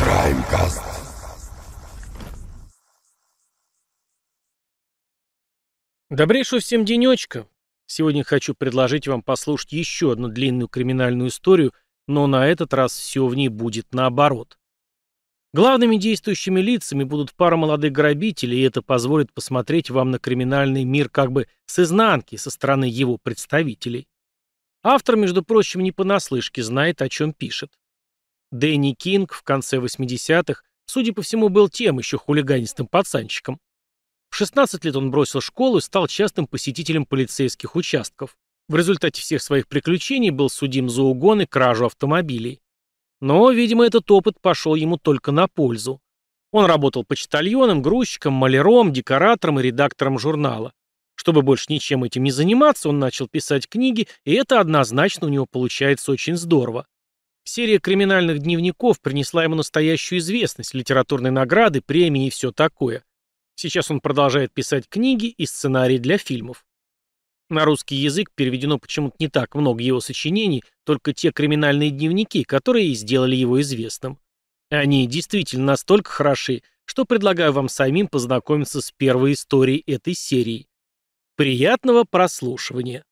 Краймкаст. Добрейшего всем денечка. Сегодня хочу предложить вам послушать еще одну длинную криминальную историю, но на этот раз все в ней будет наоборот. Главными действующими лицами будут пара молодых грабителей, и это позволит посмотреть вам на криминальный мир как бы с изнанки, со стороны его представителей. Автор, между прочим, не понаслышке знает, о чем пишет. Дэнни Кинг в конце 80-х, судя по всему, был тем еще хулиганистым пацанчиком. В 16 лет он бросил школу и стал частым посетителем полицейских участков. В результате всех своих приключений был судим за угон и кражу автомобилей. Но, видимо, этот опыт пошел ему только на пользу. Он работал почтальоном, грузчиком, маляром, декоратором и редактором журнала. Чтобы больше ничем этим не заниматься, он начал писать книги, и это однозначно у него получается очень здорово. Серия криминальных дневников принесла ему настоящую известность, литературные награды, премии и все такое. Сейчас он продолжает писать книги и сценарии для фильмов. На русский язык переведено почему-то не так много его сочинений, только те криминальные дневники, которые и сделали его известным. Они действительно настолько хороши, что предлагаю вам самим познакомиться с первой историей этой серии. Приятного прослушивания!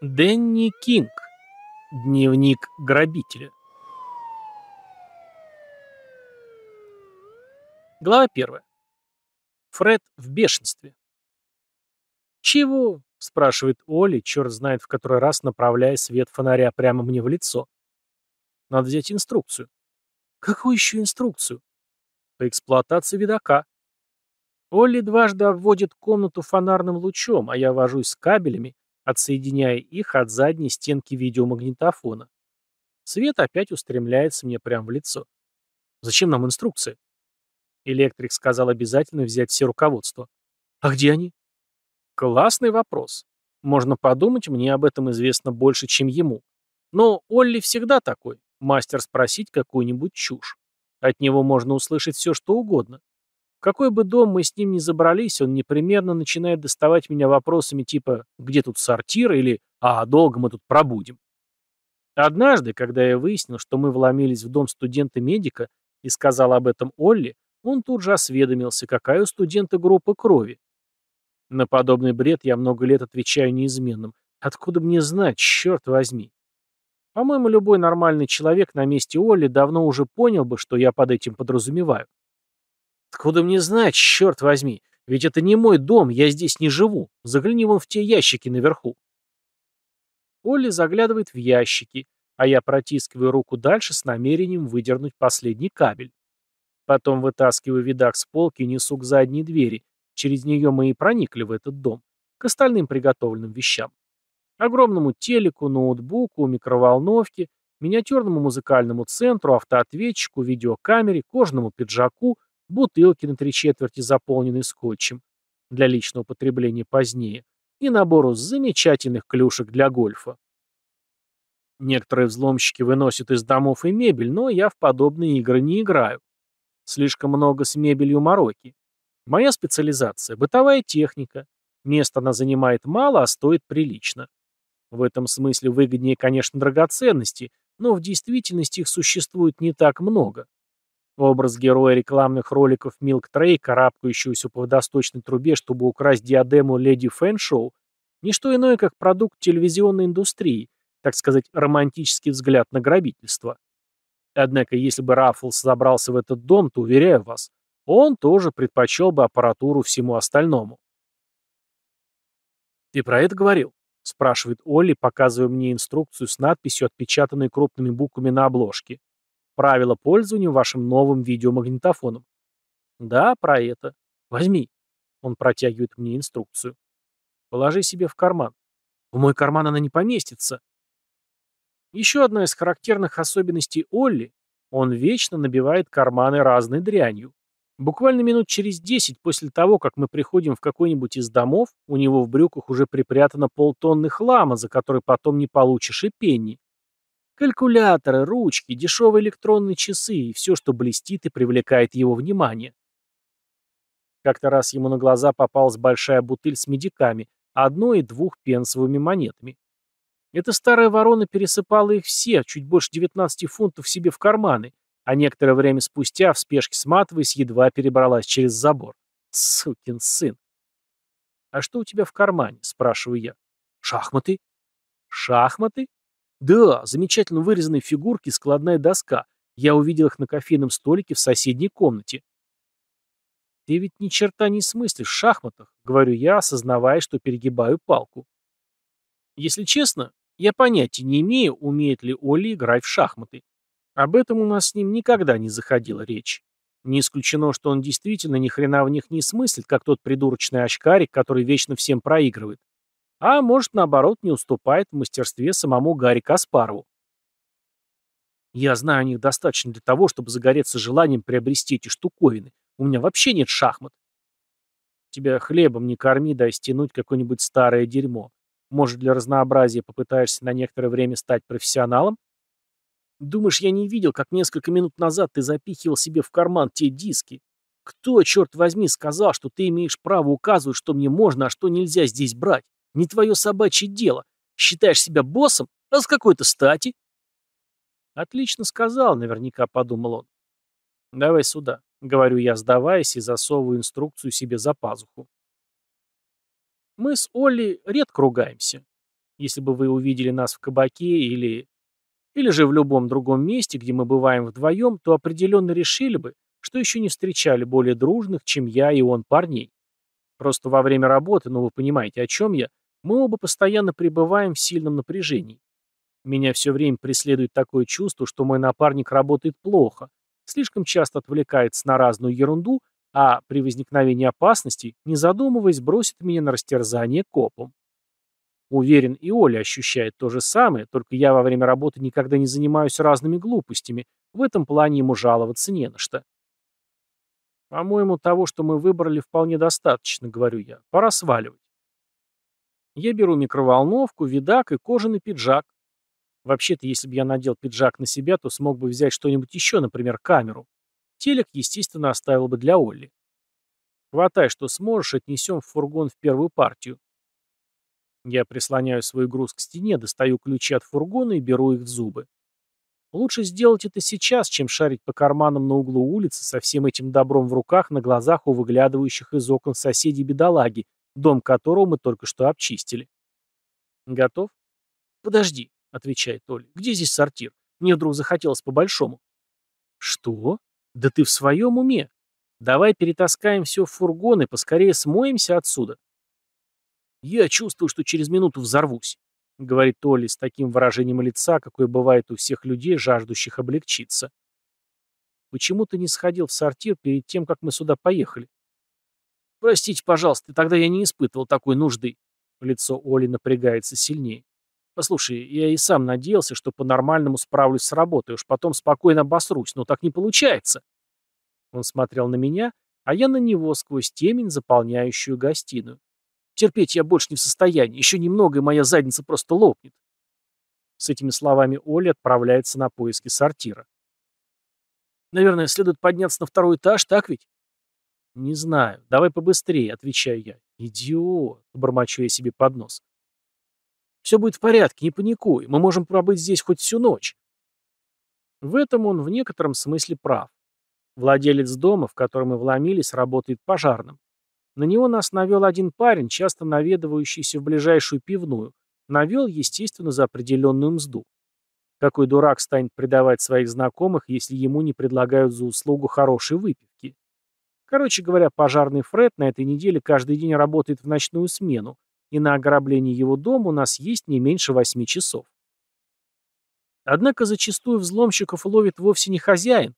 Дэнни Кинг. Дневник грабителя. Глава первая. Фред в бешенстве. «Чего?» — спрашивает Оли, черт знает в который раз, направляя свет фонаря прямо мне в лицо. «Надо взять инструкцию». «Какую еще инструкцию?» по эксплуатации видока. Олли дважды обводит комнату фонарным лучом, а я вожусь с кабелями, отсоединяя их от задней стенки видеомагнитофона. Свет опять устремляется мне прямо в лицо. Зачем нам инструкции? Электрик сказал обязательно взять все руководства. А где они? Классный вопрос. Можно подумать, мне об этом известно больше, чем ему. Но Олли всегда такой, мастер спросить какую-нибудь чушь. От него можно услышать все, что угодно. В какой бы дом мы с ним ни забрались, он непременно начинает доставать меня вопросами типа «Где тут сортир?» или «А, долго мы тут пробудем?». Однажды, когда я выяснил, что мы вломились в дом студента-медика и сказал об этом Олли, он тут же осведомился, какая у студента группа крови. На подобный бред я много лет отвечаю неизменным. Откуда мне знать, черт возьми? По-моему, любой нормальный человек на месте Олли давно уже понял бы, что я под этим подразумеваю. Откуда мне знать, черт возьми? Ведь это не мой дом, я здесь не живу. Загляни вон в те ящики наверху. Олли заглядывает в ящики, а я протискиваю руку дальше с намерением выдернуть последний кабель. Потом вытаскиваю видак с полки и несу к задней двери. Через нее мы и проникли в этот дом. К остальным приготовленным вещам. Огромному телеку, ноутбуку, микроволновке, миниатюрному музыкальному центру, автоответчику, видеокамере, кожаному пиджаку, бутылке на три четверти, заполненной скотчем, для личного потребления позднее, и набору замечательных клюшек для гольфа. Некоторые взломщики выносят из домов и мебель, но я в подобные игры не играю. Слишком много с мебелью мороки. Моя специализация – бытовая техника. Место она занимает мало, а стоит прилично. В этом смысле выгоднее, конечно, драгоценности, но в действительности их существует не так много. Образ героя рекламных роликов Милк Трей, карабкающегося по водосточной трубе, чтобы украсть диадему Леди Фэншоу, не что иное, как продукт телевизионной индустрии, так сказать, романтический взгляд на грабительство. Однако, если бы Раффлс забрался в этот дом, то, уверяю вас, он тоже предпочел бы аппаратуру всему остальному. «Ты про это говорил?» — спрашивает Олли, показывая мне инструкцию с надписью, отпечатанной крупными буквами на обложке. «Правила пользования вашим новым видеомагнитофоном». «Да, про это. Возьми». Он протягивает мне инструкцию. «Положи себе в карман». «В мой карман она не поместится». Еще одна из характерных особенностей Олли — он вечно набивает карманы разной дрянью. Буквально минут через десять после того, как мы приходим в какой-нибудь из домов, у него в брюках уже припрятано полтонны хлама, за который потом не получишь и пенни. Калькуляторы, ручки, дешевые электронные часы и все, что блестит и привлекает его внимание. Как-то раз ему на глаза попалась большая бутыль с медиками, одной и двух пенсовыми монетами. Эта старая ворона пересыпала их все, чуть больше 19 фунтов себе в карманы, а некоторое время спустя, в спешке сматываясь, едва перебралась через забор. Сукин сын. «А что у тебя в кармане?» – спрашиваю я. «Шахматы». «Шахматы?» «Да, замечательно вырезанные фигурки, складная доска. Я увидел их на кофейном столике в соседней комнате». «Ты ведь ни черта не смыслишь в шахматах», — говорю я, осознавая, что перегибаю палку. Если честно, я понятия не имею, умеет ли Оля играть в шахматы. Об этом у нас с ним никогда не заходила речь. Не исключено, что он действительно ни хрена в них не смыслит, как тот придурочный очкарик, который вечно всем проигрывает. А может, наоборот, не уступает в мастерстве самому Гарри Каспарову. Я знаю о них достаточно для того, чтобы загореться желанием приобрести эти штуковины. У меня вообще нет шахмат. Тебя хлебом не корми, дай стянуть какое-нибудь старое дерьмо. Может, для разнообразия попытаешься на некоторое время стать профессионалом? Думаешь, я не видел, как несколько минут назад ты запихивал себе в карман те диски? Кто, черт возьми, сказал, что ты имеешь право указывать, что мне можно, а что нельзя здесь брать? Не твое собачье дело. Считаешь себя боссом? А с какой-то стати? Отлично сказал, наверняка подумал он. Давай сюда, говорю я, сдаваясь и засовываю инструкцию себе за пазуху. Мы с Олли редко ругаемся. Если бы вы увидели нас в кабаке или или же в любом другом месте, где мы бываем вдвоем, то определенно решили бы, что еще не встречали более дружных, чем я и он парней. Просто во время работы, ну вы понимаете, о чем я, мы оба постоянно пребываем в сильном напряжении. Меня все время преследует такое чувство, что мой напарник работает плохо, слишком часто отвлекается на разную ерунду, а при возникновении опасности, не задумываясь, бросит меня на растерзание копом. Уверен, и Оля ощущает то же самое, только я во время работы никогда не занимаюсь разными глупостями. В этом плане ему жаловаться не на что. По-моему, того, что мы выбрали, вполне достаточно, говорю я. Пора сваливать. Я беру микроволновку, видак и кожаный пиджак. Вообще-то, если бы я надел пиджак на себя, то смог бы взять что-нибудь еще, например, камеру. Телек, естественно, оставил бы для Олли. Хватай, что сможешь, отнесем в фургон в первую партию. Я прислоняю свой груз к стене, достаю ключи от фургона и беру их в зубы. Лучше сделать это сейчас, чем шарить по карманам на углу улицы со всем этим добром в руках на глазах у выглядывающих из окон соседей бедолаги, дом которого мы только что обчистили. Готов? Подожди, отвечает Толя. Где здесь сортир? Мне вдруг захотелось по-большому. Что? Да ты в своем уме? Давай перетаскаем все в фургон и поскорее смоемся отсюда. «Я чувствую, что через минуту взорвусь», — говорит Толли с таким выражением лица, какое бывает у всех людей, жаждущих облегчиться. «Почему ты не сходил в сортир перед тем, как мы сюда поехали?» «Простите, пожалуйста, тогда я не испытывал такой нужды». Лицо Оли напрягается сильнее. «Послушай, я и сам надеялся, что по-нормальному справлюсь с работой, уж потом спокойно обосрусь, но так не получается». Он смотрел на меня, а я на него сквозь темень, заполняющую гостиную. Терпеть я больше не в состоянии. Еще немного, и моя задница просто лопнет. С этими словами Оля отправляется на поиски сортира. Наверное, следует подняться на второй этаж, так ведь? Не знаю. Давай побыстрее, отвечаю я. Идиот, бормочу я себе под нос. Все будет в порядке, не паникуй. Мы можем пробыть здесь хоть всю ночь. В этом он в некотором смысле прав. Владелец дома, в который мы вломились, работает пожарным. На него нас навел один парень, часто наведывающийся в ближайшую пивную. Навел, естественно, за определенную мзду. Какой дурак станет предавать своих знакомых, если ему не предлагают за услугу хорошей выпивки? Короче говоря, пожарный Фред на этой неделе каждый день работает в ночную смену, и на ограбление его дома у нас есть не меньше восьми часов. Однако зачастую взломщиков ловит вовсе не хозяин,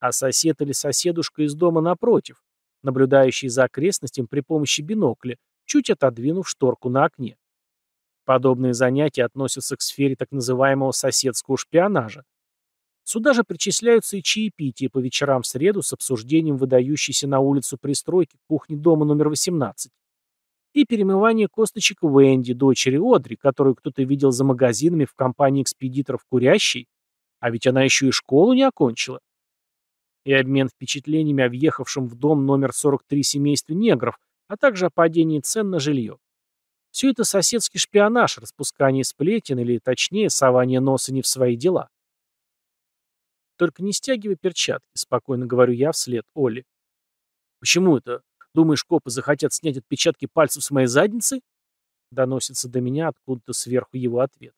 а сосед или соседушка из дома напротив, наблюдающий за окрестностями при помощи бинокля, чуть отодвинув шторку на окне. Подобные занятия относятся к сфере так называемого соседского шпионажа. Сюда же причисляются и чаепития по вечерам в среду с обсуждением выдающейся на улицу пристройки кухни дома номер 18 и перемывание косточек Венди, дочери Одри, которую кто-то видел за магазинами в компании экспедиторов курящей, а ведь она еще и школу не окончила и обмен впечатлениями о въехавшем в дом номер 43 семействе негров, а также о падении цен на жилье. Все это соседский шпионаж, распускание сплетен или, точнее, сование носа не в свои дела. Только не стягивай перчатки, спокойно говорю я вслед Оле. Почему это? Думаешь, копы захотят снять отпечатки пальцев с моей задницы? Доносится до меня откуда-то сверху его ответ.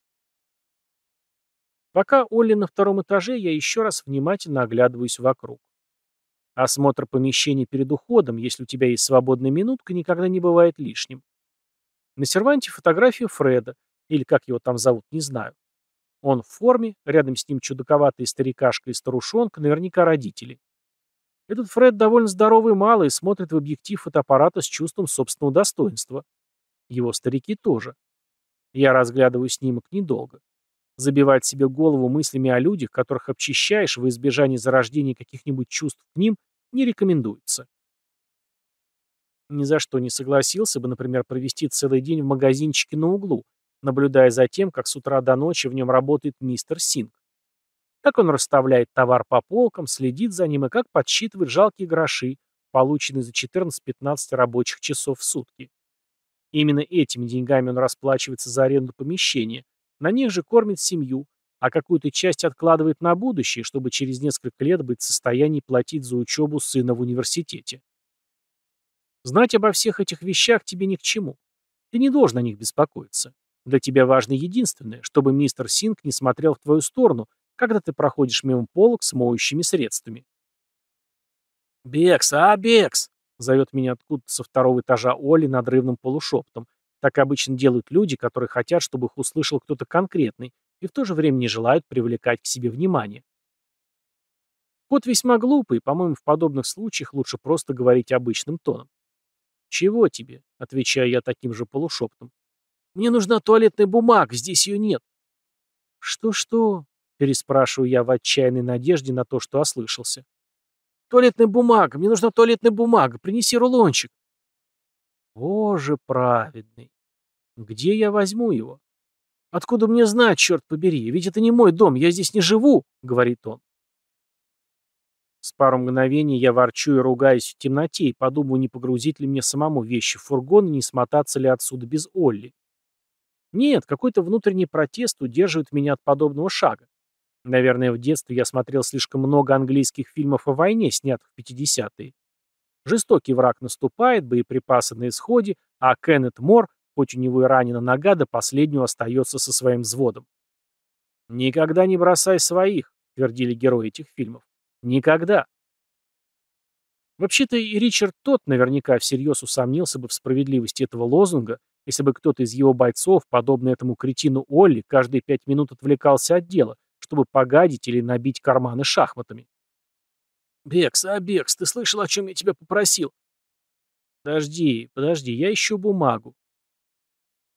Пока Олли на втором этаже, я еще раз внимательно оглядываюсь вокруг. Осмотр помещения перед уходом, если у тебя есть свободная минутка, никогда не бывает лишним. На серванте фотография Фреда, или как его там зовут, не знаю. Он в форме, рядом с ним чудаковатые старикашка и старушонка, наверняка родители. Этот Фред довольно здоровый мало и смотрит в объектив фотоаппарата с чувством собственного достоинства. Его старики тоже. Я разглядываю снимок недолго забивать себе голову мыслями о людях, которых обчищаешь во избежание зарождения каких-нибудь чувств к ним, не рекомендуется. Ни за что не согласился бы, например, провести целый день в магазинчике на углу, наблюдая за тем, как с утра до ночи в нем работает мистер Синг. Как он расставляет товар по полкам, следит за ним и как подсчитывает жалкие гроши, полученные за 14-15 рабочих часов в сутки. Именно этими деньгами он расплачивается за аренду помещения, на них же кормит семью, а какую-то часть откладывает на будущее, чтобы через несколько лет быть в состоянии платить за учебу сына в университете. Знать обо всех этих вещах тебе ни к чему. Ты не должен о них беспокоиться. Для тебя важно единственное, чтобы мистер Синг не смотрел в твою сторону, когда ты проходишь мимо полок с моющими средствами. «Бекс, а, Бекс!» — зовет меня откуда-то со второго этажа Оли надрывным полушептом. Так обычно делают люди, которые хотят, чтобы их услышал кто-то конкретный, и в то же время не желают привлекать к себе внимание. Кот весьма глупый, по-моему, в подобных случаях лучше просто говорить обычным тоном. «Чего тебе?» — отвечаю я таким же полушептом. «Мне нужна туалетная бумага, здесь ее нет». «Что-что?» — переспрашиваю я в отчаянной надежде на то, что ослышался. «Туалетная бумага, мне нужна туалетная бумага, принеси рулончик». Боже праведный! Где я возьму его? Откуда мне знать, черт побери? Ведь это не мой дом, я здесь не живу, говорит он. С пару мгновений я ворчу и ругаюсь в темноте и подумаю, не погрузить ли мне самому вещи в фургон и не смотаться ли отсюда без Олли. Нет, какой-то внутренний протест удерживает меня от подобного шага. Наверное, в детстве я смотрел слишком много английских фильмов о войне, снятых в 50-е. Жестокий враг наступает, боеприпасы на исходе, а Кеннет Мор, хоть у него и ранена нога, до последнего остается со своим взводом. «Никогда не бросай своих», — твердили герои этих фильмов. «Никогда». Вообще-то и Ричард Тот наверняка всерьез усомнился бы в справедливости этого лозунга, если бы кто-то из его бойцов, подобно этому кретину Олли, каждые пять минут отвлекался от дела, чтобы погадить или набить карманы шахматами. «Бекс, а, Бекс, ты слышал, о чем я тебя попросил?» «Подожди, подожди, я ищу бумагу».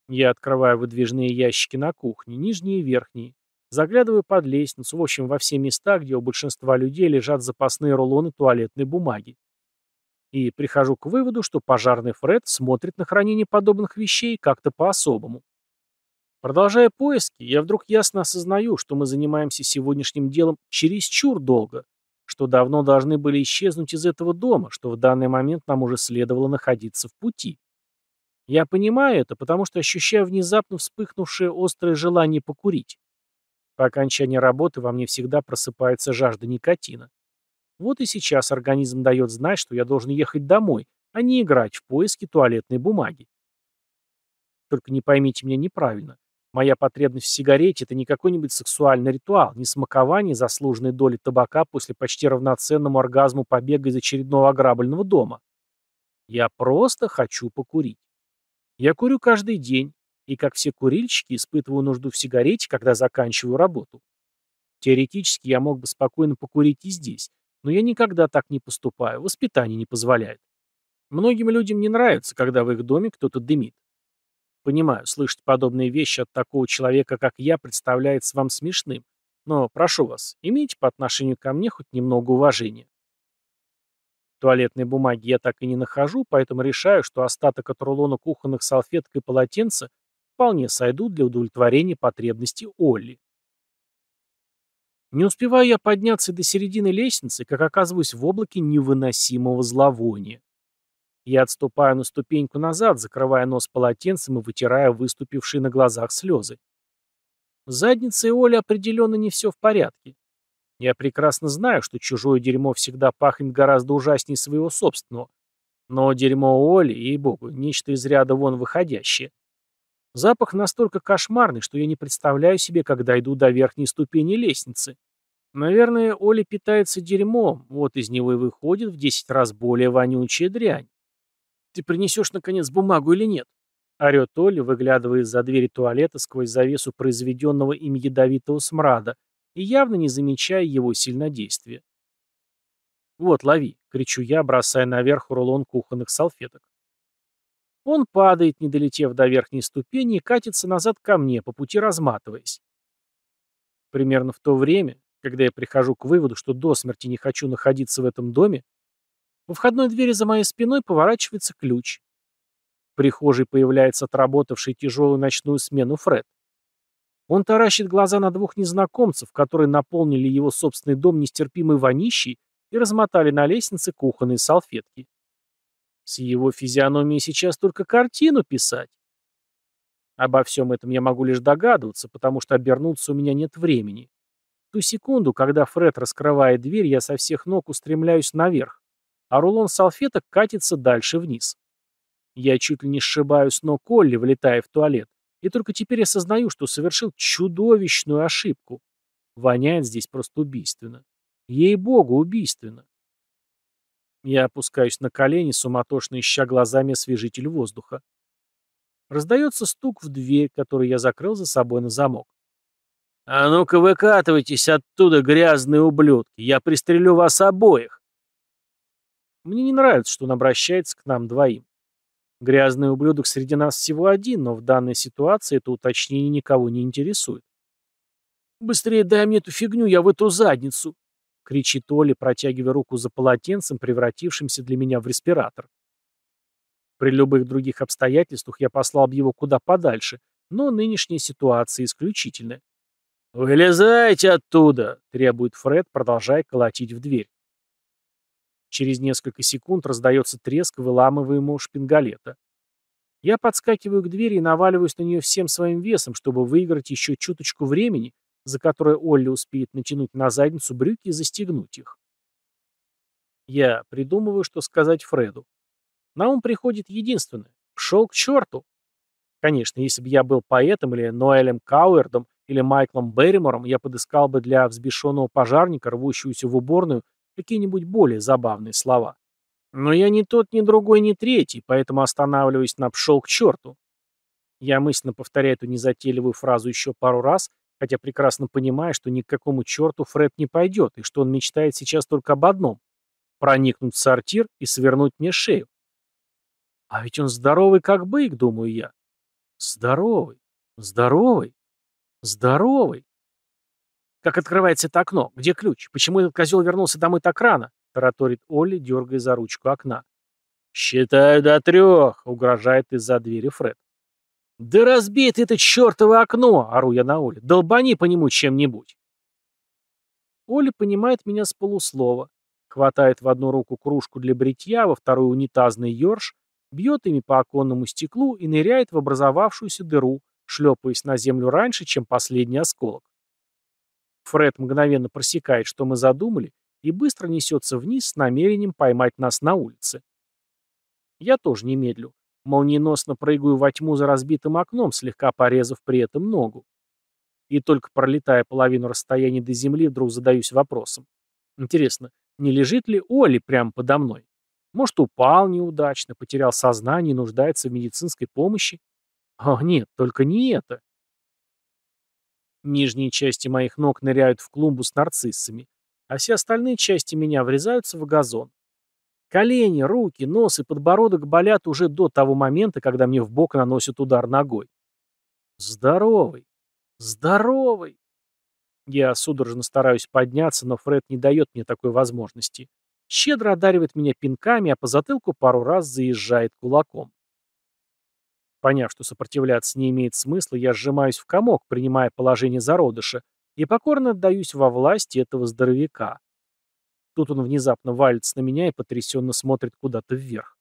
Я открываю выдвижные ящики на кухне, нижние и верхние. Заглядываю под лестницу, в общем, во все места, где у большинства людей лежат запасные рулоны туалетной бумаги. И прихожу к выводу, что пожарный Фред смотрит на хранение подобных вещей как-то по-особому. Продолжая поиски, я вдруг ясно осознаю, что мы занимаемся сегодняшним делом чересчур долго, что давно должны были исчезнуть из этого дома, что в данный момент нам уже следовало находиться в пути. Я понимаю это, потому что ощущаю внезапно вспыхнувшее острое желание покурить. По окончании работы во мне всегда просыпается жажда никотина. Вот и сейчас организм дает знать, что я должен ехать домой, а не играть в поиски туалетной бумаги. Только не поймите меня неправильно. Моя потребность в сигарете – это не какой-нибудь сексуальный ритуал, не смакование заслуженной доли табака после почти равноценному оргазму побега из очередного ограбленного дома. Я просто хочу покурить. Я курю каждый день, и, как все курильщики, испытываю нужду в сигарете, когда заканчиваю работу. Теоретически я мог бы спокойно покурить и здесь, но я никогда так не поступаю, воспитание не позволяет. Многим людям не нравится, когда в их доме кто-то дымит. Понимаю, слышать подобные вещи от такого человека, как я, представляется вам смешным. Но, прошу вас, имейте по отношению ко мне хоть немного уважения. Туалетной бумаги я так и не нахожу, поэтому решаю, что остаток от рулона кухонных салфеток и полотенца вполне сойдут для удовлетворения потребностей Олли. Не успеваю я подняться до середины лестницы, как оказываюсь в облаке невыносимого зловония. Я отступаю на ступеньку назад, закрывая нос полотенцем и вытирая выступившие на глазах слезы. В заднице Оли определенно не все в порядке. Я прекрасно знаю, что чужое дерьмо всегда пахнет гораздо ужаснее своего собственного. Но дерьмо Оли, ей-богу, нечто из ряда вон выходящее. Запах настолько кошмарный, что я не представляю себе, как дойду до верхней ступени лестницы. Наверное, Оля питается дерьмом, вот из него и выходит в десять раз более вонючая дрянь. «Ты принесешь, наконец, бумагу или нет?» орет Оля, выглядывая из-за двери туалета сквозь завесу произведенного им ядовитого смрада и явно не замечая его сильнодействия. «Вот, лови!» — кричу я, бросая наверх рулон кухонных салфеток. Он падает, не долетев до верхней ступени, и катится назад ко мне, по пути разматываясь. Примерно в то время, когда я прихожу к выводу, что до смерти не хочу находиться в этом доме, у входной двери за моей спиной поворачивается ключ. В прихожей появляется отработавший тяжелую ночную смену Фред. Он таращит глаза на двух незнакомцев, которые наполнили его собственный дом нестерпимой вонищей и размотали на лестнице кухонные салфетки. С его физиономией сейчас только картину писать. Обо всем этом я могу лишь догадываться, потому что обернуться у меня нет времени. В ту секунду, когда Фред раскрывает дверь, я со всех ног устремляюсь наверх а рулон салфеток катится дальше вниз. Я чуть ли не сшибаю с ног Олли, влетая в туалет, и только теперь осознаю, что совершил чудовищную ошибку. Воняет здесь просто убийственно. Ей-богу, убийственно. Я опускаюсь на колени, суматошно ища глазами освежитель воздуха. Раздается стук в дверь, которую я закрыл за собой на замок. «А ну-ка выкатывайтесь оттуда, грязные ублюдки! Я пристрелю вас обоих!» Мне не нравится, что он обращается к нам двоим. Грязный ублюдок среди нас всего один, но в данной ситуации это уточнение никого не интересует. «Быстрее дай мне эту фигню, я в эту задницу!» — кричит Оля, протягивая руку за полотенцем, превратившимся для меня в респиратор. При любых других обстоятельствах я послал бы его куда подальше, но нынешняя ситуация исключительная. «Вылезайте оттуда!» — требует Фред, продолжая колотить в дверь. Через несколько секунд раздается треск выламываемого шпингалета. Я подскакиваю к двери и наваливаюсь на нее всем своим весом, чтобы выиграть еще чуточку времени, за которое Олли успеет натянуть на задницу брюки и застегнуть их. Я придумываю, что сказать Фреду. На ум приходит единственное. "Шел к черту. Конечно, если бы я был поэтом или Ноэлем Кауэрдом или Майклом Берримором, я подыскал бы для взбешенного пожарника, рвущегося в уборную, какие-нибудь более забавные слова. Но я не тот, ни другой, ни третий, поэтому останавливаюсь на «пшел к черту». Я мысленно повторяю эту незатейливую фразу еще пару раз, хотя прекрасно понимаю, что ни к какому черту Фред не пойдет, и что он мечтает сейчас только об одном — проникнуть в сортир и свернуть мне шею. А ведь он здоровый как бык, думаю я. Здоровый, здоровый, здоровый. Как открывается это окно? Где ключ? Почему этот козел вернулся домой так рано? Тараторит Олли, дергая за ручку окна. «Считаю до трех», — угрожает из-за двери Фред. «Да разбей ты это чертово окно!» — ору я на Оле. «Долбани по нему чем-нибудь!» Оля понимает меня с полуслова. Хватает в одну руку кружку для бритья, во вторую унитазный ерш, бьет ими по оконному стеклу и ныряет в образовавшуюся дыру, шлепаясь на землю раньше, чем последний осколок. Фред мгновенно просекает, что мы задумали, и быстро несется вниз с намерением поймать нас на улице. Я тоже не Молниеносно прыгаю во тьму за разбитым окном, слегка порезав при этом ногу. И только пролетая половину расстояния до земли, вдруг задаюсь вопросом. Интересно, не лежит ли Оли прямо подо мной? Может, упал неудачно, потерял сознание и нуждается в медицинской помощи? О, нет, только не это. Нижние части моих ног ныряют в клумбу с нарциссами, а все остальные части меня врезаются в газон. Колени, руки, нос и подбородок болят уже до того момента, когда мне в бок наносят удар ногой. Здоровый! Здоровый! Я судорожно стараюсь подняться, но Фред не дает мне такой возможности. Щедро одаривает меня пинками, а по затылку пару раз заезжает кулаком. Поняв, что сопротивляться не имеет смысла, я сжимаюсь в комок, принимая положение зародыша, и покорно отдаюсь во власть этого здоровяка. Тут он внезапно валится на меня и потрясенно смотрит куда-то вверх.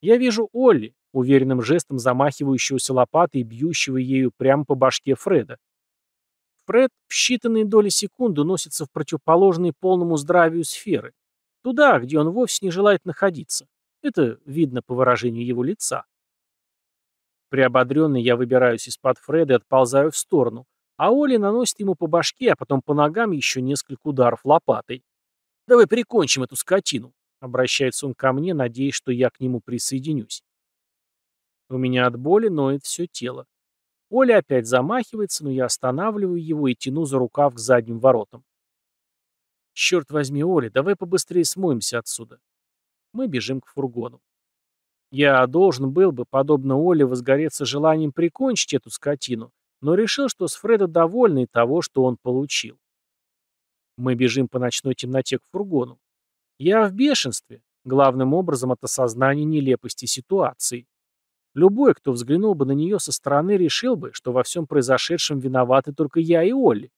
Я вижу Олли, уверенным жестом замахивающегося лопатой и бьющего ею прямо по башке Фреда. Фред в считанные доли секунды носится в противоположной полному здравию сферы, туда, где он вовсе не желает находиться. Это видно по выражению его лица. Приободренный я выбираюсь из-под Фреда и отползаю в сторону, а Оля наносит ему по башке, а потом по ногам еще несколько ударов лопатой. «Давай прикончим эту скотину», — обращается он ко мне, надеясь, что я к нему присоединюсь. У меня от боли ноет все тело. Оля опять замахивается, но я останавливаю его и тяну за рукав к задним воротам. «Черт возьми, Оля, давай побыстрее смоемся отсюда». Мы бежим к фургону. Я должен был бы, подобно Оле, возгореться желанием прикончить эту скотину, но решил, что с Фреда довольный того, что он получил. Мы бежим по ночной темноте к фургону. Я в бешенстве, главным образом от осознания нелепости ситуации. Любой, кто взглянул бы на нее со стороны, решил бы, что во всем произошедшем виноваты только я и Олли.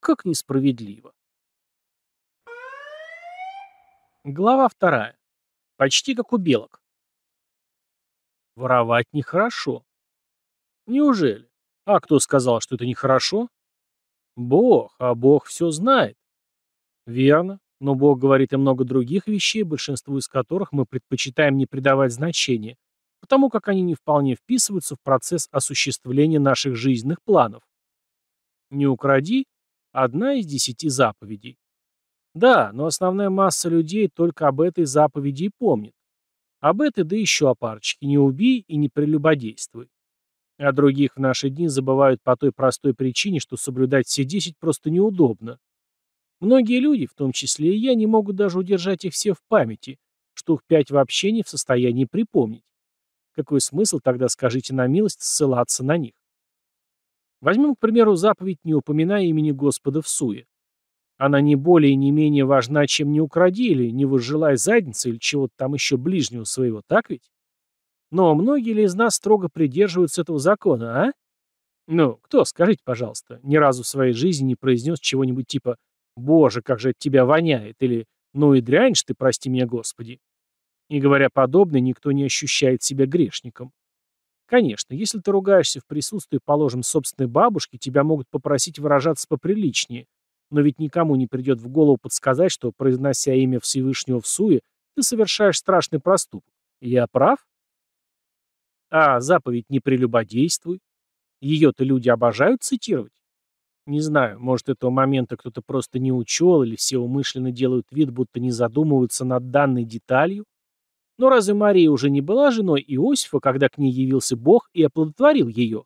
Как несправедливо. Глава вторая. Почти как у белок. Воровать нехорошо. Неужели? А кто сказал, что это нехорошо? Бог, а Бог все знает. Верно, но Бог говорит и много других вещей, большинству из которых мы предпочитаем не придавать значения, потому как они не вполне вписываются в процесс осуществления наших жизненных планов. «Не укради» — одна из десяти заповедей. Да, но основная масса людей только об этой заповеди и помнит. Об этой, да еще о парочке, не убей и не прелюбодействуй. О а других в наши дни забывают по той простой причине, что соблюдать все десять просто неудобно. Многие люди, в том числе и я, не могут даже удержать их все в памяти, штук пять вообще не в состоянии припомнить. Какой смысл тогда, скажите на милость, ссылаться на них? Возьмем, к примеру, заповедь «Не упоминая имени Господа в суе». Она не более и не менее важна, чем не укради или не возжелай задницы или чего-то там еще ближнего своего, так ведь? Но многие ли из нас строго придерживаются этого закона, а? Ну, кто, скажите, пожалуйста, ни разу в своей жизни не произнес чего-нибудь типа «Боже, как же от тебя воняет» или «Ну и дрянь ж ты, прости меня, Господи». И говоря подобное, никто не ощущает себя грешником. Конечно, если ты ругаешься в присутствии, положим, собственной бабушки, тебя могут попросить выражаться поприличнее, но ведь никому не придет в голову подсказать, что, произнося имя Всевышнего в суе, ты совершаешь страшный проступок. Я прав? А заповедь «Не прелюбодействуй». Ее-то люди обожают цитировать? Не знаю, может, этого момента кто-то просто не учел, или все умышленно делают вид, будто не задумываются над данной деталью. Но разве Мария уже не была женой Иосифа, когда к ней явился Бог и оплодотворил ее?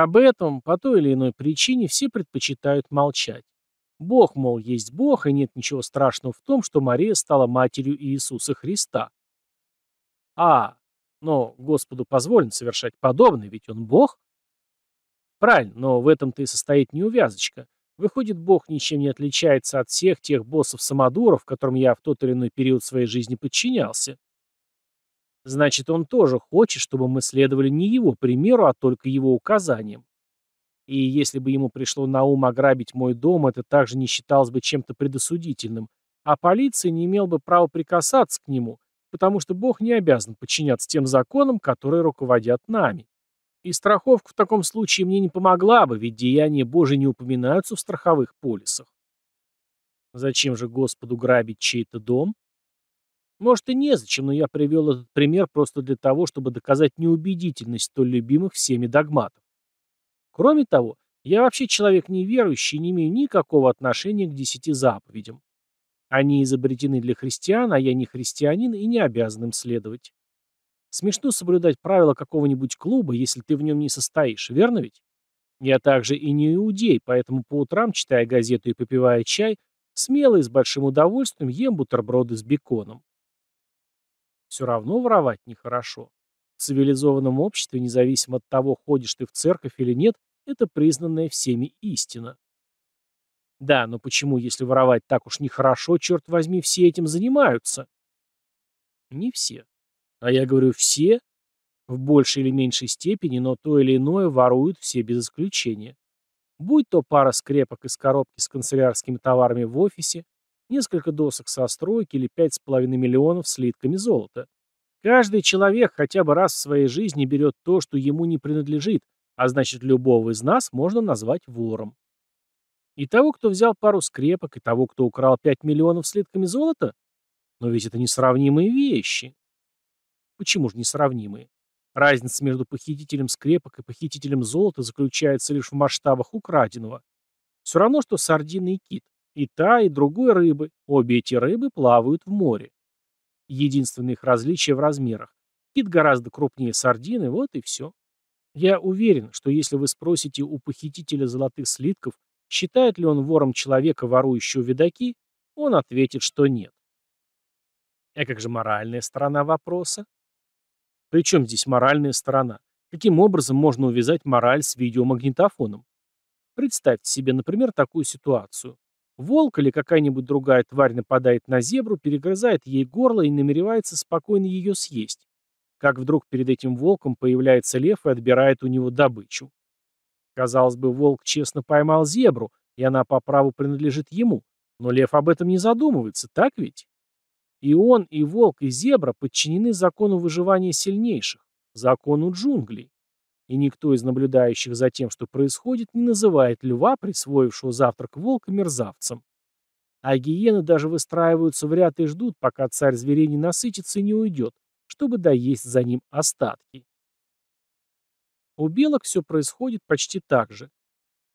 об этом, по той или иной причине, все предпочитают молчать. Бог, мол, есть Бог, и нет ничего страшного в том, что Мария стала матерью Иисуса Христа. А, но Господу позволено совершать подобное, ведь он Бог. Правильно, но в этом-то и состоит неувязочка. Выходит, Бог ничем не отличается от всех тех боссов-самодуров, которым я в тот или иной период своей жизни подчинялся. Значит, он тоже хочет, чтобы мы следовали не его примеру, а только его указаниям. И если бы ему пришло на ум ограбить мой дом, это также не считалось бы чем-то предосудительным, а полиция не имела бы права прикасаться к нему, потому что Бог не обязан подчиняться тем законам, которые руководят нами. И страховка в таком случае мне не помогла бы, ведь деяния Божии не упоминаются в страховых полисах. Зачем же Господу грабить чей-то дом? Может и незачем, но я привел этот пример просто для того, чтобы доказать неубедительность столь любимых всеми догматов. Кроме того, я вообще человек неверующий и не имею никакого отношения к десяти заповедям. Они изобретены для христиан, а я не христианин и не обязан им следовать. Смешно соблюдать правила какого-нибудь клуба, если ты в нем не состоишь, верно ведь? Я также и не иудей, поэтому по утрам, читая газету и попивая чай, смело и с большим удовольствием ем бутерброды с беконом. Все равно воровать нехорошо. В цивилизованном обществе, независимо от того, ходишь ты в церковь или нет, это признанная всеми истина. Да, но почему, если воровать так уж нехорошо, черт возьми, все этим занимаются? Не все. А я говорю «все», в большей или меньшей степени, но то или иное воруют все без исключения. Будь то пара скрепок из коробки с канцелярскими товарами в офисе, несколько досок со стройки или пять с половиной миллионов слитками золота. Каждый человек хотя бы раз в своей жизни берет то, что ему не принадлежит, а значит любого из нас можно назвать вором. И того, кто взял пару скрепок, и того, кто украл пять миллионов слитками золота? Но ведь это несравнимые вещи. Почему же несравнимые? Разница между похитителем скрепок и похитителем золота заключается лишь в масштабах украденного. Все равно, что сардины и кит и та, и другой рыбы. Обе эти рыбы плавают в море. Единственное их различие в размерах. Кит гораздо крупнее сардины, вот и все. Я уверен, что если вы спросите у похитителя золотых слитков, считает ли он вором человека, ворующего видаки, он ответит, что нет. А как же моральная сторона вопроса? Причем здесь моральная сторона? Каким образом можно увязать мораль с видеомагнитофоном? Представьте себе, например, такую ситуацию. Волк или какая-нибудь другая тварь нападает на зебру, перегрызает ей горло и намеревается спокойно ее съесть. Как вдруг перед этим волком появляется лев и отбирает у него добычу. Казалось бы, волк честно поймал зебру, и она по праву принадлежит ему. Но лев об этом не задумывается, так ведь? И он, и волк, и зебра подчинены закону выживания сильнейших, закону джунглей и никто из наблюдающих за тем, что происходит, не называет льва, присвоившего завтрак волка, мерзавцем. А гиены даже выстраиваются в ряд и ждут, пока царь зверей не насытится и не уйдет, чтобы доесть за ним остатки. У белок все происходит почти так же.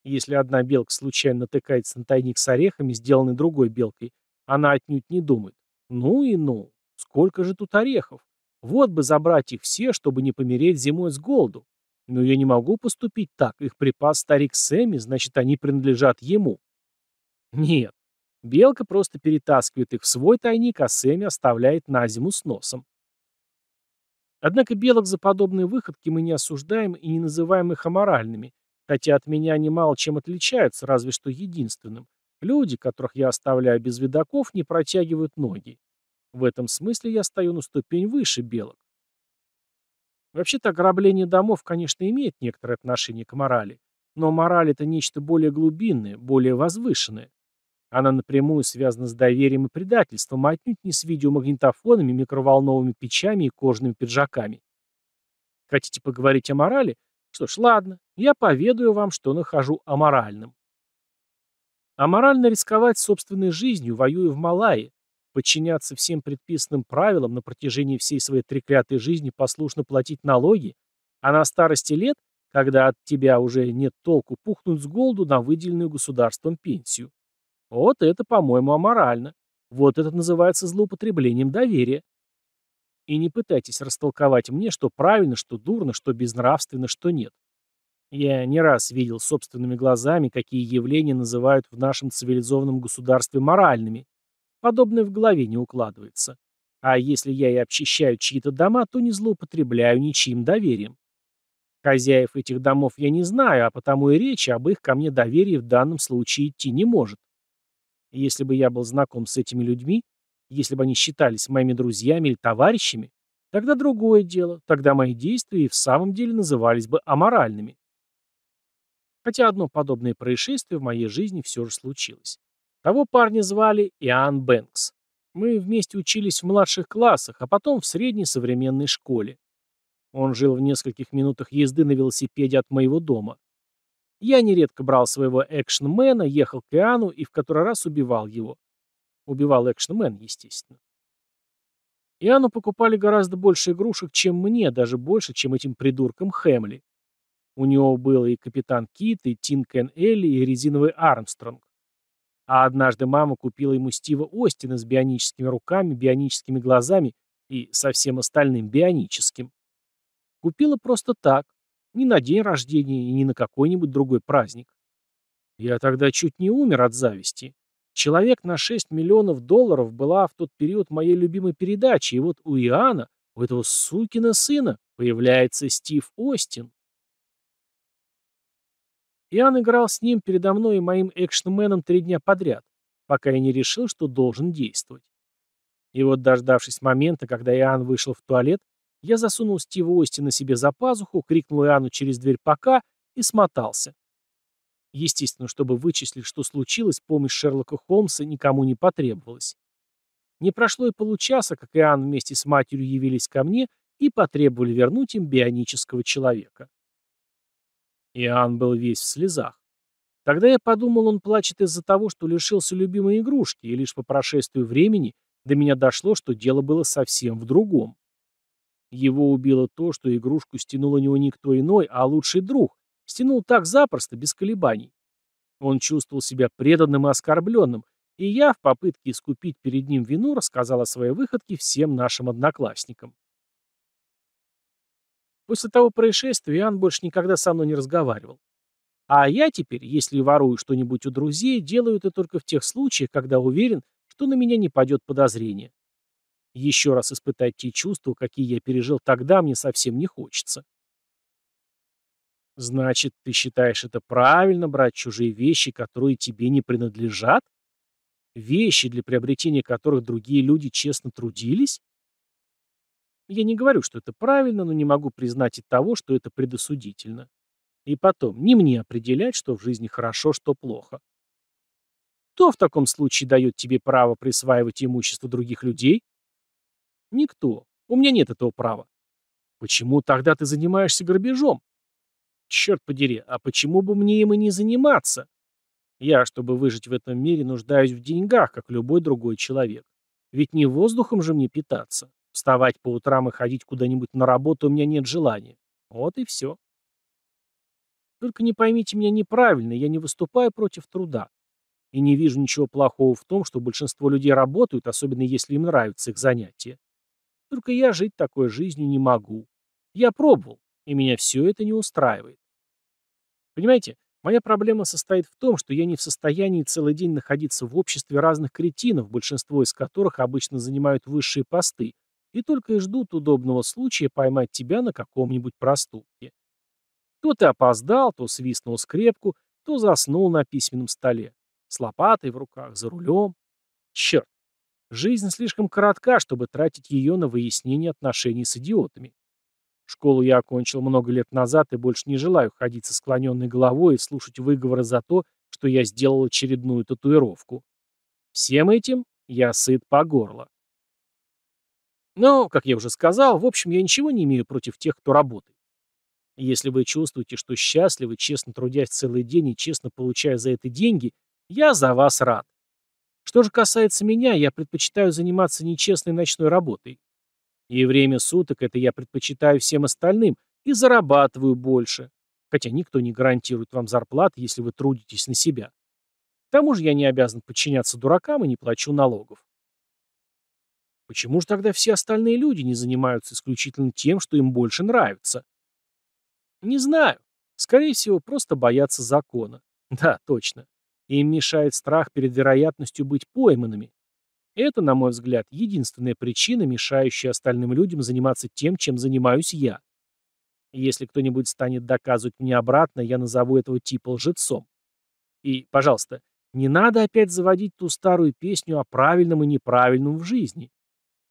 Если одна белка случайно натыкается на тайник с орехами, сделанный другой белкой, она отнюдь не думает. Ну и ну, сколько же тут орехов? Вот бы забрать их все, чтобы не помереть зимой с голоду. Но я не могу поступить так. Их припас старик Сэмми, значит, они принадлежат ему. Нет. Белка просто перетаскивает их в свой тайник, а Сэмми оставляет на зиму с носом. Однако белок за подобные выходки мы не осуждаем и не называем их аморальными, хотя от меня они мало чем отличаются, разве что единственным. Люди, которых я оставляю без видаков, не протягивают ноги. В этом смысле я стою на ступень выше белок. Вообще-то ограбление домов, конечно, имеет некоторое отношение к морали, но мораль – это нечто более глубинное, более возвышенное. Она напрямую связана с доверием и предательством, а отнюдь не с видеомагнитофонами, микроволновыми печами и кожаными пиджаками. Хотите поговорить о морали? Что ж, ладно, я поведаю вам, что нахожу аморальным. Аморально рисковать собственной жизнью, воюя в Малайи, подчиняться всем предписанным правилам на протяжении всей своей треклятой жизни, послушно платить налоги, а на старости лет, когда от тебя уже нет толку, пухнуть с голоду на выделенную государством пенсию. Вот это, по-моему, аморально. Вот это называется злоупотреблением доверия. И не пытайтесь растолковать мне, что правильно, что дурно, что безнравственно, что нет. Я не раз видел собственными глазами, какие явления называют в нашем цивилизованном государстве моральными, Подобное в голове не укладывается. А если я и обчищаю чьи-то дома, то не злоупотребляю ничьим доверием. Хозяев этих домов я не знаю, а потому и речи об их ко мне доверии в данном случае идти не может. Если бы я был знаком с этими людьми, если бы они считались моими друзьями или товарищами, тогда другое дело, тогда мои действия и в самом деле назывались бы аморальными. Хотя одно подобное происшествие в моей жизни все же случилось. Того парня звали Иоанн Бэнкс. Мы вместе учились в младших классах, а потом в средней современной школе. Он жил в нескольких минутах езды на велосипеде от моего дома. Я нередко брал своего экшнмена, ехал к Иоанну и в который раз убивал его. Убивал экшнмен, естественно. Иоанну покупали гораздо больше игрушек, чем мне, даже больше, чем этим придуркам Хэмли. У него был и Капитан Кит, и Тинкен Элли, и резиновый Армстронг. А однажды мама купила ему Стива Остина с бионическими руками, бионическими глазами и со всем остальным бионическим. Купила просто так, не на день рождения и не на какой-нибудь другой праздник. Я тогда чуть не умер от зависти. Человек на 6 миллионов долларов была в тот период моей любимой передачи, и вот у Иоанна, у этого сукина сына, появляется Стив Остин. Иоанн играл с ним передо мной и моим экшнменом три дня подряд, пока я не решил, что должен действовать. И вот, дождавшись момента, когда Иоанн вышел в туалет, я засунул Стива Остина себе за пазуху, крикнул Иоанну через дверь «пока» и смотался. Естественно, чтобы вычислить, что случилось, помощь Шерлока Холмса никому не потребовалась. Не прошло и получаса, как Иоанн вместе с матерью явились ко мне и потребовали вернуть им бионического человека. Иоанн был весь в слезах. Тогда я подумал, он плачет из-за того, что лишился любимой игрушки, и лишь по прошествию времени до меня дошло, что дело было совсем в другом. Его убило то, что игрушку стянул у него никто иной, а лучший друг. Стянул так запросто, без колебаний. Он чувствовал себя преданным и оскорбленным, и я в попытке искупить перед ним вину рассказал о своей выходке всем нашим одноклассникам. После того происшествия Иоанн больше никогда со мной не разговаривал. А я теперь, если ворую что-нибудь у друзей, делаю это только в тех случаях, когда уверен, что на меня не падет подозрение. Еще раз испытать те чувства, какие я пережил тогда, мне совсем не хочется. Значит, ты считаешь это правильно брать чужие вещи, которые тебе не принадлежат? Вещи, для приобретения которых другие люди честно трудились? Я не говорю, что это правильно, но не могу признать и того, что это предосудительно. И потом, не мне определять, что в жизни хорошо, что плохо. Кто в таком случае дает тебе право присваивать имущество других людей? Никто. У меня нет этого права. Почему тогда ты занимаешься грабежом? Черт подери, а почему бы мне им и не заниматься? Я, чтобы выжить в этом мире, нуждаюсь в деньгах, как любой другой человек. Ведь не воздухом же мне питаться. Вставать по утрам и ходить куда-нибудь на работу у меня нет желания. Вот и все. Только не поймите меня неправильно, я не выступаю против труда. И не вижу ничего плохого в том, что большинство людей работают, особенно если им нравятся их занятия Только я жить такой жизнью не могу. Я пробовал, и меня все это не устраивает. Понимаете, моя проблема состоит в том, что я не в состоянии целый день находиться в обществе разных кретинов, большинство из которых обычно занимают высшие посты, и только и ждут удобного случая поймать тебя на каком-нибудь проступке. То ты опоздал, то свистнул скрепку, то заснул на письменном столе, с лопатой в руках, за рулем. Черт, жизнь слишком коротка, чтобы тратить ее на выяснение отношений с идиотами. Школу я окончил много лет назад и больше не желаю ходить со склоненной головой и слушать выговоры за то, что я сделал очередную татуировку. Всем этим я сыт по горло. Но, как я уже сказал, в общем, я ничего не имею против тех, кто работает. если вы чувствуете, что счастливы, честно трудясь целый день и честно получая за это деньги, я за вас рад. Что же касается меня, я предпочитаю заниматься нечестной ночной работой. И время суток это я предпочитаю всем остальным и зарабатываю больше. Хотя никто не гарантирует вам зарплат, если вы трудитесь на себя. К тому же я не обязан подчиняться дуракам и не плачу налогов. Почему же тогда все остальные люди не занимаются исключительно тем, что им больше нравится? Не знаю. Скорее всего, просто боятся закона. Да, точно. Им мешает страх перед вероятностью быть пойманными. Это, на мой взгляд, единственная причина, мешающая остальным людям заниматься тем, чем занимаюсь я. Если кто-нибудь станет доказывать мне обратно, я назову этого типа лжецом. И, пожалуйста, не надо опять заводить ту старую песню о правильном и неправильном в жизни.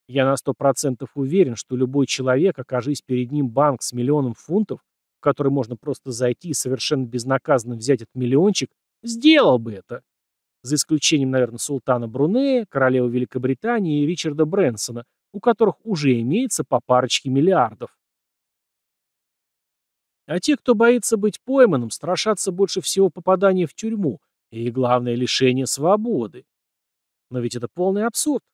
Я на сто процентов уверен, что любой человек, окажись перед ним банк с миллионом фунтов, в который можно просто зайти и совершенно безнаказанно взять этот миллиончик, сделал бы это. За исключением, наверное, султана Брунея, королевы Великобритании и Ричарда Брэнсона, у которых уже имеется по парочке миллиардов. А те, кто боится быть пойманным, страшатся больше всего попадания в тюрьму и, главное, лишения свободы. Но ведь это полный абсурд.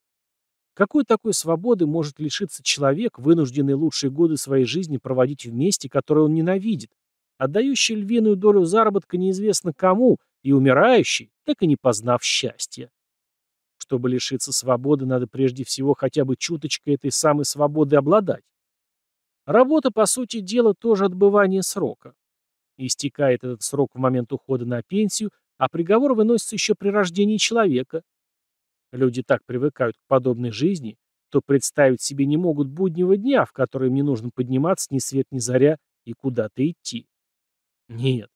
Какой такой свободы может лишиться человек, вынужденный лучшие годы своей жизни проводить в месте, которое он ненавидит, отдающий львиную долю заработка неизвестно кому и умирающий, так и не познав счастья? Чтобы лишиться свободы, надо прежде всего хотя бы чуточкой этой самой свободы обладать. Работа, по сути дела, тоже отбывание срока. Истекает этот срок в момент ухода на пенсию, а приговор выносится еще при рождении человека, Люди так привыкают к подобной жизни, что представить себе не могут буднего дня, в который им не нужно подниматься ни свет ни заря и куда-то идти. Нет,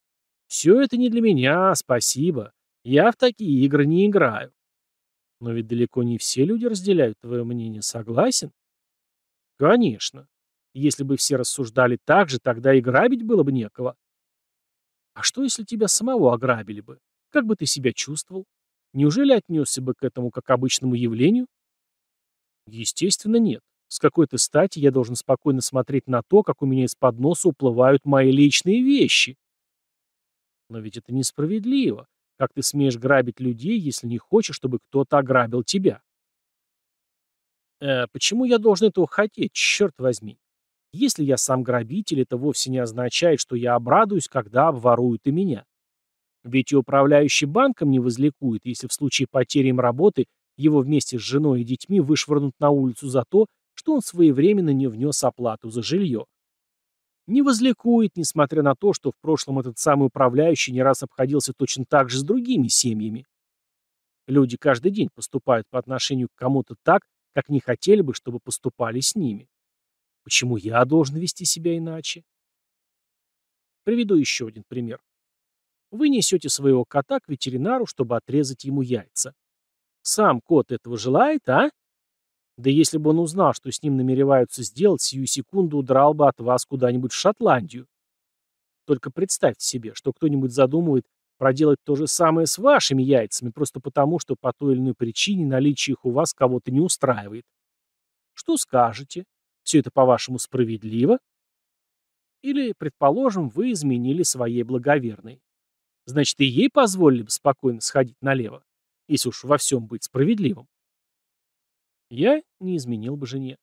все это не для меня, спасибо. Я в такие игры не играю. Но ведь далеко не все люди разделяют твое мнение, согласен? Конечно. Если бы все рассуждали так же, тогда и грабить было бы некого. А что, если тебя самого ограбили бы? Как бы ты себя чувствовал? Неужели отнесся бы к этому как к обычному явлению? Естественно, нет. С какой-то стати я должен спокойно смотреть на то, как у меня из-под носа уплывают мои личные вещи. Но ведь это несправедливо. Как ты смеешь грабить людей, если не хочешь, чтобы кто-то ограбил тебя? Э, почему я должен этого хотеть, черт возьми? Если я сам грабитель, это вовсе не означает, что я обрадуюсь, когда обворуют и меня. Ведь и управляющий банком не возликует, если в случае потери им работы его вместе с женой и детьми вышвырнут на улицу за то, что он своевременно не внес оплату за жилье. Не возликует, несмотря на то, что в прошлом этот самый управляющий не раз обходился точно так же с другими семьями. Люди каждый день поступают по отношению к кому-то так, как не хотели бы, чтобы поступали с ними. Почему я должен вести себя иначе? Приведу еще один пример вы несете своего кота к ветеринару, чтобы отрезать ему яйца. Сам кот этого желает, а? Да если бы он узнал, что с ним намереваются сделать, сию секунду удрал бы от вас куда-нибудь в Шотландию. Только представьте себе, что кто-нибудь задумывает проделать то же самое с вашими яйцами, просто потому, что по той или иной причине наличие их у вас кого-то не устраивает. Что скажете? Все это, по-вашему, справедливо? Или, предположим, вы изменили своей благоверной значит и ей позволили бы спокойно сходить налево, если уж во всем быть справедливым. Я не изменил бы жене.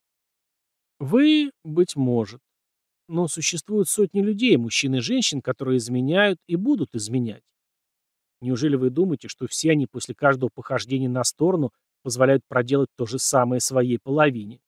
Вы, быть может. Но существуют сотни людей, мужчин и женщин, которые изменяют и будут изменять. Неужели вы думаете, что все они после каждого похождения на сторону позволяют проделать то же самое своей половине?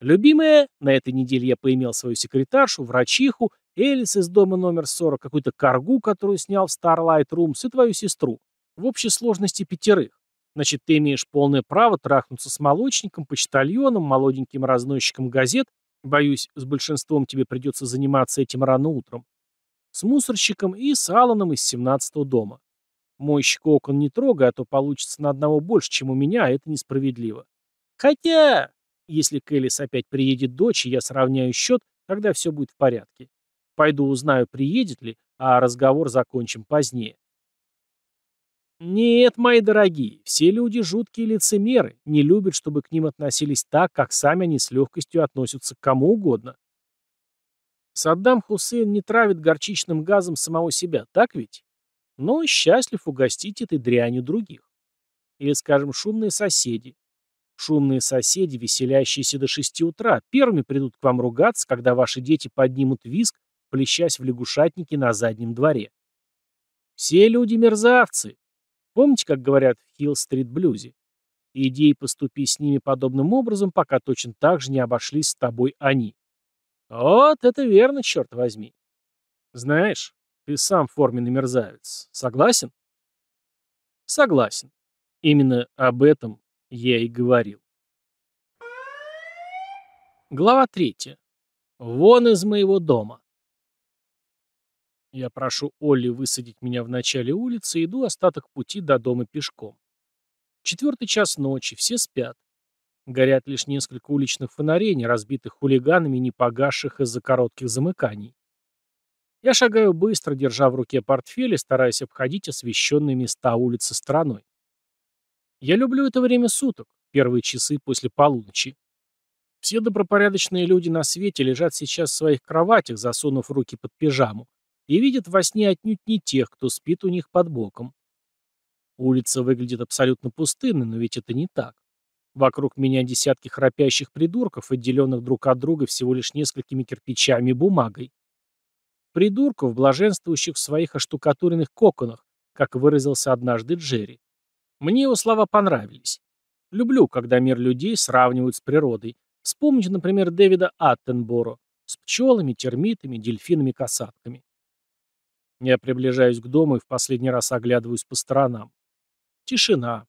Любимая, на этой неделе я поимел свою секретаршу, врачиху Элис из дома номер 40, какую-то коргу, которую снял в Starlight Rooms, и твою сестру. В общей сложности пятерых. Значит, ты имеешь полное право трахнуться с молочником, почтальоном, молоденьким разносчиком газет. Боюсь, с большинством тебе придется заниматься этим рано утром. С мусорщиком и с Алланом из 17-го дома. Мойщик окон не трогай, а то получится на одного больше, чем у меня, а это несправедливо. Хотя, если к опять приедет дочь, и я сравняю счет, тогда все будет в порядке. Пойду узнаю, приедет ли, а разговор закончим позднее. Нет, мои дорогие, все люди жуткие лицемеры, не любят, чтобы к ним относились так, как сами они с легкостью относятся к кому угодно. Саддам Хусейн не травит горчичным газом самого себя, так ведь? Но счастлив угостить этой дрянью других. Или, скажем, шумные соседи. Шумные соседи, веселящиеся до шести утра, первыми придут к вам ругаться, когда ваши дети поднимут виск плещась в лягушатнике на заднем дворе. Все люди мерзавцы. Помните, как говорят в Хилл-стрит-блюзе? Иди поступи с ними подобным образом, пока точно так же не обошлись с тобой они. Вот это верно, черт возьми. Знаешь, ты сам форменный мерзавец. Согласен? Согласен. Именно об этом я и говорил. Глава третья. Вон из моего дома. Я прошу Олли высадить меня в начале улицы и иду остаток пути до дома пешком. Четвертый час ночи, все спят. Горят лишь несколько уличных фонарей, не разбитых хулиганами не погасших из-за коротких замыканий. Я шагаю быстро, держа в руке портфель и стараясь обходить освещенные места улицы стороной. Я люблю это время суток, первые часы после полуночи. Все добропорядочные люди на свете лежат сейчас в своих кроватях, засунув руки под пижаму, и видят во сне отнюдь не тех, кто спит у них под боком. Улица выглядит абсолютно пустынной, но ведь это не так. Вокруг меня десятки храпящих придурков, отделенных друг от друга всего лишь несколькими кирпичами и бумагой. Придурков, блаженствующих в своих оштукатуренных коконах, как выразился однажды Джерри. Мне его слова понравились. Люблю, когда мир людей сравнивают с природой. Вспомните, например, Дэвида Аттенборо с пчелами, термитами, дельфинами-касатками. Я приближаюсь к дому и в последний раз оглядываюсь по сторонам. Тишина.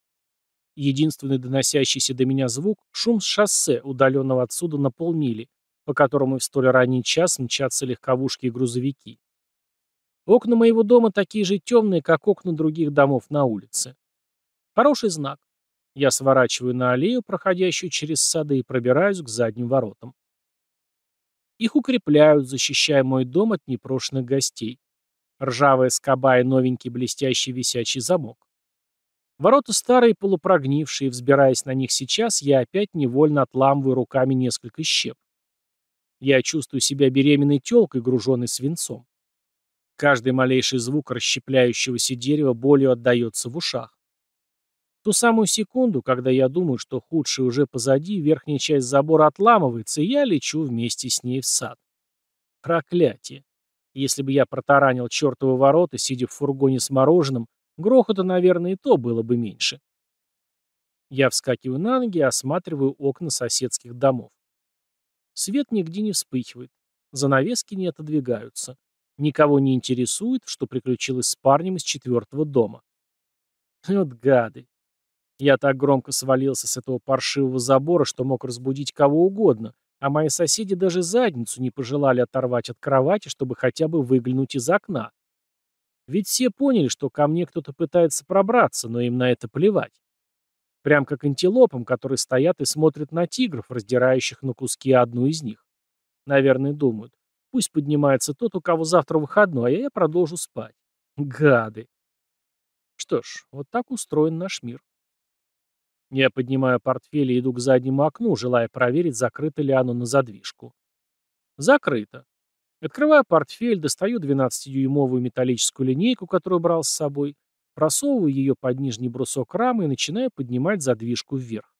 Единственный доносящийся до меня звук — шум с шоссе, удаленного отсюда на полмили, по которому в столь ранний час мчатся легковушки и грузовики. Окна моего дома такие же темные, как окна других домов на улице. Хороший знак. Я сворачиваю на аллею, проходящую через сады, и пробираюсь к задним воротам. Их укрепляют, защищая мой дом от непрошенных гостей ржавая скоба и новенький блестящий висячий замок. Ворота старые, полупрогнившие, взбираясь на них сейчас, я опять невольно отламываю руками несколько щеп. Я чувствую себя беременной тёлкой, груженной свинцом. Каждый малейший звук расщепляющегося дерева болью отдаётся в ушах. В ту самую секунду, когда я думаю, что худшее уже позади, верхняя часть забора отламывается, и я лечу вместе с ней в сад. Проклятие. Если бы я протаранил чертовы ворота, сидя в фургоне с мороженым, грохота, наверное, и то было бы меньше. Я вскакиваю на ноги и осматриваю окна соседских домов. Свет нигде не вспыхивает, занавески не отодвигаются. Никого не интересует, что приключилось с парнем из четвертого дома. Вот гады. Я так громко свалился с этого паршивого забора, что мог разбудить кого угодно, а мои соседи даже задницу не пожелали оторвать от кровати, чтобы хотя бы выглянуть из окна. Ведь все поняли, что ко мне кто-то пытается пробраться, но им на это плевать. Прям как антилопам, которые стоят и смотрят на тигров, раздирающих на куски одну из них. Наверное, думают, пусть поднимается тот, у кого завтра выходной, а я продолжу спать. Гады. Что ж, вот так устроен наш мир. Я поднимаю портфель и иду к заднему окну, желая проверить, закрыто ли оно на задвижку. Закрыто. Открываю портфель, достаю 12-дюймовую металлическую линейку, которую брал с собой, просовываю ее под нижний брусок рамы и начинаю поднимать задвижку вверх.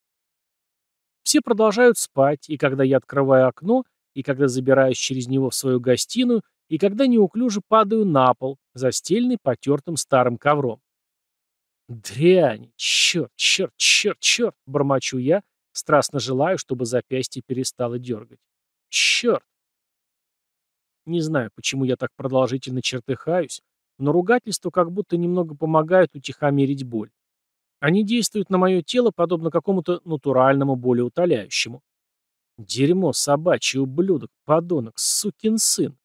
Все продолжают спать, и когда я открываю окно, и когда забираюсь через него в свою гостиную, и когда неуклюже падаю на пол, застеленный потертым старым ковром. Дрянь! Черт, черт, черт, черт! Бормочу я, страстно желаю, чтобы запястье перестало дергать. Черт! Не знаю, почему я так продолжительно чертыхаюсь, но ругательства как будто немного помогают утихомирить боль. Они действуют на мое тело подобно какому-то натуральному болеутоляющему. Дерьмо собачий ублюдок, подонок, сукин сын.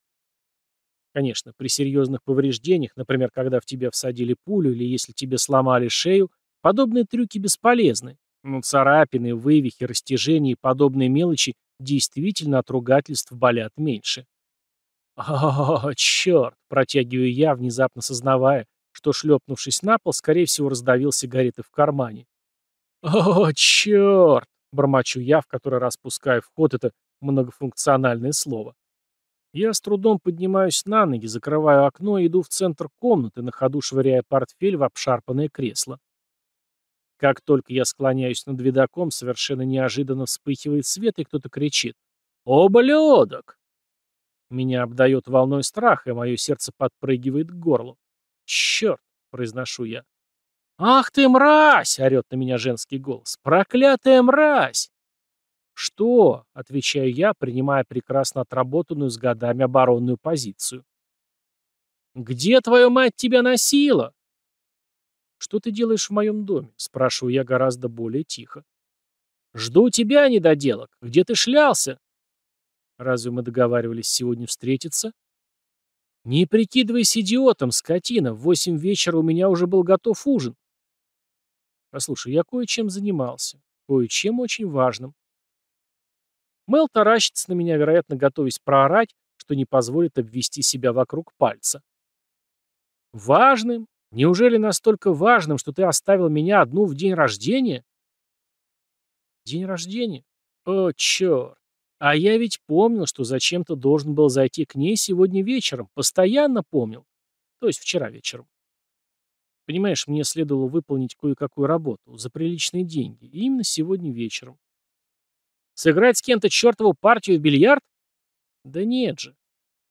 Конечно, при серьезных повреждениях, например, когда в тебя всадили пулю или если тебе сломали шею, подобные трюки бесполезны. Но ну, царапины, вывихи, растяжения и подобные мелочи действительно от ругательств болят меньше. «О, черт!» — протягиваю я, внезапно сознавая, что, шлепнувшись на пол, скорее всего, раздавил сигареты в кармане. «О, черт!» — бормочу я, в который раз пускаю в ход это многофункциональное слово. Я с трудом поднимаюсь на ноги, закрываю окно и иду в центр комнаты, на ходу швыряя портфель в обшарпанное кресло. Как только я склоняюсь над видоком, совершенно неожиданно вспыхивает свет, и кто-то кричит «Облюдок!». Меня обдает волной страха, и мое сердце подпрыгивает к горлу. «Черт!» — произношу я. «Ах ты, мразь!» — орет на меня женский голос. «Проклятая мразь!» «Что?» — отвечаю я, принимая прекрасно отработанную с годами оборонную позицию. «Где твоя мать тебя носила?» «Что ты делаешь в моем доме?» — спрашиваю я гораздо более тихо. «Жду тебя, недоделок. Где ты шлялся?» «Разве мы договаривались сегодня встретиться?» «Не прикидывайся идиотом, скотина. В восемь вечера у меня уже был готов ужин». «Послушай, я кое-чем занимался. Кое-чем очень важным. Мел таращится на меня, вероятно, готовясь проорать, что не позволит обвести себя вокруг пальца. «Важным? Неужели настолько важным, что ты оставил меня одну в день рождения?» «День рождения? О, черт! А я ведь помнил, что зачем-то должен был зайти к ней сегодня вечером. Постоянно помнил. То есть вчера вечером. Понимаешь, мне следовало выполнить кое-какую работу за приличные деньги. И именно сегодня вечером. Сыграть с кем-то чертову партию в бильярд? Да нет же.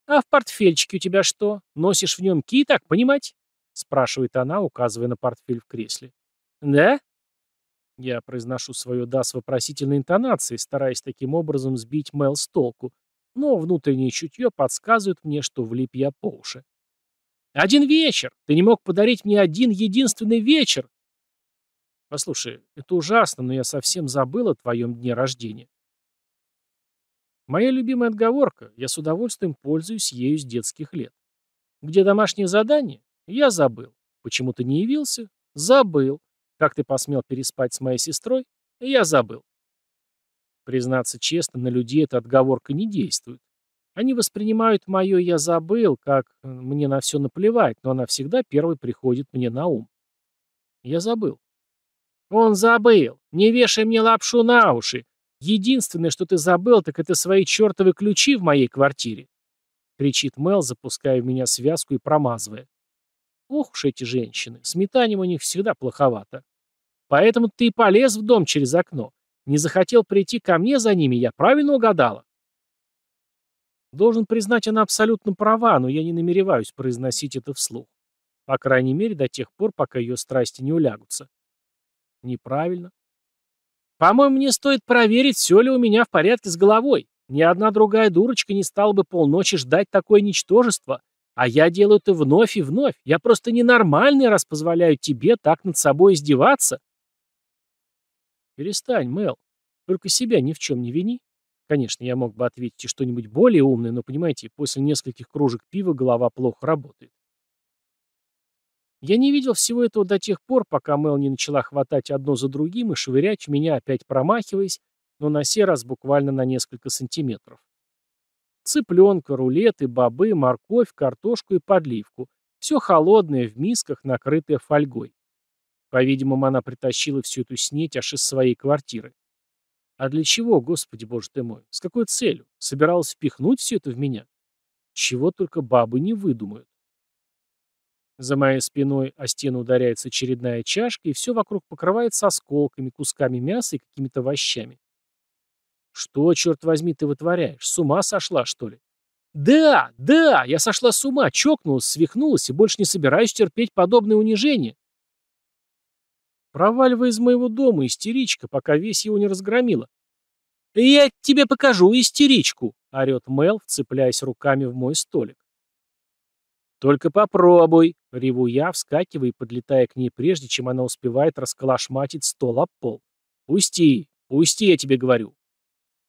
А в портфельчике у тебя что? Носишь в нем ки, так понимать? Спрашивает она, указывая на портфель в кресле. Да? Я произношу свое «да» с вопросительной интонацией, стараясь таким образом сбить Мел с толку, но внутреннее чутье подсказывает мне, что влип я по уши. «Один вечер! Ты не мог подарить мне один единственный вечер!» «Послушай, это ужасно, но я совсем забыл о твоем дне рождения». Моя любимая отговорка, я с удовольствием пользуюсь ею с детских лет. Где домашнее задание? Я забыл. Почему ты не явился? Забыл. Как ты посмел переспать с моей сестрой? Я забыл. Признаться честно, на людей эта отговорка не действует. Они воспринимают мое «я забыл», как э, «мне на все наплевать», но она всегда первой приходит мне на ум. Я забыл. Он забыл. Не вешай мне лапшу на уши. Единственное, что ты забыл, так это свои чертовы ключи в моей квартире!» кричит Мел, запуская в меня связку и промазывая. Ох уж эти женщины, сметанием у них всегда плоховато. Поэтому ты и полез в дом через окно. Не захотел прийти ко мне за ними, я правильно угадала? Должен признать, она абсолютно права, но я не намереваюсь произносить это вслух. По крайней мере, до тех пор, пока ее страсти не улягутся. Неправильно. По-моему, мне стоит проверить, все ли у меня в порядке с головой. Ни одна другая дурочка не стала бы полночи ждать такое ничтожество. А я делаю это вновь и вновь. Я просто ненормальный, раз позволяю тебе так над собой издеваться. Перестань, Мэл. Только себя ни в чем не вини. Конечно, я мог бы ответить и что-нибудь более умное, но, понимаете, после нескольких кружек пива голова плохо работает. Я не видел всего этого до тех пор, пока Мел не начала хватать одно за другим и швырять меня, опять промахиваясь, но на сей раз буквально на несколько сантиметров. Цыпленка, рулеты, бобы, морковь, картошку и подливку. Все холодное, в мисках, накрытое фольгой. По-видимому, она притащила всю эту снеть аж из своей квартиры. А для чего, господи боже ты мой? С какой целью? Собиралась впихнуть все это в меня? Чего только бабы не выдумают. За моей спиной о стену ударяется очередная чашка, и все вокруг покрывается осколками, кусками мяса и какими-то овощами. «Что, черт возьми, ты вытворяешь? С ума сошла, что ли?» «Да, да, я сошла с ума, чокнулась, свихнулась и больше не собираюсь терпеть подобное унижение». «Проваливай из моего дома, истеричка, пока весь его не разгромила». «Я тебе покажу истеричку!» — орет Мел, вцепляясь руками в мой столик. «Только попробуй!» Реву я, вскакивая и подлетая к ней прежде, чем она успевает расколошматить стол об пол. «Пусти! Пусти, я тебе говорю!»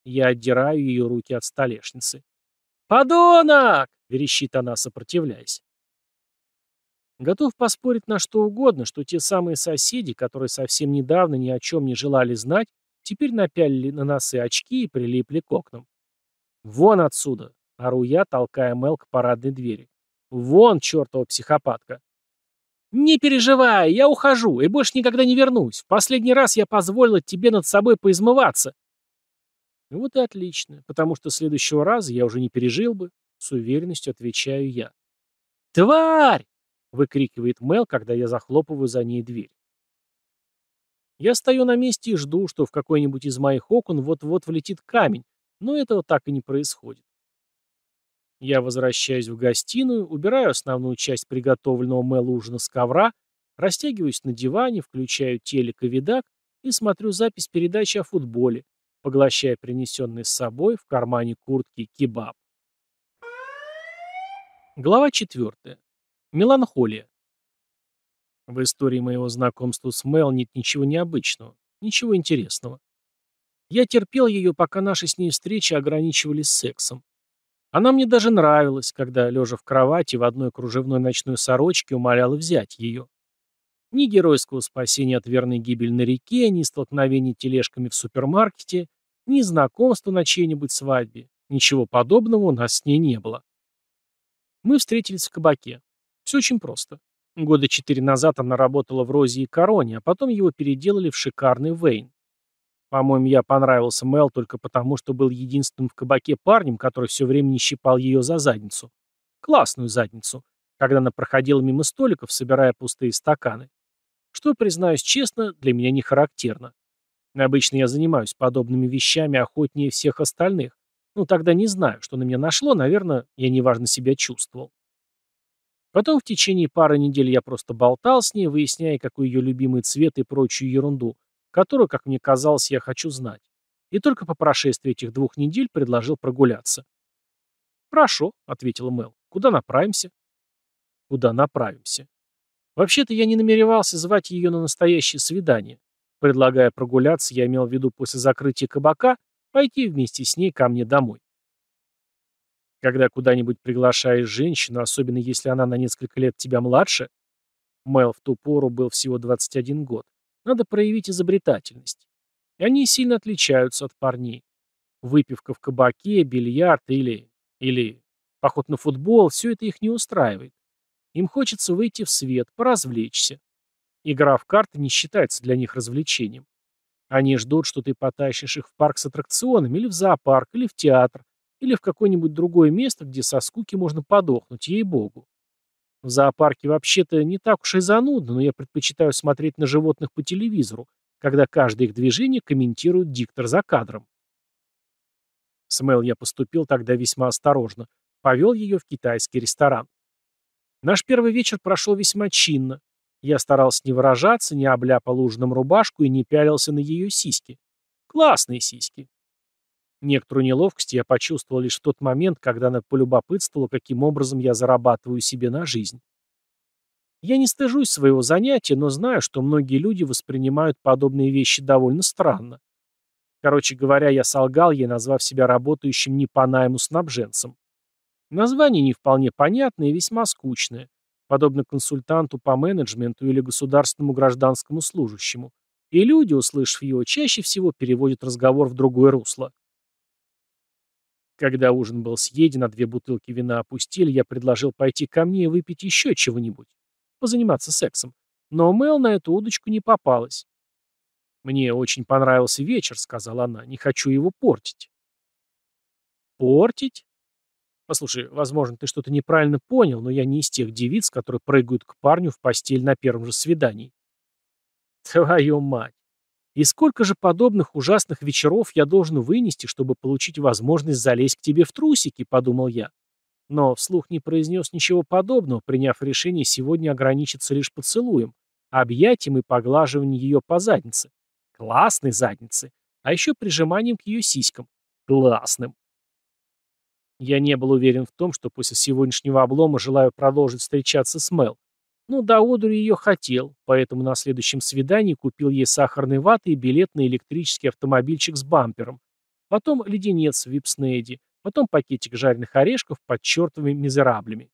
Я отдираю ее руки от столешницы. «Подонок!» — верещит она, сопротивляясь. Готов поспорить на что угодно, что те самые соседи, которые совсем недавно ни о чем не желали знать, теперь напялили на носы очки и прилипли к окнам. «Вон отсюда!» — ору я, толкая Мел к парадной двери. Вон, чёртова психопатка. Не переживай, я ухожу и больше никогда не вернусь. В последний раз я позволила тебе над собой поизмываться. Вот и отлично, потому что следующего раза я уже не пережил бы, с уверенностью отвечаю я. «Тварь!» — выкрикивает Мел, когда я захлопываю за ней дверь. Я стою на месте и жду, что в какой-нибудь из моих окон вот-вот влетит камень, но этого так и не происходит. Я возвращаюсь в гостиную, убираю основную часть приготовленного Мэл ужина с ковра, растягиваюсь на диване, включаю телек и видак и смотрю запись передачи о футболе, поглощая принесенный с собой в кармане куртки кебаб. Глава четвертая. Меланхолия. В истории моего знакомства с Мел нет ничего необычного, ничего интересного. Я терпел ее, пока наши с ней встречи ограничивались сексом. Она мне даже нравилась, когда, лежа в кровати, в одной кружевной ночной сорочке умоляла взять ее. Ни геройского спасения от верной гибели на реке, ни столкновений тележками в супермаркете, ни знакомства на чьей-нибудь свадьбе. Ничего подобного у нас с ней не было. Мы встретились в кабаке. Все очень просто. Года четыре назад она работала в «Розе и Короне», а потом его переделали в шикарный «Вейн». По-моему, я понравился Мел только потому, что был единственным в кабаке парнем, который все время не щипал ее за задницу. Классную задницу, когда она проходила мимо столиков, собирая пустые стаканы. Что, признаюсь честно, для меня не характерно. Обычно я занимаюсь подобными вещами охотнее всех остальных. Ну, тогда не знаю, что на меня нашло, наверное, я неважно себя чувствовал. Потом в течение пары недель я просто болтал с ней, выясняя, какой ее любимый цвет и прочую ерунду которую, как мне казалось, я хочу знать. И только по прошествии этих двух недель предложил прогуляться. «Прошу», — ответила Мэл. «Куда направимся?» «Куда направимся?» Вообще-то я не намеревался звать ее на настоящее свидание. Предлагая прогуляться, я имел в виду после закрытия кабака пойти вместе с ней ко мне домой. Когда куда-нибудь приглашаешь женщину, особенно если она на несколько лет тебя младше, Мэл в ту пору был всего 21 год, надо проявить изобретательность. И они сильно отличаются от парней. Выпивка в кабаке, бильярд или... или поход на футбол, все это их не устраивает. Им хочется выйти в свет, поразвлечься. Игра в карты не считается для них развлечением. Они ждут, что ты потащишь их в парк с аттракционами, или в зоопарк, или в театр, или в какое-нибудь другое место, где со скуки можно подохнуть, ей-богу. В зоопарке вообще-то не так уж и занудно, но я предпочитаю смотреть на животных по телевизору, когда каждое их движение комментирует диктор за кадром. С Мэл я поступил тогда весьма осторожно. Повел ее в китайский ресторан. Наш первый вечер прошел весьма чинно. Я старался не выражаться, не обляпал ужином рубашку и не пялился на ее сиськи. Классные сиськи. Некоторую неловкость я почувствовал лишь в тот момент, когда она полюбопытствовала, каким образом я зарабатываю себе на жизнь. Я не стыжусь своего занятия, но знаю, что многие люди воспринимают подобные вещи довольно странно. Короче говоря, я солгал ей, назвав себя работающим не по найму снабженцем. Название не вполне понятное и весьма скучное, подобно консультанту по менеджменту или государственному гражданскому служащему. И люди, услышав его, чаще всего переводят разговор в другое русло. Когда ужин был съеден, а две бутылки вина опустили, я предложил пойти ко мне и выпить еще чего-нибудь, позаниматься сексом. Но Мэл на эту удочку не попалась. «Мне очень понравился вечер», — сказала она, — «не хочу его портить». «Портить?» «Послушай, возможно, ты что-то неправильно понял, но я не из тех девиц, которые прыгают к парню в постель на первом же свидании». «Твою мать! И сколько же подобных ужасных вечеров я должен вынести, чтобы получить возможность залезть к тебе в трусики, подумал я. Но вслух не произнес ничего подобного, приняв решение сегодня ограничиться лишь поцелуем, объятием и поглаживанием ее по заднице. Классной заднице. А еще прижиманием к ее сиськам. Классным. Я не был уверен в том, что после сегодняшнего облома желаю продолжить встречаться с Мел. Ну, до одури ее хотел, поэтому на следующем свидании купил ей сахарной ваты и билет на электрический автомобильчик с бампером. Потом леденец в випснеде, потом пакетик жареных орешков под чертовыми мизераблями.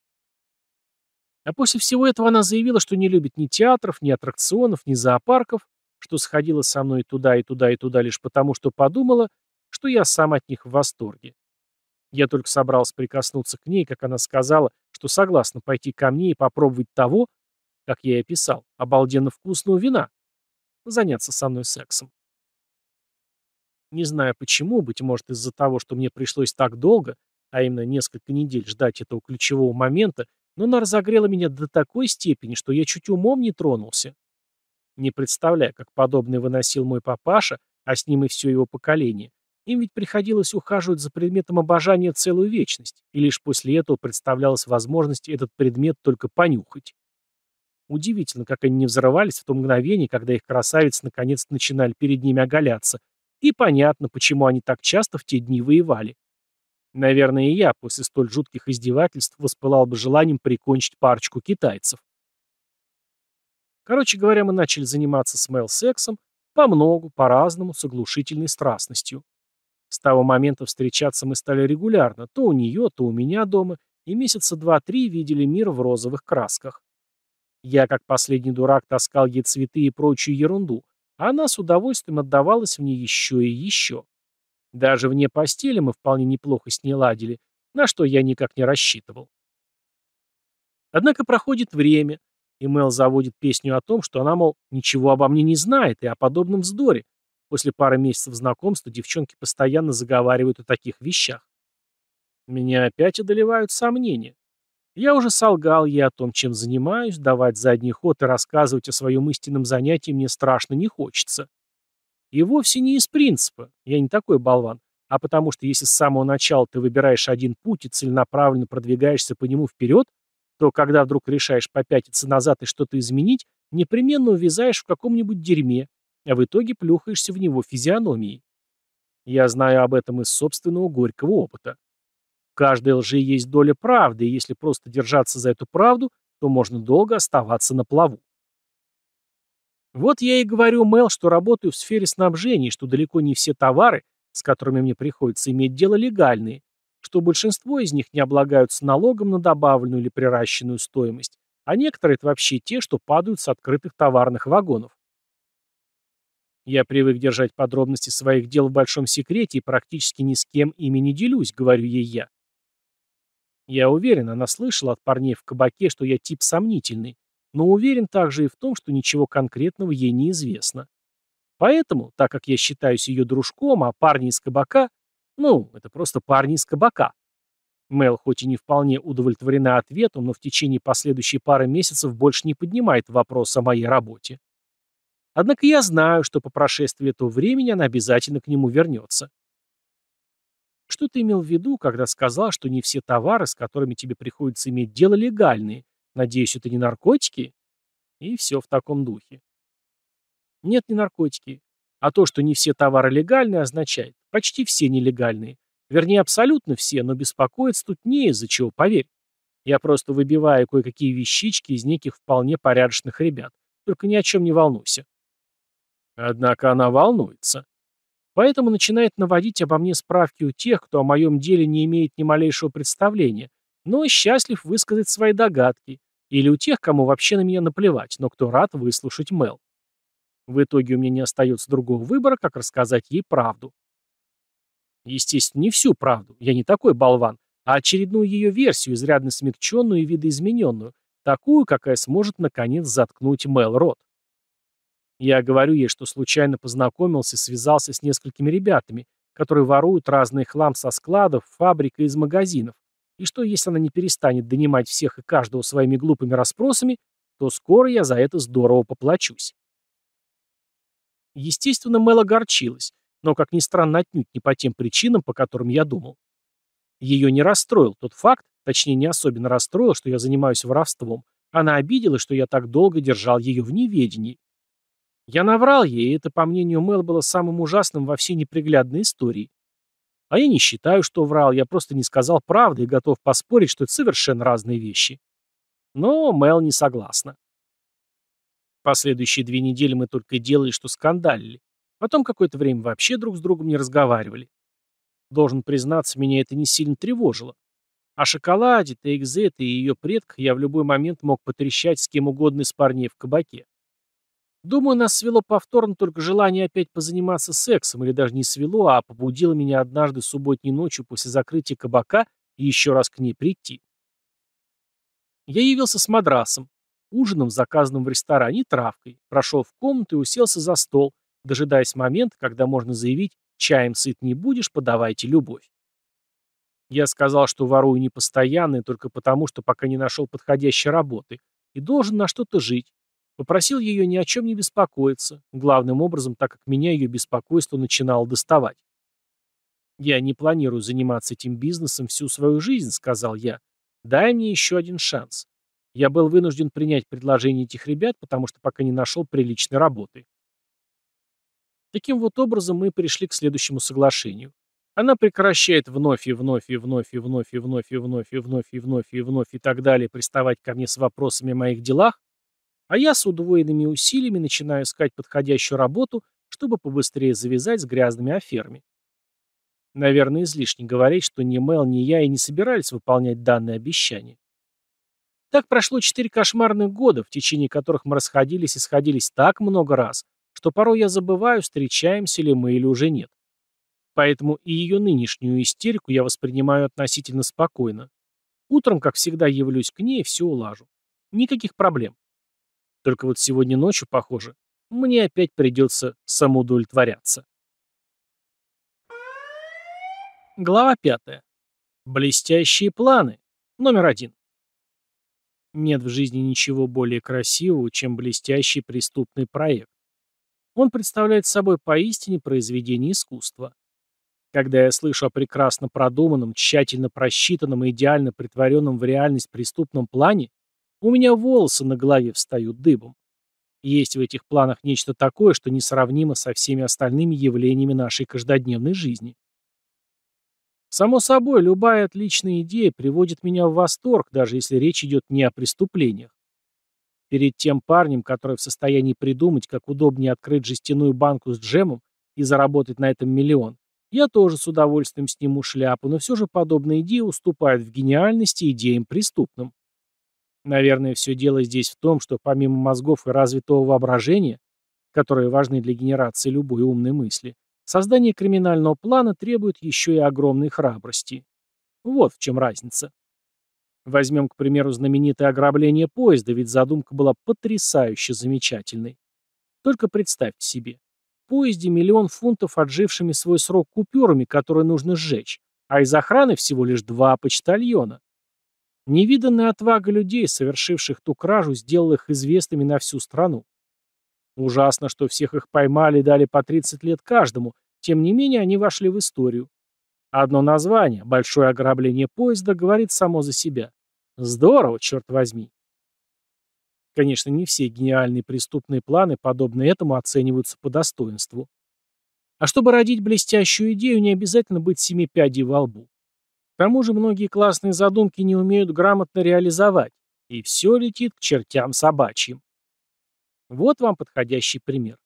А после всего этого она заявила, что не любит ни театров, ни аттракционов, ни зоопарков, что сходила со мной туда и туда и туда лишь потому, что подумала, что я сам от них в восторге. Я только собрался прикоснуться к ней, как она сказала, что согласна пойти ко мне и попробовать того, как я и описал, обалденно вкусного вина, заняться со мной сексом. Не знаю почему, быть может из-за того, что мне пришлось так долго, а именно несколько недель ждать этого ключевого момента, но она разогрела меня до такой степени, что я чуть умом не тронулся. Не представляя, как подобный выносил мой папаша, а с ним и все его поколение. Им ведь приходилось ухаживать за предметом обожания целую вечность, и лишь после этого представлялась возможность этот предмет только понюхать. Удивительно, как они не взрывались в то мгновение, когда их красавицы наконец начинали перед ними оголяться. И понятно, почему они так часто в те дни воевали. Наверное, и я после столь жутких издевательств воспылал бы желанием прикончить парочку китайцев. Короче говоря, мы начали заниматься смейл-сексом по помногу, по-разному, с оглушительной страстностью. С того момента встречаться мы стали регулярно, то у нее, то у меня дома, и месяца два-три видели мир в розовых красках. Я, как последний дурак, таскал ей цветы и прочую ерунду, а она с удовольствием отдавалась мне еще и еще. Даже вне постели мы вполне неплохо с ней ладили, на что я никак не рассчитывал. Однако проходит время, и Мел заводит песню о том, что она, мол, ничего обо мне не знает и о подобном вздоре. После пары месяцев знакомства девчонки постоянно заговаривают о таких вещах. Меня опять одолевают сомнения. Я уже солгал ей о том, чем занимаюсь, давать задний ход и рассказывать о своем истинном занятии мне страшно не хочется. И вовсе не из принципа, я не такой болван, а потому что если с самого начала ты выбираешь один путь и целенаправленно продвигаешься по нему вперед, то когда вдруг решаешь попятиться назад и что-то изменить, непременно увязаешь в каком-нибудь дерьме, а в итоге плюхаешься в него физиономией. Я знаю об этом из собственного горького опыта. В каждой лжи есть доля правды, и если просто держаться за эту правду, то можно долго оставаться на плаву. Вот я и говорю, Мэл, что работаю в сфере снабжений, что далеко не все товары, с которыми мне приходится иметь дело, легальные, что большинство из них не облагаются налогом на добавленную или приращенную стоимость, а некоторые – это вообще те, что падают с открытых товарных вагонов. Я привык держать подробности своих дел в большом секрете и практически ни с кем ими не делюсь, говорю ей я. Я уверен, она слышала от парней в кабаке, что я тип сомнительный, но уверен также и в том, что ничего конкретного ей не известно. Поэтому, так как я считаюсь ее дружком, а парни из кабака... Ну, это просто парни из кабака. Мел хоть и не вполне удовлетворена ответом, но в течение последующей пары месяцев больше не поднимает вопрос о моей работе. Однако я знаю, что по прошествии этого времени она обязательно к нему вернется. Что ты имел в виду, когда сказал, что не все товары, с которыми тебе приходится иметь дело, легальные? Надеюсь, это не наркотики? И все в таком духе. Нет, не наркотики. А то, что не все товары легальные, означает почти все нелегальные. Вернее, абсолютно все, но беспокоиться тут не из-за чего, поверь. Я просто выбиваю кое-какие вещички из неких вполне порядочных ребят. Только ни о чем не волнуйся. Однако она волнуется. Поэтому начинает наводить обо мне справки у тех, кто о моем деле не имеет ни малейшего представления, но счастлив высказать свои догадки, или у тех, кому вообще на меня наплевать, но кто рад выслушать Мел. В итоге у меня не остается другого выбора, как рассказать ей правду. Естественно, не всю правду, я не такой болван, а очередную ее версию, изрядно смягченную и видоизмененную, такую, какая сможет, наконец, заткнуть Мел рот. Я говорю ей, что случайно познакомился связался с несколькими ребятами, которые воруют разный хлам со складов, фабрик и из магазинов, и что если она не перестанет донимать всех и каждого своими глупыми расспросами, то скоро я за это здорово поплачусь. Естественно, Мэл огорчилась, но, как ни странно, отнюдь не по тем причинам, по которым я думал. Ее не расстроил тот факт, точнее, не особенно расстроил, что я занимаюсь воровством. Она обиделась, что я так долго держал ее в неведении. Я наврал ей, и это, по мнению Мэл, было самым ужасным во всей неприглядной истории. А я не считаю, что врал, я просто не сказал правды и готов поспорить, что это совершенно разные вещи. Но Мэл не согласна. Последующие две недели мы только делали, что скандалили. Потом какое-то время вообще друг с другом не разговаривали. Должен признаться, меня это не сильно тревожило. О шоколаде, Тейкзет и ее предках я в любой момент мог потрещать с кем угодно из парней в кабаке. Думаю, нас свело повторно только желание опять позаниматься сексом, или даже не свело, а побудило меня однажды субботней ночью после закрытия кабака еще раз к ней прийти. Я явился с мадрасом, ужином, заказанным в ресторане, травкой, прошел в комнату и уселся за стол, дожидаясь момента, когда можно заявить «чаем сыт не будешь, подавайте любовь». Я сказал, что ворую непостоянно только потому, что пока не нашел подходящей работы, и должен на что-то жить, Попросил ее ни о чем не беспокоиться, главным образом, так как меня ее беспокойство начинало доставать. «Я не планирую заниматься этим бизнесом всю свою жизнь», — сказал я. «Дай мне еще один шанс. Я был вынужден принять предложение этих ребят, потому что пока не нашел приличной работы». Таким вот образом мы пришли к следующему соглашению. Она прекращает вновь и вновь и вновь и вновь и вновь и вновь и вновь и вновь и вновь и так далее приставать ко мне с вопросами о моих делах, а я с удвоенными усилиями начинаю искать подходящую работу, чтобы побыстрее завязать с грязными аферами. Наверное, излишне говорить, что ни Мел, ни я и не собирались выполнять данное обещание. Так прошло четыре кошмарных года, в течение которых мы расходились и сходились так много раз, что порой я забываю, встречаемся ли мы или уже нет. Поэтому и ее нынешнюю истерику я воспринимаю относительно спокойно. Утром, как всегда, явлюсь к ней и все улажу. Никаких проблем. Только вот сегодня ночью, похоже, мне опять придется самоудовлетворяться. Глава пятая. Блестящие планы. Номер один. Нет в жизни ничего более красивого, чем блестящий преступный проект. Он представляет собой поистине произведение искусства. Когда я слышу о прекрасно продуманном, тщательно просчитанном и идеально притворенном в реальность преступном плане, у меня волосы на голове встают дыбом. Есть в этих планах нечто такое, что несравнимо со всеми остальными явлениями нашей каждодневной жизни. Само собой, любая отличная идея приводит меня в восторг, даже если речь идет не о преступлениях. Перед тем парнем, который в состоянии придумать, как удобнее открыть жестяную банку с джемом и заработать на этом миллион, я тоже с удовольствием сниму шляпу, но все же подобная идея уступает в гениальности идеям преступным. Наверное, все дело здесь в том, что помимо мозгов и развитого воображения, которые важны для генерации любой умной мысли, создание криминального плана требует еще и огромной храбрости. Вот в чем разница. Возьмем, к примеру, знаменитое ограбление поезда, ведь задумка была потрясающе замечательной. Только представьте себе. В поезде миллион фунтов отжившими свой срок купюрами, которые нужно сжечь, а из охраны всего лишь два почтальона. Невиданная отвага людей, совершивших ту кражу, сделала их известными на всю страну. Ужасно, что всех их поймали и дали по 30 лет каждому, тем не менее они вошли в историю. Одно название «Большое ограбление поезда» говорит само за себя. Здорово, черт возьми. Конечно, не все гениальные преступные планы, подобные этому, оцениваются по достоинству. А чтобы родить блестящую идею, не обязательно быть семи пядей во лбу. К тому же многие классные задумки не умеют грамотно реализовать, и все летит к чертям собачьим. Вот вам подходящий пример.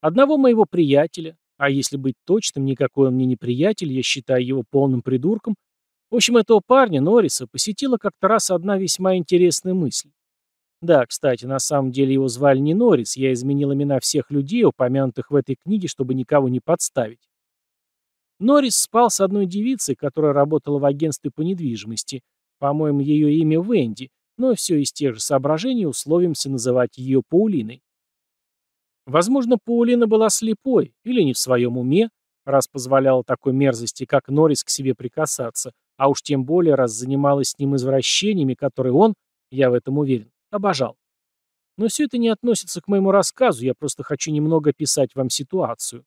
Одного моего приятеля, а если быть точным, никакой он мне не приятель, я считаю его полным придурком, в общем, этого парня, Норриса, посетила как-то раз одна весьма интересная мысль. Да, кстати, на самом деле его звали не Норрис, я изменил имена всех людей, упомянутых в этой книге, чтобы никого не подставить. Норрис спал с одной девицей, которая работала в агентстве по недвижимости. По-моему, ее имя Венди, но все из тех же соображений условимся называть ее Паулиной. Возможно, Паулина была слепой или не в своем уме, раз позволяла такой мерзости, как Норрис, к себе прикасаться, а уж тем более раз занималась с ним извращениями, которые он, я в этом уверен, обожал. Но все это не относится к моему рассказу, я просто хочу немного описать вам ситуацию.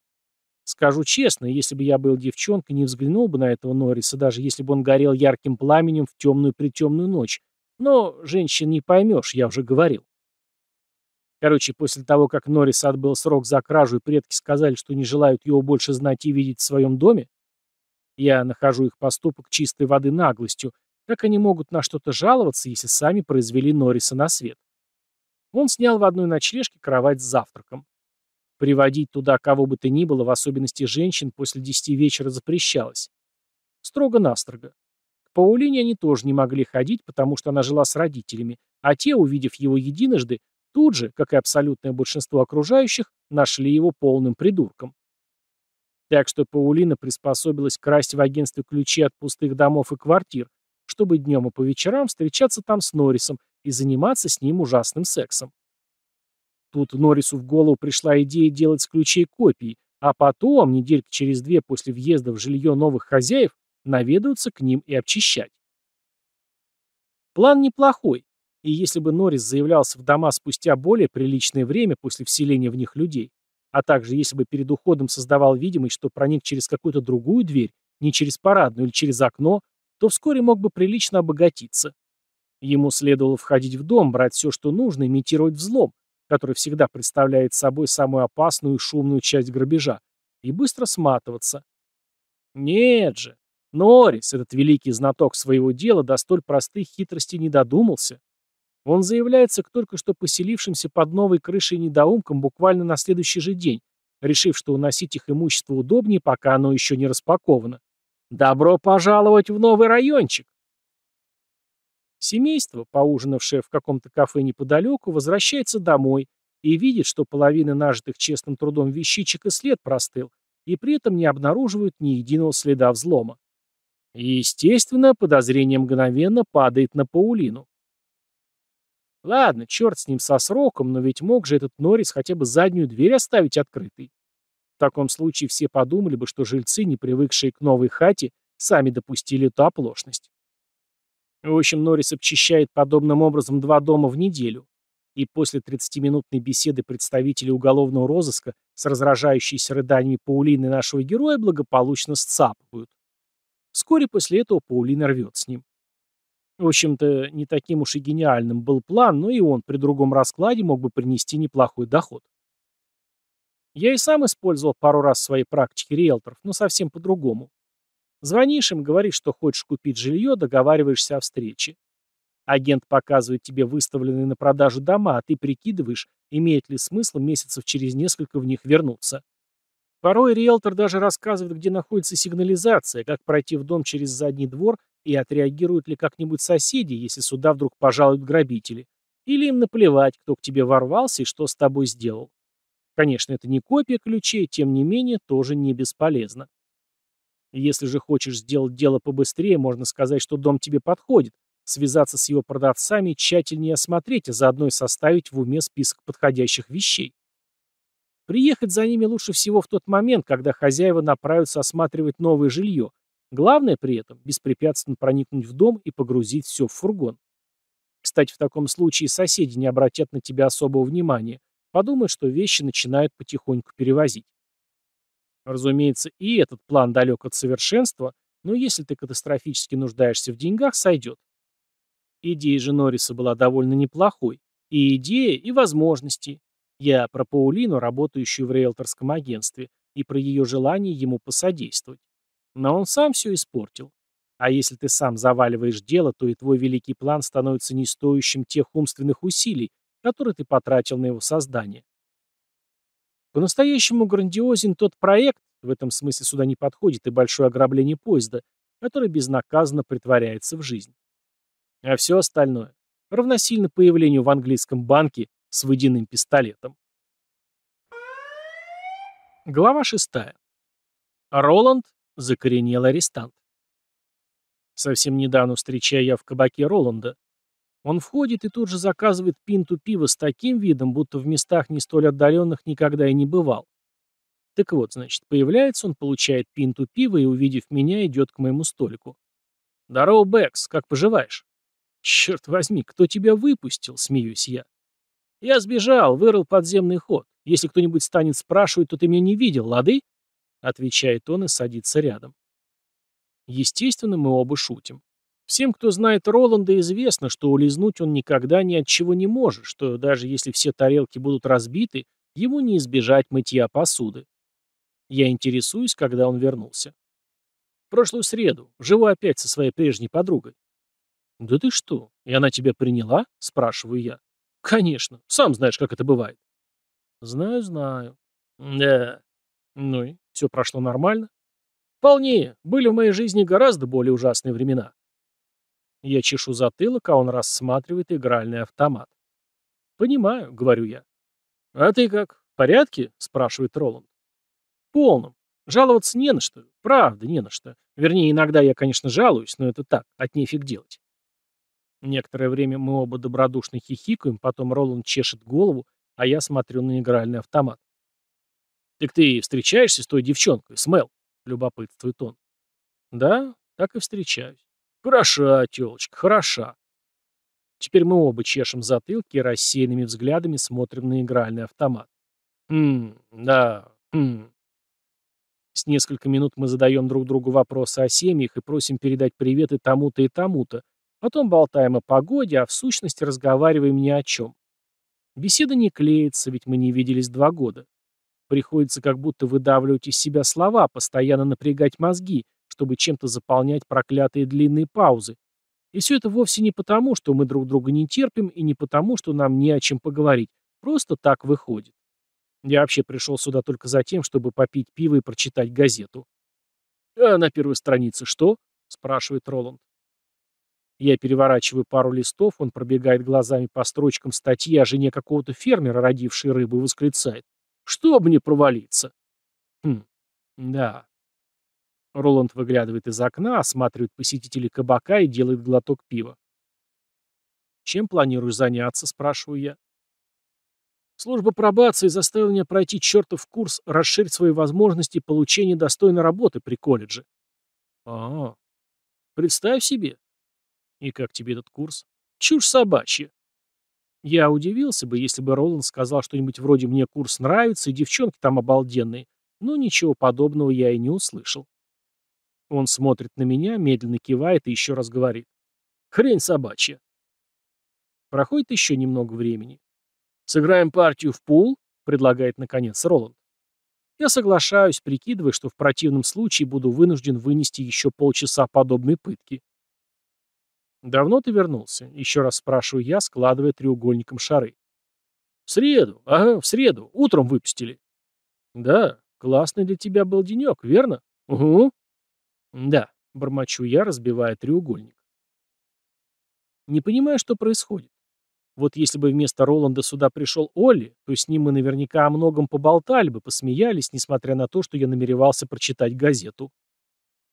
Скажу честно, если бы я был девчонкой, не взглянул бы на этого Норриса, даже если бы он горел ярким пламенем в темную-притемную ночь. Но женщин не поймешь, я уже говорил. Короче, после того, как Норрис отбыл срок за кражу и предки сказали, что не желают его больше знать и видеть в своем доме, я нахожу их поступок чистой воды наглостью. Как они могут на что-то жаловаться, если сами произвели Норриса на свет? Он снял в одной ночлежке кровать с завтраком. Приводить туда кого бы то ни было, в особенности женщин, после десяти вечера запрещалось. Строго-настрого. К Паулине они тоже не могли ходить, потому что она жила с родителями, а те, увидев его единожды, тут же, как и абсолютное большинство окружающих, нашли его полным придурком. Так что Паулина приспособилась красть в агентстве ключи от пустых домов и квартир, чтобы днем и по вечерам встречаться там с Норрисом и заниматься с ним ужасным сексом. Тут Норрису в голову пришла идея делать с ключей копии, а потом, недельки через две после въезда в жилье новых хозяев, наведываться к ним и обчищать. План неплохой, и если бы Норрис заявлялся в дома спустя более приличное время после вселения в них людей, а также если бы перед уходом создавал видимость, что проник через какую-то другую дверь, не через парадную или через окно, то вскоре мог бы прилично обогатиться. Ему следовало входить в дом, брать все, что нужно, имитировать взлом, который всегда представляет собой самую опасную и шумную часть грабежа, и быстро сматываться. Нет же, Норрис, этот великий знаток своего дела, до столь простых хитростей не додумался. Он заявляется к только что поселившимся под новой крышей недоумкам буквально на следующий же день, решив, что уносить их имущество удобнее, пока оно еще не распаковано. «Добро пожаловать в новый райончик!» Семейство, поужинавшее в каком-то кафе неподалеку, возвращается домой и видит, что половина нажитых честным трудом вещичек и след простыл, и при этом не обнаруживают ни единого следа взлома. естественно, подозрение мгновенно падает на Паулину. Ладно, черт с ним со сроком, но ведь мог же этот Норрис хотя бы заднюю дверь оставить открытой. В таком случае все подумали бы, что жильцы, не привыкшие к новой хате, сами допустили эту оплошность. В общем, Норрис обчищает подобным образом два дома в неделю. И после 30-минутной беседы представителей уголовного розыска с разражающейся рыданиями Паулины нашего героя благополучно сцапывают. Вскоре после этого Паулина рвет с ним. В общем-то, не таким уж и гениальным был план, но и он при другом раскладе мог бы принести неплохой доход. Я и сам использовал пару раз в своей практике риэлторов, но совсем по-другому. Звонишь им, говоришь, что хочешь купить жилье, договариваешься о встрече. Агент показывает тебе выставленные на продажу дома, а ты прикидываешь, имеет ли смысл месяцев через несколько в них вернуться. Порой риэлтор даже рассказывает, где находится сигнализация, как пройти в дом через задний двор и отреагируют ли как-нибудь соседи, если сюда вдруг пожалуют грабители. Или им наплевать, кто к тебе ворвался и что с тобой сделал. Конечно, это не копия ключей, тем не менее, тоже не бесполезно. Если же хочешь сделать дело побыстрее, можно сказать, что дом тебе подходит, связаться с его продавцами, тщательнее осмотреть, а заодно и составить в уме список подходящих вещей. Приехать за ними лучше всего в тот момент, когда хозяева направятся осматривать новое жилье. Главное при этом – беспрепятственно проникнуть в дом и погрузить все в фургон. Кстати, в таком случае соседи не обратят на тебя особого внимания, подумают, что вещи начинают потихоньку перевозить. Разумеется, и этот план далек от совершенства, но если ты катастрофически нуждаешься в деньгах, сойдет. Идея же Норриса была довольно неплохой. И идея, и возможности. Я про Паулину, работающую в риэлторском агентстве, и про ее желание ему посодействовать. Но он сам все испортил. А если ты сам заваливаешь дело, то и твой великий план становится не стоящим тех умственных усилий, которые ты потратил на его создание. По-настоящему грандиозен тот проект, в этом смысле сюда не подходит и большое ограбление поезда, который безнаказанно притворяется в жизнь. А все остальное равносильно появлению в английском банке с водяным пистолетом. Глава 6. Роланд – закоренелый арестант. Совсем недавно встречая я в кабаке Роланда, он входит и тут же заказывает пинту пива с таким видом, будто в местах не столь отдаленных никогда и не бывал. Так вот, значит, появляется он, получает пинту пива и, увидев меня, идет к моему столику. «Здорово, Бэкс, как поживаешь?» «Черт возьми, кто тебя выпустил?» — смеюсь я. «Я сбежал, вырыл подземный ход. Если кто-нибудь станет спрашивать, то ты меня не видел, лады?» — отвечает он и садится рядом. Естественно, мы оба шутим. Всем, кто знает Роланда, известно, что улизнуть он никогда ни от чего не может, что даже если все тарелки будут разбиты, ему не избежать мытья посуды. Я интересуюсь, когда он вернулся. В прошлую среду. Живу опять со своей прежней подругой. «Да ты что? И она тебя приняла?» – спрашиваю я. «Конечно. Сам знаешь, как это бывает». «Знаю, знаю». «Да». «Ну и? Все прошло нормально?» «Вполне. Были в моей жизни гораздо более ужасные времена». Я чешу затылок, а он рассматривает игральный автомат. «Понимаю», — говорю я. «А ты как, в порядке?» — спрашивает Роланд. «В полном. Жаловаться не на что. Правда, не на что. Вернее, иногда я, конечно, жалуюсь, но это так, от нефиг делать». Некоторое время мы оба добродушно хихикаем, потом Роланд чешет голову, а я смотрю на игральный автомат. «Так ты встречаешься с той девчонкой, с Мел?» — любопытствует он. «Да, так и встречаюсь. Хороша, тёлочка, хороша. Теперь мы оба чешем затылки и рассеянными взглядами смотрим на игральный автомат. Хм, да, хм. С несколько минут мы задаем друг другу вопросы о семьях и просим передать приветы тому-то и тому-то. Потом болтаем о погоде, а в сущности разговариваем ни о чем. Беседа не клеится, ведь мы не виделись два года. Приходится как будто выдавливать из себя слова, постоянно напрягать мозги, чтобы чем-то заполнять проклятые длинные паузы. И все это вовсе не потому, что мы друг друга не терпим, и не потому, что нам не о чем поговорить. Просто так выходит. Я вообще пришел сюда только за тем, чтобы попить пиво и прочитать газету. «А на первой странице что?» — спрашивает Роланд. Я переворачиваю пару листов, он пробегает глазами по строчкам статьи о жене какого-то фермера, родившей рыбу, и восклицает. «Что мне провалиться?» «Хм, да, Роланд выглядывает из окна, осматривает посетителей кабака и делает глоток пива. «Чем планируешь заняться?» – спрашиваю я. Служба пробации заставила меня пройти чертов курс, расширить свои возможности получения достойной работы при колледже. А, Представь себе. И как тебе этот курс? Чушь собачья. Я удивился бы, если бы Роланд сказал что-нибудь вроде «мне курс нравится, и девчонки там обалденные», но ничего подобного я и не услышал. Он смотрит на меня, медленно кивает и еще раз говорит. Хрень собачья. Проходит еще немного времени. «Сыграем партию в пул», — предлагает, наконец, Роланд. Я соглашаюсь, прикидывая, что в противном случае буду вынужден вынести еще полчаса подобной пытки. «Давно ты вернулся?» — еще раз спрашиваю я, складывая треугольником шары. «В среду. Ага, в среду. Утром выпустили». «Да, классный для тебя был денек, верно?» «Угу. Да, бормочу я, разбивая треугольник. Не понимаю, что происходит. Вот если бы вместо Роланда сюда пришел Олли, то с ним мы наверняка о многом поболтали бы, посмеялись, несмотря на то, что я намеревался прочитать газету.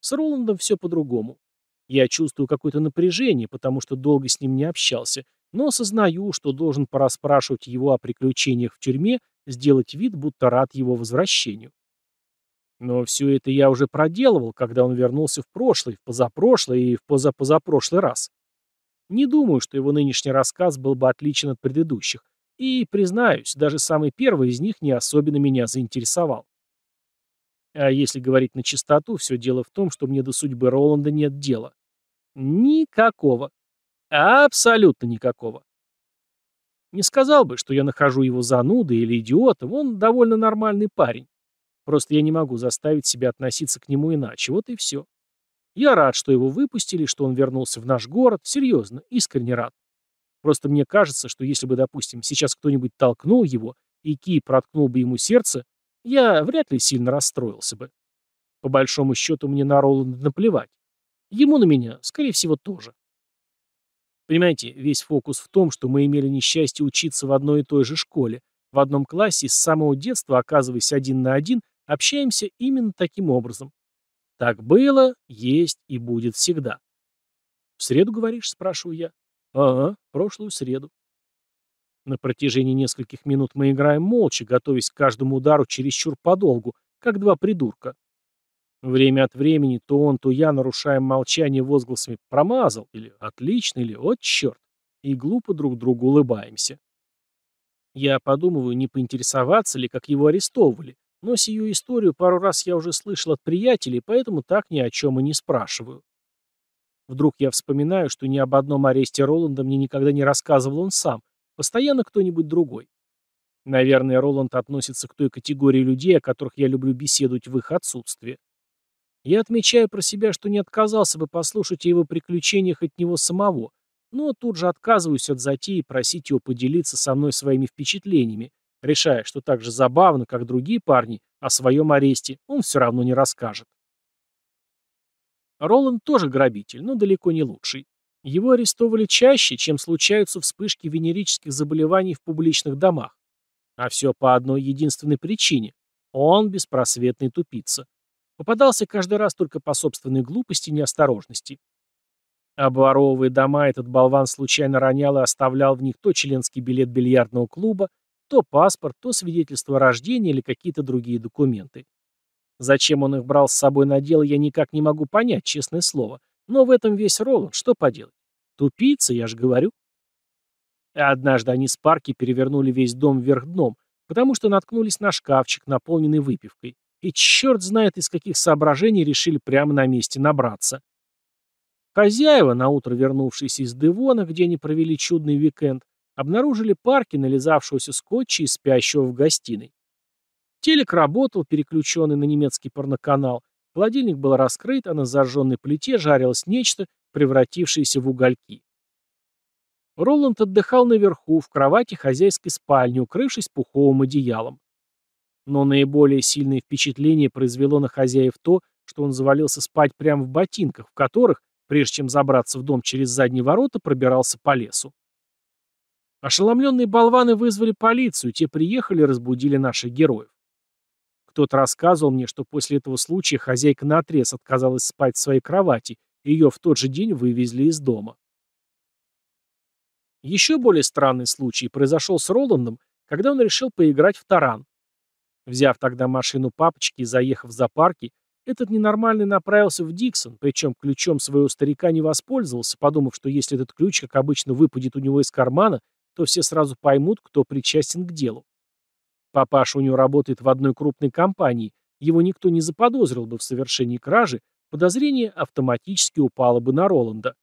С Роландом все по-другому. Я чувствую какое-то напряжение, потому что долго с ним не общался, но осознаю, что должен пораспрашивать его о приключениях в тюрьме, сделать вид, будто рад его возвращению. Но все это я уже проделывал, когда он вернулся в прошлый, в позапрошлый и в позапозапрошлый раз. Не думаю, что его нынешний рассказ был бы отличен от предыдущих. И, признаюсь, даже самый первый из них не особенно меня заинтересовал. А если говорить на чистоту, все дело в том, что мне до судьбы Роланда нет дела. Никакого. Абсолютно никакого. Не сказал бы, что я нахожу его занудой или идиотом, он довольно нормальный парень. Просто я не могу заставить себя относиться к нему иначе. Вот и все. Я рад, что его выпустили, что он вернулся в наш город. Серьезно, искренне рад. Просто мне кажется, что если бы, допустим, сейчас кто-нибудь толкнул его, и Ки проткнул бы ему сердце, я вряд ли сильно расстроился бы. По большому счету мне на Роланда наплевать. Ему на меня, скорее всего, тоже. Понимаете, весь фокус в том, что мы имели несчастье учиться в одной и той же школе, в одном классе с самого детства оказываясь один на один – Общаемся именно таким образом. Так было, есть и будет всегда. «В среду, говоришь?» – спрашиваю я. «Ага, прошлую среду». На протяжении нескольких минут мы играем молча, готовясь к каждому удару чересчур подолгу, как два придурка. Время от времени то он, то я нарушаем молчание возгласами «промазал» или «отлично» или «от черт» и глупо друг другу улыбаемся. Я подумываю, не поинтересоваться ли, как его арестовывали, но сию историю пару раз я уже слышал от приятелей, поэтому так ни о чем и не спрашиваю. Вдруг я вспоминаю, что ни об одном аресте Роланда мне никогда не рассказывал он сам, постоянно кто-нибудь другой. Наверное, Роланд относится к той категории людей, о которых я люблю беседовать в их отсутствии. Я отмечаю про себя, что не отказался бы послушать о его приключениях от него самого, но тут же отказываюсь от затеи просить его поделиться со мной своими впечатлениями, решая, что так же забавно, как другие парни, о своем аресте он все равно не расскажет. Роланд тоже грабитель, но далеко не лучший. Его арестовывали чаще, чем случаются вспышки венерических заболеваний в публичных домах. А все по одной единственной причине. Он беспросветный тупица. Попадался каждый раз только по собственной глупости и неосторожности. Обворовывая дома, этот болван случайно ронял и оставлял в них то членский билет бильярдного клуба, то паспорт, то свидетельство о рождении или какие-то другие документы. Зачем он их брал с собой на дело, я никак не могу понять, честное слово. Но в этом весь Роланд, что поделать? Тупица, я же говорю. однажды они с парки перевернули весь дом вверх дном, потому что наткнулись на шкафчик, наполненный выпивкой. И черт знает, из каких соображений решили прямо на месте набраться. Хозяева, наутро вернувшиеся из Девона, где они провели чудный уикенд, Обнаружили парки, нализавшегося скотча и спящего в гостиной. Телек работал, переключенный на немецкий порноканал. Холодильник был раскрыт, а на зажженной плите жарилось нечто, превратившееся в угольки. Роланд отдыхал наверху, в кровати хозяйской спальни, укрывшись пуховым одеялом. Но наиболее сильное впечатление произвело на хозяев то, что он завалился спать прямо в ботинках, в которых, прежде чем забраться в дом через задние ворота, пробирался по лесу. Ошеломленные болваны вызвали полицию, те приехали и разбудили наших героев. Кто-то рассказывал мне, что после этого случая хозяйка наотрез отказалась спать в своей кровати, и ее в тот же день вывезли из дома. Еще более странный случай произошел с Роландом, когда он решил поиграть в таран. Взяв тогда машину папочки и заехав за парки, этот ненормальный направился в Диксон, причем ключом своего старика не воспользовался, подумав, что если этот ключ, как обычно, выпадет у него из кармана, то все сразу поймут, кто причастен к делу. Папаша у него работает в одной крупной компании, его никто не заподозрил бы в совершении кражи, подозрение автоматически упало бы на Роланда.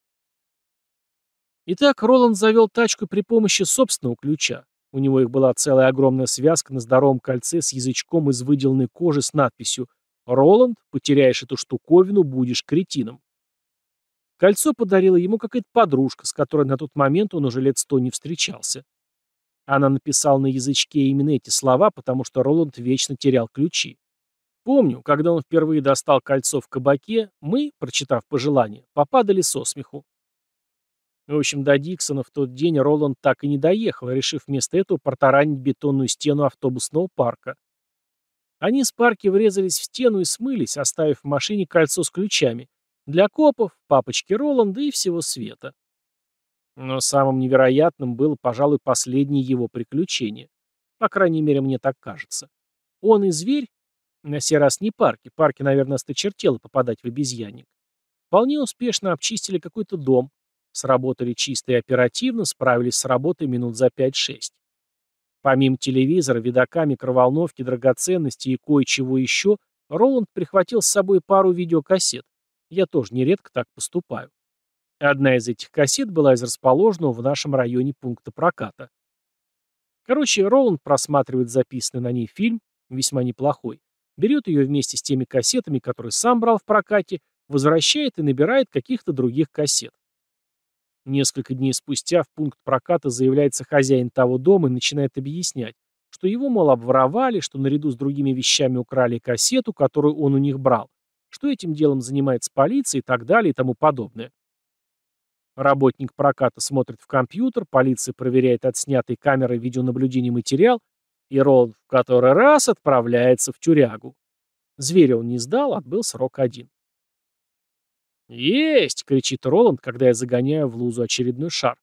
Итак, Роланд завел тачку при помощи собственного ключа. У него их была целая огромная связка на здоровом кольце с язычком из выделанной кожи с надписью «Роланд, потеряешь эту штуковину, будешь кретином». Кольцо подарила ему какая-то подружка, с которой на тот момент он уже лет сто не встречался. Она написала на язычке именно эти слова, потому что Роланд вечно терял ключи. Помню, когда он впервые достал кольцо в кабаке, мы, прочитав пожелание, попадали со смеху. В общем, до Диксона в тот день Роланд так и не доехал, решив вместо этого протаранить бетонную стену автобусного парка. Они с парки врезались в стену и смылись, оставив в машине кольцо с ключами, для копов, папочки Роланда и всего света. Но самым невероятным было, пожалуй, последнее его приключение. По крайней мере, мне так кажется. Он и зверь, на сей раз не парки, парки, наверное, осточертело попадать в обезьянник, вполне успешно обчистили какой-то дом, сработали чисто и оперативно, справились с работой минут за 5-6. Помимо телевизора, видока, микроволновки, драгоценностей и кое-чего еще, Роланд прихватил с собой пару видеокассет. Я тоже нередко так поступаю. Одна из этих кассет была из расположенного в нашем районе пункта проката. Короче, Роланд просматривает записанный на ней фильм, весьма неплохой, берет ее вместе с теми кассетами, которые сам брал в прокате, возвращает и набирает каких-то других кассет. Несколько дней спустя в пункт проката заявляется хозяин того дома и начинает объяснять, что его, мол, обворовали, что наряду с другими вещами украли кассету, которую он у них брал, что этим делом занимается полиция и так далее и тому подобное. Работник проката смотрит в компьютер, полиция проверяет отснятый камерой видеонаблюдения материал, и Роланд в который раз отправляется в тюрягу. Зверя он не сдал, отбыл срок один. «Есть!» — кричит Роланд, когда я загоняю в лузу очередной шар.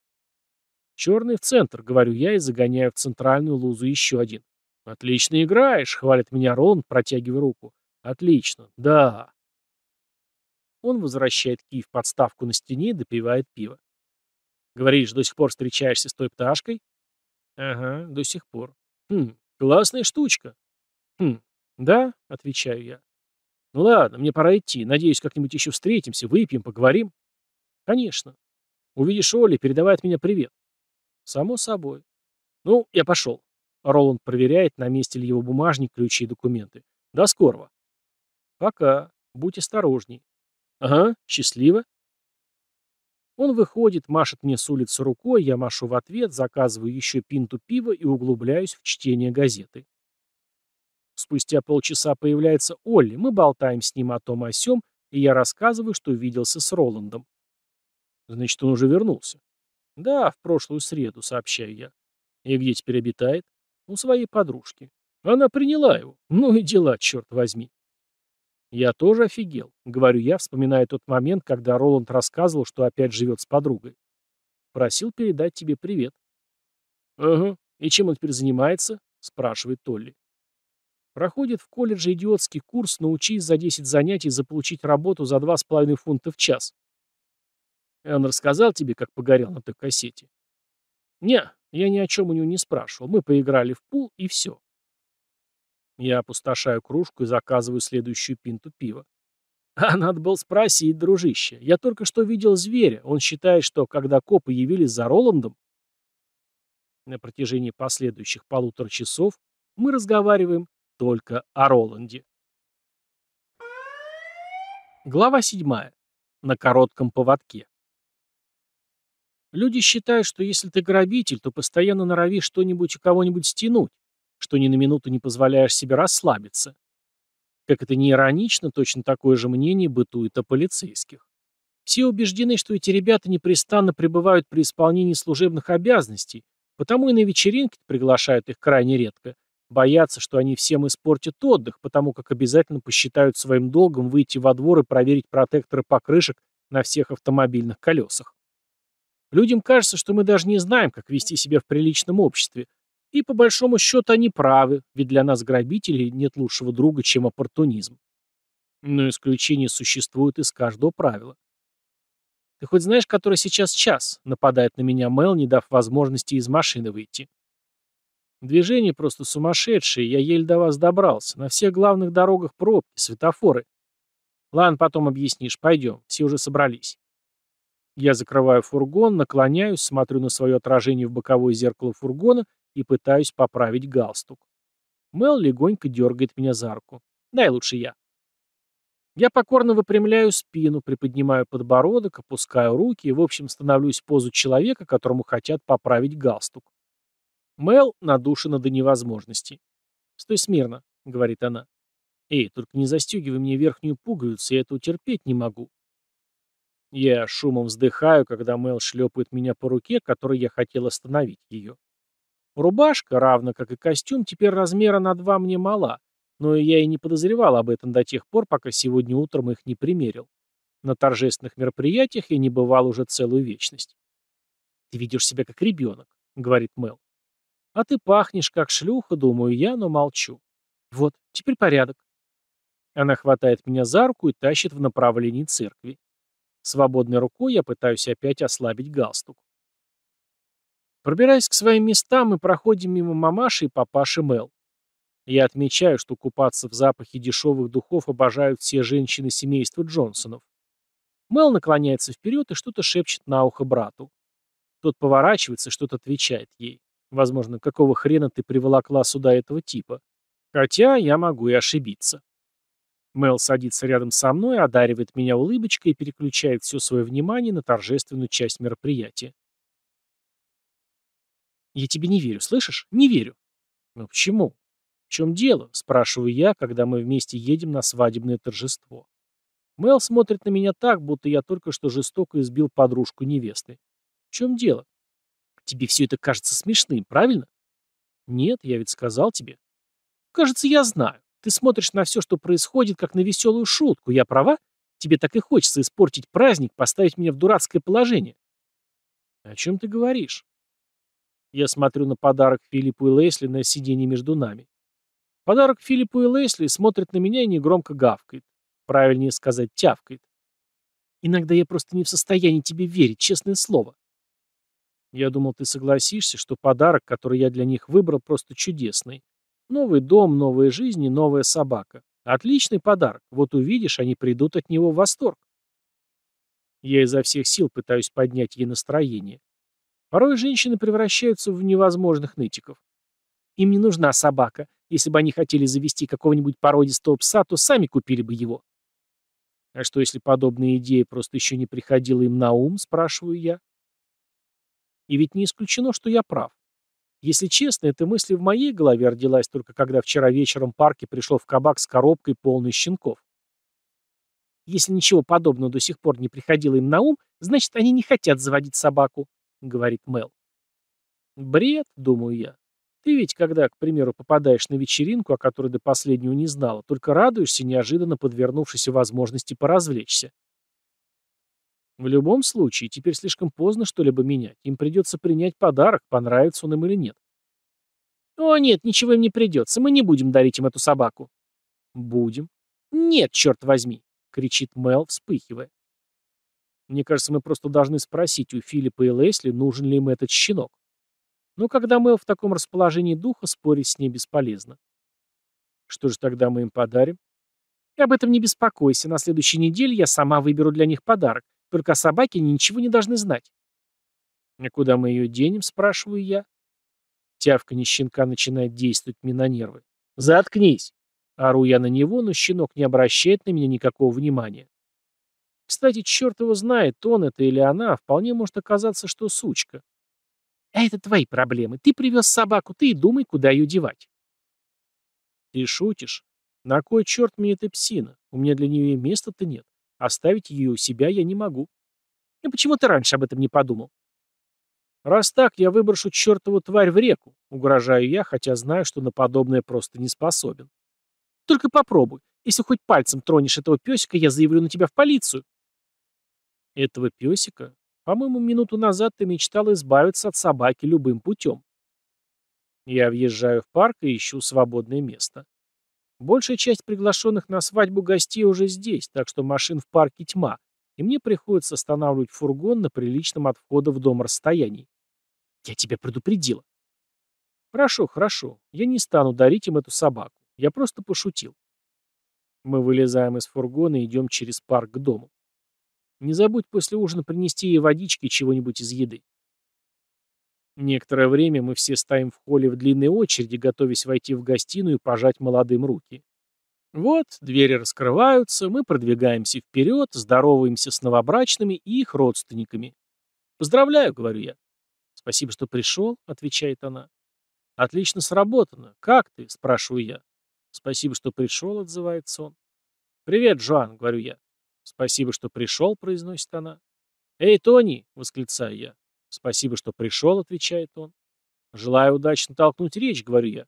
«Черный в центр», — говорю я и загоняю в центральную лузу еще один. «Отлично играешь», — хвалит меня Роланд, протягивая руку. «Отлично. Да. Он возвращает Киев подставку на стене и допивает пиво. Говоришь, до сих пор встречаешься с той пташкой? Ага, до сих пор. Хм, классная штучка. Хм, да, отвечаю я. Ну ладно, мне пора идти. Надеюсь, как-нибудь еще встретимся, выпьем, поговорим. Конечно. Увидишь Оли, передавай от меня привет. Само собой. Ну, я пошел. Роланд проверяет, на месте ли его бумажник, ключи и документы. До скорого. Пока. Будь осторожней. «Ага, счастливо». Он выходит, машет мне с улицы рукой, я машу в ответ, заказываю еще пинту пива и углубляюсь в чтение газеты. Спустя полчаса появляется Олли, мы болтаем с ним о том о сём, и я рассказываю, что виделся с Роландом. Значит, он уже вернулся. Да, в прошлую среду, сообщаю я. И где теперь обитает? У своей подружки. Она приняла его. Ну и дела, черт возьми. Я тоже офигел, говорю я, вспоминая тот момент, когда Роланд рассказывал, что опять живет с подругой. Просил передать тебе привет. Угу. И чем он теперь занимается? спрашивает Толли. Проходит в колледже идиотский курс «Научись за 10 занятий заполучить работу за 2,5 фунта в час». И «Э, он рассказал тебе, как погорел на той кассете? Не, я ни о чем у него не спрашивал. Мы поиграли в пул, и все. Я опустошаю кружку и заказываю следующую пинту пива. А надо было спросить, дружище. Я только что видел зверя. Он считает, что когда копы явились за Роландом... На протяжении последующих полутора часов мы разговариваем только о Роланде. Глава седьмая. На коротком поводке. Люди считают, что если ты грабитель, то постоянно норовишь что-нибудь у кого-нибудь стянуть, что ни на минуту не позволяешь себе расслабиться. Как это не иронично, точно такое же мнение бытует о полицейских. Все убеждены, что эти ребята непрестанно пребывают при исполнении служебных обязанностей, потому и на вечеринки приглашают их крайне редко. Боятся, что они всем испортят отдых, потому как обязательно посчитают своим долгом выйти во двор и проверить протекторы покрышек на всех автомобильных колесах. Людям кажется, что мы даже не знаем, как вести себя в приличном обществе, и по большому счету они правы, ведь для нас, грабителей, нет лучшего друга, чем оппортунизм. Но исключения существуют из каждого правила. «Ты хоть знаешь, который сейчас час?» — нападает на меня Мел, не дав возможности из машины выйти. «Движение просто сумасшедшее, я еле до вас добрался. На всех главных дорогах пробки, светофоры. Лан, потом объяснишь, пойдем, все уже собрались». Я закрываю фургон, наклоняюсь, смотрю на свое отражение в боковое зеркало фургона и пытаюсь поправить галстук. Мел легонько дергает меня за руку. «Дай лучше я». Я покорно выпрямляю спину, приподнимаю подбородок, опускаю руки и, в общем, становлюсь в позу человека, которому хотят поправить галстук. Мел надушена до невозможности. «Стой смирно», — говорит она. «Эй, только не застегивай мне верхнюю пуговицу, я это утерпеть не могу». Я шумом вздыхаю, когда Мел шлепает меня по руке, которой я хотел остановить ее. Рубашка, равно как и костюм, теперь размера на два мне мала, но я и не подозревал об этом до тех пор, пока сегодня утром их не примерил. На торжественных мероприятиях я не бывал уже целую вечность. «Ты видишь себя как ребенок», — говорит Мел. «А ты пахнешь как шлюха, думаю я, но молчу. Вот, теперь порядок». Она хватает меня за руку и тащит в направлении церкви. Свободной рукой я пытаюсь опять ослабить галстук. Пробираясь к своим местам, мы проходим мимо мамаши и папаши Мел. Я отмечаю, что купаться в запахе дешевых духов обожают все женщины семейства Джонсонов. Мел наклоняется вперед и что-то шепчет на ухо брату. Тот поворачивается что-то отвечает ей. Возможно, какого хрена ты приволокла сюда этого типа? Хотя я могу и ошибиться. Мел садится рядом со мной, одаривает меня улыбочкой и переключает все свое внимание на торжественную часть мероприятия. Я тебе не верю, слышишь? Не верю. Но «Ну почему? В чем дело? Спрашиваю я, когда мы вместе едем на свадебное торжество. Мэл смотрит на меня так, будто я только что жестоко избил подружку невесты. В чем дело? Тебе все это кажется смешным, правильно? Нет, я ведь сказал тебе. Кажется, я знаю. Ты смотришь на все, что происходит, как на веселую шутку. Я права? Тебе так и хочется испортить праздник, поставить меня в дурацкое положение. О чем ты говоришь? Я смотрю на подарок Филиппу и Лесли на сиденье между нами. Подарок Филиппу и Лесли смотрит на меня и негромко гавкает. Правильнее сказать, тявкает. Иногда я просто не в состоянии тебе верить, честное слово. Я думал, ты согласишься, что подарок, который я для них выбрал, просто чудесный. Новый дом, новая жизнь и новая собака. Отличный подарок. Вот увидишь, они придут от него в восторг. Я изо всех сил пытаюсь поднять ей настроение. Порой женщины превращаются в невозможных нытиков. Им не нужна собака. Если бы они хотели завести какого-нибудь породистого пса, то сами купили бы его. А что, если подобная идея просто еще не приходила им на ум, спрашиваю я? И ведь не исключено, что я прав. Если честно, эта мысль в моей голове родилась только когда вчера вечером в парке пришел в кабак с коробкой, полной щенков. Если ничего подобного до сих пор не приходило им на ум, значит, они не хотят заводить собаку. — говорит Мел. «Бред», — думаю я. «Ты ведь, когда, к примеру, попадаешь на вечеринку, о которой до последнего не знала, только радуешься неожиданно подвернувшейся возможности поразвлечься». В любом случае, теперь слишком поздно что-либо менять. Им придется принять подарок, понравится он им или нет. «О, нет, ничего им не придется. Мы не будем дарить им эту собаку». «Будем». «Нет, черт возьми!» — кричит Мел, вспыхивая. Мне кажется, мы просто должны спросить у Филиппа и Лесли, нужен ли им этот щенок. Но когда мы в таком расположении духа, спорить с ней бесполезно. Что же тогда мы им подарим? И об этом не беспокойся, на следующей неделе я сама выберу для них подарок. Только собаки ничего не должны знать. А куда мы ее денем, спрашиваю я. Тявка не щенка начинает действовать мне на нервы. Заткнись! Ору я на него, но щенок не обращает на меня никакого внимания. Кстати, черт его знает, он это или она, вполне может оказаться, что сучка. А это твои проблемы. Ты привез собаку, ты и думай, куда ее девать. Ты шутишь? На кой черт мне эта псина? У меня для нее и места-то нет. Оставить ее у себя я не могу. И почему ты раньше об этом не подумал? Раз так, я выброшу чертову тварь в реку, угрожаю я, хотя знаю, что на подобное просто не способен. Только попробуй. Если хоть пальцем тронешь этого песика, я заявлю на тебя в полицию. Этого пёсика, По-моему, минуту назад ты мечтал избавиться от собаки любым путем. Я въезжаю в парк и ищу свободное место. Большая часть приглашенных на свадьбу гостей уже здесь, так что машин в парке тьма, и мне приходится останавливать фургон на приличном от входа в дом расстоянии. Я тебя предупредила. Хорошо, хорошо, я не стану дарить им эту собаку. Я просто пошутил. Мы вылезаем из фургона и идем через парк к дому. Не забудь после ужина принести ей водички и чего-нибудь из еды. Некоторое время мы все стоим в холле в длинной очереди, готовясь войти в гостиную и пожать молодым руки. Вот, двери раскрываются, мы продвигаемся вперед, здороваемся с новобрачными и их родственниками. «Поздравляю», — говорю я. «Спасибо, что пришел», — отвечает она. «Отлично сработано. Как ты?» — спрашиваю я. «Спасибо, что пришел», — отзывается он. «Привет, Жуан», — говорю я. «Спасибо, что пришел», — произносит она. «Эй, Тони!» — восклицаю я. «Спасибо, что пришел», — отвечает он. «Желаю удачно толкнуть речь», — говорю я.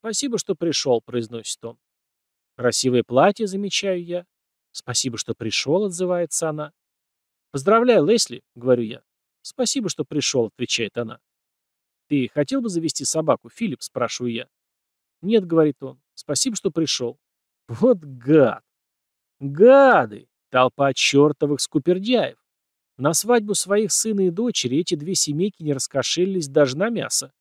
«Спасибо, что пришел», — произносит он. «Красивое платье», — замечаю я. «Спасибо, что пришел», — отзывается она. «Поздравляю, Лесли», — говорю я. «Спасибо, что пришел», — отвечает она. «Ты хотел бы завести собаку, Филипп?» — спрашиваю я. «Нет», — говорит он. «Спасибо, что пришел». «Вот гад! Гады! Толпа чертовых скупердяев. На свадьбу своих сына и дочери эти две семейки не раскошелились даже на мясо.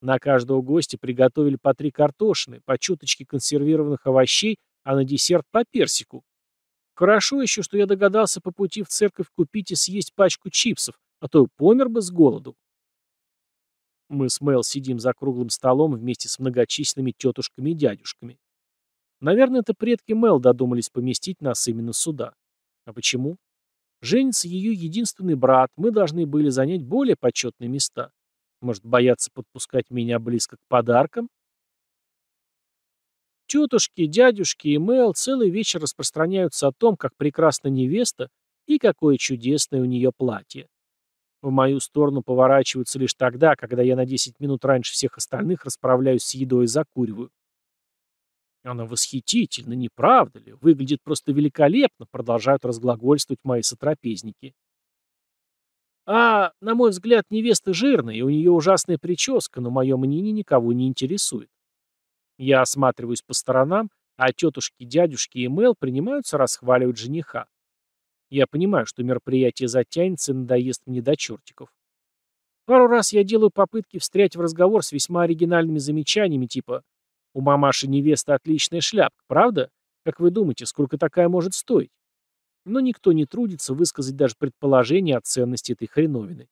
На каждого гостя приготовили по три картошины, по чуточке консервированных овощей, а на десерт по персику. Хорошо еще, что я догадался по пути в церковь купить и съесть пачку чипсов, а то и помер бы с голоду. Мы с Мэл сидим за круглым столом вместе с многочисленными тетушками и дядюшками. Наверное, это предки Мэл додумались поместить нас именно сюда. А почему? Женится ее единственный брат, мы должны были занять более почетные места. Может, бояться подпускать меня близко к подаркам? Тетушки, дядюшки и Мэл целый вечер распространяются о том, как прекрасна невеста и какое чудесное у нее платье. В мою сторону поворачиваются лишь тогда, когда я на 10 минут раньше всех остальных расправляюсь с едой и закуриваю. Она восхитительна, не правда ли? Выглядит просто великолепно, продолжают разглагольствовать мои сотрапезники. А, на мой взгляд, невеста жирная, и у нее ужасная прическа, но мое мнение никого не интересует. Я осматриваюсь по сторонам, а тетушки, дядюшки и Мел принимаются расхваливать жениха. Я понимаю, что мероприятие затянется и надоест мне до чертиков. Пару раз я делаю попытки встрять в разговор с весьма оригинальными замечаниями типа у мамаши невеста отличная шляпка, правда? Как вы думаете, сколько такая может стоить? Но никто не трудится высказать даже предположение о ценности этой хреновины.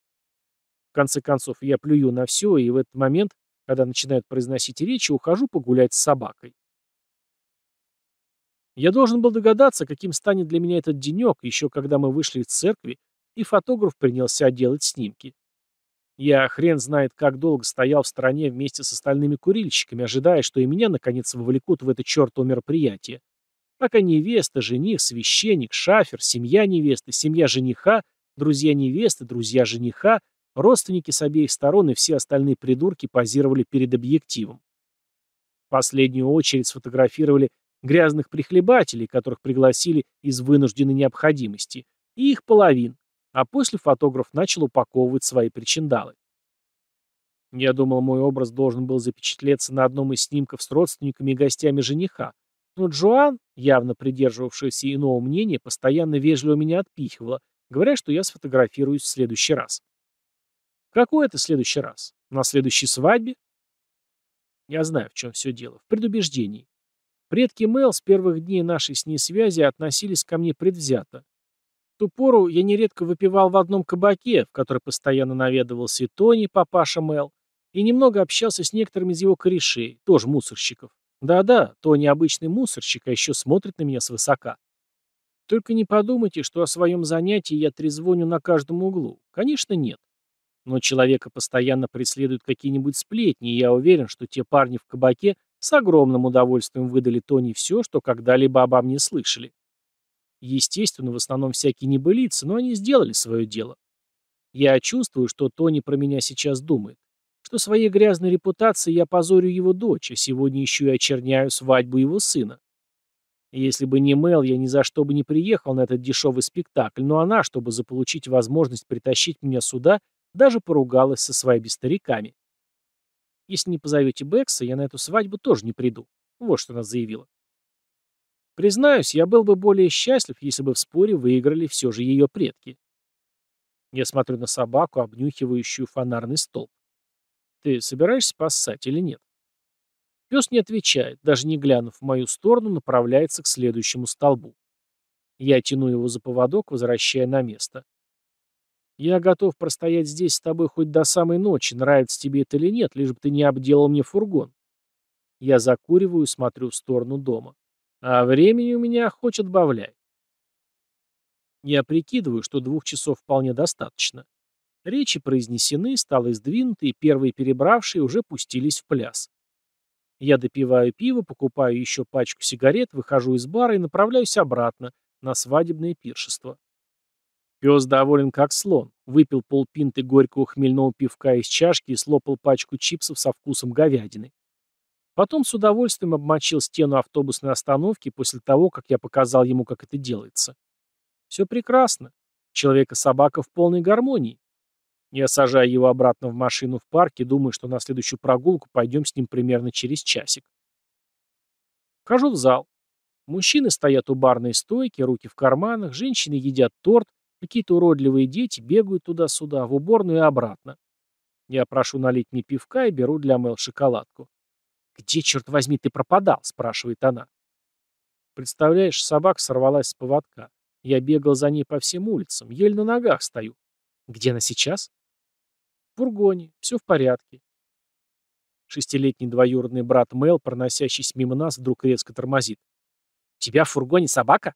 В конце концов, я плюю на все, и в этот момент, когда начинают произносить речи, ухожу погулять с собакой. Я должен был догадаться, каким станет для меня этот денек, еще когда мы вышли из церкви, и фотограф принялся делать снимки. Я хрен знает, как долго стоял в стороне вместе с остальными курильщиками, ожидая, что и меня, наконец, вовлекут в это чертово мероприятие. Пока невеста, жених, священник, шафер, семья невесты, семья жениха, друзья невесты, друзья жениха, родственники с обеих сторон и все остальные придурки позировали перед объективом. В последнюю очередь сфотографировали грязных прихлебателей, которых пригласили из вынужденной необходимости, и их половин, а после фотограф начал упаковывать свои причиндалы. Я думал, мой образ должен был запечатлеться на одном из снимков с родственниками и гостями жениха. Но Джоан, явно придерживавшаяся иного мнения, постоянно вежливо меня отпихивала, говоря, что я сфотографируюсь в следующий раз. Какой это следующий раз? На следующей свадьбе? Я знаю, в чем все дело. В предубеждении. Предки Мэл с первых дней нашей с ней связи относились ко мне предвзято ту пору я нередко выпивал в одном кабаке, в который постоянно наведывался и Тони, папаша Мел, и немного общался с некоторыми из его корешей, тоже мусорщиков. Да-да, Тони обычный мусорщик, а еще смотрит на меня свысока. Только не подумайте, что о своем занятии я трезвоню на каждом углу. Конечно, нет. Но человека постоянно преследуют какие-нибудь сплетни, и я уверен, что те парни в кабаке с огромным удовольствием выдали Тони все, что когда-либо обо мне слышали. Естественно, в основном всякие небылицы, но они сделали свое дело. Я чувствую, что Тони про меня сейчас думает. Что своей грязной репутацией я позорю его дочь, а сегодня еще и очерняю свадьбу его сына. Если бы не Мел, я ни за что бы не приехал на этот дешевый спектакль, но она, чтобы заполучить возможность притащить меня сюда, даже поругалась со своими стариками. Если не позовете Бекса, я на эту свадьбу тоже не приду. Вот что она заявила. Признаюсь, я был бы более счастлив, если бы в споре выиграли все же ее предки. Я смотрю на собаку, обнюхивающую фонарный столб. Ты собираешься поссать или нет? Пес не отвечает, даже не глянув в мою сторону, направляется к следующему столбу. Я тяну его за поводок, возвращая на место. Я готов простоять здесь с тобой хоть до самой ночи, нравится тебе это или нет, лишь бы ты не обделал мне фургон. Я закуриваю смотрю в сторону дома. А времени у меня хоть отбавляй. Я прикидываю, что двух часов вполне достаточно. Речи произнесены, столы сдвинуты, и первые перебравшие уже пустились в пляс. Я допиваю пиво, покупаю еще пачку сигарет, выхожу из бара и направляюсь обратно, на свадебное пиршество. Пес доволен как слон, выпил полпинты горького хмельного пивка из чашки и слопал пачку чипсов со вкусом говядины. Потом с удовольствием обмочил стену автобусной остановки после того, как я показал ему, как это делается. Все прекрасно. Человек и собака в полной гармонии. Я сажаю его обратно в машину в парке, думаю, что на следующую прогулку пойдем с ним примерно через часик. Вхожу в зал. Мужчины стоят у барной стойки, руки в карманах, женщины едят торт, какие-то уродливые дети бегают туда-сюда, в уборную и обратно. Я прошу налить мне пивка и беру для Мэл шоколадку. «Где, черт возьми, ты пропадал?» – спрашивает она. Представляешь, собака сорвалась с поводка. Я бегал за ней по всем улицам, еле на ногах стою. Где она сейчас? В фургоне, все в порядке. Шестилетний двоюродный брат Мэл, проносящийся мимо нас, вдруг резко тормозит. тебя в фургоне собака?»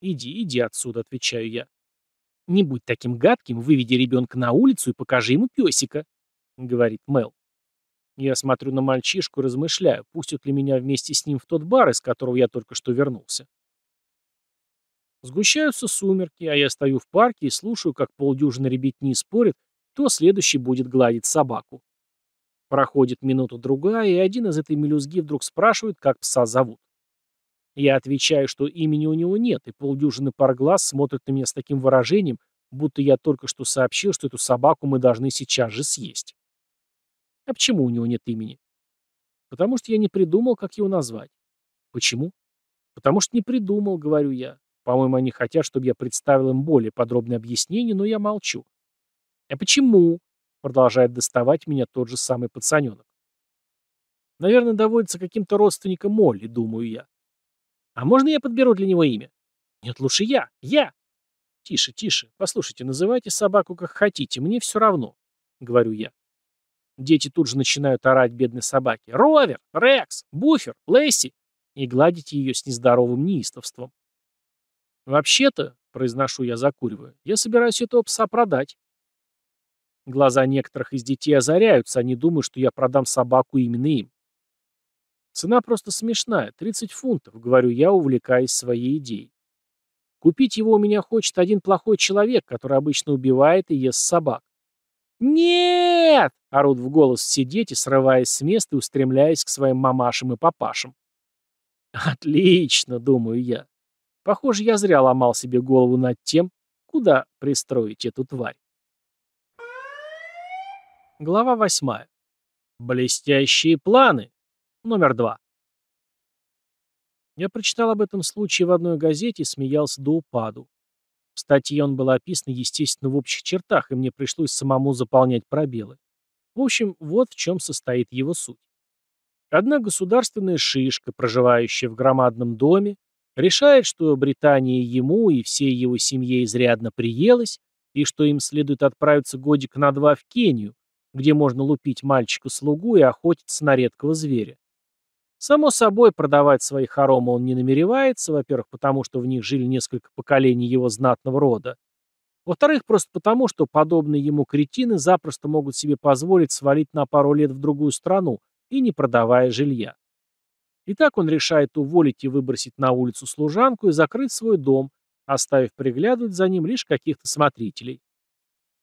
«Иди, иди отсюда», — отвечаю я. «Не будь таким гадким, выведи ребенка на улицу и покажи ему песика», — говорит Мэл. Я смотрю на мальчишку и размышляю, пустят ли меня вместе с ним в тот бар, из которого я только что вернулся. Сгущаются сумерки, а я стою в парке и слушаю, как полдюжины ребятни спорят, кто следующий будет гладить собаку. Проходит минута-другая, и один из этой мелюзги вдруг спрашивает, как пса зовут. Я отвечаю, что имени у него нет, и полдюжины пар глаз смотрят на меня с таким выражением, будто я только что сообщил, что эту собаку мы должны сейчас же съесть. А почему у него нет имени? Потому что я не придумал, как его назвать. Почему? Потому что не придумал, говорю я. По-моему, они хотят, чтобы я представил им более подробное объяснение, но я молчу. А почему? Продолжает доставать меня тот же самый пацаненок. Наверное, доводится каким-то родственником Молли, думаю я. А можно я подберу для него имя? Нет, лучше я. Я. Тише, тише. Послушайте, называйте собаку как хотите, мне все равно, говорю я. Дети тут же начинают орать бедной собаке «Ровер! Рекс! Буфер! Лесси!» и гладить ее с нездоровым неистовством. «Вообще-то», — произношу я, закуривая, — «я собираюсь этого пса продать». Глаза некоторых из детей озаряются, они думают, что я продам собаку именно им. Цена просто смешная, 30 фунтов, говорю я, увлекаясь своей идеей. Купить его у меня хочет один плохой человек, который обычно убивает и ест собак. «Нет!» — орут в голос все дети, срываясь с места и устремляясь к своим мамашам и папашам. «Отлично!» — думаю я. Похоже, я зря ломал себе голову над тем, куда пристроить эту тварь. Глава восьмая. Блестящие планы. Номер два. Я прочитал об этом случае в одной газете и смеялся до упаду. В статье он был описан, естественно, в общих чертах, и мне пришлось самому заполнять пробелы. В общем, вот в чем состоит его суть. Одна государственная шишка, проживающая в громадном доме, решает, что Британия ему и всей его семье изрядно приелась, и что им следует отправиться годик на два в Кению, где можно лупить мальчика слугу и охотиться на редкого зверя. Само собой, продавать свои хоромы он не намеревается, во-первых, потому что в них жили несколько поколений его знатного рода, во-вторых, просто потому, что подобные ему кретины запросто могут себе позволить свалить на пару лет в другую страну и не продавая жилья. Итак, он решает уволить и выбросить на улицу служанку и закрыть свой дом, оставив приглядывать за ним лишь каких-то смотрителей.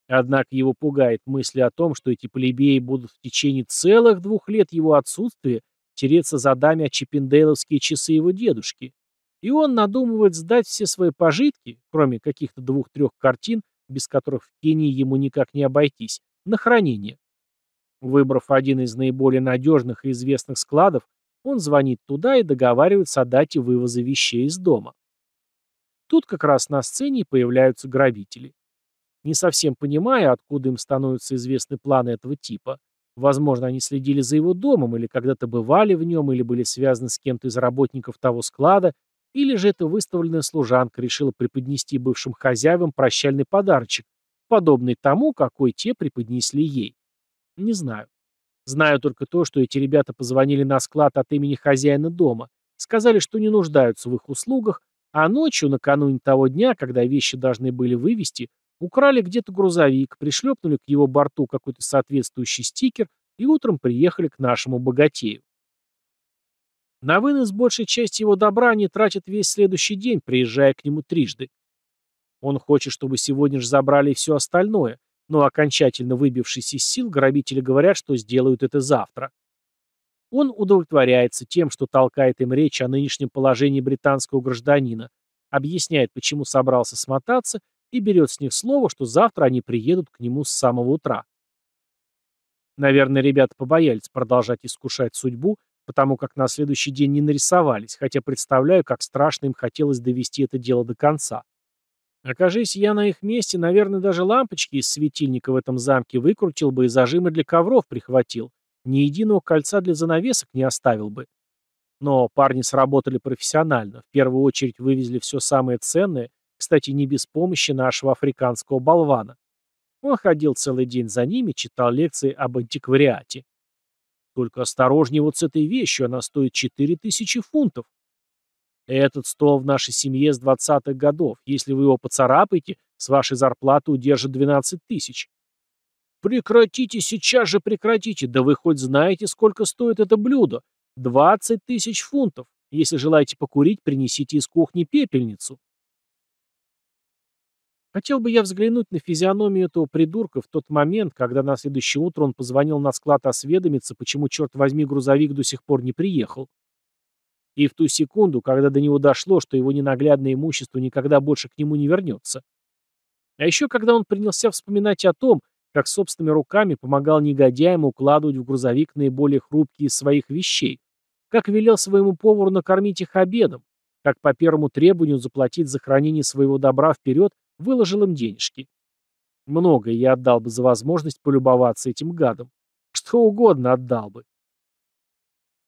Однако его пугает мысль о том, что эти плебеи будут в течение целых двух лет его отсутствия тереться задами о чипендейловские часы его дедушки. И он надумывает сдать все свои пожитки, кроме каких-то двух-трех картин, без которых в Кении ему никак не обойтись, на хранение. Выбрав один из наиболее надежных и известных складов, он звонит туда и договаривается о дате вывоза вещей из дома. Тут как раз на сцене появляются грабители. Не совсем понимая, откуда им становятся известны планы этого типа, Возможно, они следили за его домом, или когда-то бывали в нем, или были связаны с кем-то из работников того склада, или же эта выставленная служанка решила преподнести бывшим хозяевам прощальный подарочек, подобный тому, какой те преподнесли ей. Не знаю. Знаю только то, что эти ребята позвонили на склад от имени хозяина дома, сказали, что не нуждаются в их услугах, а ночью, накануне того дня, когда вещи должны были вывести, Украли где-то грузовик, пришлепнули к его борту какой-то соответствующий стикер и утром приехали к нашему богатею. На вынос большей части его добра они тратят весь следующий день, приезжая к нему трижды. Он хочет, чтобы сегодня же забрали все остальное, но окончательно выбившись из сил, грабители говорят, что сделают это завтра. Он удовлетворяется тем, что толкает им речь о нынешнем положении британского гражданина, объясняет, почему собрался смотаться и берет с них слово, что завтра они приедут к нему с самого утра. Наверное, ребята побоялись продолжать искушать судьбу, потому как на следующий день не нарисовались, хотя представляю, как страшно им хотелось довести это дело до конца. Окажись я на их месте, наверное, даже лампочки из светильника в этом замке выкрутил бы и зажимы для ковров прихватил. Ни единого кольца для занавесок не оставил бы. Но парни сработали профессионально. В первую очередь вывезли все самое ценное кстати, не без помощи нашего африканского болвана. Он ходил целый день за ними, читал лекции об антиквариате. Только осторожнее вот с этой вещью, она стоит 4000 фунтов. Этот стол в нашей семье с 20-х годов. Если вы его поцарапаете, с вашей зарплаты удержит 12 тысяч. Прекратите, сейчас же прекратите. Да вы хоть знаете, сколько стоит это блюдо? 20 тысяч фунтов. Если желаете покурить, принесите из кухни пепельницу. Хотел бы я взглянуть на физиономию этого придурка в тот момент, когда на следующее утро он позвонил на склад осведомиться, почему, черт возьми, грузовик до сих пор не приехал. И в ту секунду, когда до него дошло, что его ненаглядное имущество никогда больше к нему не вернется. А еще когда он принялся вспоминать о том, как собственными руками помогал негодяям укладывать в грузовик наиболее хрупкие из своих вещей, как велел своему повару накормить их обедом, как по первому требованию заплатить за хранение своего добра вперед Выложил им денежки. Многое я отдал бы за возможность полюбоваться этим гадом. Что угодно отдал бы.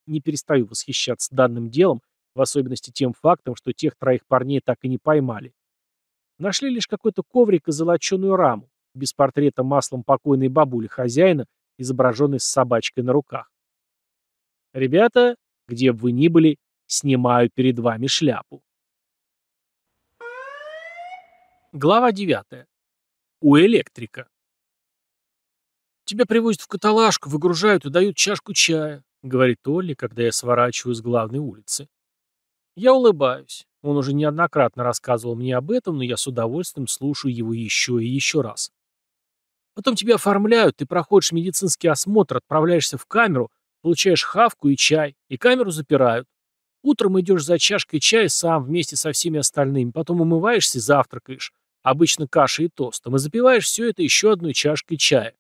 Не перестаю восхищаться данным делом, в особенности тем фактом, что тех троих парней так и не поймали. Нашли лишь какой-то коврик и золоченую раму, без портрета маслом покойной бабули хозяина, изображенной с собачкой на руках. «Ребята, где бы вы ни были, снимаю перед вами шляпу. Глава 9. У электрика. «Тебя привозят в каталажку, выгружают и дают чашку чая», — говорит Олли, когда я сворачиваю с главной улицы. Я улыбаюсь. Он уже неоднократно рассказывал мне об этом, но я с удовольствием слушаю его еще и еще раз. Потом тебя оформляют, ты проходишь медицинский осмотр, отправляешься в камеру, получаешь хавку и чай, и камеру запирают. Утром идешь за чашкой чая сам вместе со всеми остальными, потом умываешься завтракаешь обычно кашей и тостом, и запиваешь все это еще одной чашкой чая.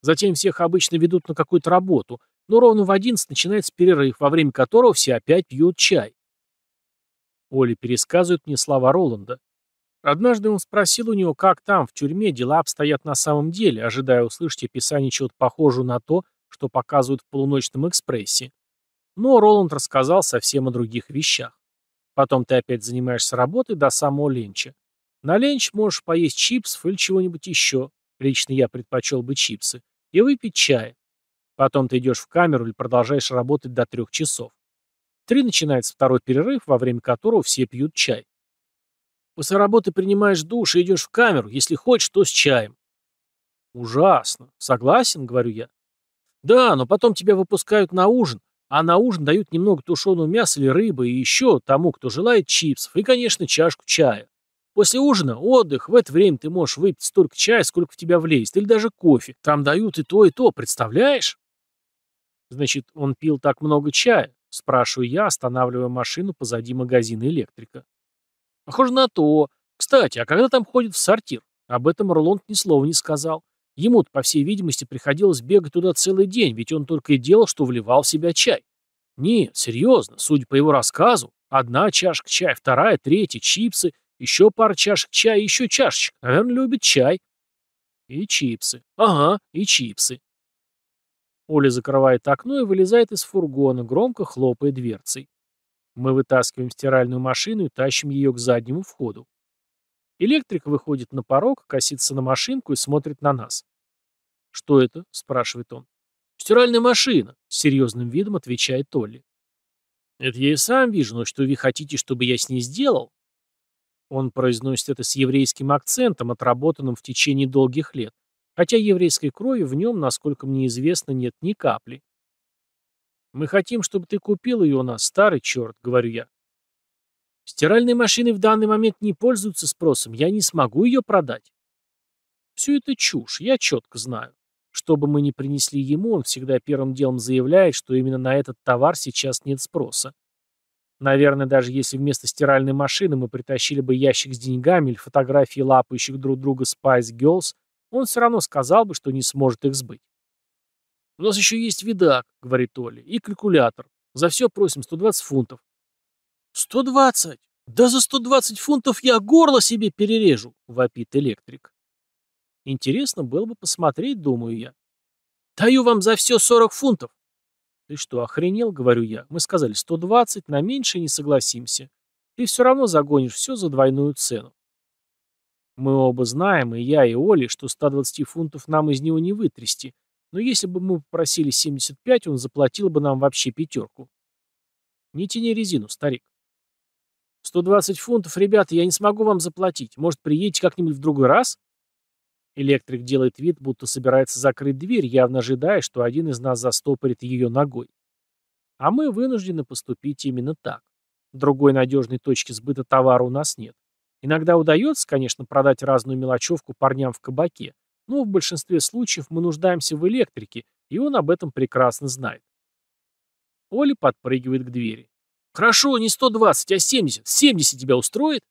Затем всех обычно ведут на какую-то работу, но ровно в 11 начинается перерыв, во время которого все опять пьют чай. Оля пересказывает мне слова Роланда. Однажды он спросил у него, как там, в тюрьме, дела обстоят на самом деле, ожидая услышать описание чего-то похожего на то, что показывают в полуночном экспрессе. Но Роланд рассказал совсем о других вещах. Потом ты опять занимаешься работой до самого ленча. На ленч можешь поесть чипсов или чего-нибудь еще, лично я предпочел бы чипсы, и выпить чая. Потом ты идешь в камеру или продолжаешь работать до трех часов. В три начинается второй перерыв, во время которого все пьют чай. После работы принимаешь душ и идешь в камеру, если хочешь, то с чаем. Ужасно. Согласен, говорю я. Да, но потом тебя выпускают на ужин, а на ужин дают немного тушеного мяса или рыбы и еще тому, кто желает чипсов, и, конечно, чашку чая. После ужина отдых, в это время ты можешь выпить столько чая, сколько в тебя влезет, или даже кофе. Там дают и то, и то, представляешь? Значит, он пил так много чая, спрашиваю я, останавливая машину позади магазина электрика. Похоже на то. Кстати, а когда там ходит в сортир? Об этом Роланд ни слова не сказал. Ему-то, по всей видимости, приходилось бегать туда целый день, ведь он только и делал, что вливал в себя чай. Не, серьезно, судя по его рассказу, одна чашка чая, вторая, третья, чипсы еще пара чашек чая, еще чашечек. Наверное, любит чай. И чипсы. Ага, и чипсы. Оля закрывает окно и вылезает из фургона, громко хлопая дверцей. Мы вытаскиваем стиральную машину и тащим ее к заднему входу. Электрик выходит на порог, косится на машинку и смотрит на нас. «Что это?» – спрашивает он. «Стиральная машина», – с серьезным видом отвечает Толли. «Это я и сам вижу, но что вы хотите, чтобы я с ней сделал?» Он произносит это с еврейским акцентом, отработанным в течение долгих лет, хотя еврейской крови в нем, насколько мне известно, нет ни капли. «Мы хотим, чтобы ты купил ее у нас, старый черт», — говорю я. «Стиральные машины в данный момент не пользуются спросом, я не смогу ее продать». Все это чушь, я четко знаю. Что бы мы ни принесли ему, он всегда первым делом заявляет, что именно на этот товар сейчас нет спроса. Наверное, даже если вместо стиральной машины мы притащили бы ящик с деньгами или фотографии лапающих друг друга Spice Girls, он все равно сказал бы, что не сможет их сбыть. «У нас еще есть видак», — говорит Оля, — «и калькулятор. За все просим 120 фунтов». «120? Да за 120 фунтов я горло себе перережу», — вопит электрик. Интересно было бы посмотреть, думаю я. «Даю вам за все 40 фунтов», «Ты что, охренел?» — говорю я. «Мы сказали 120, на меньше не согласимся. Ты все равно загонишь все за двойную цену». Мы оба знаем, и я, и Оли, что 120 фунтов нам из него не вытрясти, но если бы мы попросили 75, он заплатил бы нам вообще пятерку. Не тяни резину, старик. 120 фунтов, ребята, я не смогу вам заплатить. Может, приедете как-нибудь в другой раз? Электрик делает вид, будто собирается закрыть дверь, явно ожидая, что один из нас застопорит ее ногой. А мы вынуждены поступить именно так. Другой надежной точки сбыта товара у нас нет. Иногда удается, конечно, продать разную мелочевку парням в кабаке, но в большинстве случаев мы нуждаемся в электрике, и он об этом прекрасно знает. Оля подпрыгивает к двери. «Хорошо, не 120, а 70. 70 тебя устроит?»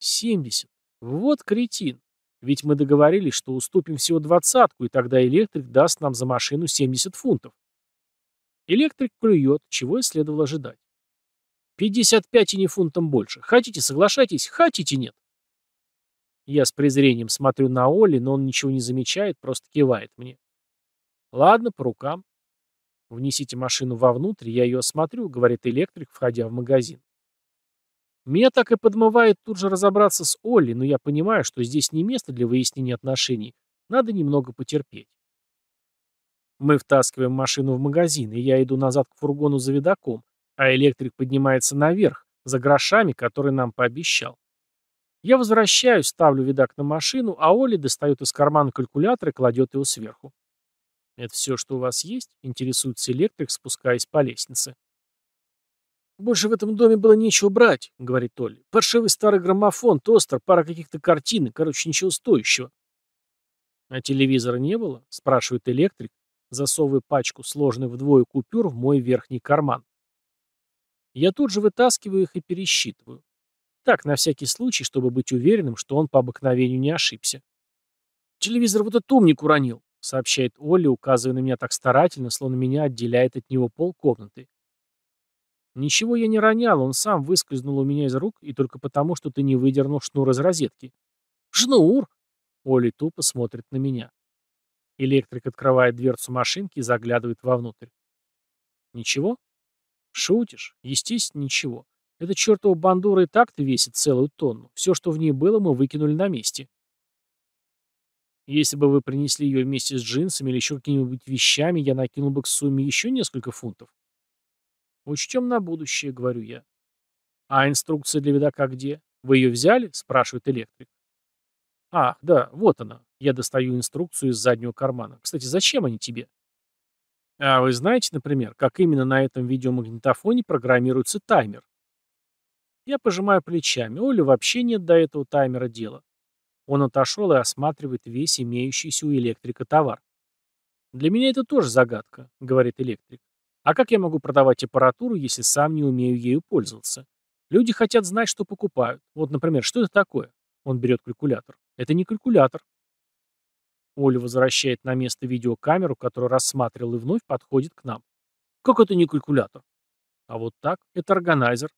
«70. Вот кретин. Ведь мы договорились, что уступим всего двадцатку, и тогда электрик даст нам за машину 70 фунтов. Электрик клюет, чего и следовало ожидать. 55 и не фунтом больше. Хотите, соглашайтесь, хотите, нет. Я с презрением смотрю на Оли, но он ничего не замечает, просто кивает мне. Ладно, по рукам. Внесите машину вовнутрь, я ее осмотрю, говорит электрик, входя в магазин. Меня так и подмывает тут же разобраться с Олли, но я понимаю, что здесь не место для выяснения отношений. Надо немного потерпеть. Мы втаскиваем машину в магазин, и я иду назад к фургону за видоком, а электрик поднимается наверх, за грошами, которые нам пообещал. Я возвращаюсь, ставлю видак на машину, а Оля достает из кармана калькулятор и кладет его сверху. «Это все, что у вас есть?» — интересуется электрик, спускаясь по лестнице. «Больше в этом доме было нечего брать», — говорит Толли. «Паршивый старый граммофон, тостер, пара каких-то картин, короче, ничего стоящего». «А телевизора не было?» — спрашивает электрик, засовывая пачку сложных вдвое купюр в мой верхний карман. Я тут же вытаскиваю их и пересчитываю. Так, на всякий случай, чтобы быть уверенным, что он по обыкновению не ошибся. «Телевизор вот этот умник уронил», — сообщает Олли, указывая на меня так старательно, словно меня отделяет от него полкомнаты. «Ничего я не ронял, он сам выскользнул у меня из рук, и только потому, что ты не выдернул шнур из розетки». «Шнур!» Оли тупо смотрит на меня. Электрик открывает дверцу машинки и заглядывает вовнутрь. «Ничего?» «Шутишь? Естественно, ничего. Эта чертова бандура и так-то весит целую тонну. Все, что в ней было, мы выкинули на месте». Если бы вы принесли ее вместе с джинсами или еще какими-нибудь вещами, я накинул бы к сумме еще несколько фунтов. Учтем на будущее, говорю я. А инструкция для ведока где? Вы ее взяли? Спрашивает электрик. Ах, да, вот она. Я достаю инструкцию из заднего кармана. Кстати, зачем они тебе? А вы знаете, например, как именно на этом видеомагнитофоне программируется таймер? Я пожимаю плечами. Оля вообще нет до этого таймера дела. Он отошел и осматривает весь имеющийся у электрика товар. «Для меня это тоже загадка», — говорит электрик. А как я могу продавать аппаратуру, если сам не умею ею пользоваться? Люди хотят знать, что покупают. Вот, например, что это такое? Он берет калькулятор. Это не калькулятор. Оля возвращает на место видеокамеру, которую рассматривал и вновь подходит к нам. Как это не калькулятор? А вот так. Это органайзер.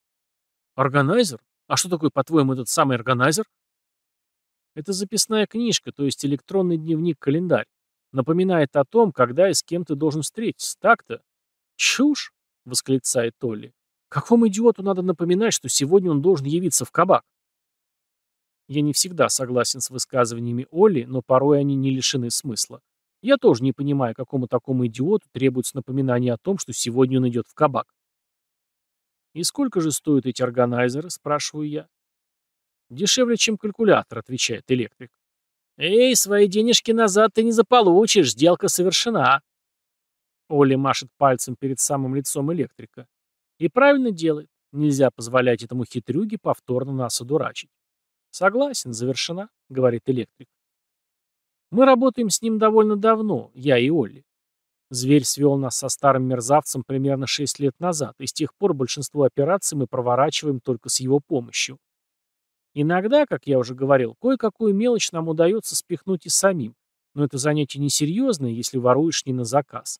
Органайзер? А что такое, по-твоему, этот самый органайзер? Это записная книжка, то есть электронный дневник-календарь. Напоминает о том, когда и с кем ты должен встретиться. Так-то? «Чушь!» — восклицает Толли. «Какому идиоту надо напоминать, что сегодня он должен явиться в кабак?» Я не всегда согласен с высказываниями Олли, но порой они не лишены смысла. Я тоже не понимаю, какому такому идиоту требуется напоминание о том, что сегодня он идет в кабак. «И сколько же стоят эти органайзеры?» – спрашиваю я. «Дешевле, чем калькулятор», – отвечает электрик. «Эй, свои денежки назад ты не заполучишь, сделка совершена», Оля машет пальцем перед самым лицом электрика. И правильно делает. Нельзя позволять этому хитрюге повторно нас одурачить. Согласен, завершена, говорит электрик. Мы работаем с ним довольно давно, я и Олли. Зверь свел нас со старым мерзавцем примерно 6 лет назад, и с тех пор большинство операций мы проворачиваем только с его помощью. Иногда, как я уже говорил, кое-какую мелочь нам удается спихнуть и самим, но это занятие несерьезное, если воруешь не на заказ.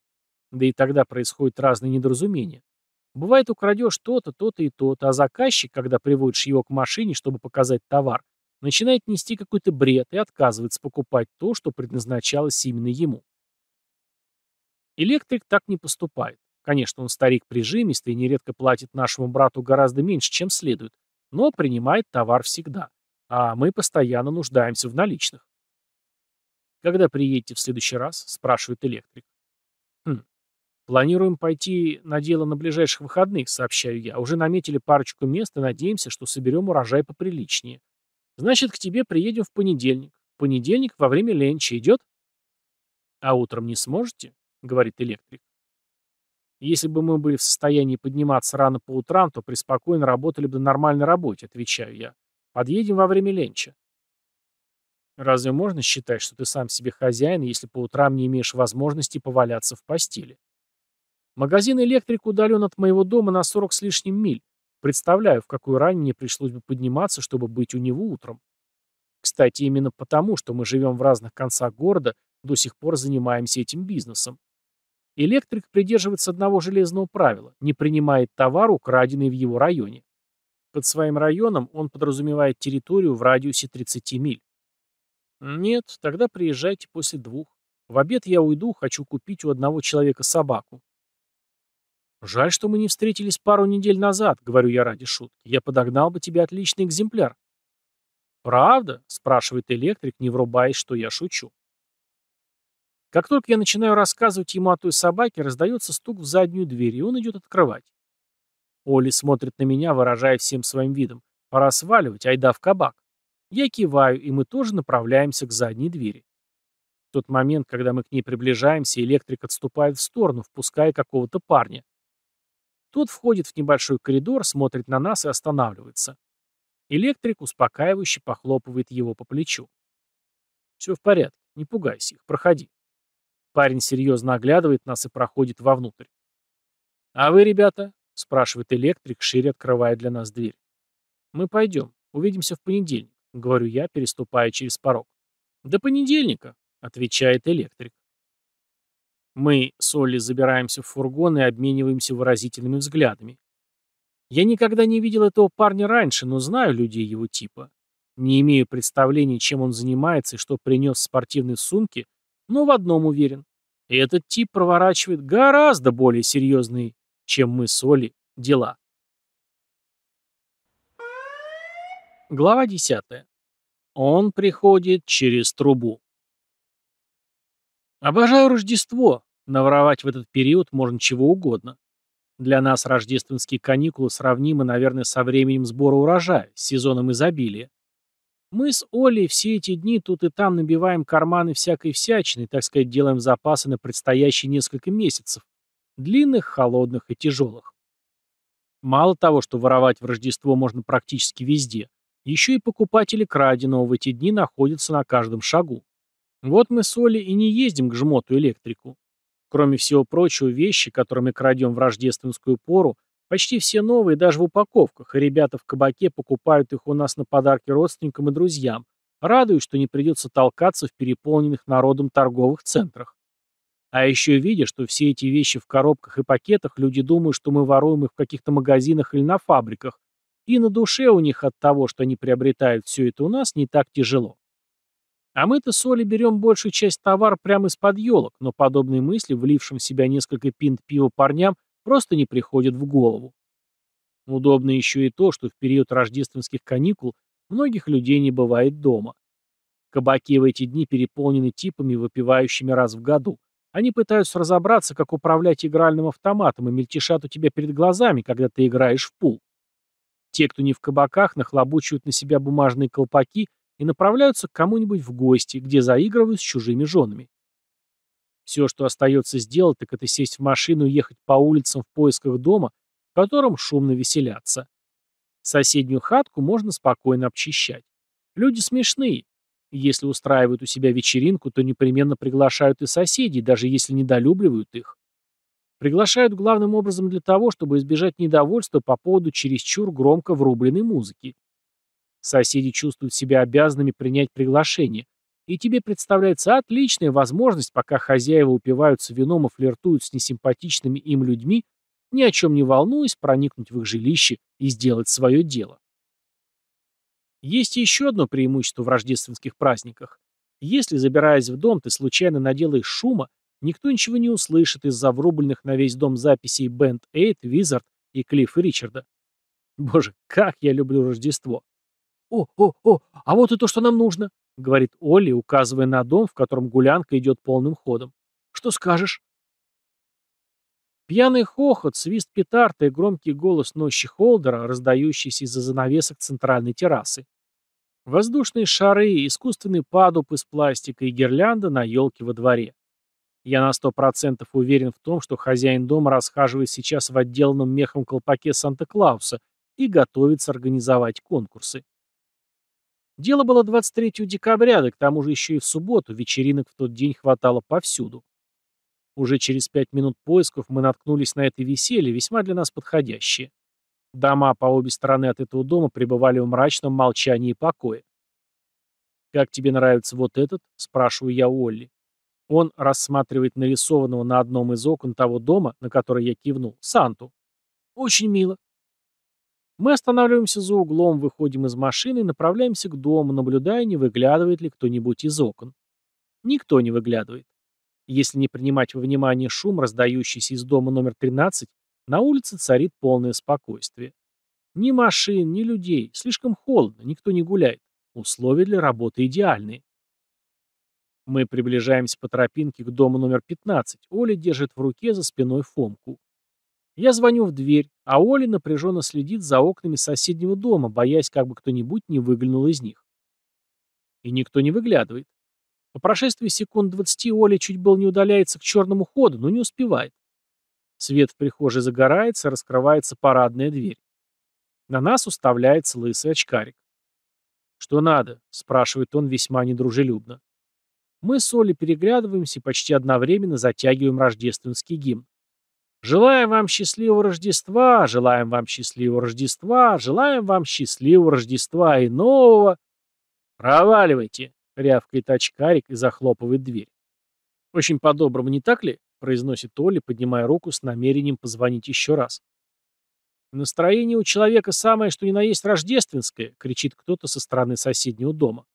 Да и тогда происходят разные недоразумения. Бывает, украдешь то-то, то-то и то-то, а заказчик, когда приводишь его к машине, чтобы показать товар, начинает нести какой-то бред и отказывается покупать то, что предназначалось именно ему. Электрик так не поступает. Конечно, он старик прижимистый и нередко платит нашему брату гораздо меньше, чем следует, но принимает товар всегда. А мы постоянно нуждаемся в наличных. «Когда приедете в следующий раз?» – спрашивает электрик. «Хм, Планируем пойти на дело на ближайших выходных, сообщаю я. Уже наметили парочку мест и надеемся, что соберем урожай поприличнее. Значит, к тебе приедем в понедельник. В понедельник во время ленча идет? А утром не сможете? Говорит электрик. Если бы мы были в состоянии подниматься рано по утрам, то преспокойно работали бы на нормальной работе, отвечаю я. Подъедем во время ленча. Разве можно считать, что ты сам себе хозяин, если по утрам не имеешь возможности поваляться в постели? Магазин электрик удален от моего дома на 40 с лишним миль. Представляю, в какую рань мне пришлось бы подниматься, чтобы быть у него утром. Кстати, именно потому, что мы живем в разных концах города, до сих пор занимаемся этим бизнесом. Электрик придерживается одного железного правила – не принимает товар, украденный в его районе. Под своим районом он подразумевает территорию в радиусе 30 миль. Нет, тогда приезжайте после двух. В обед я уйду, хочу купить у одного человека собаку. «Жаль, что мы не встретились пару недель назад», — говорю я ради шутки. «Я подогнал бы тебе отличный экземпляр». «Правда?» — спрашивает электрик, не врубаясь, что я шучу. Как только я начинаю рассказывать ему о той собаке, раздается стук в заднюю дверь, и он идет открывать. Оли смотрит на меня, выражая всем своим видом. «Пора сваливать, айда в кабак». Я киваю, и мы тоже направляемся к задней двери. В тот момент, когда мы к ней приближаемся, электрик отступает в сторону, впуская какого-то парня. Тот входит в небольшой коридор, смотрит на нас и останавливается. Электрик успокаивающе похлопывает его по плечу. «Все в порядке, не пугайся их, проходи». Парень серьезно оглядывает нас и проходит вовнутрь. «А вы, ребята?» — спрашивает электрик, шире открывая для нас дверь. «Мы пойдем, увидимся в понедельник», — говорю я, переступая через порог. «До понедельника», — отвечает электрик. Мы с Олли забираемся в фургон и обмениваемся выразительными взглядами. Я никогда не видел этого парня раньше, но знаю людей его типа. Не имею представления, чем он занимается и что принес в спортивной сумке, но в одном уверен. Этот тип проворачивает гораздо более серьезные, чем мы с Олей, дела. Глава 10. Он приходит через трубу. Обожаю Рождество, Наворовать в этот период можно чего угодно. Для нас рождественские каникулы сравнимы, наверное, со временем сбора урожая, с сезоном изобилия. Мы с Олей все эти дни тут и там набиваем карманы всякой всячины, так сказать, делаем запасы на предстоящие несколько месяцев. Длинных, холодных и тяжелых. Мало того, что воровать в Рождество можно практически везде, еще и покупатели краденого в эти дни находятся на каждом шагу. Вот мы с Олей и не ездим к жмоту-электрику. Кроме всего прочего, вещи, которые мы крадем в рождественскую пору, почти все новые даже в упаковках, и ребята в кабаке покупают их у нас на подарки родственникам и друзьям, Радуюсь, что не придется толкаться в переполненных народом торговых центрах. А еще видя, что все эти вещи в коробках и пакетах, люди думают, что мы воруем их в каких-то магазинах или на фабриках, и на душе у них от того, что они приобретают все это у нас, не так тяжело. А мы-то с Олей берем большую часть товара прямо из-под елок, но подобные мысли, влившим в себя несколько пинт пива парням, просто не приходят в голову. Удобно еще и то, что в период рождественских каникул многих людей не бывает дома. Кабаки в эти дни переполнены типами, выпивающими раз в году. Они пытаются разобраться, как управлять игральным автоматом, и мельтешат у тебя перед глазами, когда ты играешь в пул. Те, кто не в кабаках, нахлобучивают на себя бумажные колпаки и направляются к кому-нибудь в гости, где заигрывают с чужими женами. Все, что остается сделать, так это сесть в машину и ехать по улицам в поисках дома, в котором шумно веселятся. Соседнюю хатку можно спокойно обчищать. Люди смешные. Если устраивают у себя вечеринку, то непременно приглашают и соседей, даже если недолюбливают их. Приглашают главным образом для того, чтобы избежать недовольства по поводу чересчур громко врубленной музыки. Соседи чувствуют себя обязанными принять приглашение. И тебе представляется отличная возможность, пока хозяева упиваются вином и флиртуют с несимпатичными им людьми, ни о чем не волнуясь, проникнуть в их жилище и сделать свое дело. Есть еще одно преимущество в рождественских праздниках. Если, забираясь в дом, ты случайно наделаешь шума, никто ничего не услышит из-за врубленных на весь дом записей Бенд Эйт, Визард и Клифф и Ричарда. Боже, как я люблю Рождество! «О, о, о, а вот и то, что нам нужно», — говорит Олли, указывая на дом, в котором гулянка идет полным ходом. «Что скажешь?» Пьяный хохот, свист петарда и громкий голос ночи Холдера, раздающийся из-за занавесок центральной террасы. Воздушные шары, искусственный падуб из пластика и гирлянда на елке во дворе. Я на сто процентов уверен в том, что хозяин дома расхаживает сейчас в отделанном мехом колпаке Санта-Клауса и готовится организовать конкурсы. Дело было 23 декабря, да к тому же еще и в субботу, вечеринок в тот день хватало повсюду. Уже через пять минут поисков мы наткнулись на это веселье, весьма для нас подходящее. Дома по обе стороны от этого дома пребывали в мрачном молчании и покое. «Как тебе нравится вот этот?» – спрашиваю я Олли. Он рассматривает нарисованного на одном из окон того дома, на который я кивнул, Санту. «Очень мило. Мы останавливаемся за углом, выходим из машины и направляемся к дому, наблюдая, не выглядывает ли кто-нибудь из окон. Никто не выглядывает. Если не принимать во внимание шум, раздающийся из дома номер 13, на улице царит полное спокойствие. Ни машин, ни людей, слишком холодно, никто не гуляет. Условия для работы идеальные. Мы приближаемся по тропинке к дому номер 15. Оля держит в руке за спиной Фомку. Я звоню в дверь, а Оля напряженно следит за окнами соседнего дома, боясь, как бы кто-нибудь не выглянул из них. И никто не выглядывает. По прошествии секунд двадцати Оля чуть было не удаляется к черному ходу, но не успевает. Свет в прихожей загорается, раскрывается парадная дверь. На нас уставляется лысый очкарик. «Что надо?» — спрашивает он весьма недружелюбно. Мы с Олей переглядываемся и почти одновременно затягиваем рождественский гимн. Желаем вам счастливого Рождества, желаем вам счастливого Рождества, желаем вам счастливого Рождества и нового. Проваливайте, рявкает очкарик и захлопывает дверь. Очень по-доброму, не так ли? произносит Оля, поднимая руку с намерением позвонить еще раз. Настроение у человека самое, что ни на есть рождественское, кричит кто-то со стороны соседнего дома.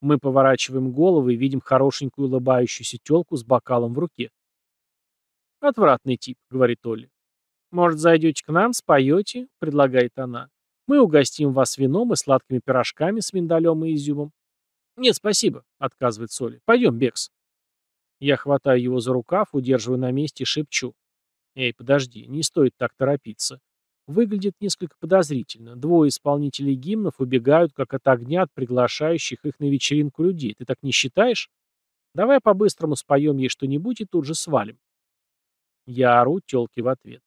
Мы поворачиваем головы и видим хорошенькую улыбающуюся телку с бокалом в руке. «Отвратный тип», — говорит Олли. «Может, зайдете к нам, споете?» — предлагает она. «Мы угостим вас вином и сладкими пирожками с миндалем и изюмом». «Нет, спасибо», — отказывает Соли. «Пойдем, Бекс». Я хватаю его за рукав, удерживаю на месте и шепчу. «Эй, подожди, не стоит так торопиться. Выглядит несколько подозрительно. Двое исполнителей гимнов убегают, как от огня, от приглашающих их на вечеринку людей. Ты так не считаешь? Давай по-быстрому споем ей что-нибудь и тут же свалим». Я ору тёлки в ответ.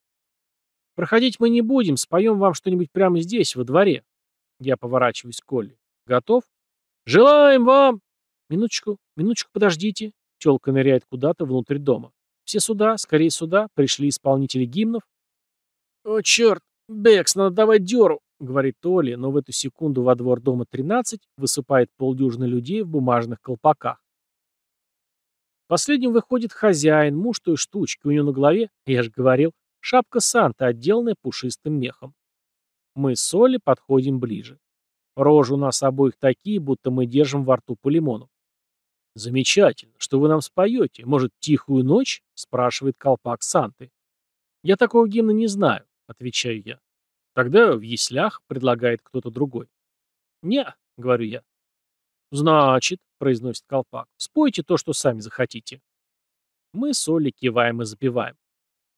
«Проходить мы не будем, споем вам что-нибудь прямо здесь, во дворе». Я поворачиваюсь к Колле. «Готов?» «Желаем вам!» «Минуточку, минуточку подождите». Тёлка ныряет куда-то внутрь дома. «Все сюда, скорее сюда, пришли исполнители гимнов». «О, чёрт! Бекс, надо давать дёру!» — говорит Оли, но в эту секунду во двор дома 13 высыпает полдюжины людей в бумажных колпаках. Последним выходит хозяин, муж той штучки, у него на голове, я же говорил, шапка Санта, отделанная пушистым мехом. Мы с Олей подходим ближе. Рожи у нас обоих такие, будто мы держим во рту по лимону. «Замечательно. Что вы нам споете? Может, «Тихую ночь»?» — спрашивает колпак Санты. «Я такого гимна не знаю», — отвечаю я. «Тогда в яслях», — предлагает кто-то другой. «Не», — говорю я, «Значит», — произносит колпак, — «спойте то, что сами захотите». Мы с Олей киваем и запеваем.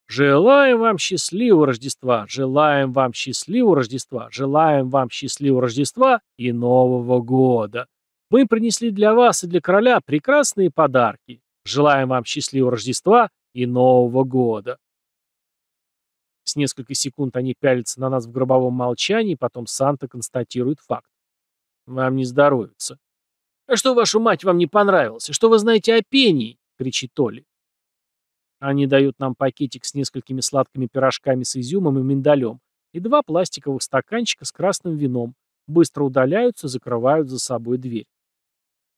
«Желаем вам счастливого Рождества! Желаем вам счастливого Рождества! Желаем вам счастливого Рождества и Нового года! Мы принесли для вас и для короля прекрасные подарки! Желаем вам счастливого Рождества и Нового года!» С несколько секунд они пялятся на нас в гробовом молчании, потом Санта констатирует факт. «Вам не здоровится. «А что, вашу мать, вам не понравилось? что вы знаете о пении?» — кричит Оли. Они дают нам пакетик с несколькими сладкими пирожками с изюмом и миндалем и два пластиковых стаканчика с красным вином, быстро удаляются, закрывают за собой дверь.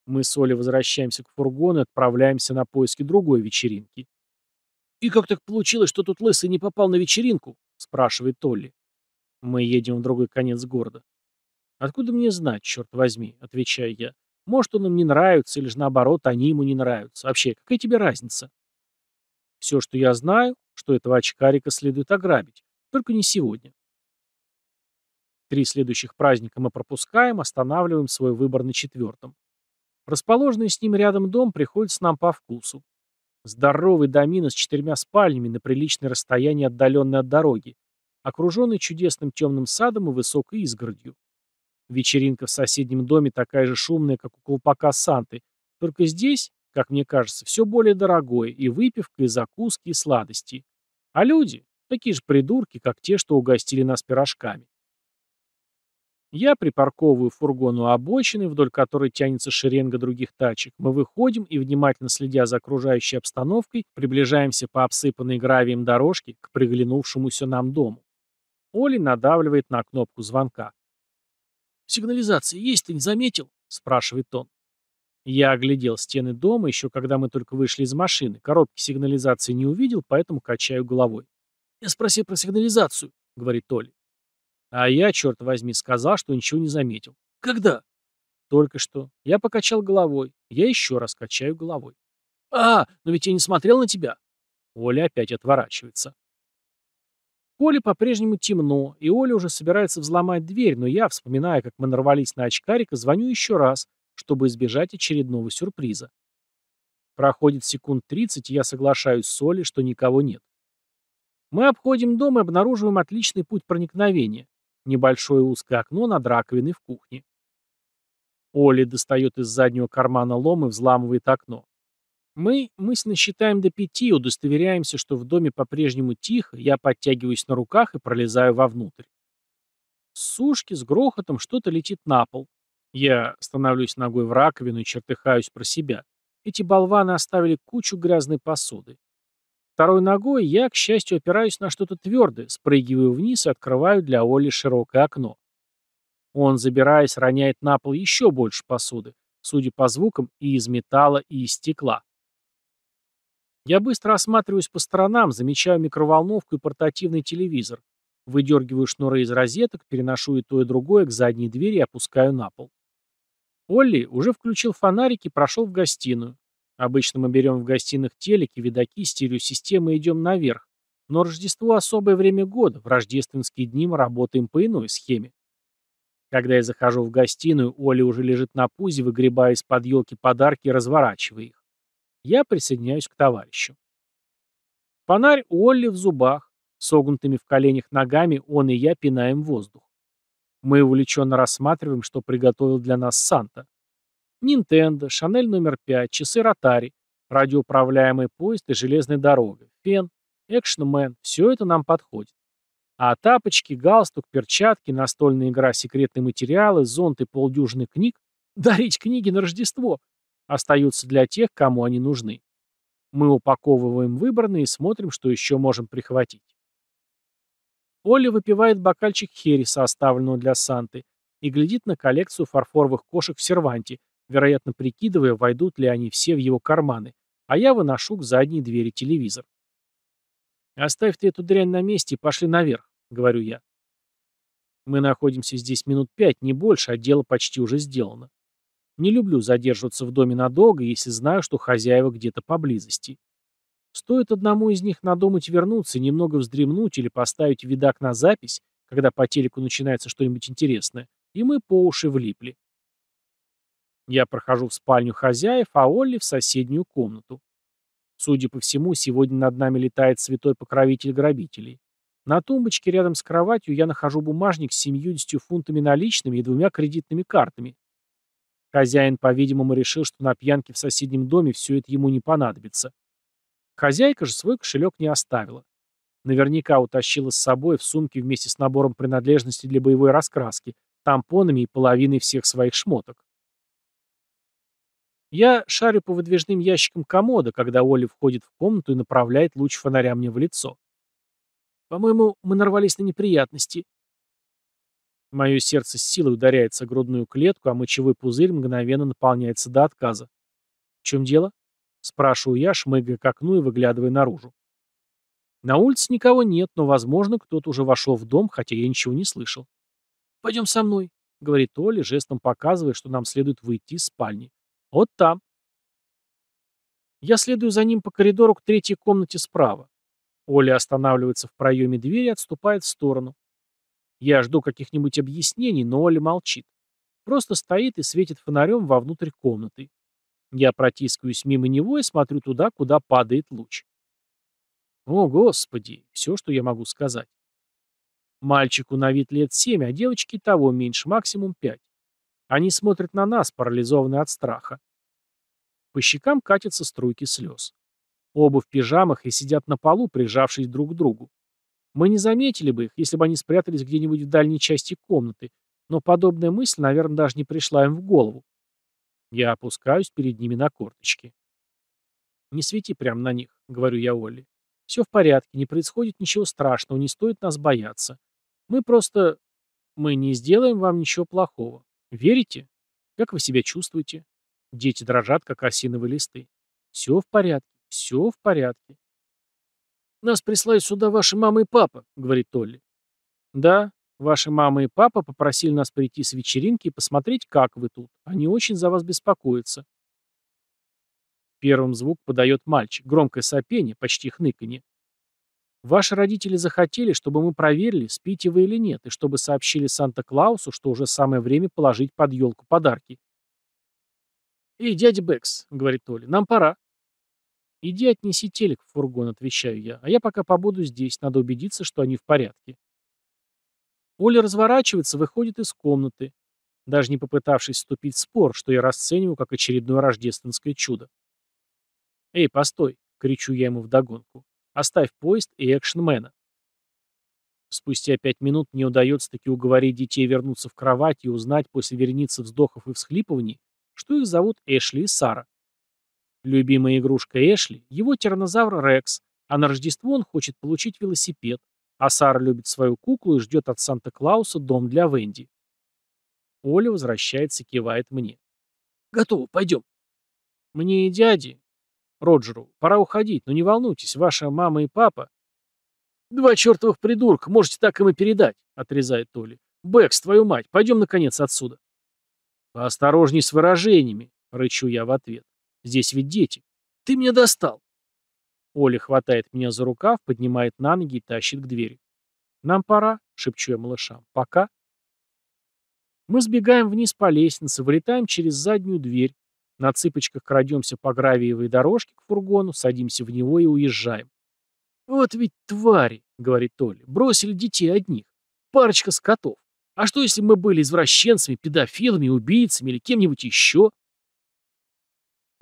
Мы с Олей возвращаемся к фургону и отправляемся на поиски другой вечеринки. «И как так получилось, что тут Лысый не попал на вечеринку?» — спрашивает Толли. Мы едем в другой конец города. «Откуда мне знать, черт возьми?» — отвечаю я. Может, он им не нравится, или же наоборот, они ему не нравятся. Вообще, какая тебе разница? Все, что я знаю, что этого очкарика следует ограбить. Только не сегодня. Три следующих праздника мы пропускаем, останавливаем свой выбор на четвертом. Расположенный с ним рядом дом приходится нам по вкусу. Здоровый домино с четырьмя спальнями на приличное расстояние, отдаленное от дороги, окруженный чудесным темным садом и высокой изгородью. Вечеринка в соседнем доме такая же шумная, как у колпака Санты. Только здесь, как мне кажется, все более дорогое, и выпивка, и закуски, и сладости. А люди – такие же придурки, как те, что угостили нас пирожками. Я припарковываю фургон у обочины, вдоль которой тянется шеренга других тачек. Мы выходим и, внимательно следя за окружающей обстановкой, приближаемся по обсыпанной гравием дорожке к приглянувшемуся нам дому. Оли надавливает на кнопку звонка. Сигнализация есть, ты не заметил?» — спрашивает он. Я оглядел стены дома, еще когда мы только вышли из машины. Коробки сигнализации не увидел, поэтому качаю головой. «Я спросил про сигнализацию», — говорит Оля. А я, черт возьми, сказал, что ничего не заметил. «Когда?» «Только что. Я покачал головой. Я еще раз качаю головой». «А, но ведь я не смотрел на тебя». Оля опять отворачивается поле по-прежнему темно, и Оля уже собирается взломать дверь, но я, вспоминая, как мы нарвались на очкарика, звоню еще раз, чтобы избежать очередного сюрприза. Проходит секунд 30, и я соглашаюсь с Олей, что никого нет. Мы обходим дом и обнаруживаем отличный путь проникновения. Небольшое узкое окно над раковиной в кухне. Оля достает из заднего кармана лом и взламывает окно. Мы мысленно считаем до пяти и удостоверяемся, что в доме по-прежнему тихо, я подтягиваюсь на руках и пролезаю вовнутрь. С сушки с грохотом что-то летит на пол. Я становлюсь ногой в раковину и чертыхаюсь про себя. Эти болваны оставили кучу грязной посуды. Второй ногой я, к счастью, опираюсь на что-то твердое, спрыгиваю вниз и открываю для Оли широкое окно. Он, забираясь, роняет на пол еще больше посуды, судя по звукам, и из металла, и из стекла. Я быстро осматриваюсь по сторонам, замечаю микроволновку и портативный телевизор. Выдергиваю шнуры из розеток, переношу и то, и другое к задней двери и опускаю на пол. Олли уже включил фонарик и прошел в гостиную. Обычно мы берем в гостиных телеки, видаки, стереосистемы и идем наверх. Но Рождество – особое время года, в рождественские дни мы работаем по иной схеме. Когда я захожу в гостиную, Оля уже лежит на пузе, выгребая из-под елки подарки и разворачивая их. Я присоединяюсь к товарищу. Фонарь у Олли в зубах. Согнутыми в коленях ногами он и я пинаем воздух. Мы увлеченно рассматриваем, что приготовил для нас Санта. Нинтендо, Шанель номер 5, часы Ротари, радиоуправляемый поезд и железная дорога, фен, мен все это нам подходит. А тапочки, галстук, перчатки, настольная игра, секретные материалы, зонты, и полдюжины книг – дарить книги на Рождество – остаются для тех, кому они нужны. Мы упаковываем выбранные и смотрим, что еще можем прихватить. Олли выпивает бокальчик хереса, оставленного для Санты, и глядит на коллекцию фарфоровых кошек в серванте, вероятно прикидывая, войдут ли они все в его карманы, а я выношу к задней двери телевизор. «Оставь ты эту дрянь на месте и пошли наверх», — говорю я. Мы находимся здесь минут пять, не больше, а дело почти уже сделано. Не люблю задерживаться в доме надолго, если знаю, что хозяева где-то поблизости. Стоит одному из них надумать вернуться, немного вздремнуть или поставить видак на запись, когда по телеку начинается что-нибудь интересное, и мы по уши влипли. Я прохожу в спальню хозяев, а Олли в соседнюю комнату. Судя по всему, сегодня над нами летает святой покровитель грабителей. На тумбочке рядом с кроватью я нахожу бумажник с 70 фунтами наличными и двумя кредитными картами. Хозяин, по-видимому, решил, что на пьянке в соседнем доме все это ему не понадобится. Хозяйка же свой кошелек не оставила. Наверняка утащила с собой в сумке вместе с набором принадлежностей для боевой раскраски, тампонами и половиной всех своих шмоток. Я шарю по выдвижным ящикам комода, когда Оля входит в комнату и направляет луч фонаря мне в лицо. «По-моему, мы нарвались на неприятности», Мое сердце с силой ударяется о грудную клетку, а мочевой пузырь мгновенно наполняется до отказа. «В чем дело?» – спрашиваю я, шмыгая к окну и выглядывая наружу. На улице никого нет, но, возможно, кто-то уже вошел в дом, хотя я ничего не слышал. «Пойдем со мной», — говорит Оля, жестом показывая, что нам следует выйти из спальни. «Вот там». Я следую за ним по коридору к третьей комнате справа. Оля останавливается в проеме двери и отступает в сторону. Я жду каких-нибудь объяснений, но Оля молчит. Просто стоит и светит фонарем вовнутрь комнаты. Я протискиваюсь мимо него и смотрю туда, куда падает луч. О, Господи, все, что я могу сказать. Мальчику на вид лет семь, а девочке того меньше, максимум пять. Они смотрят на нас, парализованные от страха. По щекам катятся струйки слез. Оба в пижамах и сидят на полу, прижавшись друг к другу. Мы не заметили бы их, если бы они спрятались где-нибудь в дальней части комнаты, но подобная мысль, наверное, даже не пришла им в голову. Я опускаюсь перед ними на корточки. «Не свети прямо на них», — говорю я Олли. «Все в порядке, не происходит ничего страшного, не стоит нас бояться. Мы просто... Мы не сделаем вам ничего плохого. Верите? Как вы себя чувствуете?» Дети дрожат, как осиновые листы. «Все в порядке, все в порядке. «Нас прислали сюда ваши мама и папа», — говорит Толли. «Да, ваши мама и папа попросили нас прийти с вечеринки и посмотреть, как вы тут. Они очень за вас беспокоятся». Первым звук подает мальчик, громкое сопение, почти хныканье. «Ваши родители захотели, чтобы мы проверили, спите вы или нет, и чтобы сообщили Санта-Клаусу, что уже самое время положить под елку подарки». «Эй, дядя Бэкс», — говорит Толли, — «нам пора. «Иди отнеси телек в фургон», — отвечаю я, «а я пока побуду здесь, надо убедиться, что они в порядке». Оля разворачивается, выходит из комнаты, даже не попытавшись вступить в спор, что я расцениваю как очередное рождественское чудо. «Эй, постой!» — кричу я ему вдогонку. «Оставь поезд и экшнмена». Спустя пять минут мне удается таки уговорить детей вернуться в кровать и узнать после вереницы вздохов и всхлипываний, что их зовут Эшли и Сара. Любимая игрушка Эшли – его тиранозавр Рекс, а на Рождество он хочет получить велосипед, а Сара любит свою куклу и ждет от Санта-Клауса дом для Венди. Оля возвращается, и кивает мне. «Готово, пойдем». «Мне и дяде, Роджеру, пора уходить, но не волнуйтесь, ваша мама и папа...» «Два чертовых придурка, можете так им и передать», — отрезает Оля. «Бэкс, твою мать, пойдем, наконец, отсюда». «Поосторожней с выражениями», — рычу я в ответ. Здесь ведь дети. Ты меня достал. Оля хватает меня за рукав, поднимает на ноги и тащит к двери. «Нам пора», — шепчу я малышам. «Пока». Мы сбегаем вниз по лестнице, вылетаем через заднюю дверь. На цыпочках крадемся по гравиевой дорожке к фургону, садимся в него и уезжаем. «Вот ведь твари», — говорит Оля, — «бросили детей одних. Парочка скотов. А что, если мы были извращенцами, педофилами, убийцами или кем-нибудь еще?»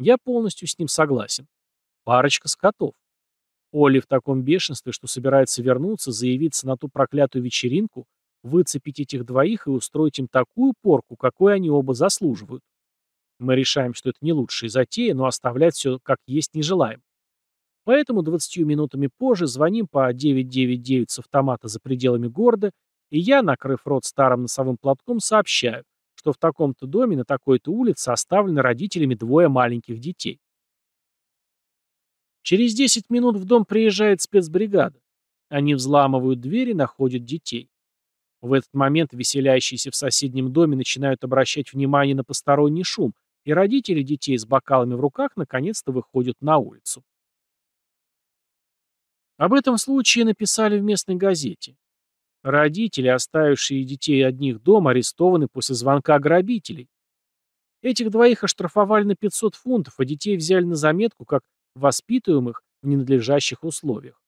Я полностью с ним согласен. Парочка скотов. Олли в таком бешенстве, что собирается вернуться, заявиться на ту проклятую вечеринку, выцепить этих двоих и устроить им такую порку, какой они оба заслуживают. Мы решаем, что это не лучшая затея, но оставлять все как есть не желаем. Поэтому 20 минутами позже звоним по 999 с автомата за пределами города, и я, накрыв рот старым носовым платком, сообщаю что в таком-то доме на такой-то улице оставлены родителями двое маленьких детей. Через 10 минут в дом приезжает спецбригада. Они взламывают двери, находят детей. В этот момент веселящиеся в соседнем доме начинают обращать внимание на посторонний шум, и родители детей с бокалами в руках наконец-то выходят на улицу. Об этом случае написали в местной газете. Родители, оставившие детей одних дома, арестованы после звонка грабителей. Этих двоих оштрафовали на 500 фунтов, а детей взяли на заметку как воспитываемых в ненадлежащих условиях.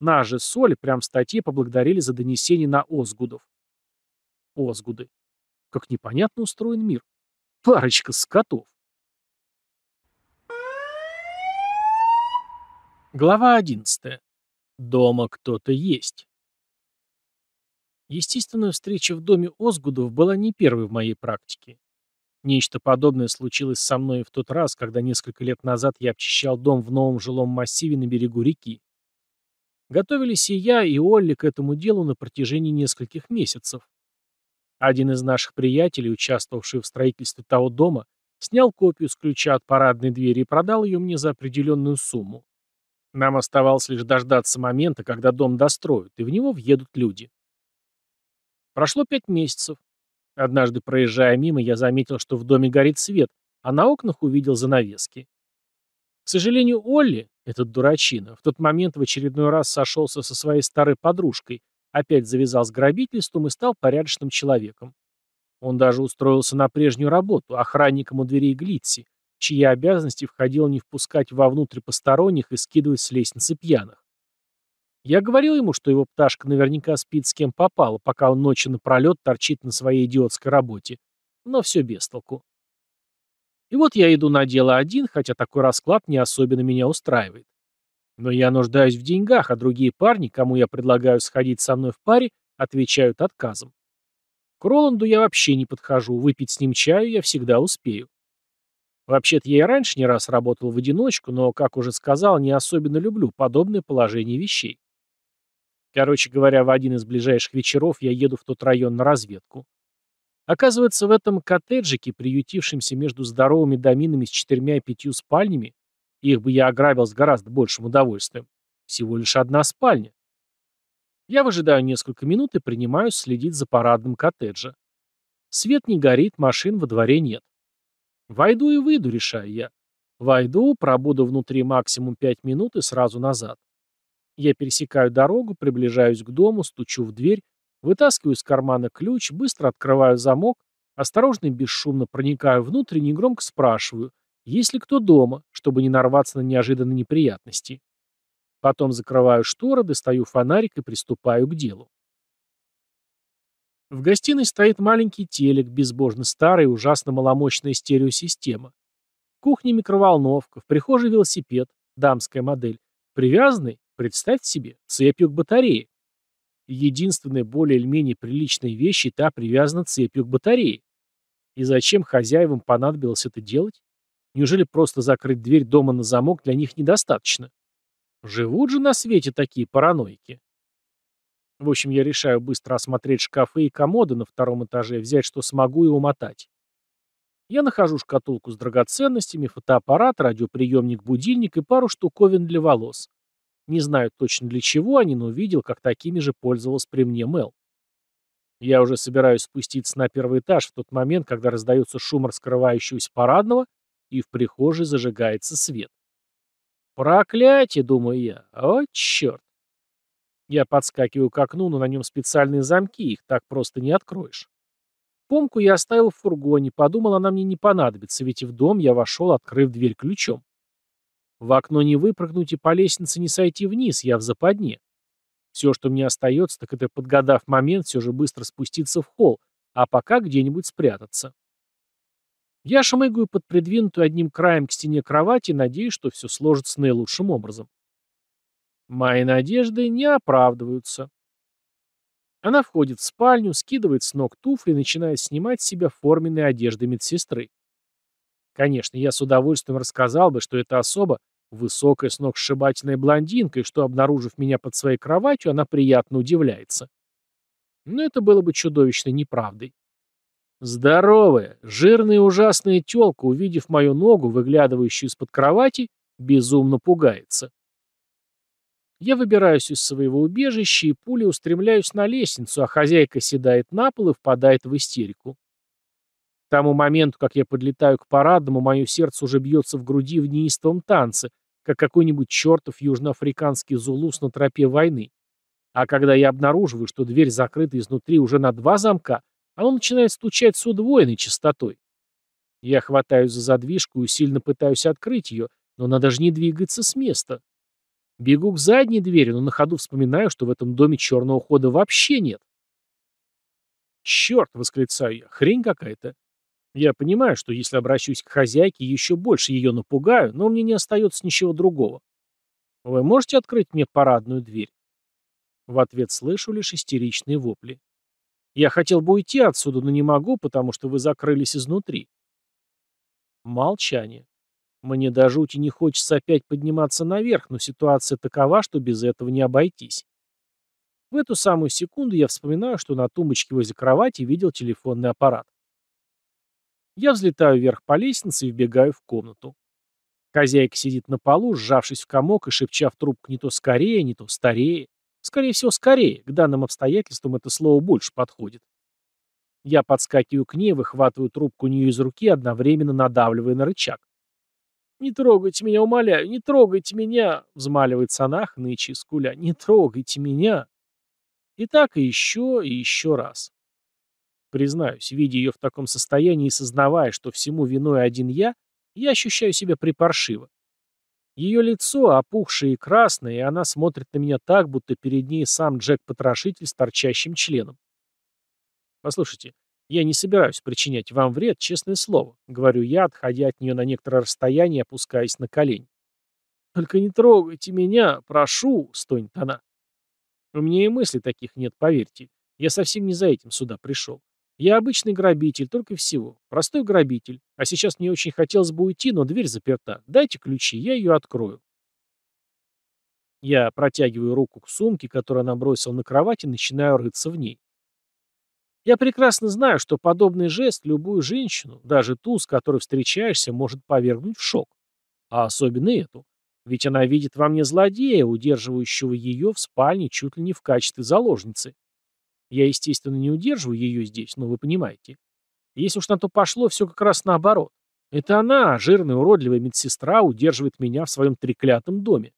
Нас же Соль прям в статье поблагодарили за донесение на Озгудов. Озгуды. Как непонятно устроен мир. Парочка скотов. Глава 11. Дома кто-то есть. Естественно, встреча в доме Озгудов была не первой в моей практике. Нечто подобное случилось со мной в тот раз, когда несколько лет назад я обчищал дом в новом жилом массиве на берегу реки. Готовились и я, и Олли к этому делу на протяжении нескольких месяцев. Один из наших приятелей, участвовавший в строительстве того дома, снял копию с ключа от парадной двери и продал ее мне за определенную сумму. Нам оставалось лишь дождаться момента, когда дом достроят, и в него въедут люди. Прошло пять месяцев. Однажды, проезжая мимо, я заметил, что в доме горит свет, а на окнах увидел занавески. К сожалению, Олли, этот дурачина, в тот момент в очередной раз сошелся со своей старой подружкой, опять завязал с грабительством и стал порядочным человеком. Он даже устроился на прежнюю работу, охранником у дверей Глитси, чьи обязанности входило не впускать вовнутрь посторонних и скидывать с лестницы пьяных. Я говорил ему, что его пташка наверняка спит с кем попало, пока он ночи напролет торчит на своей идиотской работе. Но все без толку. И вот я иду на дело один, хотя такой расклад не особенно меня устраивает. Но я нуждаюсь в деньгах, а другие парни, кому я предлагаю сходить со мной в паре, отвечают отказом. К Роланду я вообще не подхожу, выпить с ним чаю я всегда успею. Вообще-то я и раньше не раз работал в одиночку, но, как уже сказал, не особенно люблю подобное положение вещей. Короче говоря, в один из ближайших вечеров я еду в тот район на разведку. Оказывается, в этом коттеджике, приютившемся между здоровыми доминами с четырьмя и пятью спальнями, их бы я ограбил с гораздо большим удовольствием, всего лишь одна спальня. Я выжидаю несколько минут и принимаюсь следить за парадным коттеджа. Свет не горит, машин во дворе нет. Войду и выйду, решаю я. Войду, пробуду внутри максимум пять минут и сразу назад. Я пересекаю дорогу, приближаюсь к дому, стучу в дверь, вытаскиваю из кармана ключ, быстро открываю замок, осторожно и бесшумно проникаю внутрь и негромко спрашиваю, есть ли кто дома, чтобы не нарваться на неожиданные неприятности. Потом закрываю шторы, достаю фонарик и приступаю к делу. В гостиной стоит маленький телек, безбожно старый и ужасно маломощная стереосистема. В кухне микроволновка, в прихожей велосипед, дамская модель, привязанный Представьте себе, цепью к батарее. Единственная более или менее приличная вещь, и та привязана цепью к батарее. И зачем хозяевам понадобилось это делать? Неужели просто закрыть дверь дома на замок для них недостаточно? Живут же на свете такие параноики. В общем, я решаю быстро осмотреть шкафы и комоды на втором этаже, взять что смогу и умотать. Я нахожу шкатулку с драгоценностями, фотоаппарат, радиоприемник, будильник и пару штуковин для волос. Не знаю точно для чего они, но видел, как такими же пользовалась при мне Мел. Я уже собираюсь спуститься на первый этаж в тот момент, когда раздается шум раскрывающегося парадного, и в прихожей зажигается свет. «Проклятие!» — думаю я. «О, черт!» Я подскакиваю к окну, но на нем специальные замки, их так просто не откроешь. Помку я оставил в фургоне, подумал, она мне не понадобится, ведь и в дом я вошел, открыв дверь ключом. В окно не выпрыгнуть и по лестнице не сойти вниз, я в западне. Все, что мне остается, так это, подгадав момент, все же быстро спуститься в холл, а пока где-нибудь спрятаться. Я шмыгаю под придвинутую одним краем к стене кровати, надеюсь, что все сложится наилучшим образом. Мои надежды не оправдываются. Она входит в спальню, скидывает с ног туфли и начинает снимать с себя форменные одежды медсестры. Конечно, я с удовольствием рассказал бы, что эта особа Высокая сногсшибательная блондинка, и что, обнаружив меня под своей кроватью, она приятно удивляется. Но это было бы чудовищной неправдой. Здоровая, жирная и ужасная тёлка, увидев мою ногу, выглядывающую из-под кровати, безумно пугается. Я выбираюсь из своего убежища и пулей устремляюсь на лестницу, а хозяйка седает на пол и впадает в истерику. К тому моменту, как я подлетаю к парадному, мое сердце уже бьется в груди в неистовом танце, как какой-нибудь чертов южноафриканский зулус на тропе войны. А когда я обнаруживаю, что дверь закрыта изнутри уже на два замка, оно начинает стучать с удвоенной частотой. Я хватаюсь за задвижку и сильно пытаюсь открыть ее, но она даже не двигается с места. Бегу к задней двери, но на ходу вспоминаю, что в этом доме черного хода вообще нет. «Черт!» — восклицаю я. «Хрень какая-то!» Я понимаю, что если обращусь к хозяйке, еще больше ее напугаю, но мне не остается ничего другого. Вы можете открыть мне парадную дверь? В ответ слышу лишь истеричные вопли. Я хотел бы уйти отсюда, но не могу, потому что вы закрылись изнутри. Молчание. Мне до жути не хочется опять подниматься наверх, но ситуация такова, что без этого не обойтись. В эту самую секунду я вспоминаю, что на тумбочке возле кровати видел телефонный аппарат. Я взлетаю вверх по лестнице и вбегаю в комнату. Хозяйка сидит на полу, сжавшись в комок и шепча в трубку не то скорее, не то старее. Скорее всего, скорее. К данным обстоятельствам это слово больше подходит. Я подскакиваю к ней, выхватываю трубку у нее из руки, одновременно надавливая на рычаг. «Не трогайте меня, умоляю, не трогайте меня!» — взмаливается она, хныча и скуля. «Не трогайте меня!» И так и еще, и еще раз. Признаюсь, видя ее в таком состоянии и сознавая, что всему виной один я, я ощущаю себя припаршиво. Ее лицо, опухшее и красное, и она смотрит на меня так, будто перед ней сам Джек-потрошитель с торчащим членом. «Послушайте, я не собираюсь причинять вам вред, честное слово», — говорю я, отходя от нее на некоторое расстояние опускаясь на колени. «Только не трогайте меня, прошу», — стонет она. «У меня и мысли таких нет, поверьте. Я совсем не за этим сюда пришел. Я обычный грабитель, только всего. Простой грабитель. А сейчас мне очень хотелось бы уйти, но дверь заперта. Дайте ключи, я ее открою. Я протягиваю руку к сумке, которую она бросила на кровать, и начинаю рыться в ней. Я прекрасно знаю, что подобный жест любую женщину, даже ту, с которой встречаешься, может повергнуть в шок. А особенно эту. Ведь она видит во мне злодея, удерживающего ее в спальне чуть ли не в качестве заложницы. Я, естественно, не удерживаю ее здесь, но вы понимаете. Если уж на то пошло, все как раз наоборот. Это она, жирная, уродливая медсестра, удерживает меня в своем треклятом доме.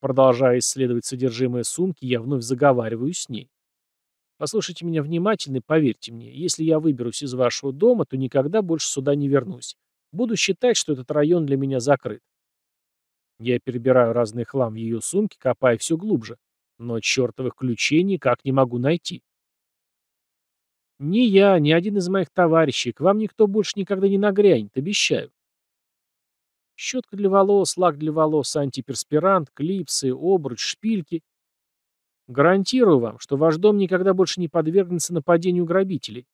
Продолжая исследовать содержимое сумки, я вновь заговариваю с ней. Послушайте меня внимательно и поверьте мне, если я выберусь из вашего дома, то никогда больше сюда не вернусь. Буду считать, что этот район для меня закрыт. Я перебираю разный хлам в ее сумке, копая все глубже но чертовых ключей никак не могу найти. Ни я, ни один из моих товарищей, к вам никто больше никогда не нагрянет, обещаю. Щетка для волос, лак для волос, антиперспирант, клипсы, обруч, шпильки. Гарантирую вам, что ваш дом никогда больше не подвергнется нападению грабителей.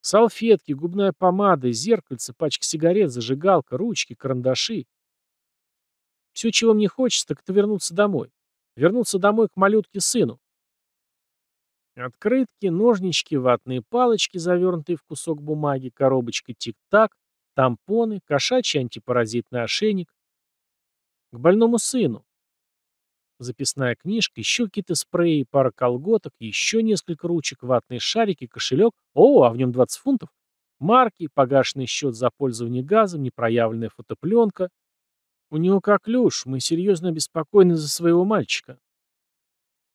Салфетки, губная помада, зеркальце, пачка сигарет, зажигалка, ручки, карандаши. Все, чего мне хочется, так это вернуться домой. Вернуться домой к малютке сыну. Открытки, ножнички, ватные палочки, завернутые в кусок бумаги, коробочка тик-так, тампоны, кошачий антипаразитный ошейник. К больному сыну. Записная книжка, еще какие-то спреи, пара колготок, еще несколько ручек, ватные шарики, кошелек. О, а в нем 20 фунтов. Марки, погашенный счет за пользование газом, непроявленная фотопленка. «У него как Люш, мы серьезно обеспокоены за своего мальчика».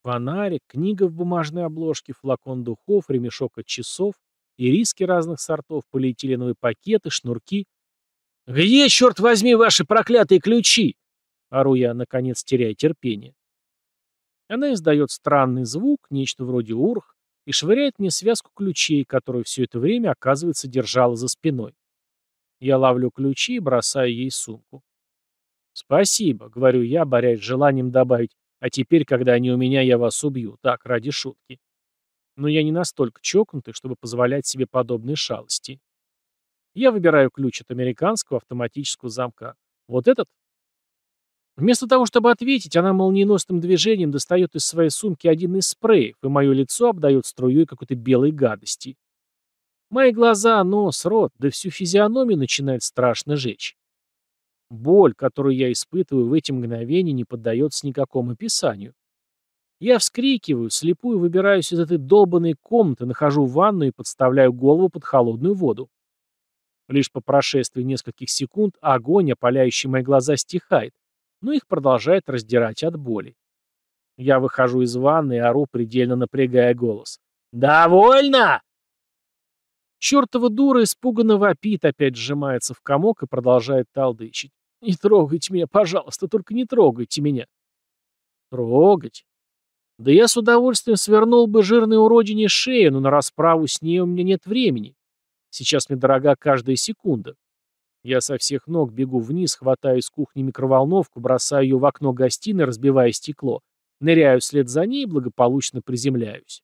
Фонарик, книга в бумажной обложке, флакон духов, ремешок от часов, и риски разных сортов, полиэтиленовые пакеты, шнурки. «Где, черт возьми, ваши проклятые ключи?» Ору я, наконец, теряя терпение. Она издает странный звук, нечто вроде урх, и швыряет мне связку ключей, которую все это время, оказывается, держала за спиной. Я ловлю ключи и бросаю ей сумку. «Спасибо», — говорю я, борясь с желанием добавить, «а теперь, когда они у меня, я вас убью». Так, ради шутки. Но я не настолько чокнутый, чтобы позволять себе подобные шалости. Я выбираю ключ от американского автоматического замка. Вот этот? Вместо того, чтобы ответить, она молниеносным движением достает из своей сумки один из спреев, и мое лицо обдает струей какой-то белой гадости. Мои глаза, нос, рот, да всю физиономию начинает страшно жечь. Боль, которую я испытываю в эти мгновения, не поддается никакому описанию. Я вскрикиваю, слепую выбираюсь из этой долбанной комнаты, нахожу ванну и подставляю голову под холодную воду. Лишь по прошествии нескольких секунд огонь, опаляющий мои глаза, стихает, но их продолжает раздирать от боли. Я выхожу из ванны и ору, предельно напрягая голос. «Довольно!» Чертова дура испуганно вопит, опять сжимается в комок и продолжает талдычить. Не трогайте меня, пожалуйста, только не трогайте меня. Трогать? Да я с удовольствием свернул бы жирной уродине шею, но на расправу с ней у меня нет времени. Сейчас мне дорога каждая секунда. Я со всех ног бегу вниз, хватаю из кухни микроволновку, бросаю ее в окно гостиной, разбивая стекло, ныряю вслед за ней и благополучно приземляюсь.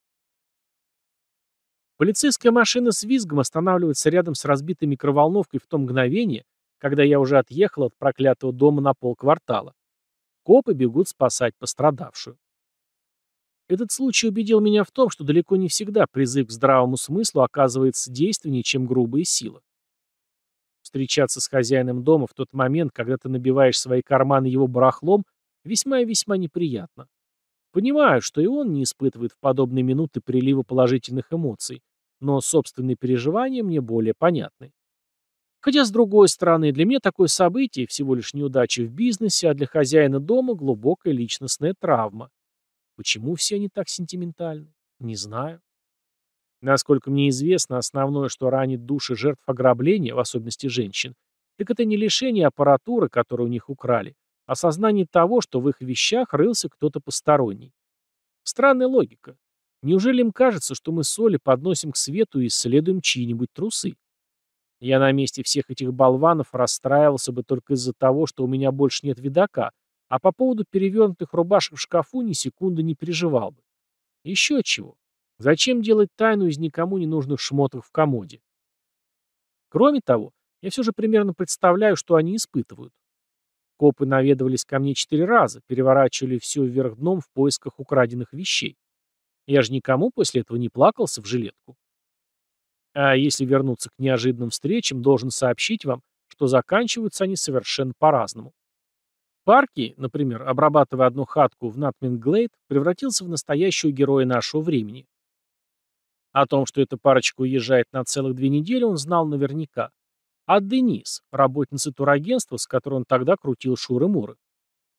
Полицейская машина с визгом останавливается рядом с разбитой микроволновкой в то мгновение, когда я уже отъехал от проклятого дома на полквартала. Копы бегут спасать пострадавшую. Этот случай убедил меня в том, что далеко не всегда призыв к здравому смыслу оказывается действеннее, чем грубая сила. Встречаться с хозяином дома в тот момент, когда ты набиваешь свои карманы его барахлом, весьма и весьма неприятно. Понимаю, что и он не испытывает в подобные минуты прилива положительных эмоций, но собственные переживания мне более понятны. Хотя, с другой стороны, для меня такое событие всего лишь неудача в бизнесе, а для хозяина дома глубокая личностная травма. Почему все они так сентиментальны? Не знаю. Насколько мне известно, основное, что ранит души жертв ограбления, в особенности женщин, так это не лишение аппаратуры, которую у них украли, а сознание того, что в их вещах рылся кто-то посторонний. Странная логика. Неужели им кажется, что мы соли подносим к свету и исследуем чьи-нибудь трусы? Я на месте всех этих болванов расстраивался бы только из-за того, что у меня больше нет видака, а по поводу перевернутых рубашек в шкафу ни секунды не переживал бы. Еще чего. Зачем делать тайну из никому не нужных шмоток в комоде? Кроме того, я все же примерно представляю, что они испытывают. Копы наведывались ко мне четыре раза, переворачивали все вверх дном в поисках украденных вещей. Я же никому после этого не плакался в жилетку. А если вернуться к неожиданным встречам, должен сообщить вам, что заканчиваются они совершенно по-разному. Парки, например, обрабатывая одну хатку в Натминглейд, превратился в настоящего героя нашего времени. О том, что эта парочка уезжает на целых две недели, он знал наверняка. А Денис, работница турагентства, с которой он тогда крутил шуры-муры.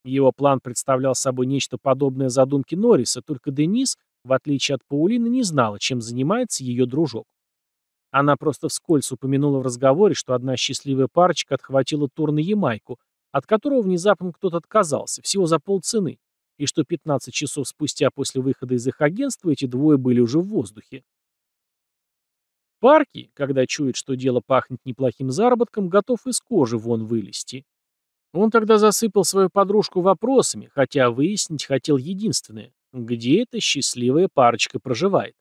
Его план представлял собой нечто подобное задумке Норриса, только Денис, в отличие от Паулины, не знала, чем занимается ее дружок. Она просто вскользь упомянула в разговоре, что одна счастливая парочка отхватила тур на Ямайку, от которого внезапно кто-то отказался, всего за полцены, и что 15 часов спустя после выхода из их агентства эти двое были уже в воздухе. Парки, когда чует, что дело пахнет неплохим заработком, готов из кожи вон вылезти. Он тогда засыпал свою подружку вопросами, хотя выяснить хотел единственное – где эта счастливая парочка проживает.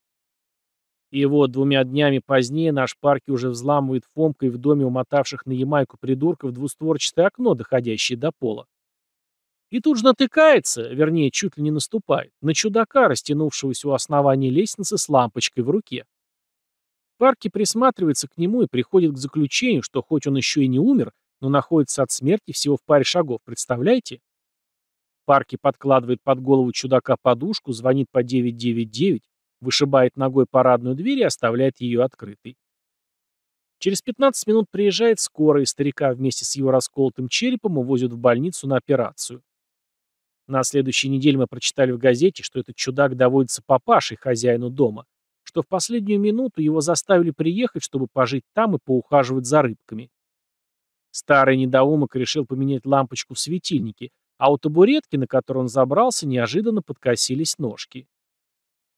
И вот двумя днями позднее наш парки уже взламывает Фомкой в доме умотавших на Ямайку придурков двустворчатое окно, доходящее до пола. И тут же натыкается, вернее, чуть ли не наступает, на чудака, растянувшегося у основания лестницы с лампочкой в руке. Парки присматривается к нему и приходит к заключению, что хоть он еще и не умер, но находится от смерти всего в паре шагов, представляете? Парки подкладывает под голову чудака подушку, звонит по 999, вышибает ногой парадную дверь и оставляет ее открытой. Через 15 минут приезжает скорая, и старика вместе с его расколотым черепом увозят в больницу на операцию. На следующей неделе мы прочитали в газете, что этот чудак доводится папашей, хозяину дома, что в последнюю минуту его заставили приехать, чтобы пожить там и поухаживать за рыбками. Старый недоумок решил поменять лампочку в светильнике, а у табуретки, на которую он забрался, неожиданно подкосились ножки.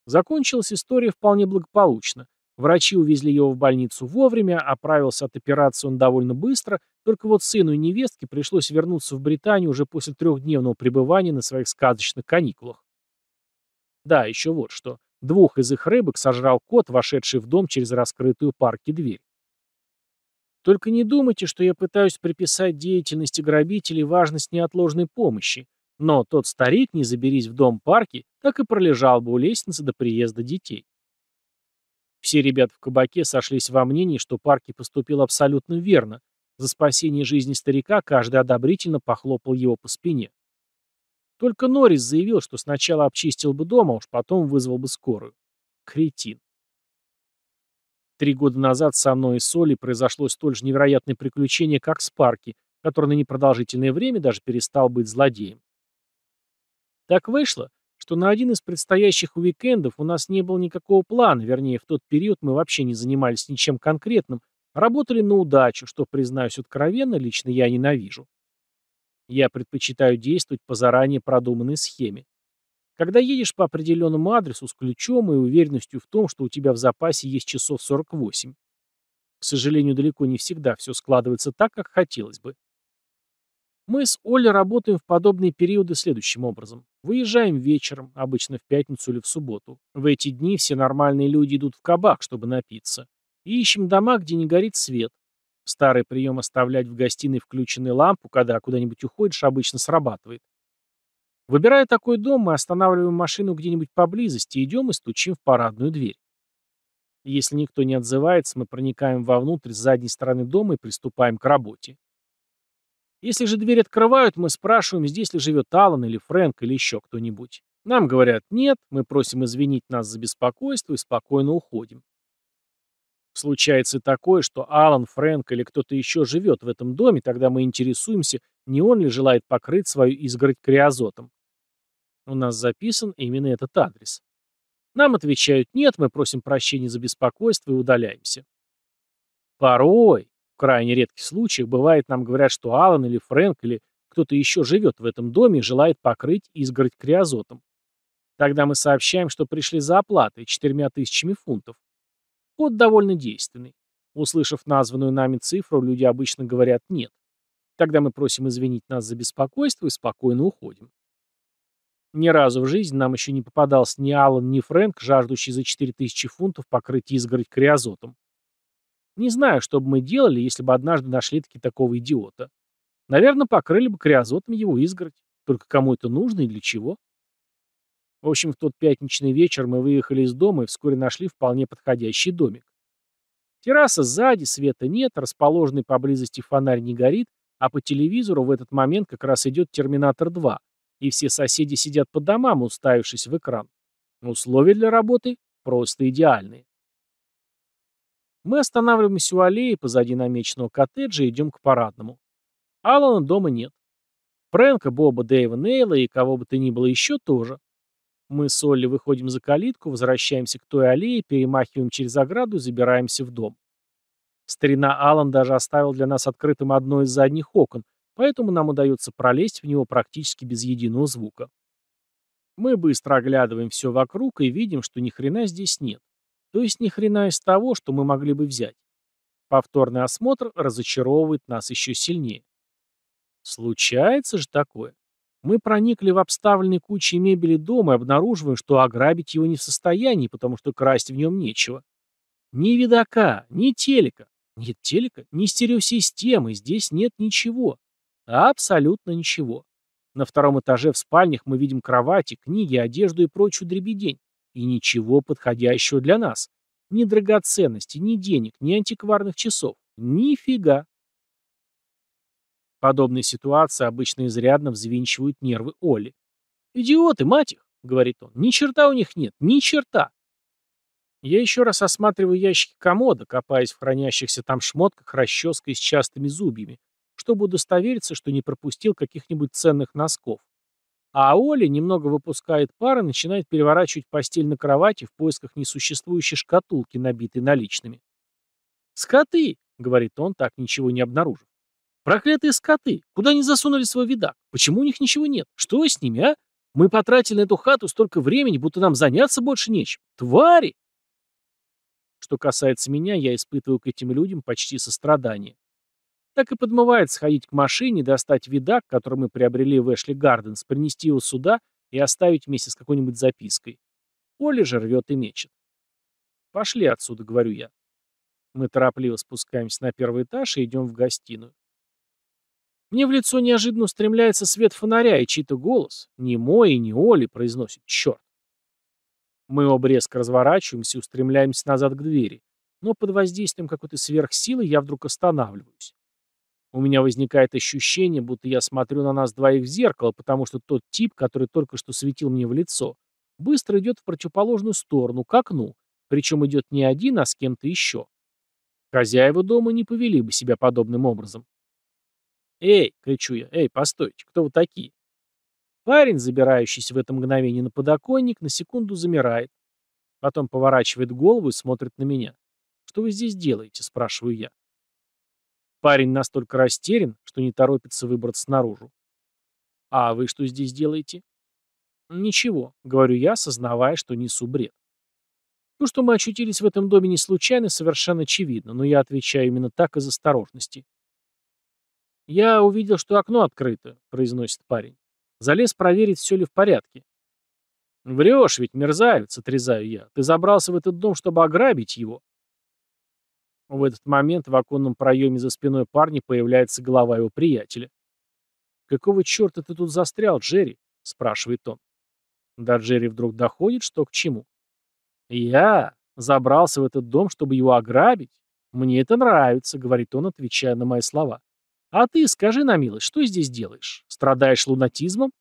Закончилась история вполне благополучно. Врачи увезли его в больницу вовремя, оправился от операции он довольно быстро, только вот сыну и невестке пришлось вернуться в Британию уже после трехдневного пребывания на своих сказочных каникулах. Да, еще вот что. Двух из их рыбок сожрал кот, вошедший в дом через раскрытую парки дверь. Только не думайте, что я пытаюсь приписать деятельности грабителей важность неотложной помощи. Но тот старик, не заберись в дом парки, так и пролежал бы у лестницы до приезда детей. Все ребята в кабаке сошлись во мнении, что Парки поступил абсолютно верно. За спасение жизни старика каждый одобрительно похлопал его по спине. Только Норрис заявил, что сначала обчистил бы дом, а уж потом вызвал бы скорую. Кретин. Три года назад со мной и Соли произошло столь же невероятное приключение, как с Парки, который на непродолжительное время даже перестал быть злодеем. Так вышло, что на один из предстоящих уикендов у нас не было никакого плана, вернее, в тот период мы вообще не занимались ничем конкретным, а работали на удачу, что, признаюсь откровенно, лично я ненавижу. Я предпочитаю действовать по заранее продуманной схеме. Когда едешь по определенному адресу с ключом и уверенностью в том, что у тебя в запасе есть часов 48. К сожалению, далеко не всегда все складывается так, как хотелось бы. Мы с Олей работаем в подобные периоды следующим образом. Выезжаем вечером, обычно в пятницу или в субботу. В эти дни все нормальные люди идут в кабак, чтобы напиться. И ищем дома, где не горит свет. Старый прием оставлять в гостиной включенную лампу, когда куда-нибудь уходишь, обычно срабатывает. Выбирая такой дом, мы останавливаем машину где-нибудь поблизости, идем и стучим в парадную дверь. Если никто не отзывается, мы проникаем вовнутрь с задней стороны дома и приступаем к работе. Если же дверь открывают, мы спрашиваем, здесь ли живет Аллан или Фрэнк или еще кто-нибудь. Нам говорят «нет», мы просим извинить нас за беспокойство и спокойно уходим. Случается такое, что Аллан, Фрэнк или кто-то еще живет в этом доме, тогда мы интересуемся, не он ли желает покрыть свою изгородь криозотом. У нас записан именно этот адрес. Нам отвечают «нет», мы просим прощения за беспокойство и удаляемся. Порой, крайне редких случаях бывает, нам говорят, что Алан или Фрэнк или кто-то еще живет в этом доме и желает покрыть изгородь криозотом. Тогда мы сообщаем, что пришли за оплатой четырьмя тысячами фунтов. Код довольно действенный. Услышав названную нами цифру, люди обычно говорят «нет». Тогда мы просим извинить нас за беспокойство и спокойно уходим. Ни разу в жизни нам еще не попадался ни Аллан, ни Фрэнк, жаждущий за 4000 фунтов покрыть изгородь криозотом. Не знаю, что бы мы делали, если бы однажды нашли-таки такого идиота. Наверное, покрыли бы криозотом его изгородь. Только кому это нужно и для чего? В общем, в тот пятничный вечер мы выехали из дома и вскоре нашли вполне подходящий домик. Терраса сзади, света нет, расположенный поблизости фонарь не горит, а по телевизору в этот момент как раз идет «Терминатор 2», и все соседи сидят по домам, уставившись в экран. Условия для работы просто идеальные. Мы останавливаемся у аллеи позади намеченного коттеджа и идем к парадному. Алана дома нет. Фрэнка, Боба, Дэйва, Нейла и кого бы то ни было еще тоже. Мы с Олли выходим за калитку, возвращаемся к той аллее, перемахиваем через ограду и забираемся в дом. Старина Аллан даже оставил для нас открытым одно из задних окон, поэтому нам удается пролезть в него практически без единого звука. Мы быстро оглядываем все вокруг и видим, что ни хрена здесь нет. То есть ни хрена из того, что мы могли бы взять. Повторный осмотр разочаровывает нас еще сильнее. Случается же такое. Мы проникли в обставленный кучей мебели дом и обнаруживаем, что ограбить его не в состоянии, потому что красть в нем нечего. Ни видока, ни телека. Нет телека, ни стереосистемы, здесь нет ничего. Абсолютно ничего. На втором этаже в спальнях мы видим кровати, книги, одежду и прочую дребедень. И ничего подходящего для нас. Ни драгоценностей, ни денег, ни антикварных часов. Нифига. Подобные ситуации обычно изрядно взвинчивают нервы Оли. «Идиоты, мать их!» — говорит он. «Ни черта у них нет, ни черта!» Я еще раз осматриваю ящики комода, копаясь в хранящихся там шмотках, расческой с частыми зубьями, чтобы удостовериться, что не пропустил каких-нибудь ценных носков. А Оля, немного выпускает пары и начинает переворачивать постель на кровати в поисках несуществующей шкатулки, набитой наличными. «Скоты!» — говорит он, так ничего не обнаружив. «Проклятые скоты! Куда они засунули свой видак? Почему у них ничего нет? Что с ними, а? Мы потратили на эту хату столько времени, будто нам заняться больше нечем. Твари!» Что касается меня, я испытываю к этим людям почти сострадание так и подмывает сходить к машине, достать видак, который мы приобрели в Эшли Гарденс, принести его сюда и оставить вместе с какой-нибудь запиской. Оля же рвет и мечет. «Пошли отсюда», — говорю я. Мы торопливо спускаемся на первый этаж и идем в гостиную. Мне в лицо неожиданно устремляется свет фонаря, и чей-то голос, не мой и не Оли, произносит «Черт!». Мы обрезко разворачиваемся и устремляемся назад к двери, но под воздействием какой-то сверхсилы я вдруг останавливаюсь. У меня возникает ощущение, будто я смотрю на нас двоих в зеркало, потому что тот тип, который только что светил мне в лицо, быстро идет в противоположную сторону, к окну, причем идет не один, а с кем-то еще. Хозяева дома не повели бы себя подобным образом. «Эй!» — кричу я. «Эй, постойте, кто вы такие?» Парень, забирающийся в это мгновение на подоконник, на секунду замирает. Потом поворачивает голову и смотрит на меня. «Что вы здесь делаете?» — спрашиваю я. Парень настолько растерян, что не торопится выбраться наружу. «А вы что здесь делаете?» «Ничего», — говорю я, осознавая, что несу бред. То, «Ну, что мы очутились в этом доме не случайно, совершенно очевидно, но я отвечаю именно так из осторожности. «Я увидел, что окно открыто», — произносит парень. «Залез проверить, все ли в порядке». «Врешь ведь, мерзавец», — отрезаю я. «Ты забрался в этот дом, чтобы ограбить его». В этот момент в оконном проеме за спиной парня появляется голова его приятеля. «Какого черта ты тут застрял, Джерри?» — спрашивает он. Да Джерри вдруг доходит, что к чему. «Я забрался в этот дом, чтобы его ограбить? Мне это нравится», — говорит он, отвечая на мои слова. «А ты скажи на милость, что здесь делаешь? Страдаешь лунатизмом?»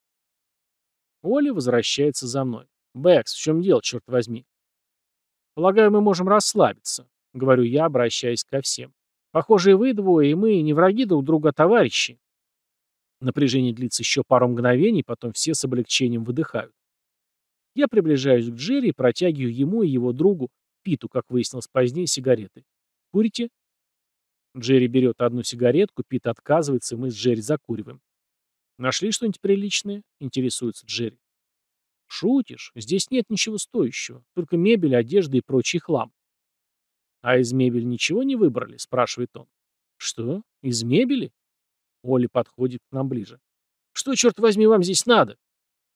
Оля возвращается за мной. «Бэкс, в чем дело, черт возьми?» «Полагаю, мы можем расслабиться. — говорю я, обращаясь ко всем. «Похоже, и вы двое, и мы не враги друг друга, а товарищи». Напряжение длится еще пару мгновений, потом все с облегчением выдыхают. Я приближаюсь к Джерри и протягиваю ему и его другу, Питу, как выяснилось позднее, сигареты. «Курите?» Джерри берет одну сигаретку, Пит отказывается, и мы с Джерри закуриваем. «Нашли что-нибудь приличное?» — интересуется Джерри. «Шутишь? Здесь нет ничего стоящего, только мебель, одежда и прочий хлам. «А из мебели ничего не выбрали?» — спрашивает он. «Что? Из мебели?» Оля подходит к нам ближе. «Что, черт возьми, вам здесь надо?»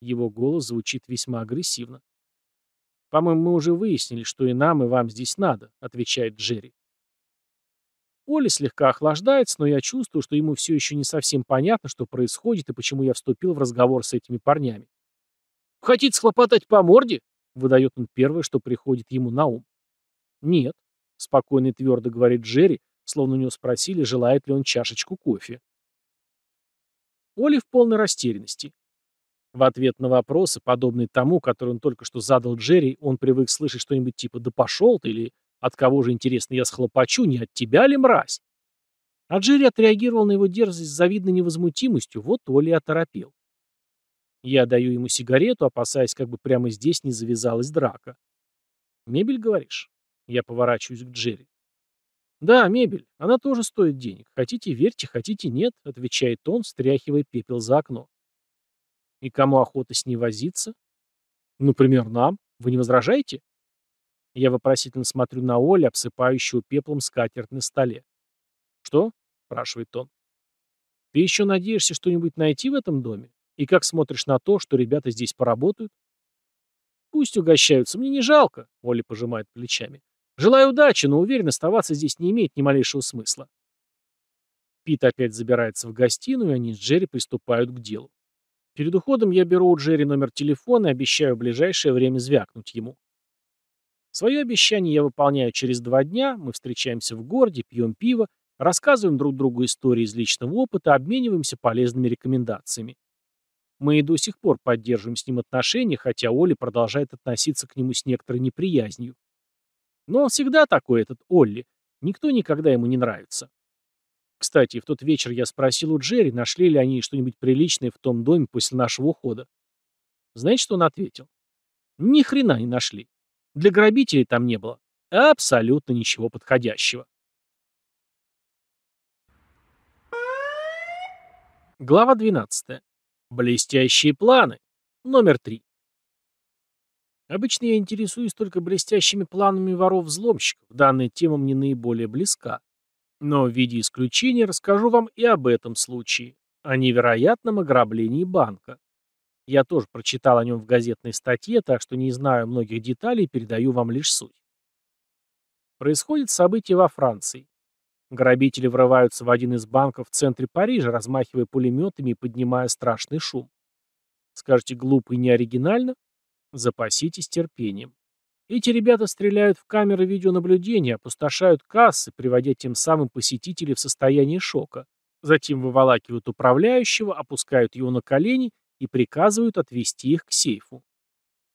Его голос звучит весьма агрессивно. «По-моему, мы уже выяснили, что и нам, и вам здесь надо», — отвечает Джерри. Оля слегка охлаждается, но я чувствую, что ему все еще не совсем понятно, что происходит и почему я вступил в разговор с этими парнями. «Хотите схлопотать по морде?» — выдает он первое, что приходит ему на ум. «Нет», Спокойно и твердо говорит Джерри, словно у него спросили, желает ли он чашечку кофе. Оли в полной растерянности. В ответ на вопросы, подобные тому, который он только что задал Джерри, он привык слышать что-нибудь типа «Да пошел ты» или «От кого же, интересно, я схлопочу, не от тебя ли, мразь?» А Джерри отреагировал на его дерзость с завидной невозмутимостью, вот Оли оторопел. Я даю ему сигарету, опасаясь, как бы прямо здесь не завязалась драка. «Мебель, говоришь? Я поворачиваюсь к Джерри. «Да, мебель. Она тоже стоит денег. Хотите, верьте, хотите, нет», — отвечает он, стряхивая пепел за окно. «И кому охота с ней возиться?» «Например, нам. Вы не возражаете?» Я вопросительно смотрю на Оля, обсыпающую пеплом скатерть на столе. «Что?» — спрашивает он. «Ты еще надеешься что-нибудь найти в этом доме? И как смотришь на то, что ребята здесь поработают?» «Пусть угощаются, мне не жалко», — Оля пожимает плечами. Желаю удачи, но уверен, оставаться здесь не имеет ни малейшего смысла. Пит опять забирается в гостиную, и они с Джерри приступают к делу. Перед уходом я беру у Джерри номер телефона и обещаю в ближайшее время звякнуть ему. Свое обещание я выполняю через два дня, мы встречаемся в городе, пьем пиво, рассказываем друг другу истории из личного опыта, обмениваемся полезными рекомендациями. Мы и до сих пор поддерживаем с ним отношения, хотя Оля продолжает относиться к нему с некоторой неприязнью. Но он всегда такой, этот Олли. Никто никогда ему не нравится. Кстати, в тот вечер я спросил у Джерри, нашли ли они что-нибудь приличное в том доме после нашего ухода. Знаете, что он ответил? Ни хрена не нашли. Для грабителей там не было. Абсолютно ничего подходящего. Глава 12. Блестящие планы. Номер 3. Обычно я интересуюсь только блестящими планами воров-взломщиков, данная тема мне наиболее близка. Но в виде исключения расскажу вам и об этом случае, о невероятном ограблении банка. Я тоже прочитал о нем в газетной статье, так что не знаю многих деталей передаю вам лишь суть. Происходит событие во Франции. Грабители врываются в один из банков в центре Парижа, размахивая пулеметами и поднимая страшный шум. Скажете, глупо и неоригинально? Запаситесь терпением. Эти ребята стреляют в камеры видеонаблюдения, опустошают кассы, приводя тем самым посетителей в состояние шока. Затем выволакивают управляющего, опускают его на колени и приказывают отвести их к сейфу.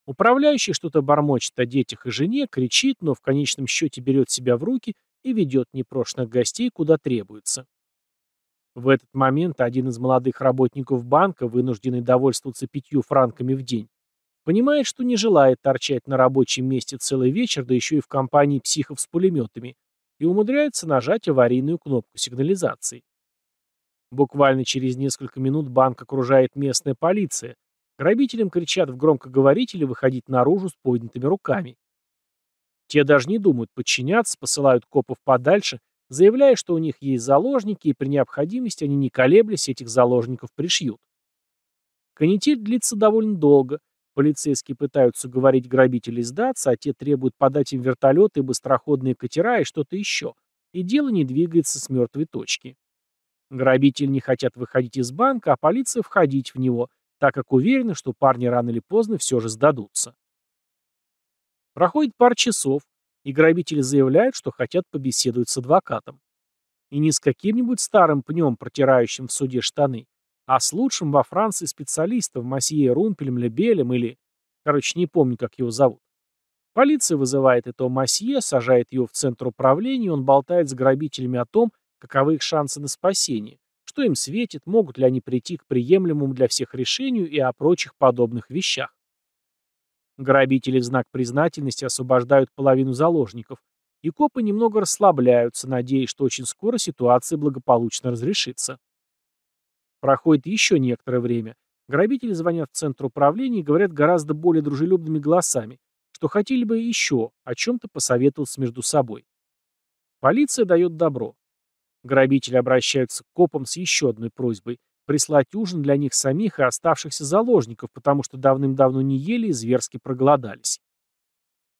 Управляющий что-то бормочет о детях и жене, кричит, но в конечном счете берет себя в руки и ведет непрошенных гостей, куда требуется. В этот момент один из молодых работников банка, вынужденный довольствоваться пятью франками в день, Понимает, что не желает торчать на рабочем месте целый вечер, да еще и в компании психов с пулеметами, и умудряется нажать аварийную кнопку сигнализации. Буквально через несколько минут банк окружает местная полиция. Грабителям кричат в громкоговорителе выходить наружу с поднятыми руками. Те даже не думают подчиняться, посылают копов подальше, заявляя, что у них есть заложники, и при необходимости они, не колеблясь, этих заложников пришьют. Канитель длится довольно долго, Полицейские пытаются уговорить грабителей сдаться, а те требуют подать им вертолеты и быстроходные катера и что-то еще. И дело не двигается с мертвой точки. Грабители не хотят выходить из банка, а полиция входить в него, так как уверена, что парни рано или поздно все же сдадутся. Проходит пар часов, и грабители заявляют, что хотят побеседовать с адвокатом. И не с каким-нибудь старым пнем, протирающим в суде штаны, а с лучшим во Франции специалистом, Масье Румпелем, Лебелем или... Короче, не помню, как его зовут. Полиция вызывает этого Масье, сажает его в центр управления, и он болтает с грабителями о том, каковы их шансы на спасение, что им светит, могут ли они прийти к приемлемому для всех решению и о прочих подобных вещах. Грабители в знак признательности освобождают половину заложников, и копы немного расслабляются, надеясь, что очень скоро ситуация благополучно разрешится. Проходит еще некоторое время. Грабители звонят в центр управления и говорят гораздо более дружелюбными голосами, что хотели бы еще о чем-то посоветоваться между собой. Полиция дает добро. Грабители обращаются к копам с еще одной просьбой – прислать ужин для них самих и оставшихся заложников, потому что давным-давно не ели и зверски проголодались.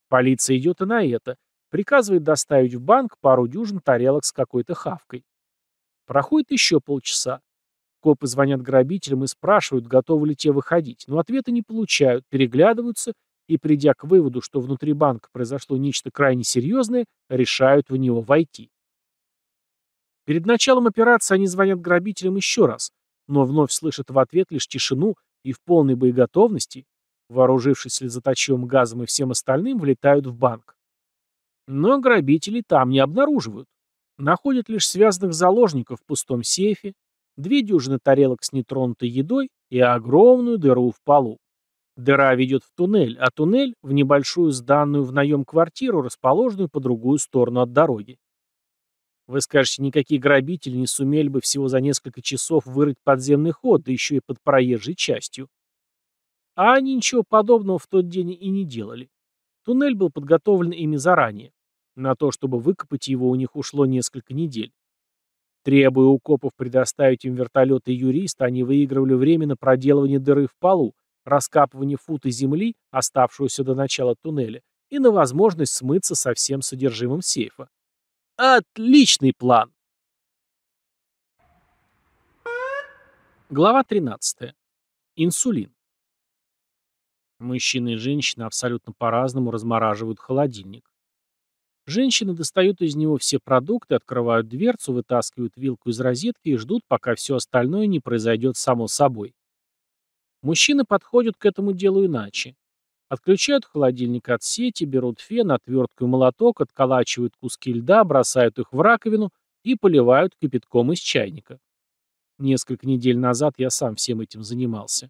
Полиция идет и на это, приказывает доставить в банк пару дюжин тарелок с какой-то хавкой. Проходит еще полчаса. Копы звонят грабителям и спрашивают, готовы ли те выходить, но ответа не получают, переглядываются и, придя к выводу, что внутри банка произошло нечто крайне серьезное, решают в него войти. Перед началом операции они звонят грабителям еще раз, но вновь слышат в ответ лишь тишину и в полной боеготовности, вооружившись слезоточивым газом и всем остальным, влетают в банк. Но грабителей там не обнаруживают. Находят лишь связанных заложников в пустом сейфе, две дюжины тарелок с нетронутой едой и огромную дыру в полу. Дыра ведет в туннель, а туннель – в небольшую сданную в наем квартиру, расположенную по другую сторону от дороги. Вы скажете, никакие грабители не сумели бы всего за несколько часов вырыть подземный ход, да еще и под проезжей частью. А они ничего подобного в тот день и не делали. Туннель был подготовлен ими заранее. На то, чтобы выкопать его, у них ушло несколько недель. Требуя у копов предоставить им вертолет и юриста, они выигрывали время на проделывание дыры в полу, раскапывание фута земли, оставшегося до начала туннеля, и на возможность смыться со всем содержимым сейфа. Отличный план! Глава 13. Инсулин. Мужчины и женщины абсолютно по-разному размораживают холодильник. Женщины достают из него все продукты, открывают дверцу, вытаскивают вилку из розетки и ждут, пока все остальное не произойдет само собой. Мужчины подходят к этому делу иначе. Отключают холодильник от сети, берут фен, отвертку и молоток, отколачивают куски льда, бросают их в раковину и поливают кипятком из чайника. Несколько недель назад я сам всем этим занимался.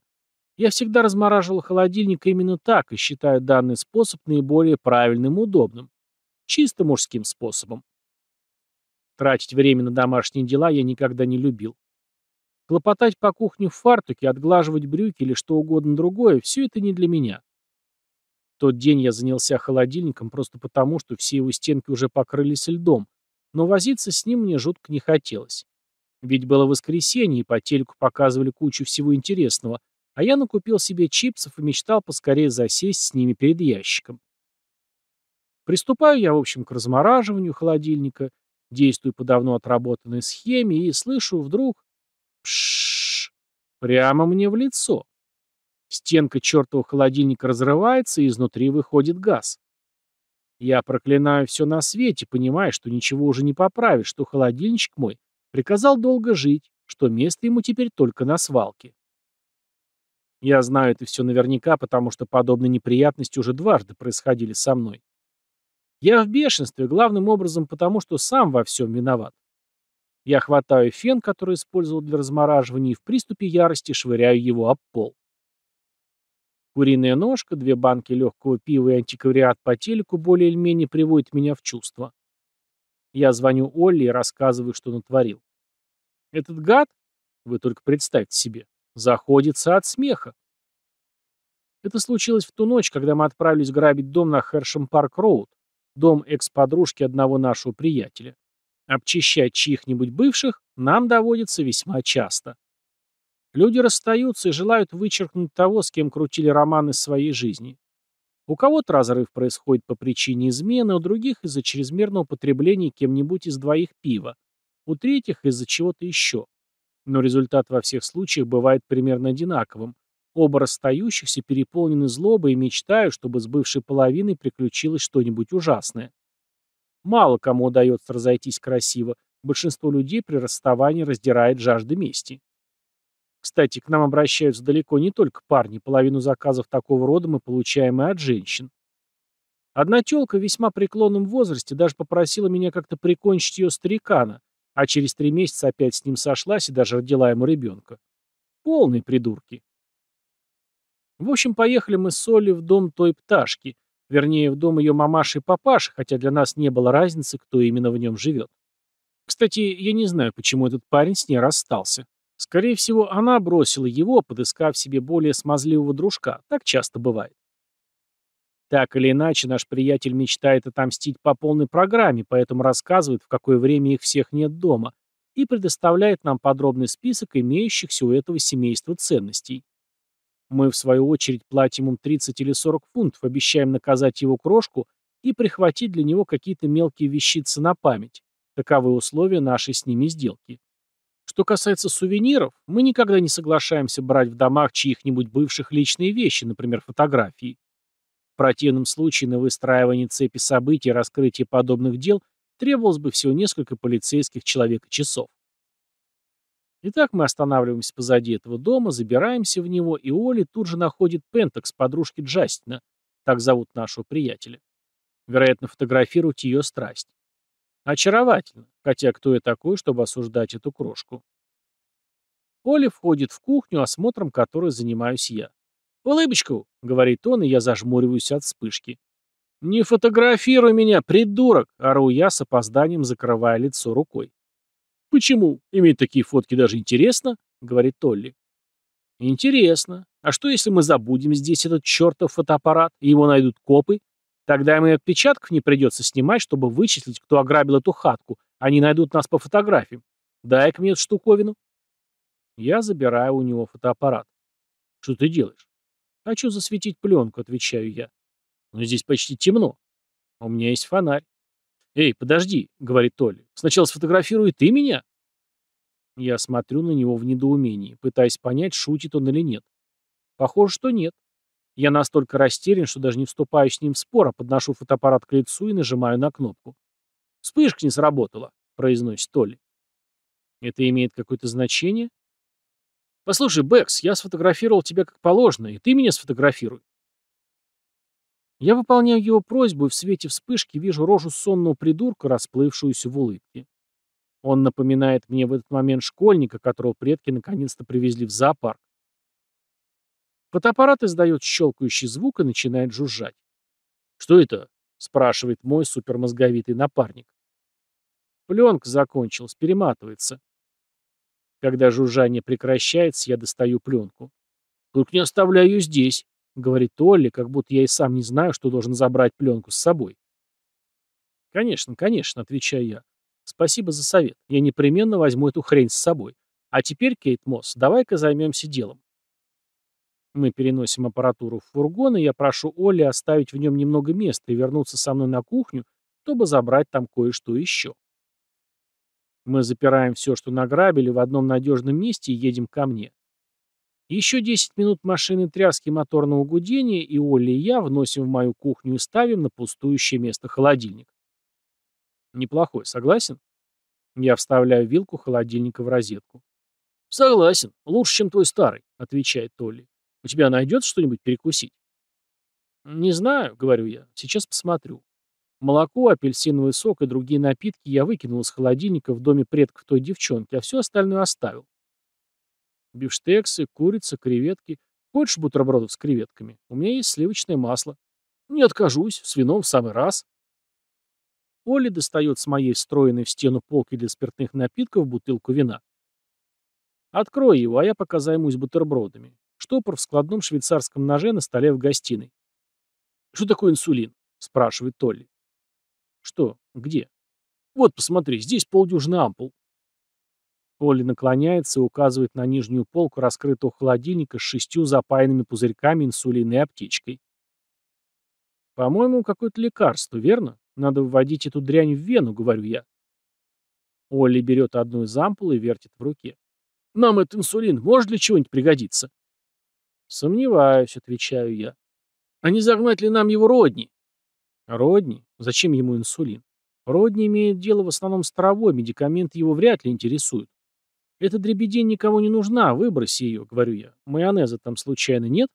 Я всегда размораживал холодильник именно так и считаю данный способ наиболее правильным и удобным. Чисто мужским способом. Тратить время на домашние дела я никогда не любил. Клопотать по кухне в фартуке, отглаживать брюки или что угодно другое – все это не для меня. В тот день я занялся холодильником просто потому, что все его стенки уже покрылись льдом, но возиться с ним мне жутко не хотелось. Ведь было воскресенье, и по телеку показывали кучу всего интересного, а я накупил себе чипсов и мечтал поскорее засесть с ними перед ящиком. Приступаю я, в общем, к размораживанию холодильника, действую по давно отработанной схеме и слышу вдруг пшшш прямо мне в лицо. Стенка чертового холодильника разрывается, и изнутри выходит газ. Я проклинаю все на свете, понимая, что ничего уже не поправишь, что холодильничек мой приказал долго жить, что место ему теперь только на свалке. Я знаю это все наверняка, потому что подобные неприятности уже дважды происходили со мной. Я в бешенстве, главным образом потому, что сам во всем виноват. Я хватаю фен, который использовал для размораживания, и в приступе ярости швыряю его об пол. Куриная ножка, две банки легкого пива и антиквариат по телеку более или менее приводят меня в чувство. Я звоню Олли и рассказываю, что натворил. Этот гад, вы только представьте себе, заходится от смеха. Это случилось в ту ночь, когда мы отправились грабить дом на Хершем Парк Роуд. Дом экс-подружки одного нашего приятеля. Обчищать чьих-нибудь бывших нам доводится весьма часто. Люди расстаются и желают вычеркнуть того, с кем крутили романы своей жизни. У кого-то разрыв происходит по причине измены, у других из-за чрезмерного потребления кем-нибудь из двоих пива, у третьих из-за чего-то еще. Но результат во всех случаях бывает примерно одинаковым. Оба расстающихся переполнены злобой и мечтаю, чтобы с бывшей половиной приключилось что-нибудь ужасное. Мало кому удается разойтись красиво, большинство людей при расставании раздирает жажда мести. Кстати, к нам обращаются далеко не только парни, половину заказов такого рода мы получаем и от женщин. Одна тёлка в весьма преклонном возрасте даже попросила меня как-то прикончить её старикана, а через три месяца опять с ним сошлась и даже родила ему ребёнка. Полные придурки. В общем, поехали мы с Олли в дом той пташки, вернее, в дом ее мамаши и папаши, хотя для нас не было разницы, кто именно в нем живет. Кстати, я не знаю, почему этот парень с ней расстался. Скорее всего, она бросила его, подыскав себе более смазливого дружка. Так часто бывает. Так или иначе, наш приятель мечтает отомстить по полной программе, поэтому рассказывает, в какое время их всех нет дома, и предоставляет нам подробный список имеющихся у этого семейства ценностей. Мы, в свою очередь, платим им 30 или 40 фунтов, обещаем наказать его крошку и прихватить для него какие-то мелкие вещицы на память. Таковы условия нашей с ними сделки. Что касается сувениров, мы никогда не соглашаемся брать в домах чьих-нибудь бывших личные вещи, например, фотографии. В противном случае на выстраивание цепи событий и раскрытие подобных дел требовалось бы всего несколько полицейских человека-часов. Итак, мы останавливаемся позади этого дома, забираемся в него, и Оли тут же находит Пентакс, подружки Джастина, так зовут нашего приятеля. Вероятно, фотографирует ее страсть. Очаровательно, хотя кто я такой, чтобы осуждать эту крошку? Оля входит в кухню, осмотром которой занимаюсь я. «Улыбочку!» — говорит он, и я зажмуриваюсь от вспышки. «Не фотографируй меня, придурок!» — ору я с опозданием, закрывая лицо рукой. «Почему? Иметь такие фотки даже интересно?» — говорит Толли. «Интересно. А что, если мы забудем здесь этот чертов фотоаппарат, и его найдут копы? Тогда им и отпечатков не придется снимать, чтобы вычислить, кто ограбил эту хатку. Они найдут нас по фотографиям. Дай-ка мне эту штуковину». Я забираю у него фотоаппарат. «Что ты делаешь?» «Хочу засветить пленку», — отвечаю я. «Но здесь почти темно. У меня есть фонарь. «Эй, подожди», — говорит Толли, — «сначала сфотографируй ты меня». Я смотрю на него в недоумении, пытаясь понять, шутит он или нет. Похоже, что нет. Я настолько растерян, что даже не вступаю с ним в спор, а подношу фотоаппарат к лицу и нажимаю на кнопку. «Вспышка не сработала», — произносит Толли. «Это имеет какое-то значение?» «Послушай, Бэкс, я сфотографировал тебя как положено, и ты меня сфотографируй». Я выполняю его просьбу и в свете вспышки вижу рожу сонного придурка, расплывшуюся в улыбке. Он напоминает мне в этот момент школьника, которого предки наконец-то привезли в зоопарк. Фотоаппарат издает щелкающий звук и начинает жужжать. «Что это?» — спрашивает мой супермозговитый напарник. Пленка закончилась, перематывается. Когда жужжание прекращается, я достаю пленку. «Только не оставляю ее здесь», — говорит Олли, как будто я и сам не знаю, что должен забрать пленку с собой. «Конечно, конечно», — отвечаю я. «Спасибо за совет. Я непременно возьму эту хрень с собой. А теперь, Кейт Мосс, давай-ка займемся делом». Мы переносим аппаратуру в фургон, и я прошу Олли оставить в нем немного места и вернуться со мной на кухню, чтобы забрать там кое-что еще. Мы запираем все, что награбили, в одном надежном месте и едем ко мне. Еще 10 минут машины тряски моторного гудения, и Олли и я вносим в мою кухню и ставим на пустующее место холодильник. Неплохой, согласен? Я вставляю вилку холодильника в розетку. Согласен, лучше, чем твой старый, отвечает Олли. У тебя найдется что-нибудь перекусить? Не знаю, говорю я, сейчас посмотрю. Молоко, апельсиновый сок и другие напитки я выкинул из холодильника в доме предков той девчонки, а все остальное оставил. Бифштексы, курица, креветки. Хочешь бутербродов с креветками? У меня есть сливочное масло. Не откажусь, с вином в самый раз. Оля достает с моей встроенной в стену полки для спиртных напитков бутылку вина. Открой его, а я пока займусь бутербродами. Штопор в складном швейцарском ноже на столе в гостиной. «Что такое инсулин?» – спрашивает Толли. «Что? Где?» «Вот, посмотри, здесь полдюжина ампул». Олли наклоняется и указывает на нижнюю полку раскрытого холодильника с шестью запаянными пузырьками инсулина аптечкой. «По-моему, какое-то лекарство, верно? Надо вводить эту дрянь в вену», — говорю я. Олли берет одну из ампул и вертит в руке. «Нам этот инсулин может для чего-нибудь пригодиться?» «Сомневаюсь», — отвечаю я. «А не загнать ли нам его родни?» «Родни? Зачем ему инсулин? Родни имеет дело в основном с травой, медикаменты его вряд ли интересуют. «Эта дребедень никому не нужна, выброси ее», — говорю я. «Майонеза там случайно нет?»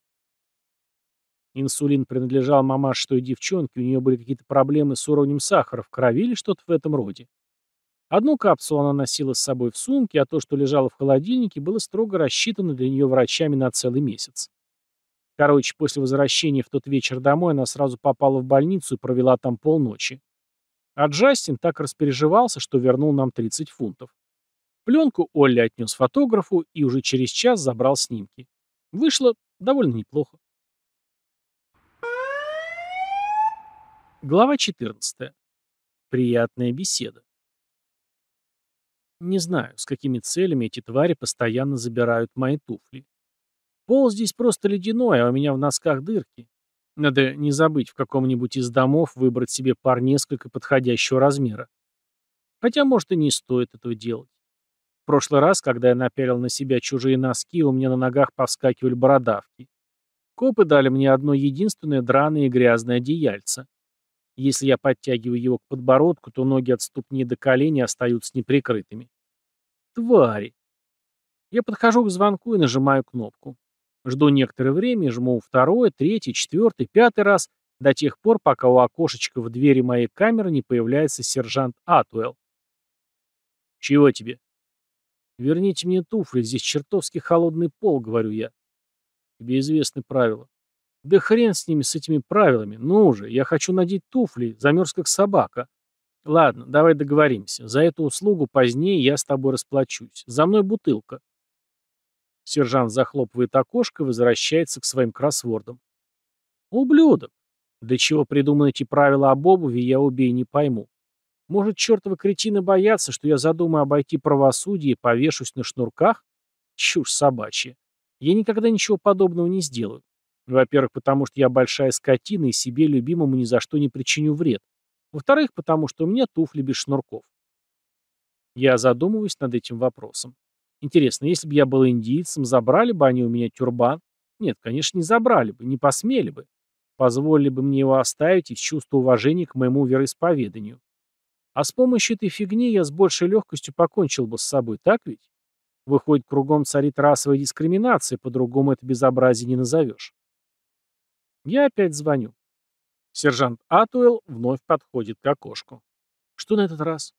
Инсулин принадлежал мамаше той девчонке, у нее были какие-то проблемы с уровнем сахара в крови или что-то в этом роде. Одну капсулу она носила с собой в сумке, а то, что лежало в холодильнике, было строго рассчитано для нее врачами на целый месяц. Короче, после возвращения в тот вечер домой она сразу попала в больницу и провела там полночи. А Джастин так распереживался, что вернул нам 30 фунтов. Пленку Олли отнес фотографу и уже через час забрал снимки. Вышло довольно неплохо. Глава 14. Приятная беседа. Не знаю, с какими целями эти твари постоянно забирают мои туфли. Пол здесь просто ледяной, а у меня в носках дырки. Надо не забыть в каком-нибудь из домов выбрать себе пар несколько подходящего размера. Хотя, может, и не стоит этого делать. В прошлый раз, когда я напялил на себя чужие носки, у меня на ногах повскакивали бородавки. Копы дали мне одно единственное драное и грязное одеяльце. Если я подтягиваю его к подбородку, то ноги от ступни до колени остаются неприкрытыми. Твари! Я подхожу к звонку и нажимаю кнопку. Жду некоторое время, жму второй, третий, четвертый, пятый раз, до тех пор, пока у окошечка в двери моей камеры не появляется сержант Атуэлл. «Чего тебе?» «Верните мне туфли, здесь чертовски холодный пол», — говорю я. «Тебе известны правила». «Да хрен с ними, с этими правилами. Ну уже, я хочу надеть туфли, замерз как собака». «Ладно, давай договоримся. За эту услугу позднее я с тобой расплачусь. За мной бутылка». Сержант захлопывает окошко и возвращается к своим кроссвордам. «Ублюдок! Для чего придуманы эти правила об обуви, я убей не пойму. Может, чертовы кретины боятся, что я задумаю обойти правосудие и повешусь на шнурках? Чушь собачья. Я никогда ничего подобного не сделаю. Во-первых, потому что я большая скотина и себе любимому ни за что не причиню вред. Во-вторых, потому что у меня туфли без шнурков. Я задумываюсь над этим вопросом. Интересно, если бы я был индийцем, забрали бы они у меня тюрбан? Нет, конечно, не забрали бы, не посмели бы. Позволили бы мне его оставить из чувства уважения к моему вероисповеданию. А с помощью этой фигни я с большей легкостью покончил бы с собой, так ведь? Выходит, кругом царит расовая дискриминация, по-другому это безобразие не назовешь. Я опять звоню. Сержант Атуэлл вновь подходит к окошку. Что на этот раз?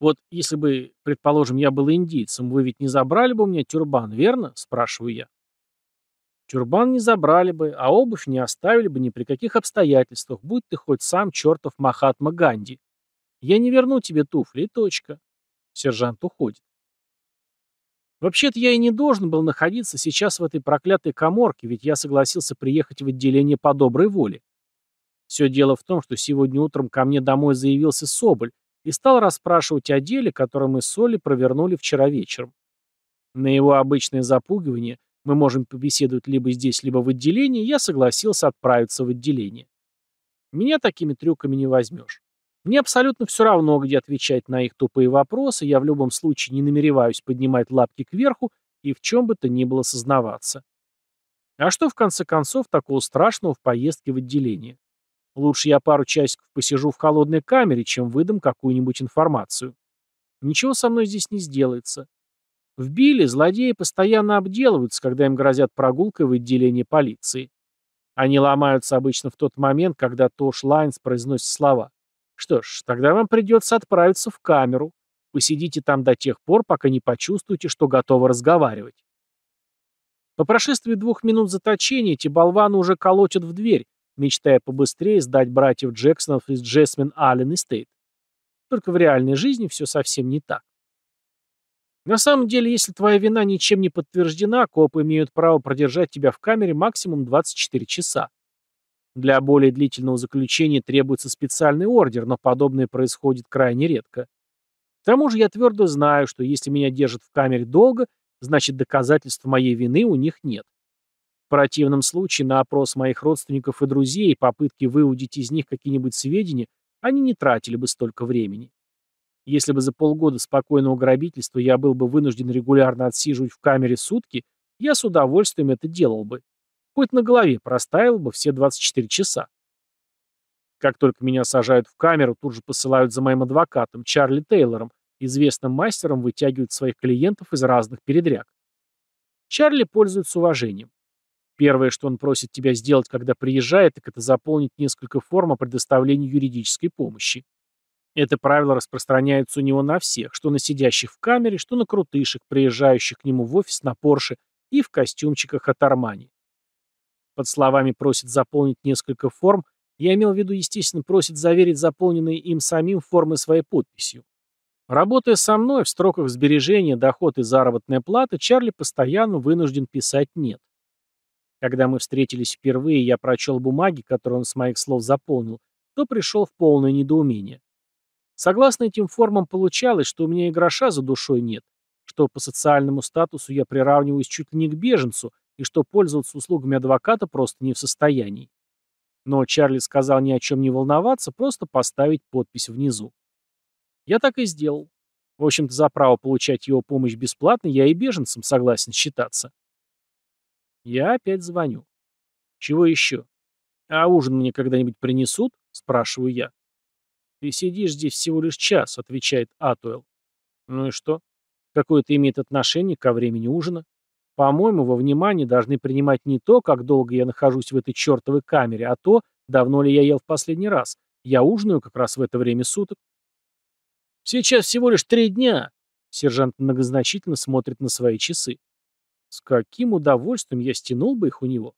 Вот если бы, предположим, я был индийцем, вы ведь не забрали бы у меня тюрбан, верно? Спрашиваю я. Тюрбан не забрали бы, а обувь не оставили бы ни при каких обстоятельствах, будь ты хоть сам чертов Махатма Ганди. Я не верну тебе туфли, точка. Сержант уходит. Вообще-то я и не должен был находиться сейчас в этой проклятой коморке, ведь я согласился приехать в отделение по доброй воле. Все дело в том, что сегодня утром ко мне домой заявился Соболь и стал расспрашивать о деле, которое мы с Олей провернули вчера вечером. На его обычное запугивание «мы можем побеседовать либо здесь, либо в отделении» я согласился отправиться в отделение. Меня такими трюками не возьмешь. Мне абсолютно все равно, где отвечать на их тупые вопросы, я в любом случае не намереваюсь поднимать лапки кверху и в чем бы то ни было сознаваться. А что, в конце концов, такого страшного в поездке в отделение? Лучше я пару часиков посижу в холодной камере, чем выдам какую-нибудь информацию. Ничего со мной здесь не сделается. В Билли злодеи постоянно обделываются, когда им грозят прогулкой в отделение полиции. Они ломаются обычно в тот момент, когда Тош Лайнс произносит слова что ж, тогда вам придется отправиться в камеру. Посидите там до тех пор, пока не почувствуете, что готовы разговаривать. По прошествии двух минут заточения эти болваны уже колотят в дверь, мечтая побыстрее сдать братьев Джексонов из Джесмин Аллен и Стейт. Только в реальной жизни все совсем не так. На самом деле, если твоя вина ничем не подтверждена, копы имеют право продержать тебя в камере максимум 24 часа. Для более длительного заключения требуется специальный ордер, но подобное происходит крайне редко. К тому же я твердо знаю, что если меня держат в камере долго, значит доказательств моей вины у них нет. В противном случае на опрос моих родственников и друзей и попытки выудить из них какие-нибудь сведения они не тратили бы столько времени. Если бы за полгода спокойного грабительства я был бы вынужден регулярно отсиживать в камере сутки, я с удовольствием это делал бы. Путь на голове простаивал бы все 24 часа. Как только меня сажают в камеру, тут же посылают за моим адвокатом Чарли Тейлором, известным мастером вытягивать своих клиентов из разных передряг. Чарли пользуется уважением. Первое, что он просит тебя сделать, когда приезжает, так это заполнить несколько форм о предоставлении юридической помощи. Это правило распространяется у него на всех, что на сидящих в камере, что на крутышек, приезжающих к нему в офис на Порше и в костюмчиках от Армани. Под словами «просит заполнить несколько форм» я имел в виду, естественно, просит заверить заполненные им самим формы своей подписью. Работая со мной в строках сбережения, доход и заработная плата, Чарли постоянно вынужден писать «нет». Когда мы встретились впервые, я прочел бумаги, которые он с моих слов заполнил, то пришел в полное недоумение. Согласно этим формам получалось, что у меня и гроша за душой нет, что по социальному статусу я приравниваюсь чуть ли не к беженцу, и что пользоваться услугами адвоката просто не в состоянии. Но Чарли сказал ни о чем не волноваться, просто поставить подпись внизу. Я так и сделал. В общем-то, за право получать его помощь бесплатно я и беженцам согласен считаться. Я опять звоню. Чего еще? А ужин мне когда-нибудь принесут? Спрашиваю я. Ты сидишь здесь всего лишь час, отвечает Атуэлл. Ну и что? Какое это имеет отношение ко времени ужина? По-моему, во внимание должны принимать не то, как долго я нахожусь в этой чертовой камере, а то, давно ли я ел в последний раз. Я ужинаю как раз в это время суток. Сейчас всего лишь три дня. Сержант многозначительно смотрит на свои часы. С каким удовольствием я стянул бы их у него?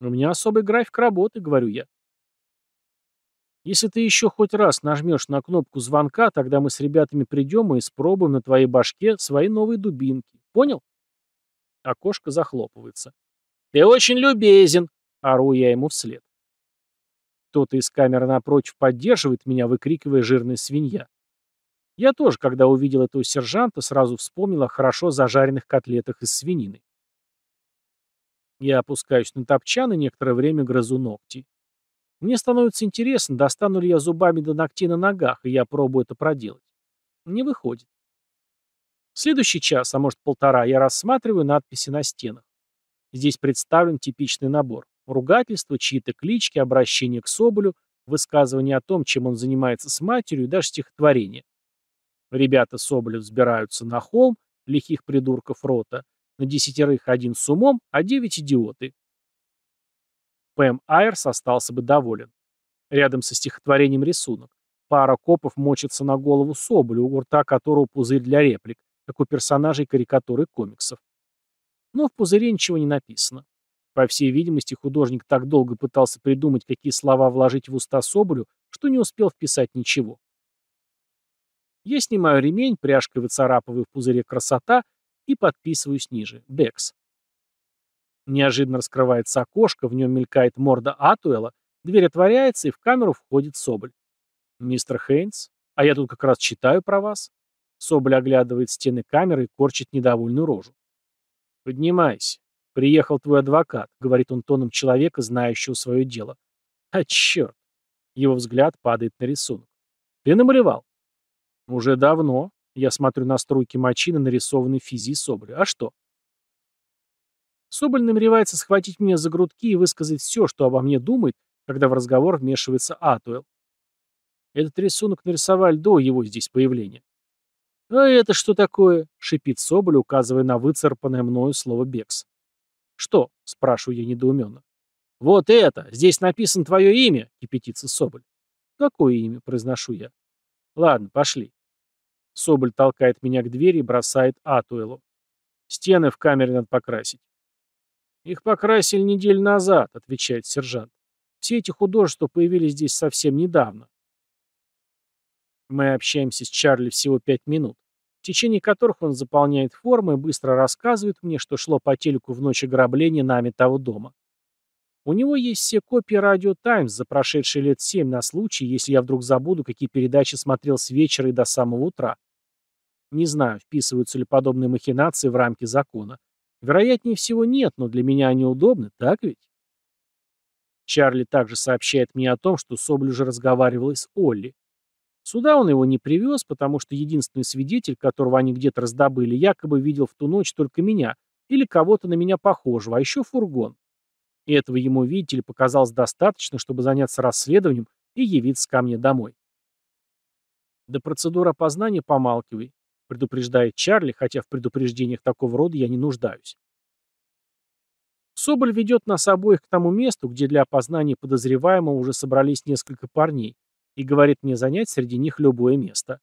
У меня особый график работы, говорю я. Если ты еще хоть раз нажмешь на кнопку звонка, тогда мы с ребятами придем и испробуем на твоей башке свои новые дубинки. Понял? Окошко захлопывается. «Ты очень любезен!» — ору я ему вслед. Кто-то из камеры напротив поддерживает меня, выкрикивая «жирная свинья». Я тоже, когда увидел этого сержанта, сразу вспомнил о хорошо зажаренных котлетах из свинины. Я опускаюсь на топчан и некоторое время грызу ногти. Мне становится интересно, достану ли я зубами до ногтей на ногах, и я пробую это проделать. Не выходит. Следующий час, а может полтора, я рассматриваю надписи на стенах. Здесь представлен типичный набор. Ругательства, чьи-то клички, обращение к Соболю, высказывание о том, чем он занимается с матерью и даже стихотворение. Ребята Соболю взбираются на холм, лихих придурков рота. На десятерых один с умом, а девять идиоты. Пэм Айрс остался бы доволен. Рядом со стихотворением рисунок. Пара копов мочится на голову Соболю, у рта которого пузырь для реплик как у персонажей карикатуры комиксов. Но в пузыре ничего не написано. По всей видимости, художник так долго пытался придумать, какие слова вложить в уста Соболю, что не успел вписать ничего. Я снимаю ремень, пряжкой выцарапываю в пузыре красота и подписываюсь ниже. Бекс. Неожиданно раскрывается окошко, в нем мелькает морда Атуэла, дверь отворяется, и в камеру входит Соболь. «Мистер Хейнс, а я тут как раз читаю про вас. Соболь оглядывает стены камеры и корчит недовольную рожу. «Поднимайся. Приехал твой адвокат», — говорит он тоном человека, знающего свое дело. «А черт!» Его взгляд падает на рисунок. «Ты намалевал?» «Уже давно». Я смотрю на струйки мочи на нарисованной физии Соболя. «А что?» Соболь намеревается схватить меня за грудки и высказать все, что обо мне думает, когда в разговор вмешивается Атуэлл. Этот рисунок нарисовали до его здесь появления. «А это что такое?» — шипит Соболь, указывая на выцарпанное мною слово «бекс». «Что?» — спрашиваю я недоуменно. «Вот это! Здесь написано твое имя!» — кипятится Соболь. «Какое имя?» — произношу я. «Ладно, пошли». Соболь толкает меня к двери и бросает Атуэлу. «Стены в камере надо покрасить». «Их покрасили неделю назад», — отвечает сержант. «Все эти художества появились здесь совсем недавно». Мы общаемся с Чарли всего пять минут в течение которых он заполняет формы и быстро рассказывает мне, что шло по телеку в ночь ограбления нами того дома. У него есть все копии «Радио Таймс» за прошедшие лет семь на случай, если я вдруг забуду, какие передачи смотрел с вечера и до самого утра. Не знаю, вписываются ли подобные махинации в рамки закона. Вероятнее всего нет, но для меня они удобны, так ведь? Чарли также сообщает мне о том, что Соболь уже разговаривал с Олли. Сюда он его не привез, потому что единственный свидетель, которого они где-то раздобыли, якобы видел в ту ночь только меня или кого-то на меня похожего, а еще фургон. И этого ему, видите ли, показалось достаточно, чтобы заняться расследованием и явиться ко мне домой. До процедуры опознания помалкивай, предупреждает Чарли, хотя в предупреждениях такого рода я не нуждаюсь. Соболь ведет нас обоих к тому месту, где для опознания подозреваемого уже собрались несколько парней, и говорит мне занять среди них любое место.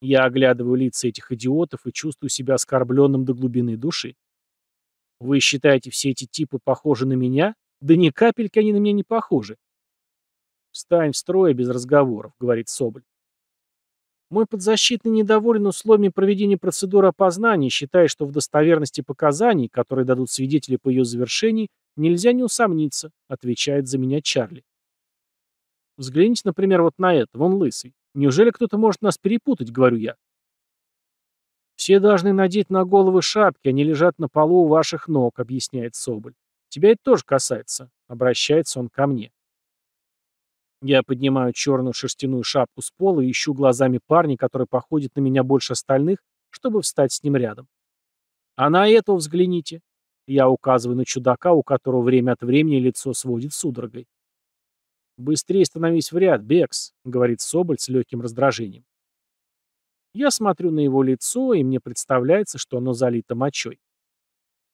Я оглядываю лица этих идиотов и чувствую себя оскорбленным до глубины души. Вы считаете, все эти типы похожи на меня? Да ни капельки они на меня не похожи. «Встань в строй без разговоров», — говорит Соболь. Мой подзащитный недоволен условиями проведения процедуры опознания, считая, что в достоверности показаний, которые дадут свидетели по ее завершении, нельзя не усомниться, отвечает за меня Чарли. Взгляните, например, вот на это, вон лысый. Неужели кто-то может нас перепутать, говорю я. Все должны надеть на головы шапки, они лежат на полу у ваших ног, объясняет Соболь. Тебя это тоже касается. Обращается он ко мне. Я поднимаю черную шерстяную шапку с пола и ищу глазами парня, который походит на меня больше остальных, чтобы встать с ним рядом. А на этого взгляните. Я указываю на чудака, у которого время от времени лицо сводит судорогой. «Быстрее становись в ряд, Бекс», — говорит Соболь с легким раздражением. Я смотрю на его лицо, и мне представляется, что оно залито мочой.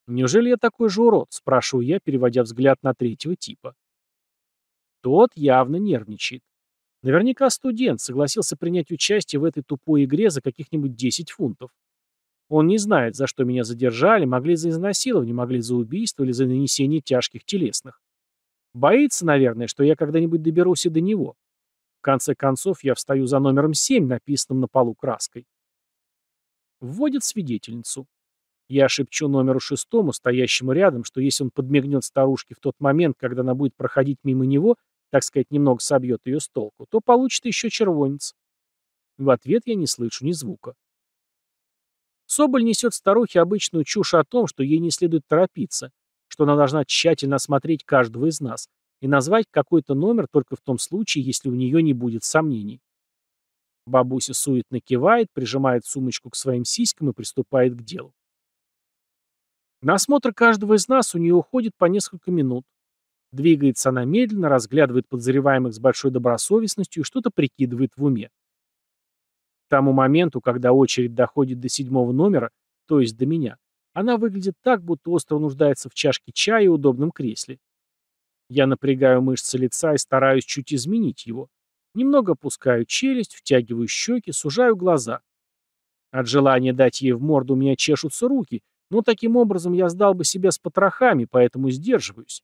«Неужели я такой же урод?» — спрашиваю я, переводя взгляд на третьего типа. Тот явно нервничает. Наверняка студент согласился принять участие в этой тупой игре за каких-нибудь 10 фунтов. Он не знает, за что меня задержали, могли за изнасилование, могли за убийство или за нанесение тяжких телесных. Боится, наверное, что я когда-нибудь доберусь и до него. В конце концов, я встаю за номером 7, написанным на полу краской. Вводит свидетельницу. Я шепчу номеру шестому, стоящему рядом, что если он подмигнет старушке в тот момент, когда она будет проходить мимо него, так сказать, немного собьет ее с толку, то получит еще червонец. В ответ я не слышу ни звука. Соболь несет старухе обычную чушь о том, что ей не следует торопиться, что она должна тщательно осмотреть каждого из нас и назвать какой-то номер только в том случае, если у нее не будет сомнений. Бабуся суетно кивает, прижимает сумочку к своим сиськам и приступает к делу. На осмотр каждого из нас у нее уходит по несколько минут. Двигается она медленно, разглядывает подозреваемых с большой добросовестностью и что-то прикидывает в уме. К тому моменту, когда очередь доходит до седьмого номера, то есть до меня, она выглядит так, будто остро нуждается в чашке чая и удобном кресле. Я напрягаю мышцы лица и стараюсь чуть изменить его. Немного опускаю челюсть, втягиваю щеки, сужаю глаза. От желания дать ей в морду у меня чешутся руки, но таким образом я сдал бы себя с потрохами, поэтому сдерживаюсь.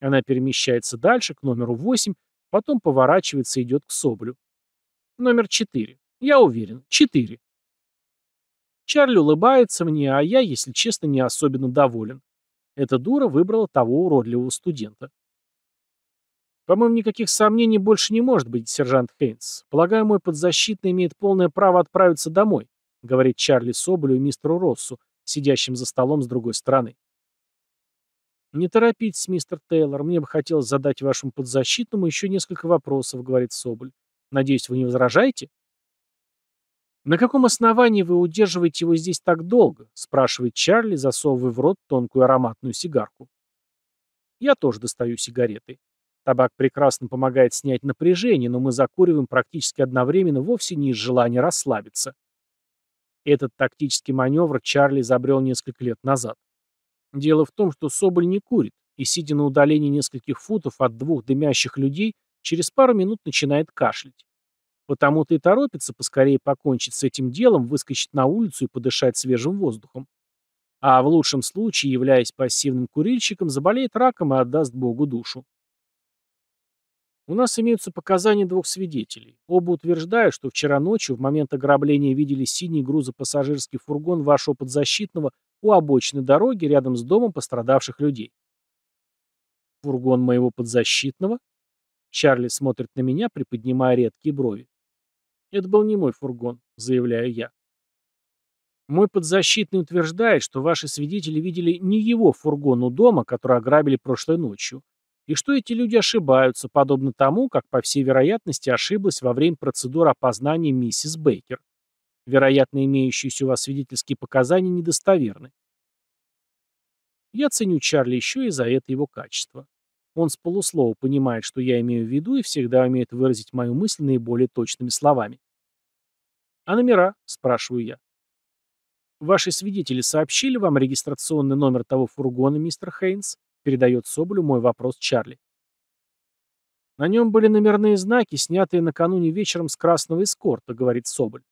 Она перемещается дальше, к номеру восемь, потом поворачивается и идет к Соблю. Номер четыре. Я уверен, четыре. Чарли улыбается мне, а я, если честно, не особенно доволен. Эта дура выбрала того уродливого студента. По-моему, никаких сомнений больше не может быть, сержант Хейнс. Полагаю, мой подзащитный имеет полное право отправиться домой, говорит Чарли Соболю и мистеру Россу, сидящим за столом с другой стороны. Не торопитесь, мистер Тейлор, мне бы хотелось задать вашему подзащитному еще несколько вопросов, говорит Соболь. Надеюсь, вы не возражаете? «На каком основании вы удерживаете его здесь так долго?» — спрашивает Чарли, засовывая в рот тонкую ароматную сигарку. Я тоже достаю сигареты. Табак прекрасно помогает снять напряжение, но мы закуриваем практически одновременно вовсе не из желания расслабиться. Этот тактический маневр Чарли изобрел несколько лет назад. Дело в том, что Соболь не курит, и, сидя на удалении нескольких футов от двух дымящих людей, через пару минут начинает кашлять. Потому-то и торопится поскорее покончить с этим делом, выскочить на улицу и подышать свежим воздухом. А в лучшем случае, являясь пассивным курильщиком, заболеет раком и отдаст Богу душу. У нас имеются показания двух свидетелей. Оба утверждают, что вчера ночью в момент ограбления видели синий грузопассажирский фургон вашего подзащитного у обочины дороги рядом с домом пострадавших людей. Фургон моего подзащитного? Чарли смотрит на меня, приподнимая редкие брови. Это был не мой фургон, заявляю я. Мой подзащитный утверждает, что ваши свидетели видели не его фургон у дома, который ограбили прошлой ночью, и что эти люди ошибаются, подобно тому, как, по всей вероятности, ошиблась во время процедуры опознания миссис Бейкер. Вероятно, имеющиеся у вас свидетельские показания недостоверны. Я ценю Чарли еще и за это его качество. Он с полуслова понимает, что я имею в виду, и всегда умеет выразить мою мысль наиболее точными словами. «А номера?» – спрашиваю я. «Ваши свидетели сообщили вам регистрационный номер того фургона, мистер Хейнс?» – передает Соболю мой вопрос Чарли. «На нем были номерные знаки, снятые накануне вечером с красного эскорта», – говорит Соболь.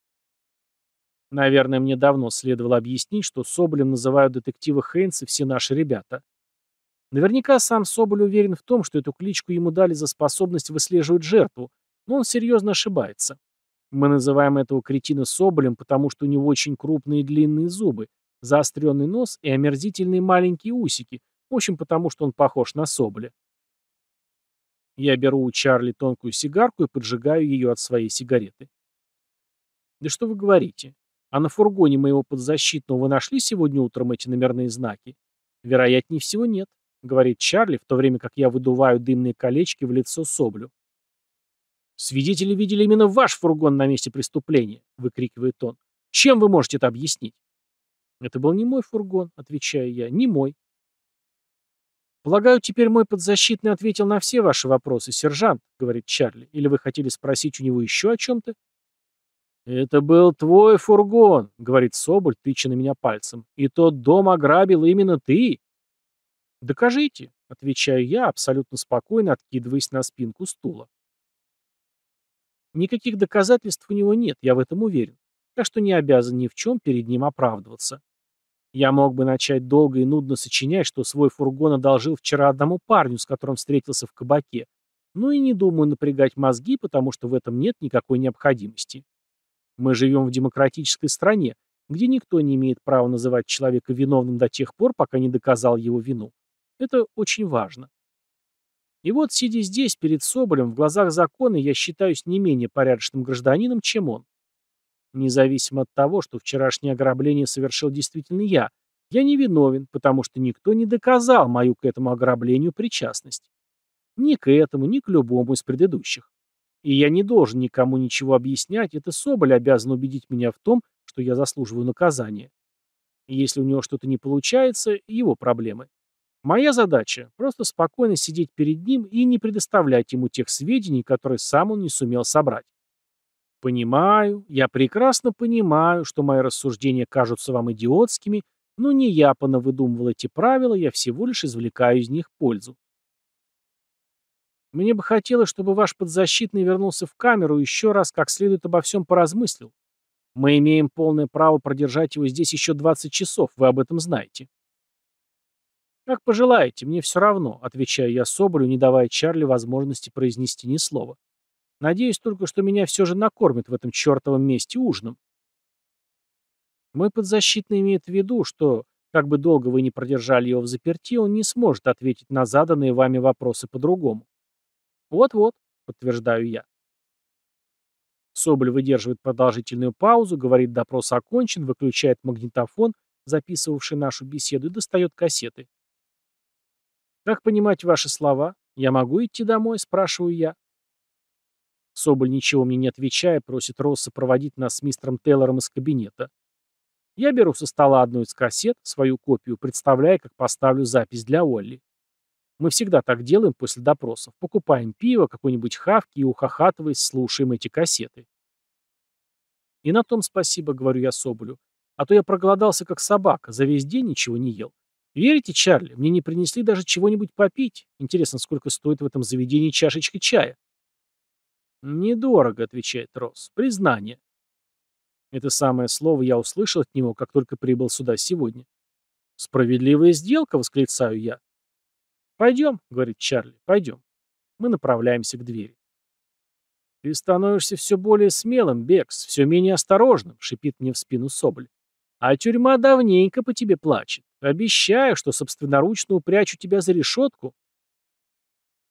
Наверное, мне давно следовало объяснить, что Соболем называют детектива Хейнса все наши ребята. Наверняка сам Соболь уверен в том, что эту кличку ему дали за способность выслеживать жертву, но он серьезно ошибается. Мы называем этого кретина Соболем, потому что у него очень крупные длинные зубы, заостренный нос и омерзительные маленькие усики, в общем, потому что он похож на Соболя. Я беру у Чарли тонкую сигарку и поджигаю ее от своей сигареты. «Да что вы говорите? А на фургоне моего подзащитного вы нашли сегодня утром эти номерные знаки?» «Вероятнее всего нет», — говорит Чарли, в то время как я выдуваю дымные колечки в лицо Соблю. «Свидетели видели именно ваш фургон на месте преступления», — выкрикивает он. «Чем вы можете это объяснить?» «Это был не мой фургон», — отвечаю я, — «не мой». «Полагаю, теперь мой подзащитный ответил на все ваши вопросы, сержант», — говорит Чарли. «Или вы хотели спросить у него еще о чем-то?» «Это был твой фургон», — говорит Соболь, тыча на меня пальцем. «И тот дом ограбил именно ты». «Докажите», — отвечаю я, абсолютно спокойно откидываясь на спинку стула. Никаких доказательств у него нет, я в этом уверен. Так что не обязан ни в чем перед ним оправдываться. Я мог бы начать долго и нудно сочинять, что свой фургон одолжил вчера одному парню, с которым встретился в кабаке. Ну и не думаю напрягать мозги, потому что в этом нет никакой необходимости. Мы живем в демократической стране, где никто не имеет права называть человека виновным до тех пор, пока не доказал его вину. Это очень важно. И вот, сидя здесь, перед Соболем, в глазах закона я считаюсь не менее порядочным гражданином, чем он. Независимо от того, что вчерашнее ограбление совершил действительно я, я не виновен, потому что никто не доказал мою к этому ограблению причастность. Ни к этому, ни к любому из предыдущих. И я не должен никому ничего объяснять, это Соболь обязан убедить меня в том, что я заслуживаю наказания. если у него что-то не получается, его проблемы. Моя задача – просто спокойно сидеть перед ним и не предоставлять ему тех сведений, которые сам он не сумел собрать. Понимаю, я прекрасно понимаю, что мои рассуждения кажутся вам идиотскими, но не я понавыдумывал эти правила, я всего лишь извлекаю из них пользу. Мне бы хотелось, чтобы ваш подзащитный вернулся в камеру и еще раз как следует обо всем поразмыслил. Мы имеем полное право продержать его здесь еще 20 часов, вы об этом знаете. «Как пожелаете, мне все равно», — отвечаю я Соболю, не давая Чарли возможности произнести ни слова. «Надеюсь только, что меня все же накормят в этом чертовом месте ужином». Мой подзащитный имеет в виду, что, как бы долго вы ни продержали его в заперти, он не сможет ответить на заданные вами вопросы по-другому. «Вот-вот», — подтверждаю я. Соболь выдерживает продолжительную паузу, говорит «допрос окончен», выключает магнитофон, записывавший нашу беседу, и достает кассеты. «Как понимать ваши слова? Я могу идти домой?» – спрашиваю я. Соболь, ничего мне не отвечая, просит Росса проводить нас с мистером Тейлором из кабинета. Я беру со стола одну из кассет, свою копию, представляя, как поставлю запись для Олли. Мы всегда так делаем после допросов. Покупаем пиво, какой-нибудь хавки и, ухахатываясь, слушаем эти кассеты. И на том спасибо, говорю я Соболю. А то я проголодался, как собака, за весь день ничего не ел. «Верите, Чарли, мне не принесли даже чего-нибудь попить. Интересно, сколько стоит в этом заведении чашечка чая?» «Недорого», — отвечает Росс, — «признание». Это самое слово я услышал от него, как только прибыл сюда сегодня. «Справедливая сделка», — восклицаю я. «Пойдем», — говорит Чарли, — «пойдем». Мы направляемся к двери. «Ты становишься все более смелым, Бекс, все менее осторожным», — шипит мне в спину Соболь. «А тюрьма давненько по тебе плачет». Обещаю, что собственноручно упрячу тебя за решетку.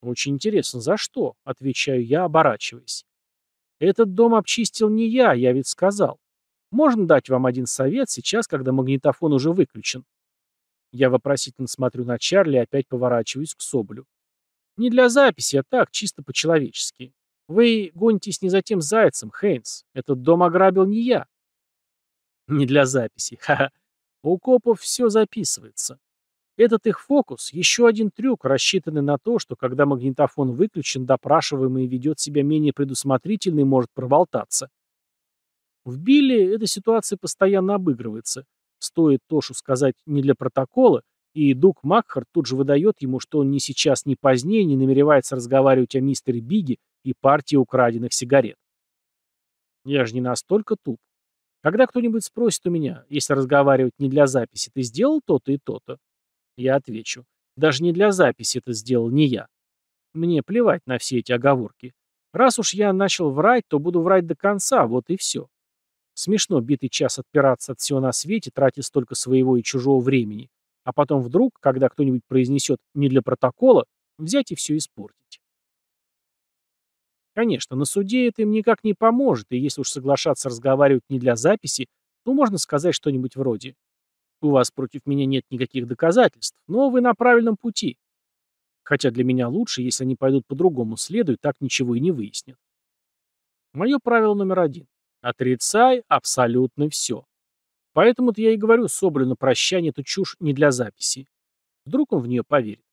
Очень интересно, за что? Отвечаю я, оборачиваясь. Этот дом обчистил не я, я ведь сказал. Можно дать вам один совет сейчас, когда магнитофон уже выключен? Я вопросительно смотрю на Чарли и опять поворачиваюсь к Соболю. Не для записи, а так, чисто по-человечески. Вы гонитесь не за тем зайцем, Хейнс. Этот дом ограбил не я. Не для записи. Ха-ха. У копов все записывается. Этот их фокус – еще один трюк, рассчитанный на то, что когда магнитофон выключен, допрашиваемый ведет себя менее предусмотрительно и может проболтаться. В Билли эта ситуация постоянно обыгрывается. Стоит Тошу сказать «не для протокола», и Дуг Макхарт тут же выдает ему, что он ни сейчас, ни позднее не намеревается разговаривать о мистере Биге и партии украденных сигарет. Я же не настолько туп. Когда кто-нибудь спросит у меня, если разговаривать не для записи, ты сделал то-то и то-то? Я отвечу, даже не для записи это сделал не я. Мне плевать на все эти оговорки. Раз уж я начал врать, то буду врать до конца, вот и все. Смешно битый час отпираться от всего на свете, тратить столько своего и чужого времени. А потом вдруг, когда кто-нибудь произнесет «не для протокола», взять и все испортить. Конечно, на суде это им никак не поможет, и если уж соглашаться разговаривать не для записи, то можно сказать что-нибудь вроде «У вас против меня нет никаких доказательств, но вы на правильном пути». Хотя для меня лучше, если они пойдут по другому следу и так ничего и не выяснят. Мое правило номер один. Отрицай абсолютно все. Поэтому-то я и говорю Соболю на прощание эту чушь не для записи. Вдруг он в нее поверит.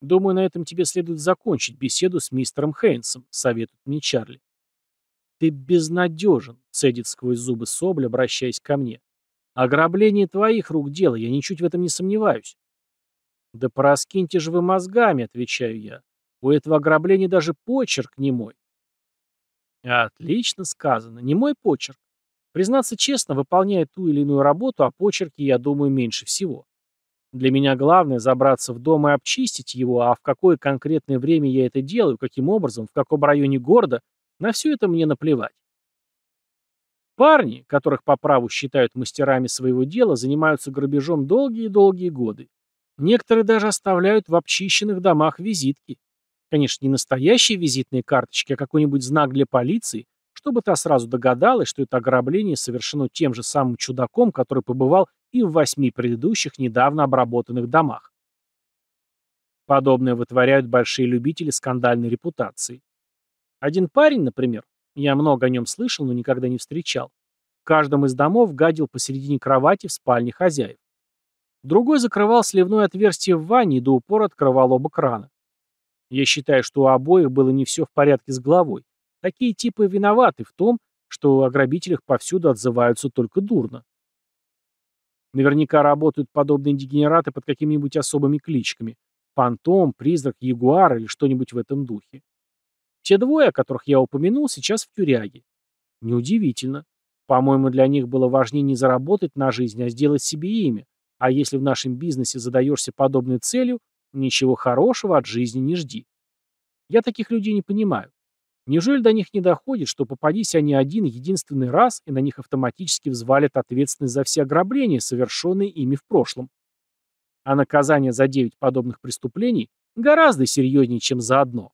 «Думаю, на этом тебе следует закончить беседу с мистером Хейнсом», — советует мне Чарли. «Ты безнадежен», — цедит сквозь зубы Собль, обращаясь ко мне. «Ограбление твоих рук дело, я ничуть в этом не сомневаюсь». «Да пораскиньте же вы мозгами», — отвечаю я. «У этого ограбления даже почерк не мой». «Отлично сказано, не мой почерк. Признаться честно, выполняя ту или иную работу, о а почерке я думаю меньше всего. Для меня главное забраться в дом и обчистить его, а в какое конкретное время я это делаю, каким образом, в каком районе города, на все это мне наплевать. Парни, которых по праву считают мастерами своего дела, занимаются грабежом долгие-долгие годы. Некоторые даже оставляют в обчищенных домах визитки. Конечно, не настоящие визитные карточки, а какой-нибудь знак для полиции – чтобы та сразу догадалась, что это ограбление совершено тем же самым чудаком, который побывал и в восьми предыдущих недавно обработанных домах. Подобное вытворяют большие любители скандальной репутации. Один парень, например, я много о нем слышал, но никогда не встречал, в каждом из домов гадил посередине кровати в спальне хозяев. Другой закрывал сливное отверстие в ванне и до упора открывал оба крана. Я считаю, что у обоих было не все в порядке с головой. Такие типы виноваты в том, что о грабителях повсюду отзываются только дурно. Наверняка работают подобные дегенераты под какими-нибудь особыми кличками. Фантом, призрак, ягуар или что-нибудь в этом духе. Те двое, о которых я упомянул, сейчас в тюряге. Неудивительно. По-моему, для них было важнее не заработать на жизнь, а сделать себе имя. А если в нашем бизнесе задаешься подобной целью, ничего хорошего от жизни не жди. Я таких людей не понимаю. Неужели до них не доходит, что попадись они один единственный раз, и на них автоматически взвалят ответственность за все ограбления, совершенные ими в прошлом? А наказание за девять подобных преступлений гораздо серьезнее, чем за одно.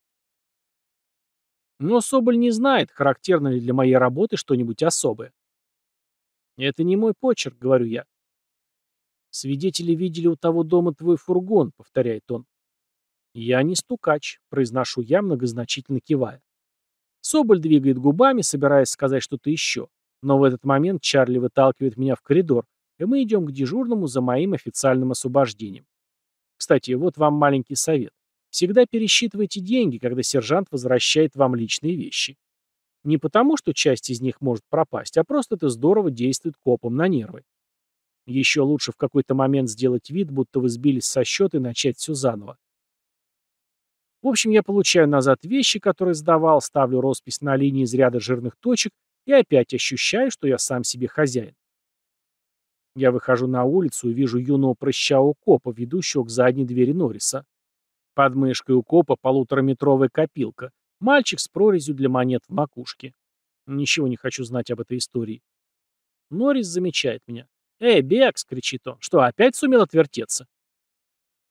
Но Соболь не знает, характерно ли для моей работы что-нибудь особое. «Это не мой почерк», — говорю я. «Свидетели видели у того дома твой фургон», — повторяет он. «Я не стукач», — произношу я, многозначительно кивая. Соболь двигает губами, собираясь сказать что-то еще. Но в этот момент Чарли выталкивает меня в коридор, и мы идем к дежурному за моим официальным освобождением. Кстати, вот вам маленький совет. Всегда пересчитывайте деньги, когда сержант возвращает вам личные вещи. Не потому, что часть из них может пропасть, а просто это здорово действует копом на нервы. Еще лучше в какой-то момент сделать вид, будто вы сбились со счета и начать все заново. В общем, я получаю назад вещи, которые сдавал, ставлю роспись на линии из ряда жирных точек и опять ощущаю, что я сам себе хозяин. Я выхожу на улицу и вижу юного прыща копа, ведущего к задней двери Норриса. Под мышкой у копа полутораметровая копилка. Мальчик с прорезью для монет в макушке. Ничего не хочу знать об этой истории. Норрис замечает меня. «Эй, Бекс!» — кричит он. «Что, опять сумел отвертеться?»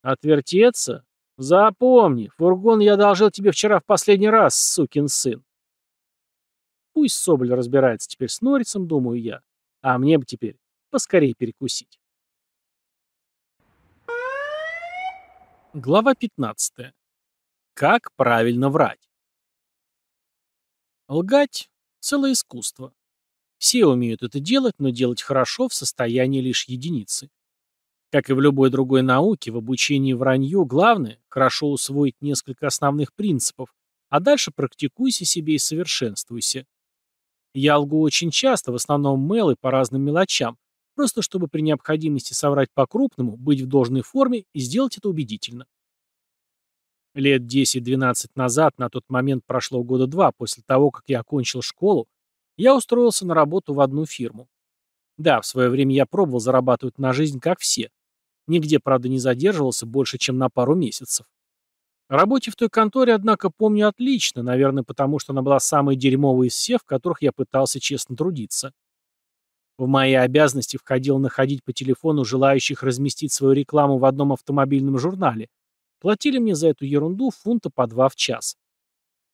«Отвертеться? «Запомни, фургон я одолжил тебе вчера в последний раз, сукин сын». Пусть Соболь разбирается теперь с Норицем, думаю я, а мне бы теперь поскорее перекусить. Глава 15. Как правильно врать? Лгать – целое искусство. Все умеют это делать, но делать хорошо в состоянии лишь единицы. Как и в любой другой науке, в обучении вранью главное – хорошо усвоить несколько основных принципов, а дальше практикуйся себе и совершенствуйся. Я лгу очень часто, в основном мел и по разным мелочам, просто чтобы при необходимости соврать по-крупному, быть в должной форме и сделать это убедительно. Лет 10-12 назад, на тот момент прошло года два после того, как я окончил школу, я устроился на работу в одну фирму. Да, в свое время я пробовал зарабатывать на жизнь, как все, Нигде, правда, не задерживался больше, чем на пару месяцев. О работе в той конторе, однако, помню отлично, наверное, потому что она была самой дерьмовой из всех, в которых я пытался честно трудиться. В мои обязанности входило находить по телефону желающих разместить свою рекламу в одном автомобильном журнале. Платили мне за эту ерунду фунта по два в час.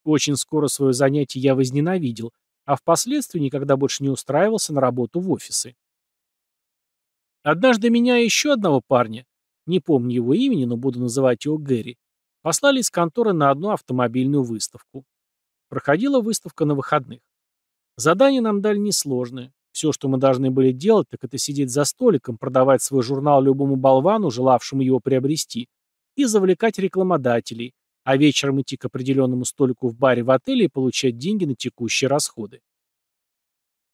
Очень скоро свое занятие я возненавидел, а впоследствии никогда больше не устраивался на работу в офисы. Однажды меня и еще одного парня, не помню его имени, но буду называть его Гэри, послали из конторы на одну автомобильную выставку. Проходила выставка на выходных. Задание нам дали несложное. Все, что мы должны были делать, так это сидеть за столиком, продавать свой журнал любому болвану, желавшему его приобрести, и завлекать рекламодателей, а вечером идти к определенному столику в баре в отеле и получать деньги на текущие расходы.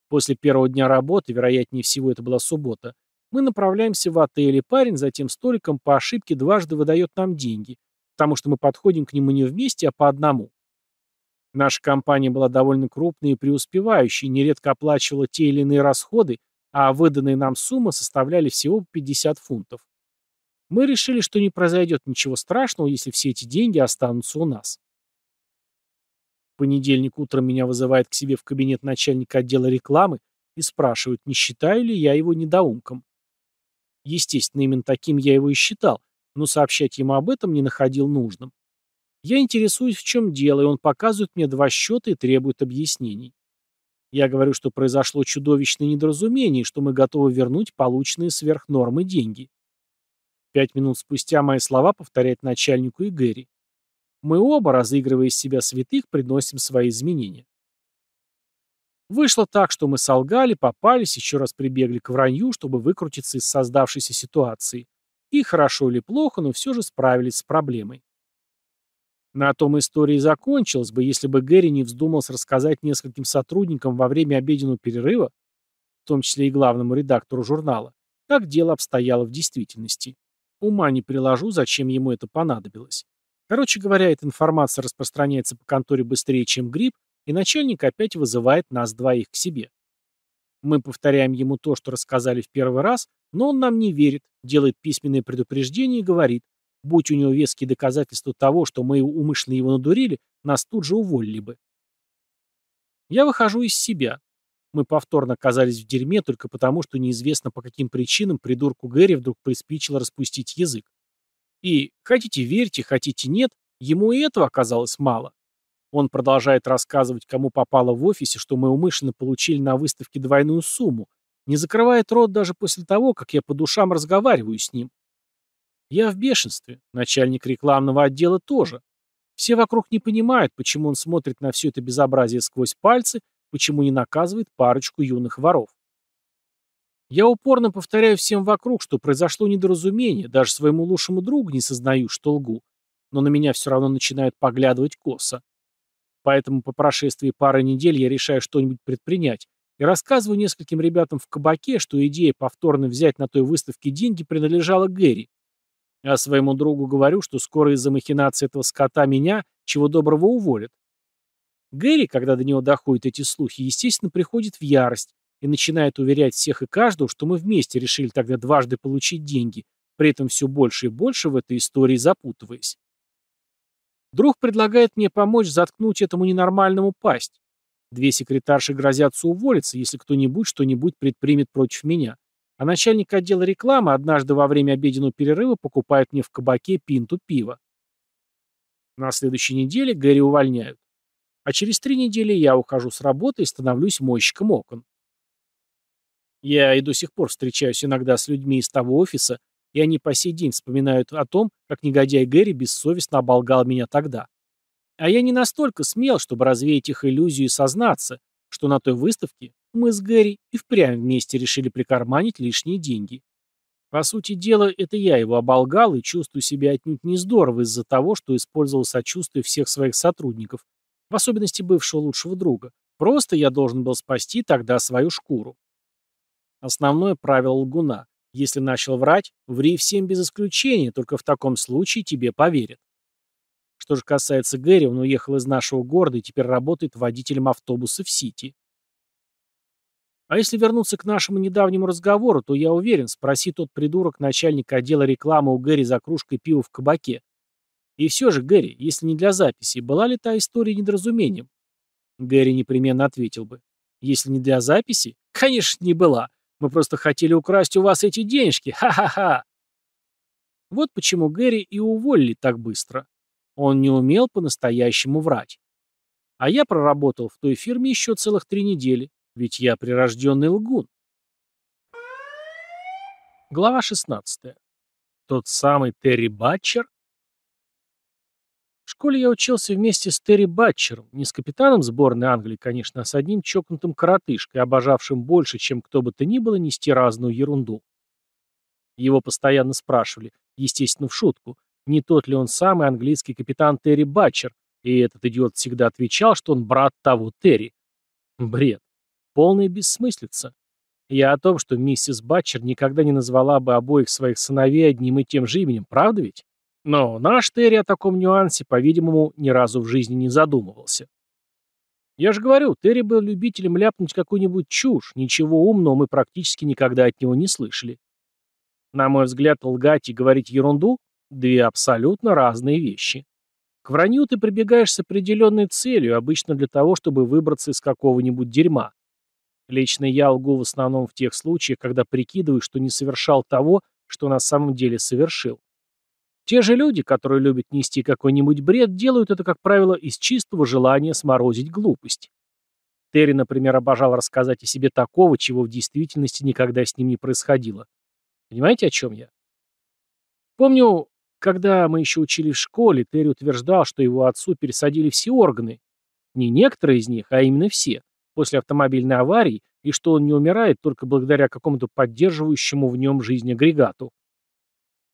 После первого дня работы, вероятнее всего это была суббота, мы направляемся в отель, и парень за тем столиком по ошибке дважды выдает нам деньги, потому что мы подходим к нему не вместе, а по одному. Наша компания была довольно крупной и преуспевающей, нередко оплачивала те или иные расходы, а выданные нам суммы составляли всего 50 фунтов. Мы решили, что не произойдет ничего страшного, если все эти деньги останутся у нас. В понедельник утром меня вызывает к себе в кабинет начальника отдела рекламы и спрашивает, не считаю ли я его недоумком. Естественно, именно таким я его и считал, но сообщать ему об этом не находил нужным. Я интересуюсь, в чем дело, и он показывает мне два счета и требует объяснений. Я говорю, что произошло чудовищное недоразумение, что мы готовы вернуть полученные сверх нормы деньги. Пять минут спустя мои слова повторяет начальнику и Гэри. Мы оба, разыгрывая из себя святых, приносим свои изменения. Вышло так, что мы солгали, попались, еще раз прибегли к вранью, чтобы выкрутиться из создавшейся ситуации. И хорошо или плохо, но все же справились с проблемой. На том история и закончилась бы, если бы Гэри не вздумался рассказать нескольким сотрудникам во время обеденного перерыва, в том числе и главному редактору журнала, как дело обстояло в действительности. Ума не приложу, зачем ему это понадобилось. Короче говоря, эта информация распространяется по конторе быстрее, чем грипп, и начальник опять вызывает нас двоих к себе. Мы повторяем ему то, что рассказали в первый раз, но он нам не верит, делает письменные предупреждения и говорит, будь у него веские доказательства того, что мы умышленно его надурили, нас тут же уволили бы. Я выхожу из себя. Мы повторно оказались в дерьме только потому, что неизвестно по каким причинам придурку Гэри вдруг приспичило распустить язык. И хотите верьте, хотите нет, ему и этого оказалось мало. Он продолжает рассказывать, кому попало в офисе, что мы умышленно получили на выставке двойную сумму, не закрывает рот даже после того, как я по душам разговариваю с ним. Я в бешенстве, начальник рекламного отдела тоже. Все вокруг не понимают, почему он смотрит на все это безобразие сквозь пальцы, почему не наказывает парочку юных воров. Я упорно повторяю всем вокруг, что произошло недоразумение, даже своему лучшему другу не сознаю, что лгу. Но на меня все равно начинают поглядывать косо. Поэтому по прошествии пары недель я решаю что-нибудь предпринять и рассказываю нескольким ребятам в кабаке, что идея повторно взять на той выставке деньги принадлежала Гэри. А своему другу говорю, что скоро из-за махинации этого скота меня, чего доброго, уволят. Гэри, когда до него доходят эти слухи, естественно, приходит в ярость и начинает уверять всех и каждого, что мы вместе решили тогда дважды получить деньги, при этом все больше и больше в этой истории запутываясь. Друг предлагает мне помочь заткнуть этому ненормальному пасть. Две секретарши грозятся уволиться, если кто-нибудь что-нибудь предпримет против меня. А начальник отдела рекламы однажды во время обеденного перерыва покупает мне в кабаке пинту пива. На следующей неделе Гэри увольняют. А через три недели я ухожу с работы и становлюсь мойщиком окон. Я и до сих пор встречаюсь иногда с людьми из того офиса, и они по сей день вспоминают о том, как негодяй Гэри бессовестно оболгал меня тогда. А я не настолько смел, чтобы развеять их иллюзию и сознаться, что на той выставке мы с Гэри и впрямь вместе решили прикарманить лишние деньги. По сути дела, это я его оболгал и чувствую себя отнюдь не здорово из-за того, что использовал сочувствие всех своих сотрудников, в особенности бывшего лучшего друга. Просто я должен был спасти тогда свою шкуру. Основное правило лгуна если начал врать, ври всем без исключения, только в таком случае тебе поверят. Что же касается Гэри, он уехал из нашего города и теперь работает водителем автобуса в Сити. А если вернуться к нашему недавнему разговору, то я уверен, спроси тот придурок начальника отдела рекламы у Гэри за кружкой пива в кабаке. И все же, Гэри, если не для записи, была ли та история недоразумением? Гэри непременно ответил бы. Если не для записи? Конечно, не была. Мы просто хотели украсть у вас эти денежки. Ха-ха-ха!» Вот почему Гэри и уволили так быстро. Он не умел по-настоящему врать. А я проработал в той фирме еще целых три недели, ведь я прирожденный лгун. Глава 16. Тот самый Терри Батчер, в школе я учился вместе с Терри Батчером, не с капитаном сборной Англии, конечно, а с одним чокнутым коротышкой, обожавшим больше, чем кто бы то ни было, нести разную ерунду. Его постоянно спрашивали, естественно, в шутку, не тот ли он самый английский капитан Терри Батчер, и этот идиот всегда отвечал, что он брат того Терри. Бред. Полная бессмыслица. Я о том, что миссис Батчер никогда не назвала бы обоих своих сыновей одним и тем же именем, правда ведь? Но наш Терри о таком нюансе, по-видимому, ни разу в жизни не задумывался. Я же говорю, Терри был любителем ляпнуть какую-нибудь чушь, ничего умного мы практически никогда от него не слышали. На мой взгляд, лгать и говорить ерунду – две абсолютно разные вещи. К вранью ты прибегаешь с определенной целью, обычно для того, чтобы выбраться из какого-нибудь дерьма. Лично я лгу в основном в тех случаях, когда прикидываю, что не совершал того, что на самом деле совершил. Те же люди, которые любят нести какой-нибудь бред, делают это, как правило, из чистого желания сморозить глупость. Терри, например, обожал рассказать о себе такого, чего в действительности никогда с ним не происходило. Понимаете, о чем я? Помню, когда мы еще учили в школе, Терри утверждал, что его отцу пересадили все органы. Не некоторые из них, а именно все. После автомобильной аварии, и что он не умирает только благодаря какому-то поддерживающему в нем жизнь агрегату.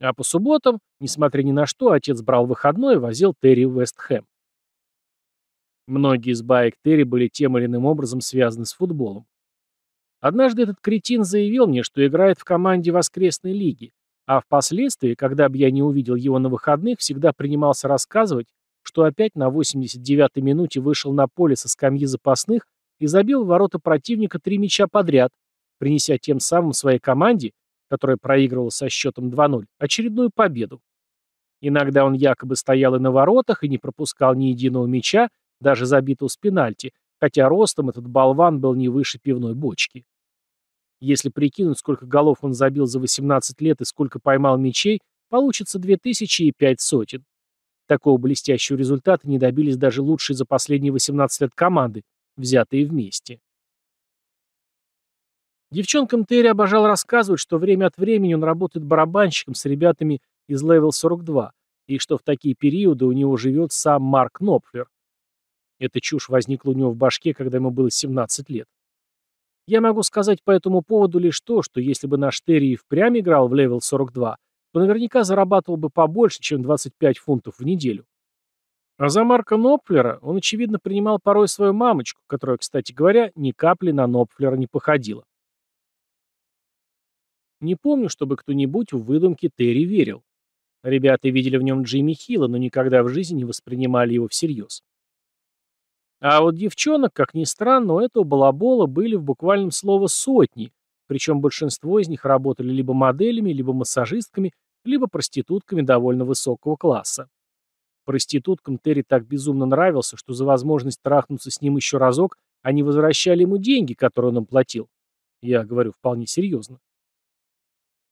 А по субботам, несмотря ни на что, отец брал выходной и возил Терри в Вестхэм. Многие из баек Терри были тем или иным образом связаны с футболом. Однажды этот кретин заявил мне, что играет в команде воскресной лиги, а впоследствии, когда бы я не увидел его на выходных, всегда принимался рассказывать, что опять на 89-й минуте вышел на поле со скамьи запасных и забил в ворота противника три мяча подряд, принеся тем самым своей команде которая проигрывала со счетом 2-0, очередную победу. Иногда он якобы стоял и на воротах, и не пропускал ни единого мяча, даже забитого с пенальти, хотя ростом этот болван был не выше пивной бочки. Если прикинуть, сколько голов он забил за 18 лет и сколько поймал мячей, получится 2005 сотен. Такого блестящего результата не добились даже лучшие за последние 18 лет команды, взятые вместе. Девчонкам Терри обожал рассказывать, что время от времени он работает барабанщиком с ребятами из Левел 42, и что в такие периоды у него живет сам Марк Нопфлер. Эта чушь возникла у него в башке, когда ему было 17 лет. Я могу сказать по этому поводу лишь то, что если бы наш Терри и впрямь играл в Левел 42, то наверняка зарабатывал бы побольше, чем 25 фунтов в неделю. А за Марка Нопфлера он, очевидно, принимал порой свою мамочку, которая, кстати говоря, ни капли на Нопфлера не походила. Не помню, чтобы кто-нибудь в выдумки Терри верил. Ребята видели в нем Джимми Хилла, но никогда в жизни не воспринимали его всерьез. А вот девчонок, как ни странно, у этого балабола были в буквальном слово сотни, причем большинство из них работали либо моделями, либо массажистками, либо проститутками довольно высокого класса. Проституткам Терри так безумно нравился, что за возможность трахнуться с ним еще разок они возвращали ему деньги, которые он им платил. Я говорю вполне серьезно.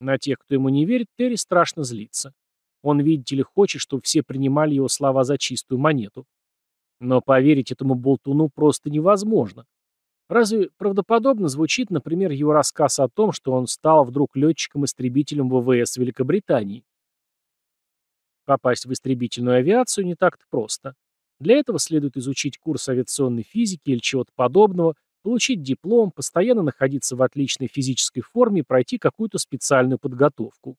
На тех, кто ему не верит, Терри страшно злится. Он, видите ли, хочет, чтобы все принимали его слова за чистую монету. Но поверить этому болтуну просто невозможно. Разве правдоподобно звучит, например, его рассказ о том, что он стал вдруг летчиком-истребителем ВВС Великобритании? Попасть в истребительную авиацию не так-то просто. Для этого следует изучить курс авиационной физики или чего-то подобного, получить диплом, постоянно находиться в отличной физической форме и пройти какую-то специальную подготовку.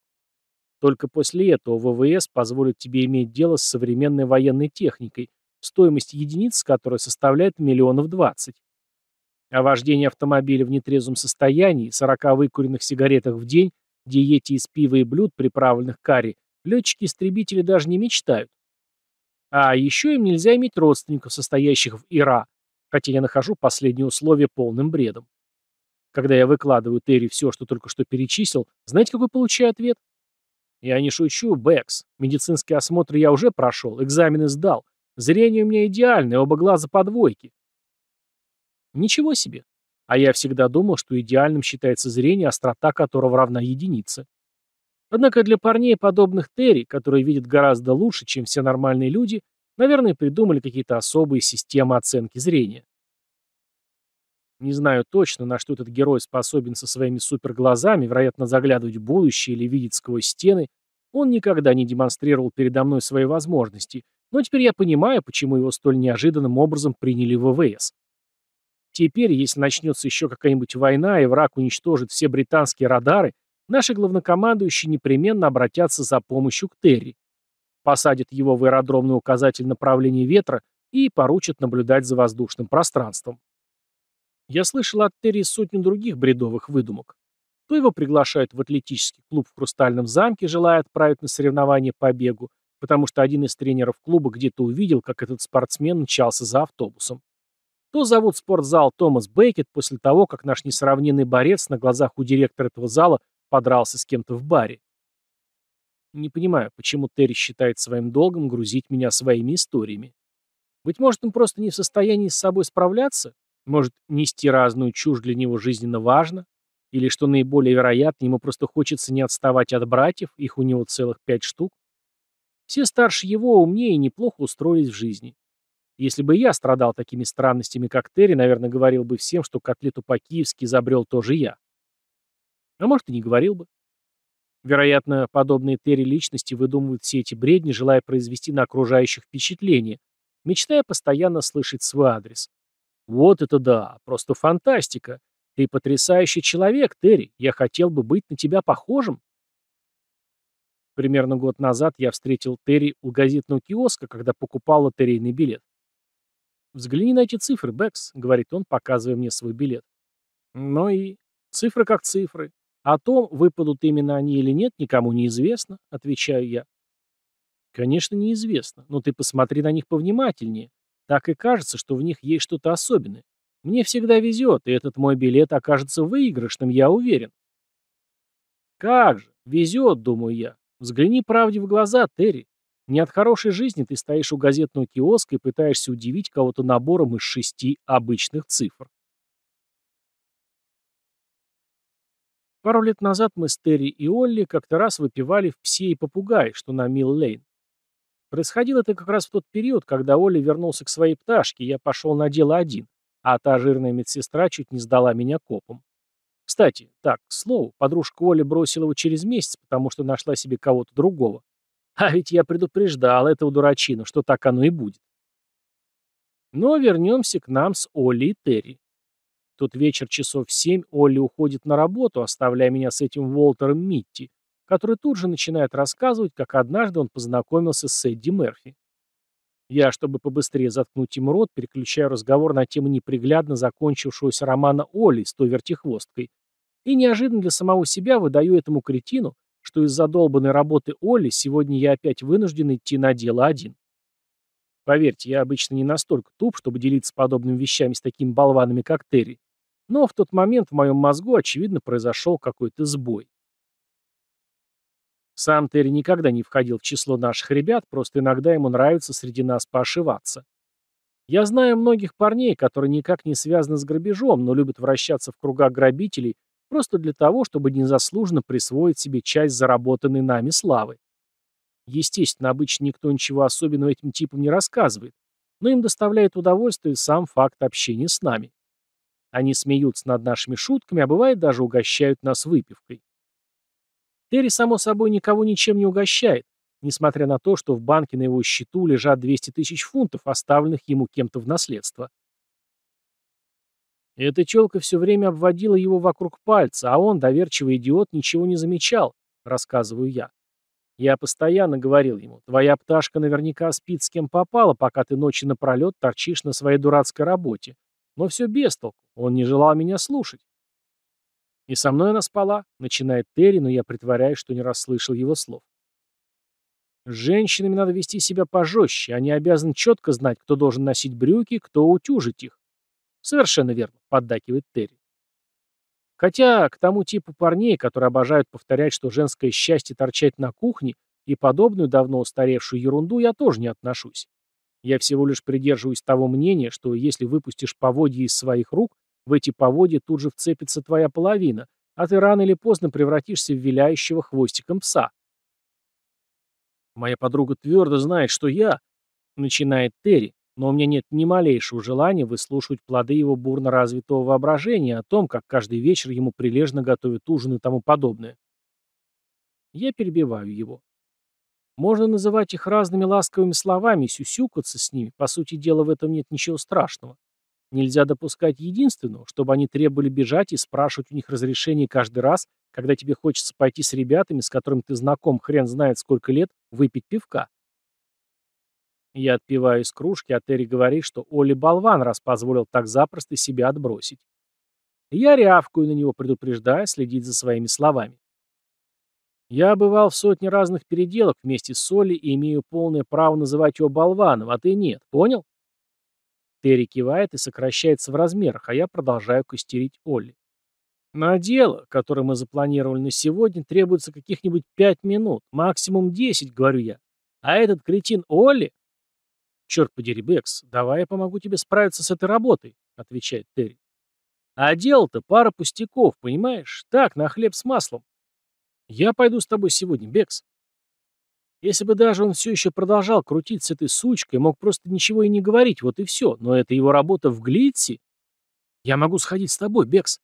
Только после этого ВВС позволит тебе иметь дело с современной военной техникой, стоимость единиц которой составляет миллионов двадцать. О а вождении автомобиля в нетрезвом состоянии, 40 выкуренных сигаретах в день, диете из пива и блюд, приправленных карри, летчики-истребители даже не мечтают. А еще им нельзя иметь родственников, состоящих в ИРА, хотя я нахожу последние условия полным бредом. Когда я выкладываю Терри все, что только что перечислил, знаете, какой получаю ответ? Я не шучу, Бэкс. Медицинский осмотр я уже прошел, экзамены сдал. Зрение у меня идеальное, оба глаза по двойке. Ничего себе. А я всегда думал, что идеальным считается зрение, острота которого равна единице. Однако для парней, подобных Терри, которые видят гораздо лучше, чем все нормальные люди, Наверное, придумали какие-то особые системы оценки зрения. Не знаю точно, на что этот герой способен со своими суперглазами, вероятно, заглядывать в будущее или видеть сквозь стены. Он никогда не демонстрировал передо мной свои возможности, но теперь я понимаю, почему его столь неожиданным образом приняли в ВВС. Теперь, если начнется еще какая-нибудь война и враг уничтожит все британские радары, наши главнокомандующие непременно обратятся за помощью к Терри посадят его в аэродромный указатель направления ветра и поручат наблюдать за воздушным пространством. Я слышал от Терри сотню других бредовых выдумок. То его приглашают в атлетический клуб в Хрустальном замке, желая отправить на соревнования по бегу, потому что один из тренеров клуба где-то увидел, как этот спортсмен мчался за автобусом. То зовут спортзал Томас Бейкет после того, как наш несравненный борец на глазах у директора этого зала подрался с кем-то в баре. Не понимаю, почему Терри считает своим долгом грузить меня своими историями. Быть может, он просто не в состоянии с собой справляться? Может, нести разную чушь для него жизненно важно? Или, что наиболее вероятно, ему просто хочется не отставать от братьев, их у него целых пять штук? Все старше его, умнее и неплохо устроились в жизни. Если бы я страдал такими странностями, как Терри, наверное, говорил бы всем, что котлету по-киевски изобрел тоже я. А может, и не говорил бы. Вероятно, подобные Терри личности выдумывают все эти бредни, желая произвести на окружающих впечатление, мечтая постоянно слышать свой адрес. «Вот это да! Просто фантастика! Ты потрясающий человек, Терри! Я хотел бы быть на тебя похожим!» Примерно год назад я встретил Терри у газетного киоска, когда покупал лотерейный билет. «Взгляни на эти цифры, Бэкс», — говорит он, показывая мне свой билет. «Ну и цифры как цифры. О том, выпадут именно они или нет, никому неизвестно, отвечаю я. Конечно, неизвестно, но ты посмотри на них повнимательнее. Так и кажется, что в них есть что-то особенное. Мне всегда везет, и этот мой билет окажется выигрышным, я уверен. Как же, везет, думаю я. Взгляни правде в глаза, Терри. Не от хорошей жизни ты стоишь у газетного киоска и пытаешься удивить кого-то набором из шести обычных цифр. Пару лет назад мы с Терри и Олли как-то раз выпивали в «Псе и попугай», что на Милл-Лейн. Происходило это как раз в тот период, когда Олли вернулся к своей пташке, я пошел на дело один, а та жирная медсестра чуть не сдала меня копом. Кстати, так, к слову, подружка Оли бросила его через месяц, потому что нашла себе кого-то другого. А ведь я предупреждал этого дурачину, что так оно и будет. Но вернемся к нам с Олли и Терри тот вечер часов в семь Олли уходит на работу, оставляя меня с этим Уолтером Митти, который тут же начинает рассказывать, как однажды он познакомился с Эдди Мерфи. Я, чтобы побыстрее заткнуть ему рот, переключаю разговор на тему неприглядно закончившегося романа Оли с той вертихвосткой. И неожиданно для самого себя выдаю этому кретину, что из-за долбанной работы Оли сегодня я опять вынужден идти на дело один. Поверьте, я обычно не настолько туп, чтобы делиться подобными вещами с такими болванами, как Терри. Но в тот момент в моем мозгу, очевидно, произошел какой-то сбой. Сам Терри никогда не входил в число наших ребят, просто иногда ему нравится среди нас поошиваться. Я знаю многих парней, которые никак не связаны с грабежом, но любят вращаться в кругах грабителей просто для того, чтобы незаслуженно присвоить себе часть заработанной нами славы. Естественно, обычно никто ничего особенного этим типам не рассказывает, но им доставляет удовольствие сам факт общения с нами. Они смеются над нашими шутками, а бывает даже угощают нас выпивкой. Терри, само собой, никого ничем не угощает, несмотря на то, что в банке на его счету лежат 200 тысяч фунтов, оставленных ему кем-то в наследство. Эта челка все время обводила его вокруг пальца, а он, доверчивый идиот, ничего не замечал, рассказываю я. Я постоянно говорил ему, твоя пташка наверняка спит с кем попала, пока ты ночи напролет торчишь на своей дурацкой работе. Но все без толку, он не желал меня слушать. И со мной она спала, начинает Терри, но я притворяюсь, что не расслышал его слов. С женщинами надо вести себя пожестче, они обязаны четко знать, кто должен носить брюки, кто утюжить их. Совершенно верно, поддакивает Терри. Хотя к тому типу парней, которые обожают повторять, что женское счастье торчать на кухне, и подобную давно устаревшую ерунду я тоже не отношусь. Я всего лишь придерживаюсь того мнения, что если выпустишь поводья из своих рук, в эти поводья тут же вцепится твоя половина, а ты рано или поздно превратишься в виляющего хвостиком пса. Моя подруга твердо знает, что я, начинает Терри, но у меня нет ни малейшего желания выслушивать плоды его бурно развитого воображения о том, как каждый вечер ему прилежно готовят ужин и тому подобное. Я перебиваю его. Можно называть их разными ласковыми словами и сюсюкаться с ними, по сути дела в этом нет ничего страшного. Нельзя допускать единственного, чтобы они требовали бежать и спрашивать у них разрешение каждый раз, когда тебе хочется пойти с ребятами, с которыми ты знаком хрен знает сколько лет, выпить пивка. Я отпиваю из кружки, а Терри говорит, что Оли болван, раз позволил так запросто себя отбросить. Я рявкую на него, предупреждая следить за своими словами. Я бывал в сотне разных переделок вместе с Олли и имею полное право называть его болваном, а ты нет, понял? Терри кивает и сокращается в размерах, а я продолжаю костерить Олли. На дело, которое мы запланировали на сегодня, требуется каких-нибудь пять минут, максимум десять, говорю я. А этот кретин Олли... Черт подери, Бекс, давай я помогу тебе справиться с этой работой, отвечает Терри. А дело-то пара пустяков, понимаешь? Так, на хлеб с маслом. «Я пойду с тобой сегодня, Бекс». Если бы даже он все еще продолжал крутиться с этой сучкой, мог просто ничего и не говорить, вот и все. Но это его работа в Глитсе. Я могу сходить с тобой, Бекс.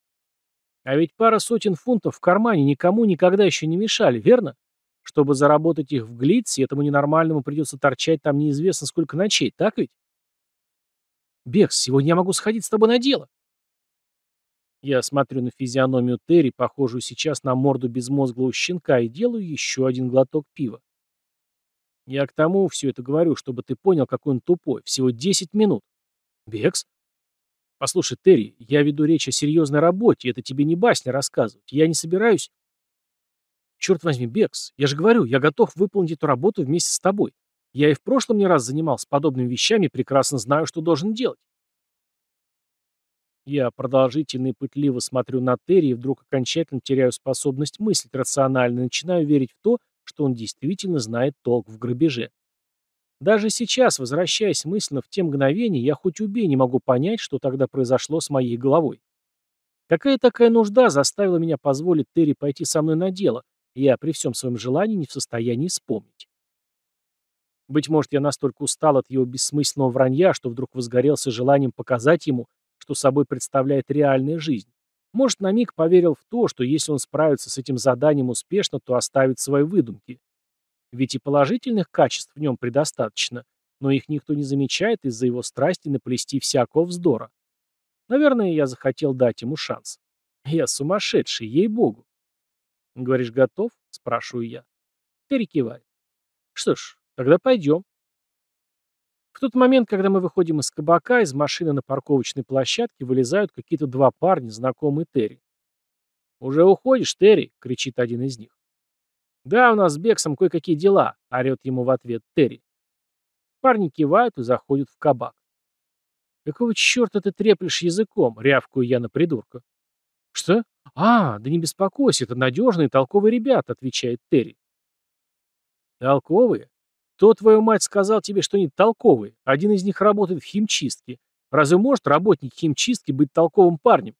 А ведь пара сотен фунтов в кармане никому никогда еще не мешали, верно? Чтобы заработать их в Глитсе, этому ненормальному придется торчать там неизвестно сколько ночей, так ведь? Бекс, сегодня я могу сходить с тобой на дело. Я смотрю на физиономию Терри, похожую сейчас на морду безмозглого щенка, и делаю еще один глоток пива. Я к тому все это говорю, чтобы ты понял, какой он тупой. Всего 10 минут. Бекс? Послушай, Терри, я веду речь о серьезной работе, это тебе не басня рассказывать. Я не собираюсь... Черт возьми, Бекс, я же говорю, я готов выполнить эту работу вместе с тобой. Я и в прошлом не раз занимался подобными вещами прекрасно знаю, что должен делать. Я продолжительно и пытливо смотрю на Терри и вдруг окончательно теряю способность мыслить рационально и начинаю верить в то, что он действительно знает толк в грабеже. Даже сейчас, возвращаясь мысленно в те мгновения, я хоть убей не могу понять, что тогда произошло с моей головой. Какая такая нужда заставила меня позволить Терри пойти со мной на дело, я при всем своем желании не в состоянии вспомнить. Быть может, я настолько устал от его бессмысленного вранья, что вдруг возгорелся желанием показать ему, что собой представляет реальная жизнь. Может, на миг поверил в то, что если он справится с этим заданием успешно, то оставит свои выдумки. Ведь и положительных качеств в нем предостаточно, но их никто не замечает из-за его страсти наплести всякого вздора. Наверное, я захотел дать ему шанс. Я сумасшедший, ей-богу. «Говоришь, готов?» – спрашиваю я. Перекивает. «Что ж, тогда пойдем», в тот момент, когда мы выходим из кабака, из машины на парковочной площадке вылезают какие-то два парня, знакомые Терри. «Уже уходишь, Терри?» — кричит один из них. «Да, у нас с Бексом кое-какие дела», — орет ему в ответ Терри. Парни кивают и заходят в кабак. «Какого чёрта ты треплешь языком?» — рявкую я на придурка. «Что? А, да не беспокойся, это надежные толковые ребята», — отвечает Терри. «Толковые? «Кто, твою мать, сказал тебе, что они толковые? Один из них работает в химчистке. Разве может работник химчистки быть толковым парнем?»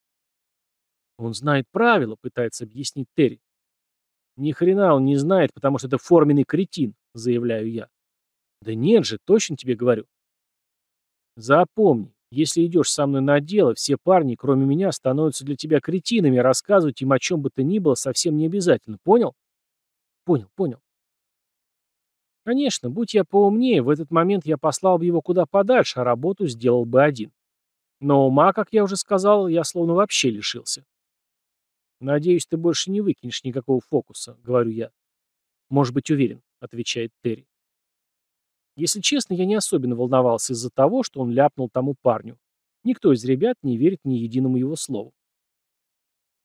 «Он знает правила», — пытается объяснить Терри. «Ни хрена он не знает, потому что это форменный кретин», — заявляю я. «Да нет же, точно тебе говорю». «Запомни, если идешь со мной на дело, все парни, кроме меня, становятся для тебя кретинами, а рассказывать им о чем бы то ни было совсем не обязательно, понял?» «Понял, понял». Конечно, будь я поумнее, в этот момент я послал бы его куда подальше, а работу сделал бы один. Но ума, как я уже сказал, я словно вообще лишился. «Надеюсь, ты больше не выкинешь никакого фокуса», — говорю я. «Может быть, уверен», — отвечает Терри. Если честно, я не особенно волновался из-за того, что он ляпнул тому парню. Никто из ребят не верит ни единому его слову.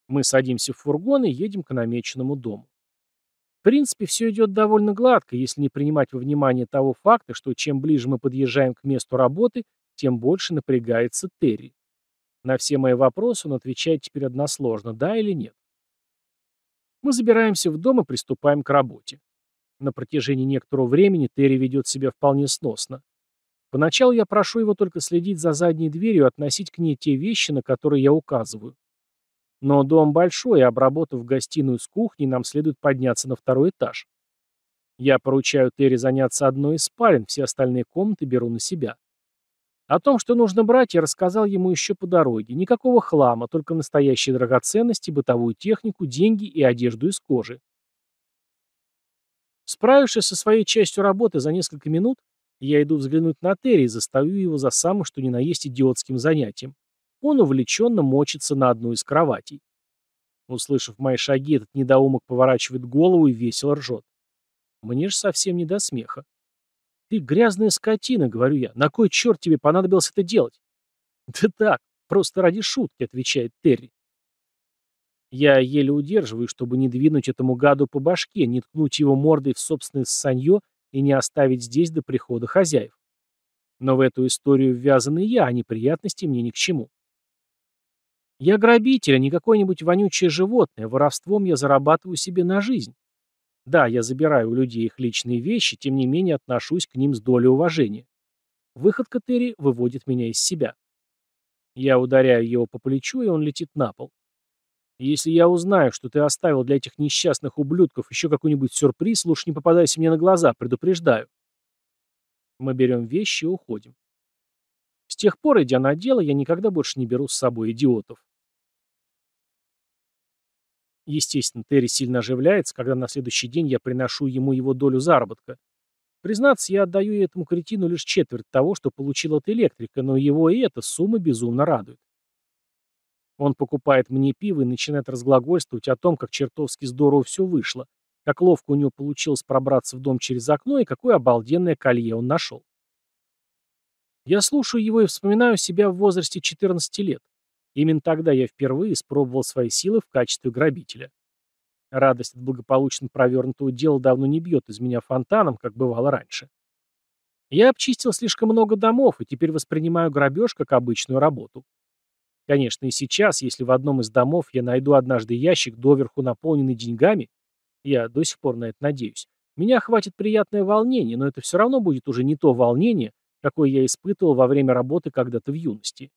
Мы садимся в фургон и едем к намеченному дому. В принципе, все идет довольно гладко, если не принимать во внимание того факта, что чем ближе мы подъезжаем к месту работы, тем больше напрягается Терри. На все мои вопросы он отвечает теперь односложно, да или нет. Мы забираемся в дом и приступаем к работе. На протяжении некоторого времени Терри ведет себя вполне сносно. Поначалу я прошу его только следить за задней дверью и относить к ней те вещи, на которые я указываю. Но дом большой, и обработав гостиную с кухней, нам следует подняться на второй этаж. Я поручаю Терри заняться одной из спален, все остальные комнаты беру на себя. О том, что нужно брать, я рассказал ему еще по дороге. Никакого хлама, только настоящие драгоценности, бытовую технику, деньги и одежду из кожи. Справившись со своей частью работы за несколько минут, я иду взглянуть на Терри и застаю его за самым что ни на есть идиотским занятием он увлеченно мочится на одну из кроватей. Услышав мои шаги, этот недоумок поворачивает голову и весело ржет. Мне же совсем не до смеха. «Ты грязная скотина», — говорю я. «На кой черт тебе понадобилось это делать?» «Да так, просто ради шутки», — отвечает Терри. Я еле удерживаю, чтобы не двинуть этому гаду по башке, не ткнуть его мордой в собственное ссанье и не оставить здесь до прихода хозяев. Но в эту историю ввязан я, а неприятности мне ни к чему. Я грабитель, а не какое-нибудь вонючее животное, воровством я зарабатываю себе на жизнь. Да, я забираю у людей их личные вещи, тем не менее отношусь к ним с долей уважения. Выходка Терри выводит меня из себя. Я ударяю его по плечу, и он летит на пол. Если я узнаю, что ты оставил для этих несчастных ублюдков еще какой-нибудь сюрприз, лучше не попадайся мне на глаза, предупреждаю. Мы берем вещи и уходим. С тех пор, идя на дело, я никогда больше не беру с собой идиотов. Естественно, Терри сильно оживляется, когда на следующий день я приношу ему его долю заработка. Признаться, я отдаю этому кретину лишь четверть того, что получил от электрика, но его и эта сумма безумно радует. Он покупает мне пиво и начинает разглагольствовать о том, как чертовски здорово все вышло, как ловко у него получилось пробраться в дом через окно и какое обалденное колье он нашел. Я слушаю его и вспоминаю себя в возрасте 14 лет. Именно тогда я впервые испробовал свои силы в качестве грабителя. Радость от благополучно провернутого дела давно не бьет из меня фонтаном, как бывало раньше. Я обчистил слишком много домов и теперь воспринимаю грабеж как обычную работу. Конечно, и сейчас, если в одном из домов я найду однажды ящик, доверху наполненный деньгами, я до сих пор на это надеюсь, меня хватит приятное волнение, но это все равно будет уже не то волнение, какое я испытывал во время работы когда-то в юности.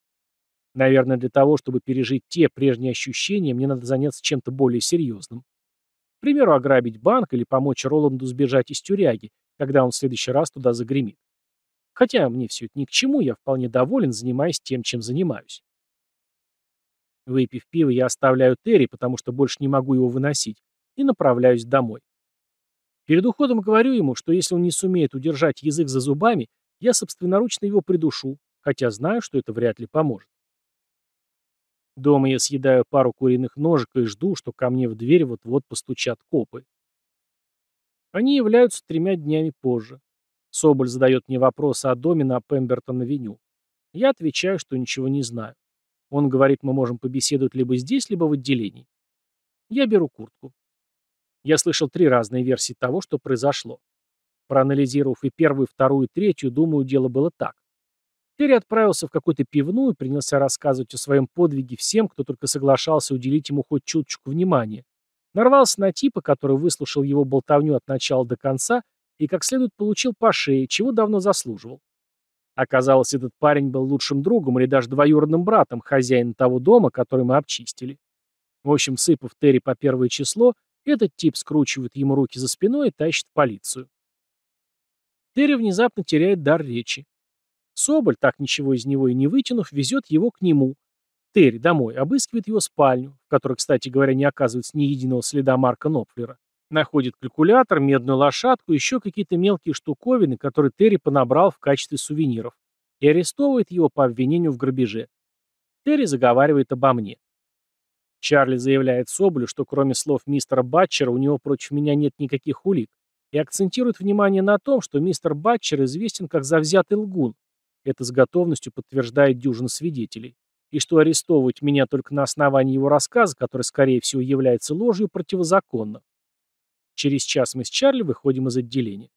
Наверное, для того, чтобы пережить те прежние ощущения, мне надо заняться чем-то более серьезным. К примеру, ограбить банк или помочь Роланду сбежать из тюряги, когда он в следующий раз туда загремит. Хотя мне все это ни к чему, я вполне доволен, занимаясь тем, чем занимаюсь. Выпив пиво, я оставляю Терри, потому что больше не могу его выносить, и направляюсь домой. Перед уходом говорю ему, что если он не сумеет удержать язык за зубами, я собственноручно его придушу, хотя знаю, что это вряд ли поможет. Дома я съедаю пару куриных ножек и жду, что ко мне в дверь вот-вот постучат копы. Они являются тремя днями позже. Соболь задает мне вопрос о доме на Пембертон-авеню. Я отвечаю, что ничего не знаю. Он говорит, мы можем побеседовать либо здесь, либо в отделении. Я беру куртку. Я слышал три разные версии того, что произошло. Проанализировав и первую, вторую, и третью, думаю, дело было так. Терри отправился в какую-то пивную и принялся рассказывать о своем подвиге всем, кто только соглашался уделить ему хоть чуточку внимания. Нарвался на типа, который выслушал его болтовню от начала до конца и как следует получил по шее, чего давно заслуживал. Оказалось, этот парень был лучшим другом или даже двоюродным братом хозяина того дома, который мы обчистили. В общем, сыпав Терри по первое число, этот тип скручивает ему руки за спиной и тащит в полицию. Терри внезапно теряет дар речи. Соболь, так ничего из него и не вытянув, везет его к нему. Терри домой, обыскивает его спальню, в которой, кстати говоря, не оказывается ни единого следа Марка Нопфлера. Находит калькулятор, медную лошадку и еще какие-то мелкие штуковины, которые Терри понабрал в качестве сувениров. И арестовывает его по обвинению в грабеже. Терри заговаривает обо мне. Чарли заявляет Соболю, что кроме слов мистера Батчера у него против меня нет никаких улик, и акцентирует внимание на том, что мистер Батчер известен как завзятый лгун, это с готовностью подтверждает дюжина свидетелей. И что арестовывать меня только на основании его рассказа, который, скорее всего, является ложью, противозаконно. Через час мы с Чарли выходим из отделения.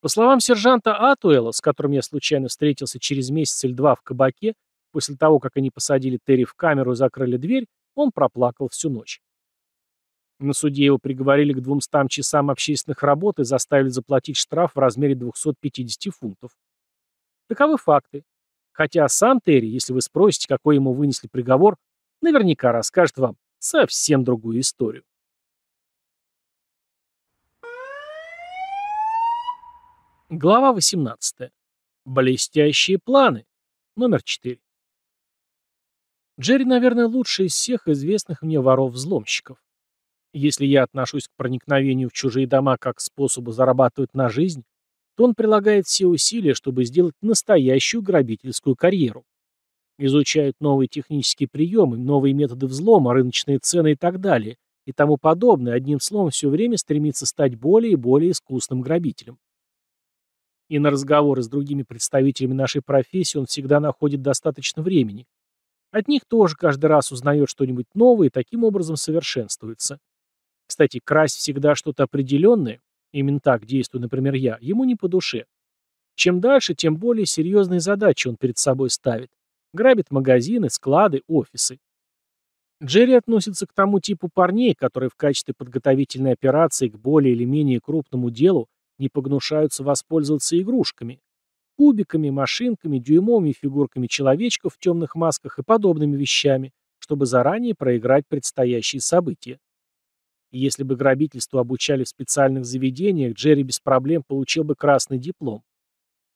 По словам сержанта Атуэла, с которым я случайно встретился через месяц или два в кабаке, после того, как они посадили Терри в камеру и закрыли дверь, он проплакал всю ночь. На суде его приговорили к 200 часам общественных работ и заставили заплатить штраф в размере 250 фунтов. Таковы факты. Хотя сам Терри, если вы спросите, какой ему вынесли приговор, наверняка расскажет вам совсем другую историю. Глава 18. Блестящие планы. Номер 4. Джерри, наверное, лучший из всех известных мне воров-взломщиков. Если я отношусь к проникновению в чужие дома как к способу зарабатывать на жизнь, то он прилагает все усилия, чтобы сделать настоящую грабительскую карьеру. Изучают новые технические приемы, новые методы взлома, рыночные цены и так далее, и тому подобное, одним словом, все время стремится стать более и более искусным грабителем. И на разговоры с другими представителями нашей профессии он всегда находит достаточно времени. От них тоже каждый раз узнает что-нибудь новое и таким образом совершенствуется. Кстати, красть всегда что-то определенное, Именно так действую, например, я. Ему не по душе. Чем дальше, тем более серьезные задачи он перед собой ставит. Грабит магазины, склады, офисы. Джерри относится к тому типу парней, которые в качестве подготовительной операции к более или менее крупному делу не погнушаются воспользоваться игрушками, кубиками, машинками, дюймовыми фигурками человечков в темных масках и подобными вещами, чтобы заранее проиграть предстоящие события. И если бы грабительству обучали в специальных заведениях, Джерри без проблем получил бы красный диплом.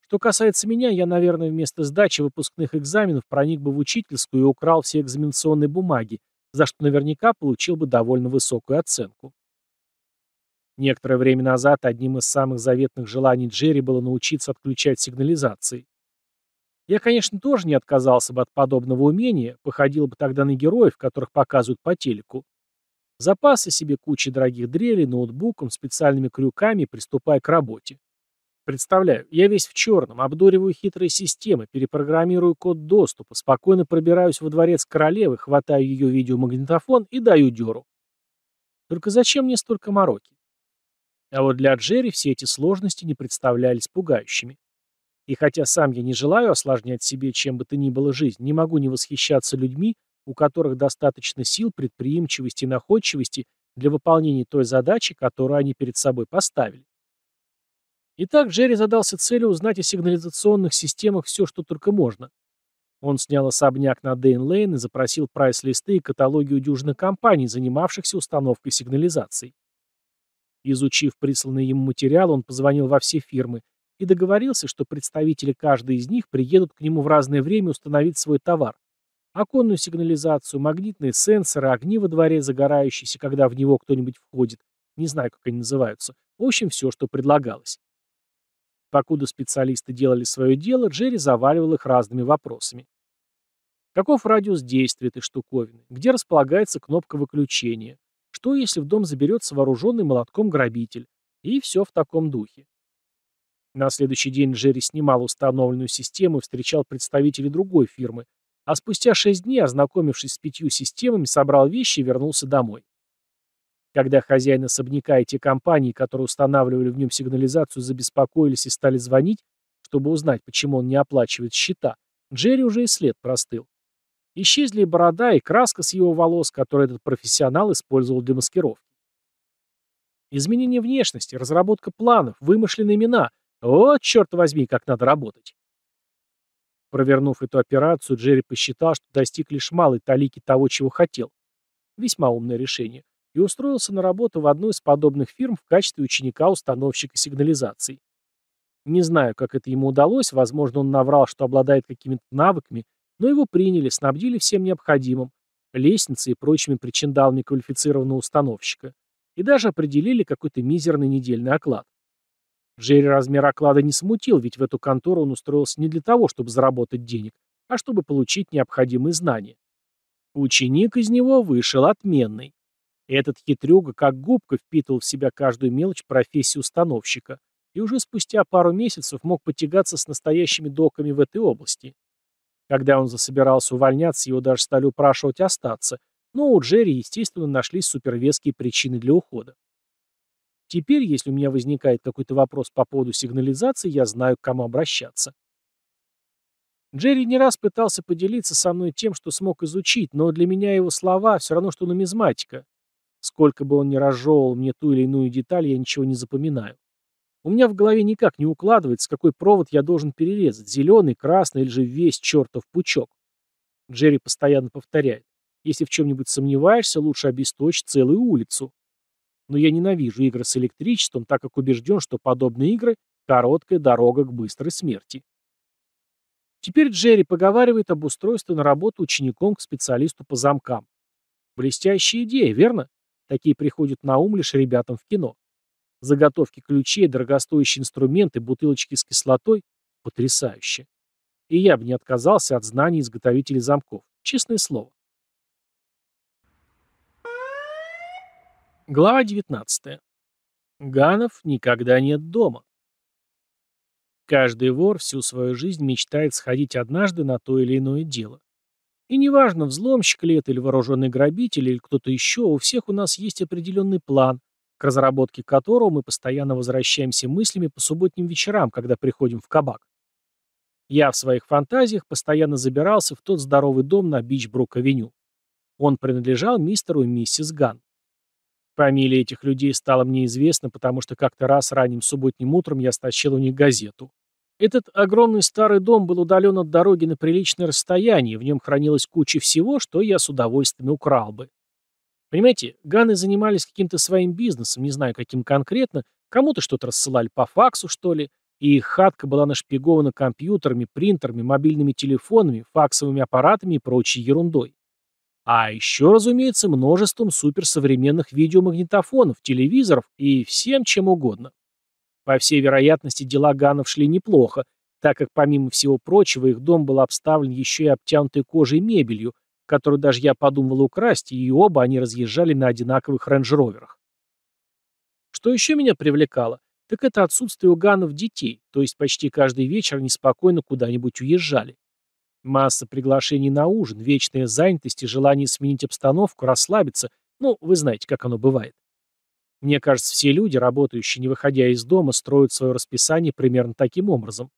Что касается меня, я, наверное, вместо сдачи выпускных экзаменов проник бы в учительскую и украл все экзаменационные бумаги, за что наверняка получил бы довольно высокую оценку. Некоторое время назад одним из самых заветных желаний Джерри было научиться отключать сигнализации. Я, конечно, тоже не отказался бы от подобного умения, походил бы тогда на героев, которых показывают по телеку. Запасы себе кучи дорогих дрелей, ноутбуком, специальными крюками и к работе. Представляю, я весь в черном, обдуриваю хитрые системы, перепрограммирую код доступа, спокойно пробираюсь во дворец королевы, хватаю ее видеомагнитофон и даю деру. Только зачем мне столько мороки? А вот для Джерри все эти сложности не представлялись пугающими. И хотя сам я не желаю осложнять себе чем бы то ни было жизнь, не могу не восхищаться людьми, у которых достаточно сил, предприимчивости и находчивости для выполнения той задачи, которую они перед собой поставили. Итак, Джерри задался целью узнать о сигнализационных системах все, что только можно. Он снял особняк на Дейн-Лейн и запросил прайс-листы и каталоги у дюжных компаний, занимавшихся установкой сигнализации. Изучив присланный ему материал, он позвонил во все фирмы и договорился, что представители каждой из них приедут к нему в разное время установить свой товар, оконную сигнализацию, магнитные сенсоры, огни во дворе загорающиеся, когда в него кто-нибудь входит, не знаю, как они называются, в общем, все, что предлагалось. Покуда специалисты делали свое дело, Джерри заваливал их разными вопросами. Каков радиус действия этой штуковины? Где располагается кнопка выключения? Что, если в дом заберется вооруженный молотком грабитель? И все в таком духе. На следующий день Джерри снимал установленную систему и встречал представителей другой фирмы, а спустя шесть дней, ознакомившись с пятью системами, собрал вещи и вернулся домой. Когда хозяин особняка и те компании, которые устанавливали в нем сигнализацию, забеспокоились и стали звонить, чтобы узнать, почему он не оплачивает счета, Джерри уже и след простыл. Исчезли и борода, и краска с его волос, которую этот профессионал использовал для маскировки. Изменение внешности, разработка планов, вымышленные имена. Вот, черт возьми, как надо работать. Провернув эту операцию, Джерри посчитал, что достиг лишь малой талики того, чего хотел. Весьма умное решение. И устроился на работу в одну из подобных фирм в качестве ученика-установщика сигнализации. Не знаю, как это ему удалось, возможно, он наврал, что обладает какими-то навыками, но его приняли, снабдили всем необходимым, лестницей и прочими причиндалами квалифицированного установщика, и даже определили какой-то мизерный недельный оклад. Джерри размер оклада не смутил, ведь в эту контору он устроился не для того, чтобы заработать денег, а чтобы получить необходимые знания. Ученик из него вышел отменный. Этот хитрюга как губка впитывал в себя каждую мелочь профессии установщика и уже спустя пару месяцев мог потягаться с настоящими доками в этой области. Когда он засобирался увольняться, его даже стали упрашивать остаться, но у Джерри, естественно, нашлись супервеские причины для ухода. Теперь, если у меня возникает какой-то вопрос по поводу сигнализации, я знаю, к кому обращаться. Джерри не раз пытался поделиться со мной тем, что смог изучить, но для меня его слова все равно, что нумизматика. Сколько бы он ни разжевывал мне ту или иную деталь, я ничего не запоминаю. У меня в голове никак не укладывается, какой провод я должен перерезать, зеленый, красный или же весь чертов пучок. Джерри постоянно повторяет. Если в чем-нибудь сомневаешься, лучше обесточь целую улицу но я ненавижу игры с электричеством, так как убежден, что подобные игры – короткая дорога к быстрой смерти. Теперь Джерри поговаривает об устройстве на работу учеником к специалисту по замкам. Блестящая идея, верно? Такие приходят на ум лишь ребятам в кино. Заготовки ключей, дорогостоящие инструменты, бутылочки с кислотой – потрясающе. И я бы не отказался от знаний изготовителей замков, честное слово. Глава 19. Ганов никогда нет дома. Каждый вор всю свою жизнь мечтает сходить однажды на то или иное дело. И неважно, взломщик ли это, или вооруженный грабитель, или кто-то еще, у всех у нас есть определенный план, к разработке которого мы постоянно возвращаемся мыслями по субботним вечерам, когда приходим в кабак. Я в своих фантазиях постоянно забирался в тот здоровый дом на Бичбрук-авеню. Он принадлежал мистеру и миссис Ган. Фамилия этих людей стала мне известна, потому что как-то раз ранним субботним утром я стащил у них газету. Этот огромный старый дом был удален от дороги на приличное расстояние, в нем хранилась куча всего, что я с удовольствием украл бы. Понимаете, ганы занимались каким-то своим бизнесом, не знаю каким конкретно, кому-то что-то рассылали по факсу, что ли, и их хатка была нашпигована компьютерами, принтерами, мобильными телефонами, факсовыми аппаратами и прочей ерундой. А еще, разумеется, множеством суперсовременных видеомагнитофонов, телевизоров и всем чем угодно. По всей вероятности, дела Ганов шли неплохо, так как, помимо всего прочего, их дом был обставлен еще и обтянутой кожей мебелью, которую даже я подумал украсть, и оба они разъезжали на одинаковых рейндж-роверах. Что еще меня привлекало, так это отсутствие у Ганов детей, то есть почти каждый вечер они спокойно куда-нибудь уезжали. Масса приглашений на ужин, вечная занятость и желание сменить обстановку, расслабиться. Ну, вы знаете, как оно бывает. Мне кажется, все люди, работающие, не выходя из дома, строят свое расписание примерно таким образом.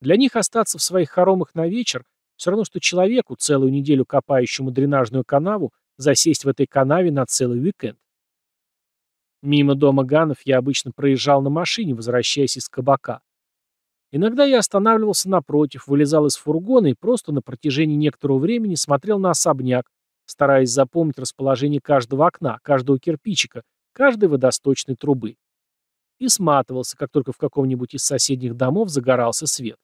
Для них остаться в своих хоромах на вечер все равно, что человеку, целую неделю копающему дренажную канаву, засесть в этой канаве на целый уикенд. Мимо дома Ганов я обычно проезжал на машине, возвращаясь из кабака. Иногда я останавливался напротив, вылезал из фургона и просто на протяжении некоторого времени смотрел на особняк, стараясь запомнить расположение каждого окна, каждого кирпичика, каждой водосточной трубы. И сматывался, как только в каком-нибудь из соседних домов загорался свет.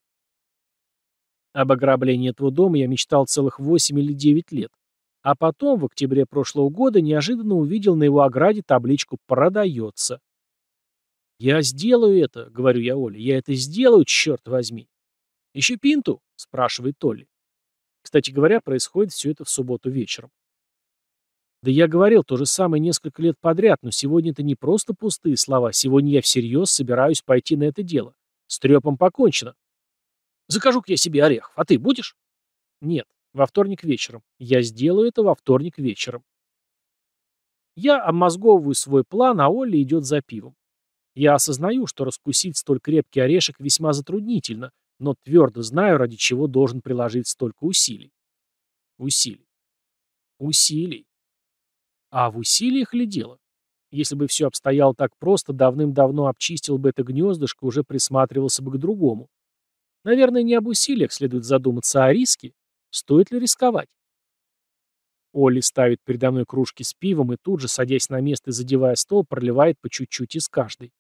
Об ограблении этого дома я мечтал целых 8 или 9 лет. А потом, в октябре прошлого года, неожиданно увидел на его ограде табличку «Продается». «Я сделаю это», — говорю я Оле. «Я это сделаю, черт возьми». «Еще пинту?» — спрашивает Толли. Кстати говоря, происходит все это в субботу вечером. Да я говорил то же самое несколько лет подряд, но сегодня это не просто пустые слова. Сегодня я всерьез собираюсь пойти на это дело. С трепом покончено. Закажу-ка я себе орех, а ты будешь? Нет, во вторник вечером. Я сделаю это во вторник вечером. Я обмозговываю свой план, а Олли идет за пивом. Я осознаю, что раскусить столь крепкий орешек весьма затруднительно, но твердо знаю, ради чего должен приложить столько усилий. Усилий. Усилий. А в усилиях ли дело? Если бы все обстояло так просто, давным-давно обчистил бы это гнездышко, уже присматривался бы к другому. Наверное, не об усилиях следует задуматься, а о риске. Стоит ли рисковать? Олли ставит передо мной кружки с пивом и тут же, садясь на место и задевая стол, проливает по чуть-чуть из каждой.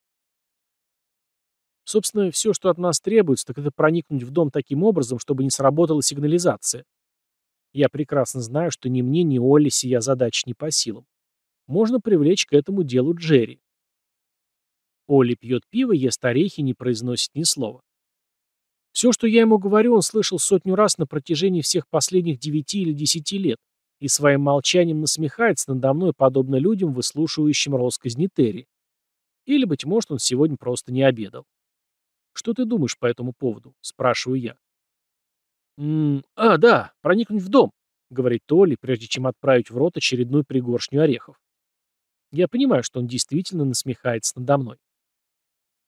Собственно, все, что от нас требуется, так это проникнуть в дом таким образом, чтобы не сработала сигнализация. Я прекрасно знаю, что ни мне, ни Олли сия задача не по силам. Можно привлечь к этому делу Джерри. Олли пьет пиво, ест орехи, не произносит ни слова. Все, что я ему говорю, он слышал сотню раз на протяжении всех последних девяти или десяти лет и своим молчанием насмехается надо мной, подобно людям, выслушивающим россказни Терри. Или, быть может, он сегодня просто не обедал. Что ты думаешь по этому поводу?» – спрашиваю я. «М -м, «А, да, проникнуть в дом», — говорит Толли, прежде чем отправить в рот очередную пригоршню орехов. Я понимаю, что он действительно насмехается надо мной.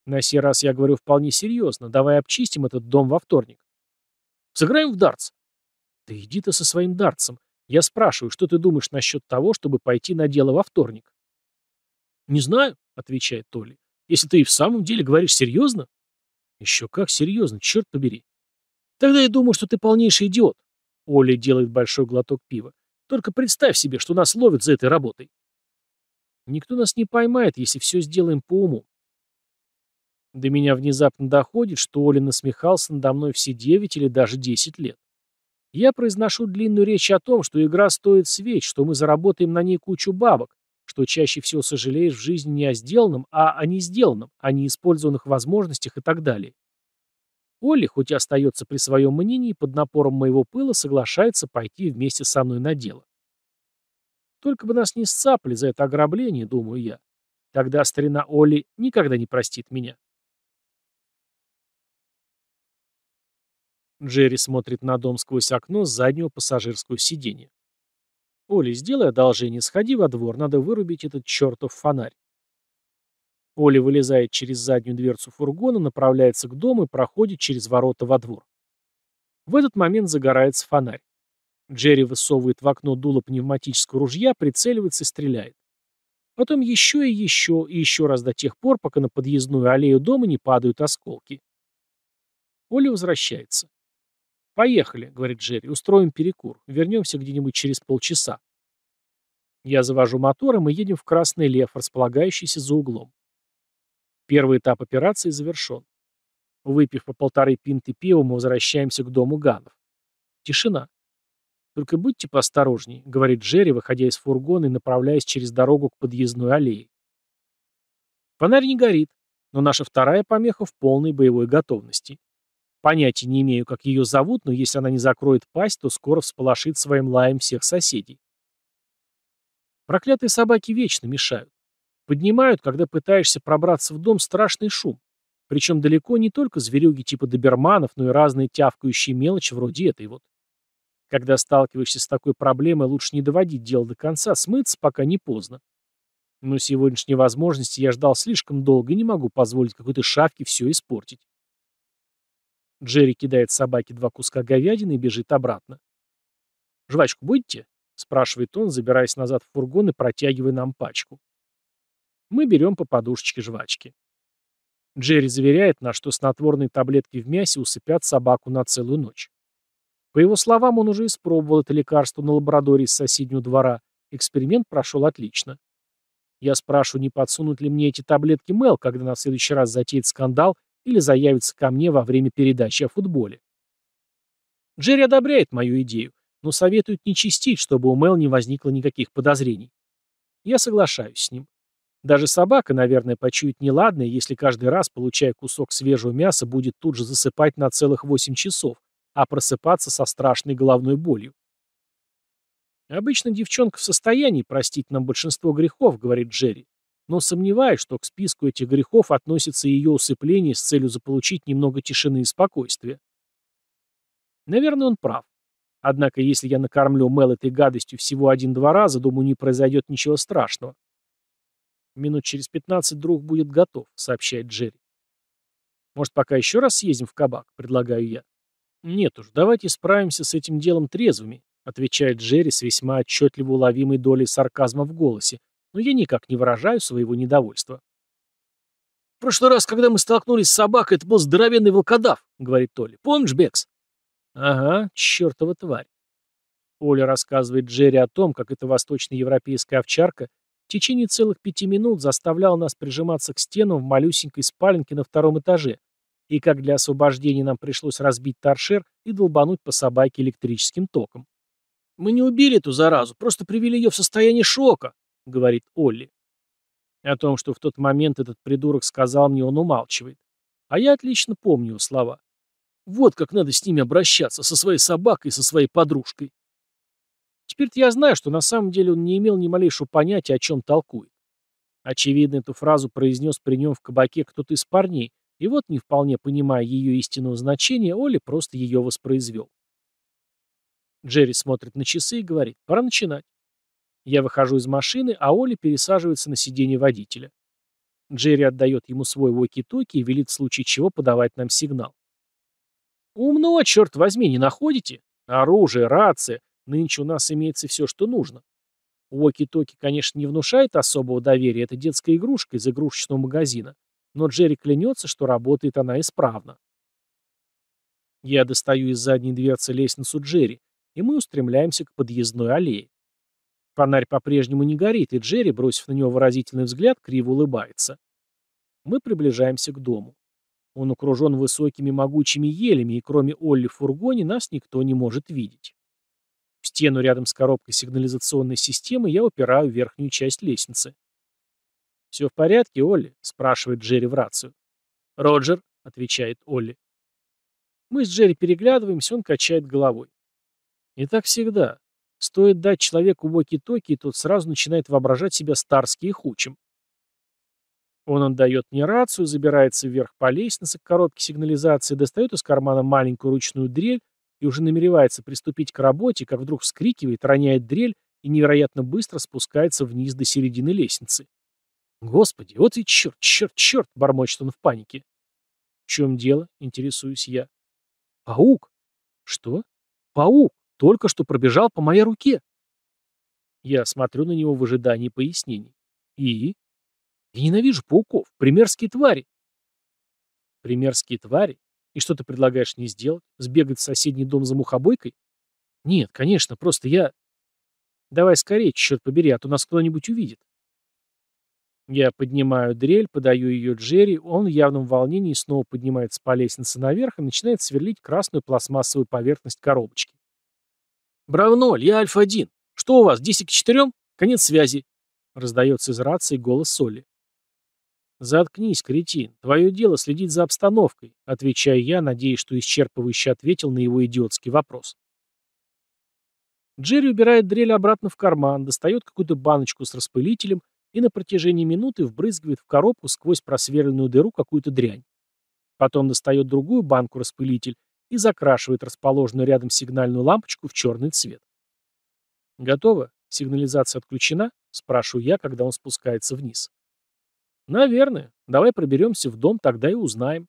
На сей раз я говорю вполне серьезно, давай обчистим этот дом во вторник. Сыграем в дартс. Да иди ты со своим дартсом. Я спрашиваю, что ты думаешь насчет того, чтобы пойти на дело во вторник? Не знаю, отвечает Толли. Если ты и в самом деле говоришь серьезно, еще как серьезно, черт побери. Тогда я думаю, что ты полнейший идиот. Оля делает большой глоток пива. Только представь себе, что нас ловят за этой работой. Никто нас не поймает, если все сделаем по уму. До меня внезапно доходит, что Оля насмехался надо мной все девять или даже десять лет. Я произношу длинную речь о том, что игра стоит свеч, что мы заработаем на ней кучу бабок, что чаще всего сожалеешь в жизни не о сделанном, а о не сделанном, о неиспользованных возможностях и так далее. Олли, хоть и остается при своем мнении, под напором моего пыла соглашается пойти вместе со мной на дело. Только бы нас не сцапали за это ограбление, думаю я. Тогда старина Олли никогда не простит меня. Джерри смотрит на дом сквозь окно с заднего пассажирского сиденья. «Оля, сделай одолжение, сходи во двор, надо вырубить этот чертов фонарь». Оля вылезает через заднюю дверцу фургона, направляется к дому и проходит через ворота во двор. В этот момент загорается фонарь. Джерри высовывает в окно дуло пневматического ружья, прицеливается и стреляет. Потом еще и еще, и еще раз до тех пор, пока на подъездную аллею дома не падают осколки. Оля возвращается. «Поехали», — говорит Джерри, — «устроим перекур. Вернемся где-нибудь через полчаса». Я завожу мотор, и мы едем в Красный Лев, располагающийся за углом. Первый этап операции завершен. Выпив по полторы пинты пива, мы возвращаемся к дому Ганов. Тишина. «Только будьте поосторожней», — говорит Джерри, выходя из фургона и направляясь через дорогу к подъездной аллее. Фонарь не горит, но наша вторая помеха в полной боевой готовности. Понятия не имею, как ее зовут, но если она не закроет пасть, то скоро всполошит своим лаем всех соседей. Проклятые собаки вечно мешают. Поднимают, когда пытаешься пробраться в дом, страшный шум. Причем далеко не только зверюги типа доберманов, но и разные тявкающие мелочи вроде этой вот. Когда сталкиваешься с такой проблемой, лучше не доводить дело до конца, смыться, пока не поздно. Но сегодняшней возможности я ждал слишком долго и не могу позволить какой-то шавке все испортить. Джерри кидает собаке два куска говядины и бежит обратно. «Жвачку будете?» — спрашивает он, забираясь назад в фургон и протягивая нам пачку. Мы берем по подушечке жвачки. Джерри заверяет нас, что снотворные таблетки в мясе усыпят собаку на целую ночь. По его словам, он уже испробовал это лекарство на лаборатории с соседнего двора. Эксперимент прошел отлично. Я спрашиваю, не подсунут ли мне эти таблетки Мел, когда на следующий раз затеет скандал или заявится ко мне во время передачи о футболе. Джерри одобряет мою идею, но советует не чистить, чтобы у Мел не возникло никаких подозрений. Я соглашаюсь с ним. Даже собака, наверное, почует неладное, если каждый раз, получая кусок свежего мяса, будет тут же засыпать на целых 8 часов, а просыпаться со страшной головной болью. Обычно девчонка в состоянии простить нам большинство грехов, говорит Джерри но сомневаюсь, что к списку этих грехов относится ее усыпление с целью заполучить немного тишины и спокойствия. Наверное, он прав. Однако, если я накормлю Мел этой гадостью всего один-два раза, думаю, не произойдет ничего страшного. Минут через пятнадцать друг будет готов, сообщает Джерри. Может, пока еще раз съездим в кабак, предлагаю я. Нет уж, давайте справимся с этим делом трезвыми, отвечает Джерри с весьма отчетливо уловимой долей сарказма в голосе но я никак не выражаю своего недовольства. «В прошлый раз, когда мы столкнулись с собакой, это был здоровенный волкодав», — говорит Толя. «Помнишь, Бекс?» «Ага, чертова тварь». Оля рассказывает Джерри о том, как эта восточноевропейская овчарка в течение целых пяти минут заставляла нас прижиматься к стенам в малюсенькой спаленке на втором этаже, и как для освобождения нам пришлось разбить торшер и долбануть по собаке электрическим током. «Мы не убили эту заразу, просто привели ее в состояние шока», — говорит Олли. О том, что в тот момент этот придурок сказал мне, он умалчивает. А я отлично помню слова. Вот как надо с ними обращаться, со своей собакой и со своей подружкой. Теперь-то я знаю, что на самом деле он не имел ни малейшего понятия, о чем толкует. Очевидно, эту фразу произнес при нем в кабаке кто-то из парней, и вот, не вполне понимая ее истинного значения, Оли просто ее воспроизвел. Джерри смотрит на часы и говорит, пора начинать. Я выхожу из машины, а Оля пересаживается на сиденье водителя. Джерри отдает ему свой воки-токи и велит в случае чего подавать нам сигнал. «Умно, черт возьми, не находите? Оружие, рация. Нынче у нас имеется все, что нужно». Воки-токи, конечно, не внушает особого доверия, это детская игрушка из игрушечного магазина, но Джерри клянется, что работает она исправно. Я достаю из задней дверцы лестницу Джерри, и мы устремляемся к подъездной аллее. Фонарь по-прежнему не горит, и Джерри, бросив на него выразительный взгляд, криво улыбается. Мы приближаемся к дому. Он окружен высокими могучими елями, и кроме Олли в фургоне нас никто не может видеть. В стену рядом с коробкой сигнализационной системы я упираю верхнюю часть лестницы. «Все в порядке, Олли?» — спрашивает Джерри в рацию. «Роджер», — отвечает Олли. Мы с Джерри переглядываемся, он качает головой. И так всегда. Стоит дать человеку воки-токи, и тот сразу начинает воображать себя старски и хучим. Он отдает мне рацию, забирается вверх по лестнице к коробке сигнализации, достает из кармана маленькую ручную дрель и уже намеревается приступить к работе, как вдруг вскрикивает, роняет дрель и невероятно быстро спускается вниз до середины лестницы. «Господи, вот и черт, черт, черт!» — бормочет он в панике. «В чем дело?» — интересуюсь я. «Паук!» «Что?» «Паук! только что пробежал по моей руке. Я смотрю на него в ожидании пояснений. И? Я ненавижу пауков, примерские твари. Примерские твари? И что ты предлагаешь мне сделать? Сбегать в соседний дом за мухобойкой? Нет, конечно, просто я... Давай скорее, черт побери, а то нас кто-нибудь увидит. Я поднимаю дрель, подаю ее Джерри, он в явном волнении снова поднимается по лестнице наверх и начинает сверлить красную пластмассовую поверхность коробочки. «Браво, ноль, я Альфа-1. Что у вас, 10 к 4? Конец связи!» Раздается из рации голос Соли. «Заткнись, кретин. Твое дело следить за обстановкой», отвечаю я, надеясь, что исчерпывающе ответил на его идиотский вопрос. Джерри убирает дрель обратно в карман, достает какую-то баночку с распылителем и на протяжении минуты вбрызгивает в коробку сквозь просверленную дыру какую-то дрянь. Потом достает другую банку распылитель и закрашивает расположенную рядом сигнальную лампочку в черный цвет. «Готово? Сигнализация отключена?» – спрашиваю я, когда он спускается вниз. «Наверное. Давай проберемся в дом, тогда и узнаем».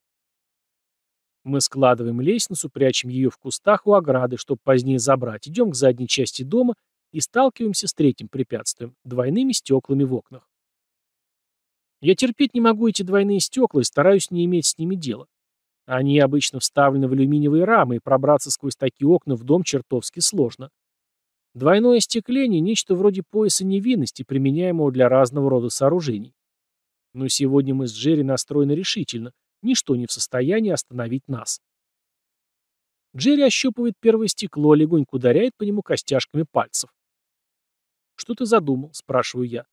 Мы складываем лестницу, прячем ее в кустах у ограды, чтобы позднее забрать, идем к задней части дома и сталкиваемся с третьим препятствием – двойными стеклами в окнах. Я терпеть не могу эти двойные стекла и стараюсь не иметь с ними дела. Они обычно вставлены в алюминиевые рамы, и пробраться сквозь такие окна в дом чертовски сложно. Двойное остекление – нечто вроде пояса невинности, применяемого для разного рода сооружений. Но сегодня мы с Джерри настроены решительно. Ничто не в состоянии остановить нас. Джерри ощупывает первое стекло, легонько ударяет по нему костяшками пальцев. «Что ты задумал?» – спрашиваю я.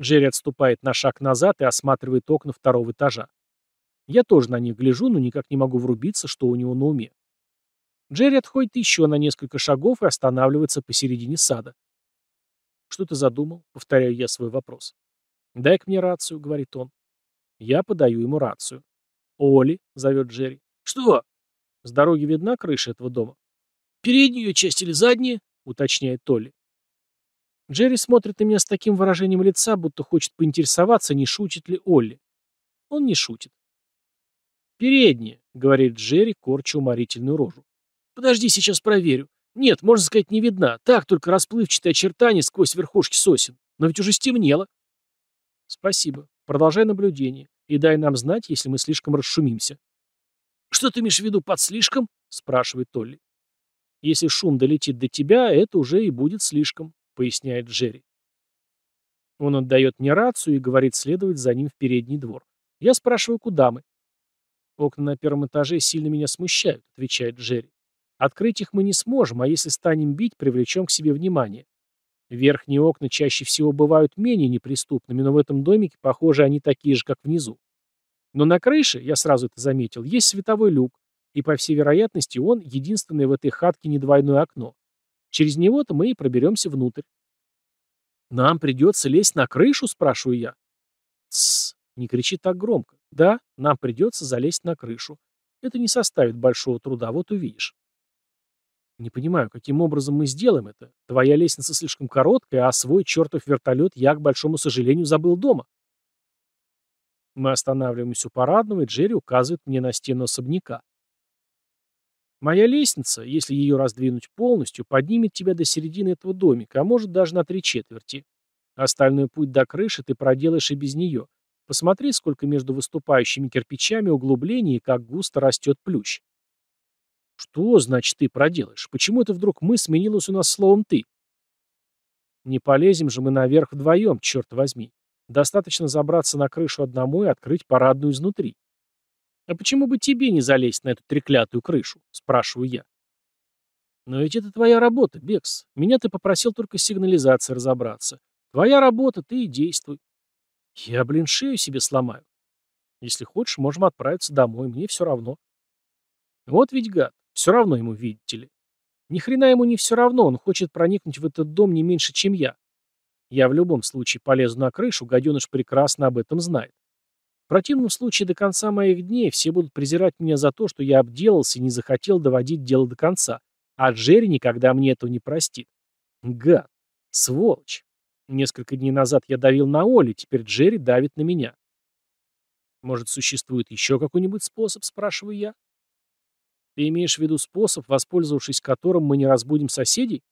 Джерри отступает на шаг назад и осматривает окна второго этажа. Я тоже на них гляжу, но никак не могу врубиться, что у него на уме. Джерри отходит еще на несколько шагов и останавливается посередине сада. «Что ты задумал?» — повторяю я свой вопрос. «Дай-ка мне рацию», — говорит он. Я подаю ему рацию. «Оли», — зовет Джерри. «Что?» «С дороги видна крыша этого дома?» «Переднюю часть или задняя?» — уточняет Оли. Джерри смотрит на меня с таким выражением лица, будто хочет поинтересоваться, не шутит ли Олли. Он не шутит. «Передняя», — говорит Джерри, корча уморительную рожу. «Подожди, сейчас проверю. Нет, можно сказать, не видна. Так только расплывчатые очертания сквозь верхушки сосен. Но ведь уже стемнело». «Спасибо. Продолжай наблюдение. И дай нам знать, если мы слишком расшумимся». «Что ты имеешь в виду под слишком?» — спрашивает Толли. «Если шум долетит до тебя, это уже и будет слишком», — поясняет Джерри. Он отдает мне рацию и говорит следовать за ним в передний двор. Я спрашиваю, куда мы. «Окна на первом этаже сильно меня смущают», — отвечает Джерри. «Открыть их мы не сможем, а если станем бить, привлечем к себе внимание. Верхние окна чаще всего бывают менее неприступными, но в этом домике, похоже, они такие же, как внизу. Но на крыше, я сразу это заметил, есть световой люк, и, по всей вероятности, он единственное в этой хатке недвойное окно. Через него-то мы и проберемся внутрь. «Нам придется лезть на крышу?» – спрашиваю я. «Тссс, не кричи так громко. Да, нам придется залезть на крышу. Это не составит большого труда, вот увидишь. Не понимаю, каким образом мы сделаем это? Твоя лестница слишком короткая, а свой чертов вертолет я, к большому сожалению, забыл дома. Мы останавливаемся у парадного, и Джерри указывает мне на стену особняка. Моя лестница, если ее раздвинуть полностью, поднимет тебя до середины этого домика, а может даже на три четверти. Остальной путь до крыши ты проделаешь и без нее. Посмотри, сколько между выступающими кирпичами углублений и как густо растет плющ. Что, значит, ты проделаешь? Почему это вдруг мы сменилось у нас словом «ты»? Не полезем же мы наверх вдвоем, черт возьми. Достаточно забраться на крышу одному и открыть парадную изнутри. «А почему бы тебе не залезть на эту треклятую крышу?» – спрашиваю я. «Но ведь это твоя работа, Бекс. Меня ты попросил только с сигнализацией разобраться. Твоя работа, ты и действуй. Я, блин, шею себе сломаю. Если хочешь, можем отправиться домой, мне все равно. Вот ведь гад, все равно ему, видите ли. Ни хрена ему не все равно, он хочет проникнуть в этот дом не меньше, чем я. Я в любом случае полезу на крышу, гаденыш прекрасно об этом знает. В противном случае до конца моих дней все будут презирать меня за то, что я обделался и не захотел доводить дело до конца. А Джерри никогда мне этого не простит. Гад. Сволочь. Несколько дней назад я давил на Оли, теперь Джерри давит на меня. Может, существует еще какой-нибудь способ, спрашиваю я. Ты имеешь в виду способ, воспользовавшись которым мы не разбудим соседей?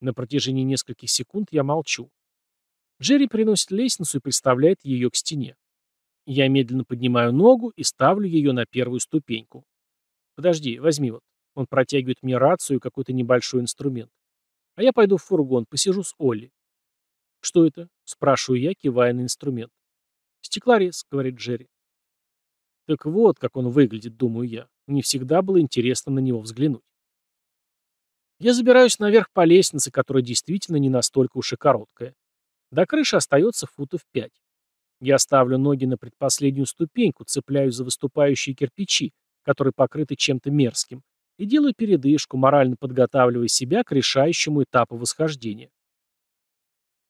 На протяжении нескольких секунд я молчу. Джерри приносит лестницу и представляет ее к стене. Я медленно поднимаю ногу и ставлю ее на первую ступеньку. Подожди, возьми вот. Он протягивает мне рацию и какой-то небольшой инструмент. А я пойду в фургон, посижу с Олли. «Что это?» — спрашиваю я, кивая на инструмент. «Стеклорез», — говорит Джерри. Так вот, как он выглядит, думаю я. Мне всегда было интересно на него взглянуть. Я забираюсь наверх по лестнице, которая действительно не настолько уж и короткая. До крыши остается футов пять. Я ставлю ноги на предпоследнюю ступеньку, цепляюсь за выступающие кирпичи, которые покрыты чем-то мерзким, и делаю передышку, морально подготавливая себя к решающему этапу восхождения.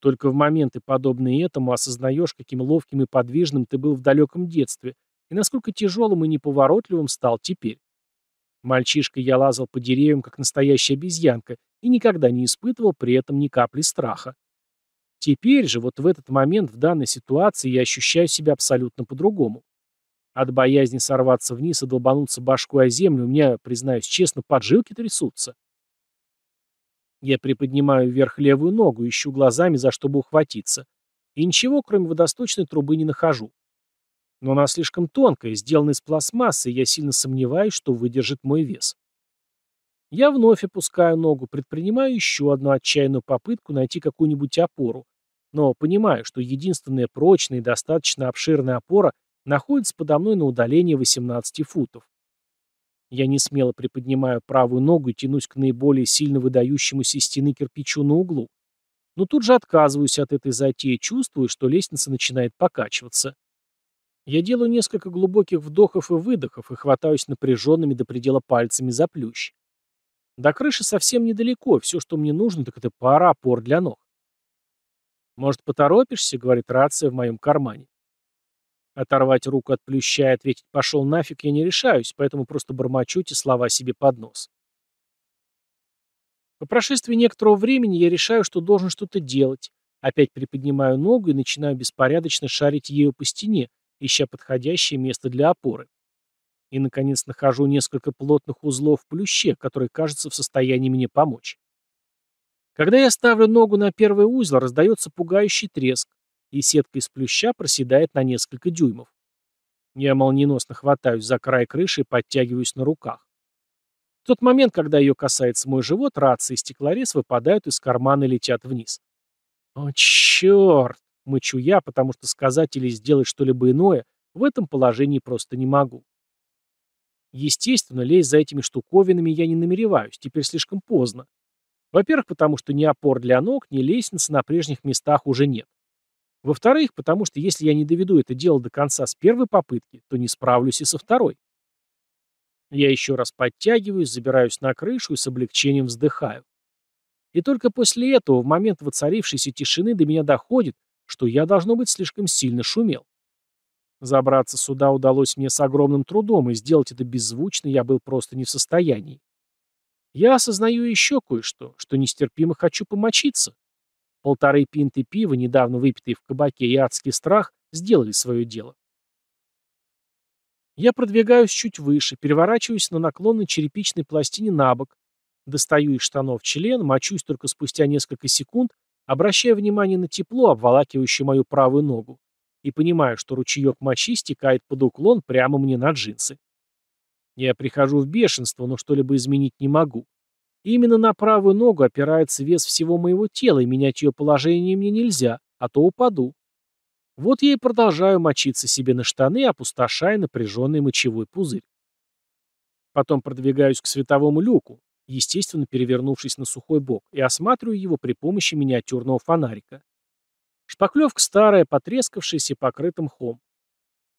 Только в моменты, подобные этому, осознаешь, каким ловким и подвижным ты был в далеком детстве, и насколько тяжелым и неповоротливым стал теперь. Мальчишкой я лазал по деревьям, как настоящая обезьянка, и никогда не испытывал при этом ни капли страха. Теперь же, вот в этот момент, в данной ситуации, я ощущаю себя абсолютно по-другому. От боязни сорваться вниз и долбануться башкой о землю у меня, признаюсь честно, поджилки трясутся. Я приподнимаю вверх левую ногу, ищу глазами, за что бы ухватиться. И ничего, кроме водосточной трубы, не нахожу. Но она слишком тонкая, сделана из пластмассы, и я сильно сомневаюсь, что выдержит мой вес. Я вновь опускаю ногу, предпринимаю еще одну отчаянную попытку найти какую-нибудь опору, но понимаю, что единственная прочная и достаточно обширная опора находится подо мной на удалении 18 футов. Я не смело приподнимаю правую ногу и тянусь к наиболее сильно выдающемуся из стены кирпичу на углу. Но тут же отказываюсь от этой затеи, чувствую, что лестница начинает покачиваться. Я делаю несколько глубоких вдохов и выдохов и хватаюсь напряженными до предела пальцами за плющ. До крыши совсем недалеко, все, что мне нужно, так это пара опор для ног. «Может, поторопишься?» — говорит рация в моем кармане. Оторвать руку от плюща и ответить «пошел нафиг» я не решаюсь, поэтому просто бормочу эти слова себе под нос. По прошествии некоторого времени я решаю, что должен что-то делать. Опять приподнимаю ногу и начинаю беспорядочно шарить ею по стене, ища подходящее место для опоры. И, наконец, нахожу несколько плотных узлов в плюще, которые, кажется, в состоянии мне помочь. Когда я ставлю ногу на первый узел, раздается пугающий треск, и сетка из плюща проседает на несколько дюймов. Я молниеносно хватаюсь за край крыши и подтягиваюсь на руках. В тот момент, когда ее касается мой живот, рации и стеклорез выпадают из кармана и летят вниз. «О, черт!» — мычу я, потому что сказать или сделать что-либо иное в этом положении просто не могу. Естественно, лезть за этими штуковинами я не намереваюсь, теперь слишком поздно. Во-первых, потому что ни опор для ног, ни лестницы на прежних местах уже нет. Во-вторых, потому что если я не доведу это дело до конца с первой попытки, то не справлюсь и со второй. Я еще раз подтягиваюсь, забираюсь на крышу и с облегчением вздыхаю. И только после этого, в момент воцарившейся тишины, до меня доходит, что я, должно быть, слишком сильно шумел. Забраться сюда удалось мне с огромным трудом, и сделать это беззвучно я был просто не в состоянии. Я осознаю еще кое-что, что нестерпимо хочу помочиться. Полторы пинты пива, недавно выпитые в кабаке, и адский страх сделали свое дело. Я продвигаюсь чуть выше, переворачиваюсь на наклонной черепичной пластине на бок, достаю из штанов член, мочусь только спустя несколько секунд, обращая внимание на тепло, обволакивающее мою правую ногу, и понимаю, что ручеек мочи стекает под уклон прямо мне на джинсы. Я прихожу в бешенство, но что-либо изменить не могу именно на правую ногу опирается вес всего моего тела, и менять ее положение мне нельзя, а то упаду. Вот я и продолжаю мочиться себе на штаны, опустошая напряженный мочевой пузырь. Потом продвигаюсь к световому люку, естественно, перевернувшись на сухой бок, и осматриваю его при помощи миниатюрного фонарика. Шпаклевка старая, потрескавшаяся и покрыта мхом.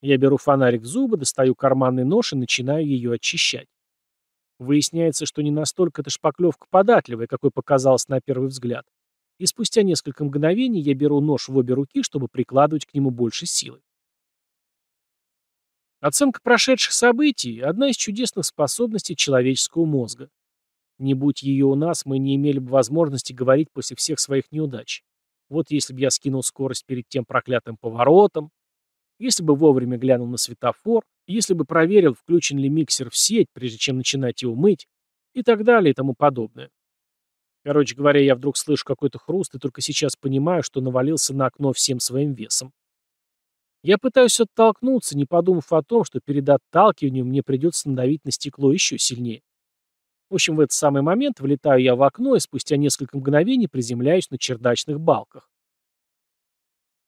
Я беру фонарик в зубы, достаю карманный нож и начинаю ее очищать. Выясняется, что не настолько эта шпаклевка податливая, какой показалось на первый взгляд. И спустя несколько мгновений я беру нож в обе руки, чтобы прикладывать к нему больше силы. Оценка прошедших событий – одна из чудесных способностей человеческого мозга. Не будь ее у нас, мы не имели бы возможности говорить после всех своих неудач. Вот если бы я скинул скорость перед тем проклятым поворотом, если бы вовремя глянул на светофор, если бы проверил, включен ли миксер в сеть, прежде чем начинать его мыть, и так далее и тому подобное. Короче говоря, я вдруг слышу какой-то хруст и только сейчас понимаю, что навалился на окно всем своим весом. Я пытаюсь оттолкнуться, не подумав о том, что перед отталкиванием мне придется надавить на стекло еще сильнее. В общем, в этот самый момент влетаю я в окно и спустя несколько мгновений приземляюсь на чердачных балках.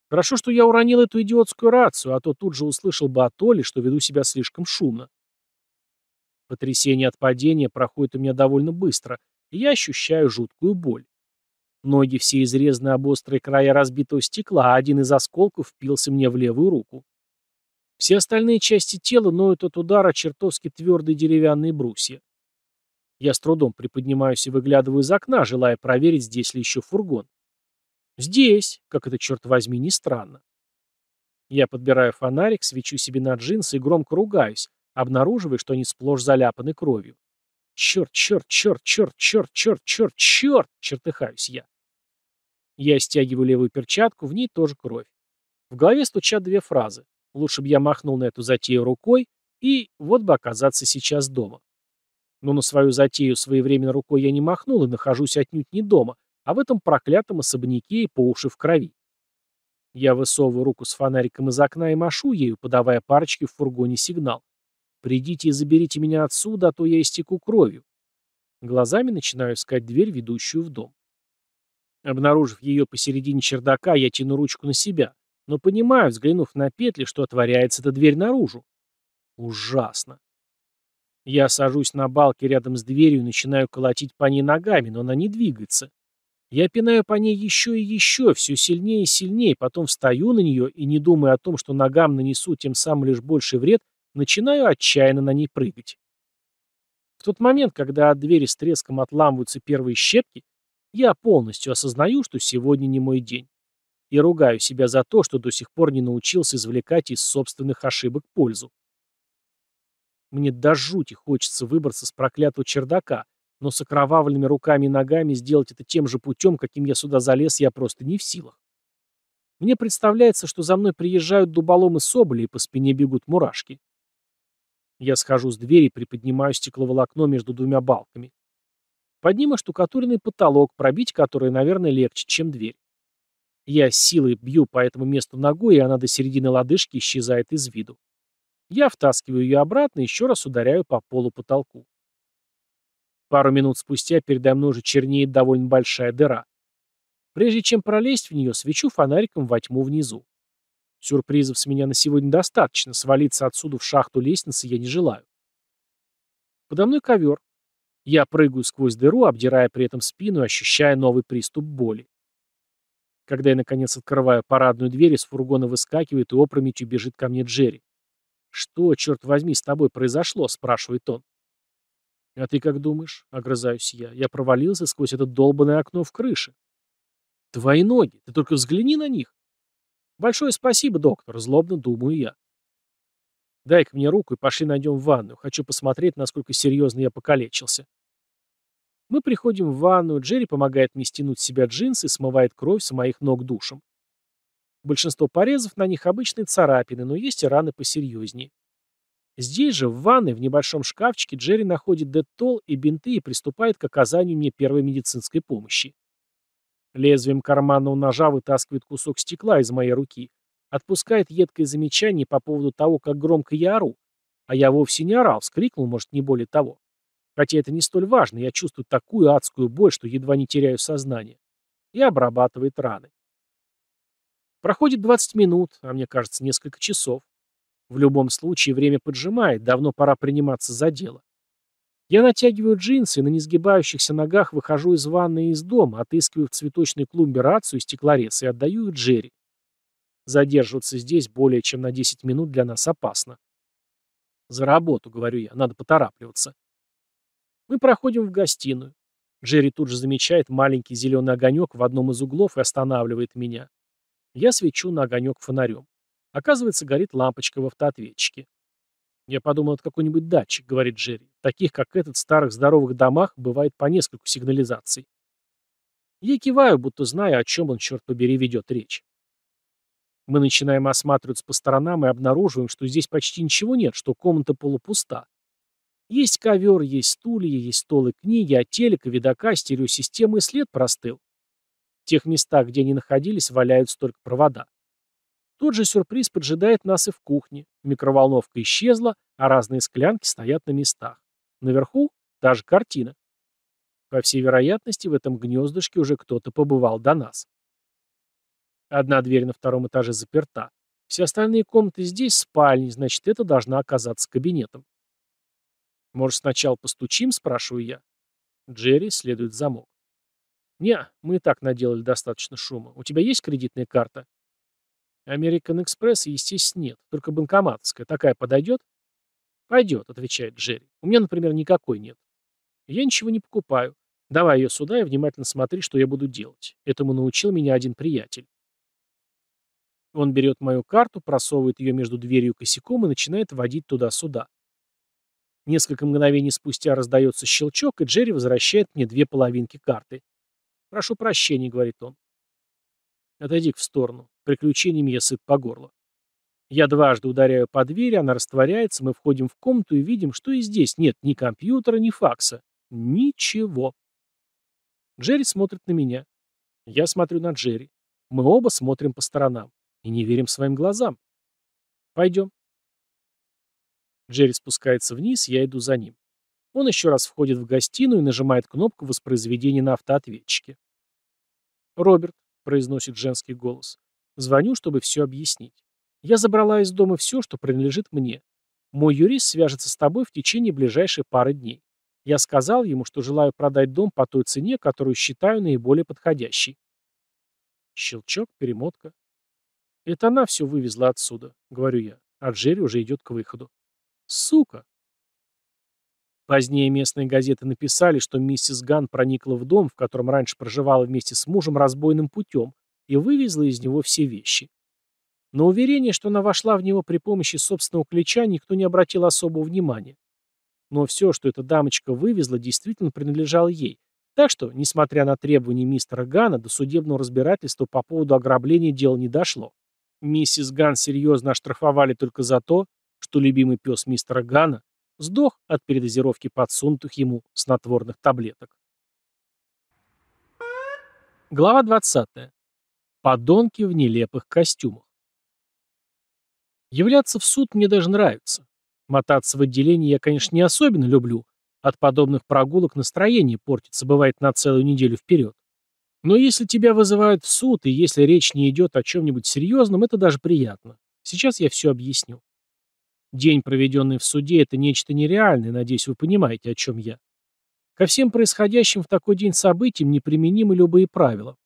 Хорошо, что я уронил эту идиотскую рацию, а то тут же услышал бы от Оли, что веду себя слишком шумно. Потрясение от падения проходит у меня довольно быстро, и я ощущаю жуткую боль. Ноги все изрезаны об острые края разбитого стекла, а один из осколков впился мне в левую руку. Все остальные части тела ноют от удара чертовски твердые деревянные брусья. Я с трудом приподнимаюсь и выглядываю из окна, желая проверить, здесь ли еще фургон. Здесь, как это, черт возьми, не странно. Я подбираю фонарик, свечу себе на джинсы и громко ругаюсь, обнаруживая, что они сплошь заляпаны кровью. Черт, черт, черт, черт, черт, черт, черт, черт, чертыхаюсь я. Я стягиваю левую перчатку, в ней тоже кровь. В голове стучат две фразы. Лучше бы я махнул на эту затею рукой, и вот бы оказаться сейчас дома. Но на свою затею своевременно рукой я не махнул и нахожусь отнюдь не дома, а в этом проклятом особняке и по уши в крови. Я высовываю руку с фонариком из окна и машу ею, подавая парочке в фургоне сигнал. «Придите и заберите меня отсюда, а то я истеку кровью». Глазами начинаю искать дверь, ведущую в дом. Обнаружив ее посередине чердака, я тяну ручку на себя, но понимаю, взглянув на петли, что отворяется эта дверь наружу. Ужасно. Я сажусь на балке рядом с дверью и начинаю колотить по ней ногами, но она не двигается. Я пинаю по ней еще и еще, все сильнее и сильнее, потом встаю на нее и, не думая о том, что ногам нанесу тем самым лишь больше вред, начинаю отчаянно на ней прыгать. В тот момент, когда от двери с треском отламываются первые щепки, я полностью осознаю, что сегодня не мой день. И ругаю себя за то, что до сих пор не научился извлекать из собственных ошибок пользу. Мне до жути хочется выбраться с проклятого чердака, но с окровавленными руками и ногами сделать это тем же путем, каким я сюда залез, я просто не в силах. Мне представляется, что за мной приезжают дуболомы соболи, и по спине бегут мурашки. Я схожу с двери и приподнимаю стекловолокно между двумя балками. Под ним оштукатуренный потолок, пробить который, наверное, легче, чем дверь. Я силой бью по этому месту ногой, и она до середины лодыжки исчезает из виду. Я втаскиваю ее обратно и еще раз ударяю по полу потолку. Пару минут спустя передо мной уже чернеет довольно большая дыра. Прежде чем пролезть в нее, свечу фонариком во тьму внизу. Сюрпризов с меня на сегодня достаточно, свалиться отсюда в шахту лестницы я не желаю. Подо мной ковер. Я прыгаю сквозь дыру, обдирая при этом спину и ощущая новый приступ боли. Когда я, наконец, открываю парадную дверь, из фургона выскакивает и опрометью бежит ко мне Джерри. «Что, черт возьми, с тобой произошло?» – спрашивает он. А ты как думаешь? Огрызаюсь я. Я провалился сквозь это долбанное окно в крыше. Твои ноги, ты только взгляни на них. Большое спасибо, доктор, злобно думаю я. Дай-ка мне руку и пошли найдем ванную. Хочу посмотреть, насколько серьезно я покалечился. Мы приходим в ванную, Джерри помогает мне стянуть с себя джинсы и смывает кровь с моих ног душем. Большинство порезов на них обычные царапины, но есть и раны посерьезнее. Здесь же, в ванной, в небольшом шкафчике, Джерри находит детол и бинты и приступает к оказанию мне первой медицинской помощи. Лезвием карманного ножа вытаскивает кусок стекла из моей руки, отпускает едкое замечание по поводу того, как громко я ору. А я вовсе не орал, вскрикнул, может, не более того. Хотя это не столь важно, я чувствую такую адскую боль, что едва не теряю сознание. И обрабатывает раны. Проходит 20 минут, а мне кажется, несколько часов. В любом случае, время поджимает, давно пора приниматься за дело. Я натягиваю джинсы и на несгибающихся ногах выхожу из ванной и из дома, отыскиваю в цветочной клумбе рацию и стеклорез и отдаю их Джерри. Задерживаться здесь более чем на 10 минут для нас опасно. «За работу», — говорю я, — «надо поторапливаться». Мы проходим в гостиную. Джерри тут же замечает маленький зеленый огонек в одном из углов и останавливает меня. Я свечу на огонек фонарем. Оказывается, горит лампочка в автоответчике. «Я подумал, это какой-нибудь датчик», — говорит Джерри. «Таких, как этот, в старых здоровых домах бывает по нескольку сигнализаций». Я киваю, будто знаю, о чем он, черт побери, ведет речь. Мы начинаем осматриваться по сторонам и обнаруживаем, что здесь почти ничего нет, что комната полупуста. Есть ковер, есть стулья, есть столы книги, а телека, видока, стереосистемы и след простыл. В тех местах, где они находились, валяются только провода. Тот же сюрприз поджидает нас и в кухне. Микроволновка исчезла, а разные склянки стоят на местах. Наверху та же картина. По всей вероятности, в этом гнездышке уже кто-то побывал до нас. Одна дверь на втором этаже заперта. Все остальные комнаты здесь спальни, значит, это должна оказаться кабинетом. «Может, сначала постучим?» – спрашиваю я. Джерри следует замок. «Не, мы и так наделали достаточно шума. У тебя есть кредитная карта?» American Express, естественно, нет, только банкоматская. Такая подойдет? Пойдет, отвечает Джерри. У меня, например, никакой нет. Я ничего не покупаю. Давай ее сюда и внимательно смотри, что я буду делать. Этому научил меня один приятель. Он берет мою карту, просовывает ее между дверью и косяком и начинает водить туда-сюда. Несколько мгновений спустя раздается щелчок, и Джерри возвращает мне две половинки карты. «Прошу прощения», — говорит он отойди в сторону. Приключениями я сыт по горло. Я дважды ударяю по двери, она растворяется, мы входим в комнату и видим, что и здесь нет ни компьютера, ни факса. Ничего. Джерри смотрит на меня. Я смотрю на Джерри. Мы оба смотрим по сторонам и не верим своим глазам. Пойдем. Джерри спускается вниз, я иду за ним. Он еще раз входит в гостиную и нажимает кнопку воспроизведения на автоответчике. Роберт, произносит женский голос. Звоню, чтобы все объяснить. Я забрала из дома все, что принадлежит мне. Мой юрист свяжется с тобой в течение ближайшей пары дней. Я сказал ему, что желаю продать дом по той цене, которую считаю наиболее подходящей. Щелчок, перемотка. Это она все вывезла отсюда, говорю я, а Джерри уже идет к выходу. Сука, Позднее местные газеты написали, что миссис Ган проникла в дом, в котором раньше проживала вместе с мужем разбойным путем, и вывезла из него все вещи. Но уверение, что она вошла в него при помощи собственного ключа, никто не обратил особого внимания. Но все, что эта дамочка вывезла, действительно принадлежало ей. Так что, несмотря на требования мистера Гана, до судебного разбирательства по поводу ограбления дело не дошло. Миссис Ган серьезно оштрафовали только за то, что любимый пес мистера Гана Сдох от передозировки подсунутых ему снотворных таблеток. Глава 20. Подонки в нелепых костюмах. Являться в суд мне даже нравится. Мотаться в отделении я, конечно, не особенно люблю. От подобных прогулок настроение портится, бывает, на целую неделю вперед. Но если тебя вызывают в суд, и если речь не идет о чем-нибудь серьезном, это даже приятно. Сейчас я все объясню. День, проведенный в суде, это нечто нереальное, надеюсь, вы понимаете, о чем я. Ко всем происходящим в такой день событиям неприменимы любые правила.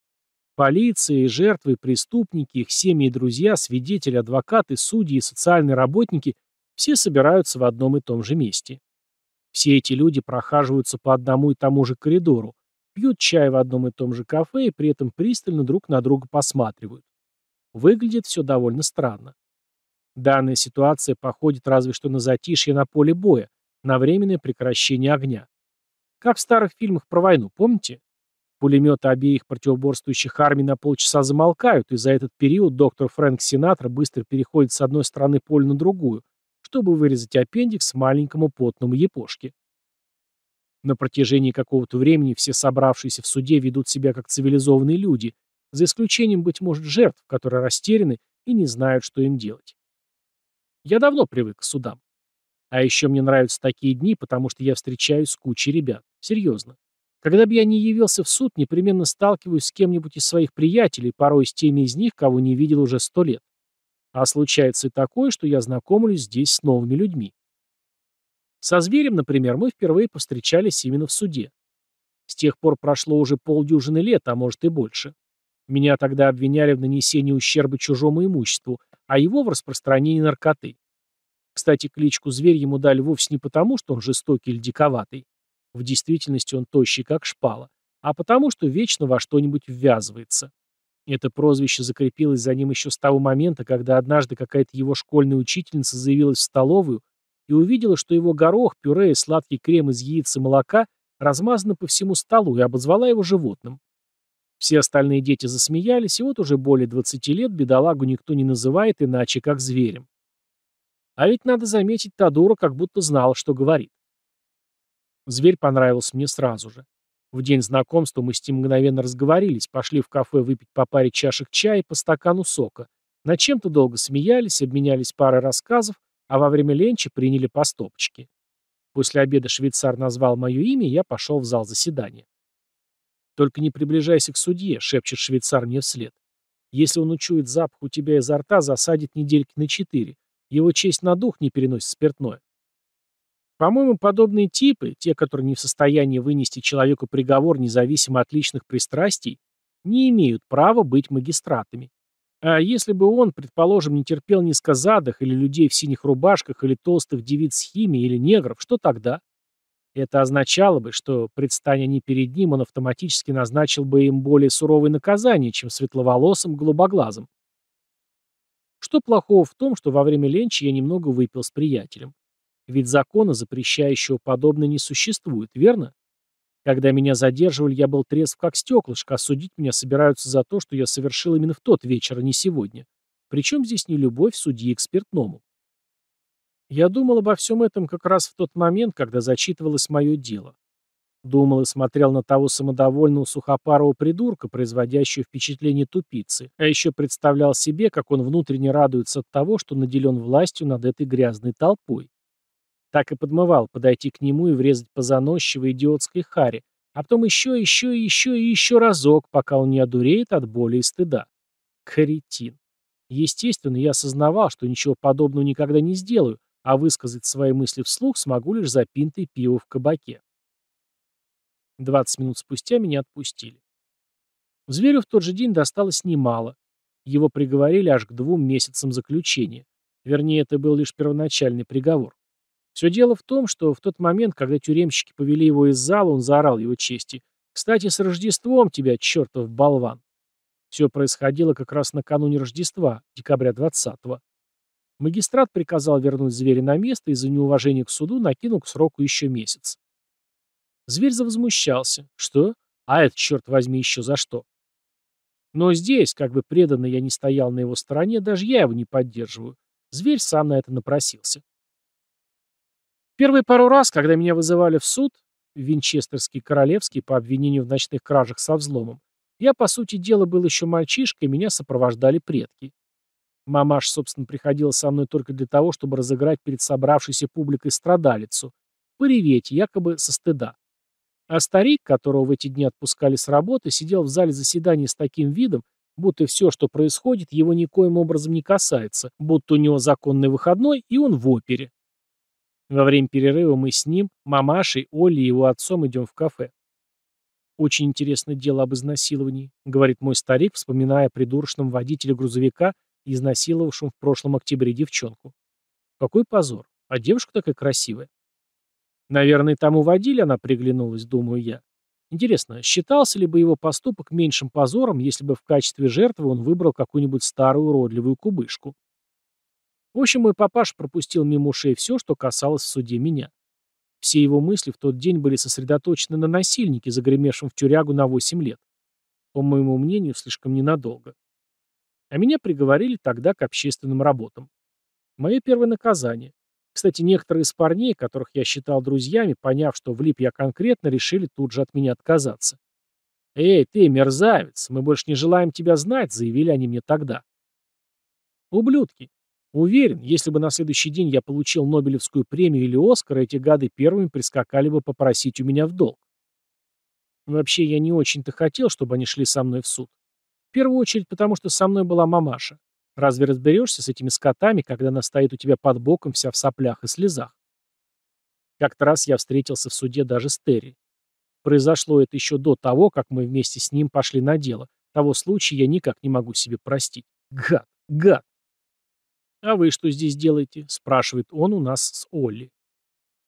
Полиция, жертвы, преступники, их семьи и друзья, свидетели, адвокаты, судьи и социальные работники все собираются в одном и том же месте. Все эти люди прохаживаются по одному и тому же коридору, пьют чай в одном и том же кафе и при этом пристально друг на друга посматривают. Выглядит все довольно странно. Данная ситуация походит разве что на затишье на поле боя, на временное прекращение огня. Как в старых фильмах про войну, помните? Пулеметы обеих противоборствующих армий на полчаса замолкают, и за этот период доктор Фрэнк Синатра быстро переходит с одной стороны поля на другую, чтобы вырезать аппендикс маленькому потному епошке. На протяжении какого-то времени все собравшиеся в суде ведут себя как цивилизованные люди, за исключением, быть может, жертв, которые растеряны и не знают, что им делать. Я давно привык к судам. А еще мне нравятся такие дни, потому что я встречаюсь с кучей ребят. Серьезно. Когда бы я не явился в суд, непременно сталкиваюсь с кем-нибудь из своих приятелей, порой с теми из них, кого не видел уже сто лет. А случается и такое, что я знакомлюсь здесь с новыми людьми. Со зверем, например, мы впервые повстречались именно в суде. С тех пор прошло уже полдюжины лет, а может и больше. Меня тогда обвиняли в нанесении ущерба чужому имуществу, а его в распространении наркоты. Кстати, кличку «Зверь» ему дали вовсе не потому, что он жестокий или диковатый. В действительности он тощий, как шпала, а потому, что вечно во что-нибудь ввязывается. Это прозвище закрепилось за ним еще с того момента, когда однажды какая-то его школьная учительница заявилась в столовую и увидела, что его горох, пюре и сладкий крем из яиц и молока размазаны по всему столу и обозвала его животным. Все остальные дети засмеялись, и вот уже более 20 лет бедолагу никто не называет иначе, как зверем. А ведь, надо заметить, Тадора как будто знала, что говорит. Зверь понравился мне сразу же. В день знакомства мы с ним мгновенно разговорились, пошли в кафе выпить по паре чашек чая и по стакану сока. На чем-то долго смеялись, обменялись парой рассказов, а во время ленчи приняли по стопочке. После обеда швейцар назвал мое имя, и я пошел в зал заседания. «Только не приближайся к судье», — шепчет швейцар мне вслед. «Если он учует запах у тебя изо рта, засадит недельки на четыре. Его честь на дух не переносит спиртное». По-моему, подобные типы, те, которые не в состоянии вынести человеку приговор независимо от личных пристрастий, не имеют права быть магистратами. А если бы он, предположим, не терпел низкозадых или людей в синих рубашках или толстых девиц с или негров, что тогда? Это означало бы, что, предстаня не перед ним, он автоматически назначил бы им более суровые наказания, чем светловолосым голубоглазым. Что плохого в том, что во время ленчи я немного выпил с приятелем? Ведь закона, запрещающего подобное, не существует, верно? Когда меня задерживали, я был трезв как стеклышко, а судить меня собираются за то, что я совершил именно в тот вечер, а не сегодня. Причем здесь не любовь судьи к спиртному. Я думал обо всем этом как раз в тот момент, когда зачитывалось мое дело. Думал и смотрел на того самодовольного сухопарого придурка, производящего впечатление тупицы, а еще представлял себе, как он внутренне радуется от того, что наделен властью над этой грязной толпой. Так и подмывал подойти к нему и врезать по заносчивой идиотской харе, а потом еще, еще, еще и еще разок, пока он не одуреет от боли и стыда. Каретин. Естественно, я осознавал, что ничего подобного никогда не сделаю, а высказать свои мысли вслух смогу лишь за пинтой пива в кабаке. 20 минут спустя меня отпустили. В Зверю в тот же день досталось немало. Его приговорили аж к двум месяцам заключения. Вернее, это был лишь первоначальный приговор. Все дело в том, что в тот момент, когда тюремщики повели его из зала, он заорал его чести. «Кстати, с Рождеством тебя, чертов болван!» Все происходило как раз накануне Рождества, декабря 20-го. Магистрат приказал вернуть зверя на место и за неуважение к суду накинул к сроку еще месяц. Зверь завозмущался. Что? А это, черт возьми, еще за что? Но здесь, как бы преданно я не стоял на его стороне, даже я его не поддерживаю. Зверь сам на это напросился. Первые пару раз, когда меня вызывали в суд, в Винчестерский королевский по обвинению в ночных кражах со взломом, я, по сути дела, был еще мальчишкой, меня сопровождали предки. Мамаш, собственно, приходила со мной только для того, чтобы разыграть перед собравшейся публикой страдалицу, пореветь, якобы со стыда. А старик, которого в эти дни отпускали с работы, сидел в зале заседаний с таким видом, будто все, что происходит, его никоим образом не касается, будто у него законный выходной, и он в опере. Во время перерыва мы с ним, мамашей, Олей и его отцом идем в кафе. «Очень интересное дело об изнасиловании», — говорит мой старик, вспоминая о водителя грузовика, изнасиловавшим в прошлом октябре девчонку. Какой позор, а девушка такая красивая. Наверное, тому водили она приглянулась, думаю я. Интересно, считался ли бы его поступок меньшим позором, если бы в качестве жертвы он выбрал какую-нибудь старую уродливую кубышку? В общем, мой папаш пропустил мимо ушей все, что касалось в суде меня. Все его мысли в тот день были сосредоточены на насильнике, загремевшем в тюрягу на 8 лет. По моему мнению, слишком ненадолго. А меня приговорили тогда к общественным работам. Мое первое наказание. Кстати, некоторые из парней, которых я считал друзьями, поняв, что влип я конкретно, решили тут же от меня отказаться. «Эй, ты, мерзавец, мы больше не желаем тебя знать», — заявили они мне тогда. Ублюдки. Уверен, если бы на следующий день я получил Нобелевскую премию или Оскар, эти гады первыми прискакали бы попросить у меня в долг. Вообще, я не очень-то хотел, чтобы они шли со мной в суд. В первую очередь, потому что со мной была мамаша. Разве разберешься с этими скотами, когда она стоит у тебя под боком вся в соплях и слезах? Как-то раз я встретился в суде даже с Терри. Произошло это еще до того, как мы вместе с ним пошли на дело. Того случая я никак не могу себе простить. Гад, гад. «А вы что здесь делаете?» – спрашивает он у нас с Олли.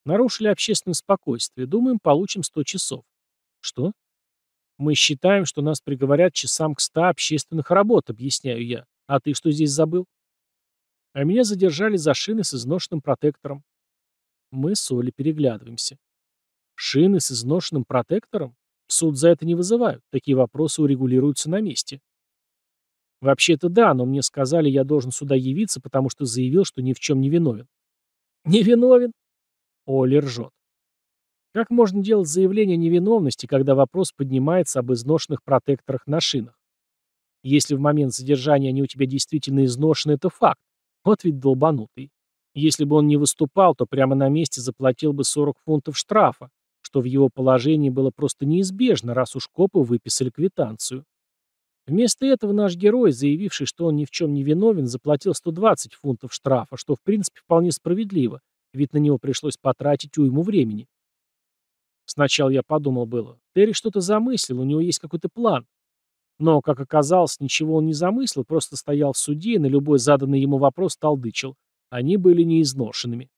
«Нарушили общественное спокойствие. Думаем, получим 100 часов». «Что? Мы считаем, что нас приговорят часам к ста общественных работ, объясняю я. А ты что здесь забыл? А меня задержали за шины с изношенным протектором. Мы с Олей переглядываемся. Шины с изношенным протектором? Суд за это не вызывают. Такие вопросы урегулируются на месте. Вообще-то да, но мне сказали, я должен сюда явиться, потому что заявил, что ни в чем не виновен. Не виновен? Оля ржет. Как можно делать заявление о невиновности, когда вопрос поднимается об изношенных протекторах на шинах? Если в момент задержания они у тебя действительно изношены, это факт. Вот ведь долбанутый. Если бы он не выступал, то прямо на месте заплатил бы 40 фунтов штрафа, что в его положении было просто неизбежно, раз уж копы выписали квитанцию. Вместо этого наш герой, заявивший, что он ни в чем не виновен, заплатил 120 фунтов штрафа, что в принципе вполне справедливо, ведь на него пришлось потратить уйму времени. Сначала я подумал было, Терри что-то замыслил, у него есть какой-то план. Но, как оказалось, ничего он не замыслил, просто стоял в суде и на любой заданный ему вопрос толдычил. Они были неизношенными.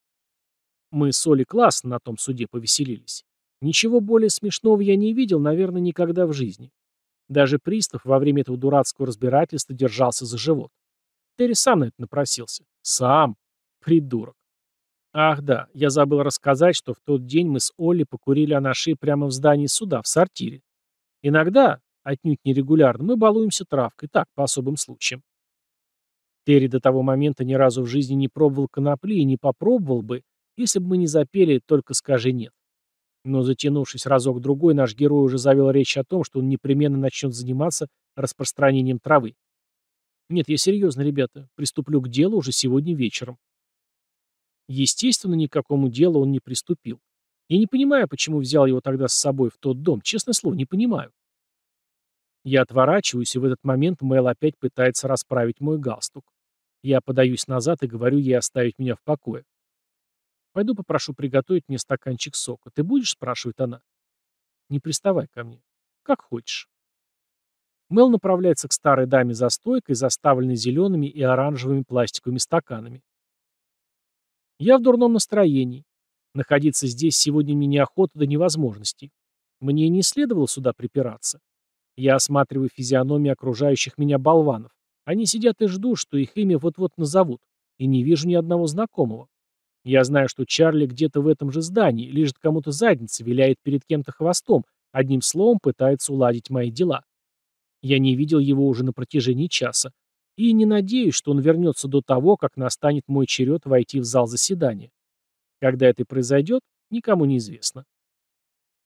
Мы с Олей классно на том суде повеселились. Ничего более смешного я не видел, наверное, никогда в жизни. Даже пристав во время этого дурацкого разбирательства держался за живот. Терри сам на это напросился. Сам. Придурок. Ах да, я забыл рассказать, что в тот день мы с Олли покурили анаши прямо в здании суда, в сортире. Иногда, отнюдь нерегулярно, мы балуемся травкой, так, по особым случаям. Терри до того момента ни разу в жизни не пробовал конопли и не попробовал бы, если бы мы не запели «Только скажи нет». Но затянувшись разок-другой, наш герой уже завел речь о том, что он непременно начнет заниматься распространением травы. Нет, я серьезно, ребята, приступлю к делу уже сегодня вечером. Естественно, ни к какому делу он не приступил. Я не понимаю, почему взял его тогда с собой в тот дом, честное слово, не понимаю. Я отворачиваюсь, и в этот момент Мэл опять пытается расправить мой галстук. Я подаюсь назад и говорю ей оставить меня в покое. «Пойду попрошу приготовить мне стаканчик сока. Ты будешь?» — спрашивает она. «Не приставай ко мне. Как хочешь». Мэл направляется к старой даме за стойкой, заставленной зелеными и оранжевыми пластиковыми стаканами. Я в дурном настроении. Находиться здесь сегодня мне неохота до невозможности. Мне не следовало сюда припираться. Я осматриваю физиономии окружающих меня болванов. Они сидят и ждут, что их имя вот-вот назовут, и не вижу ни одного знакомого. Я знаю, что Чарли где-то в этом же здании, лежит кому-то задница, виляет перед кем-то хвостом, одним словом пытается уладить мои дела. Я не видел его уже на протяжении часа, и не надеюсь, что он вернется до того, как настанет мой черед войти в зал заседания. Когда это произойдет, никому не известно.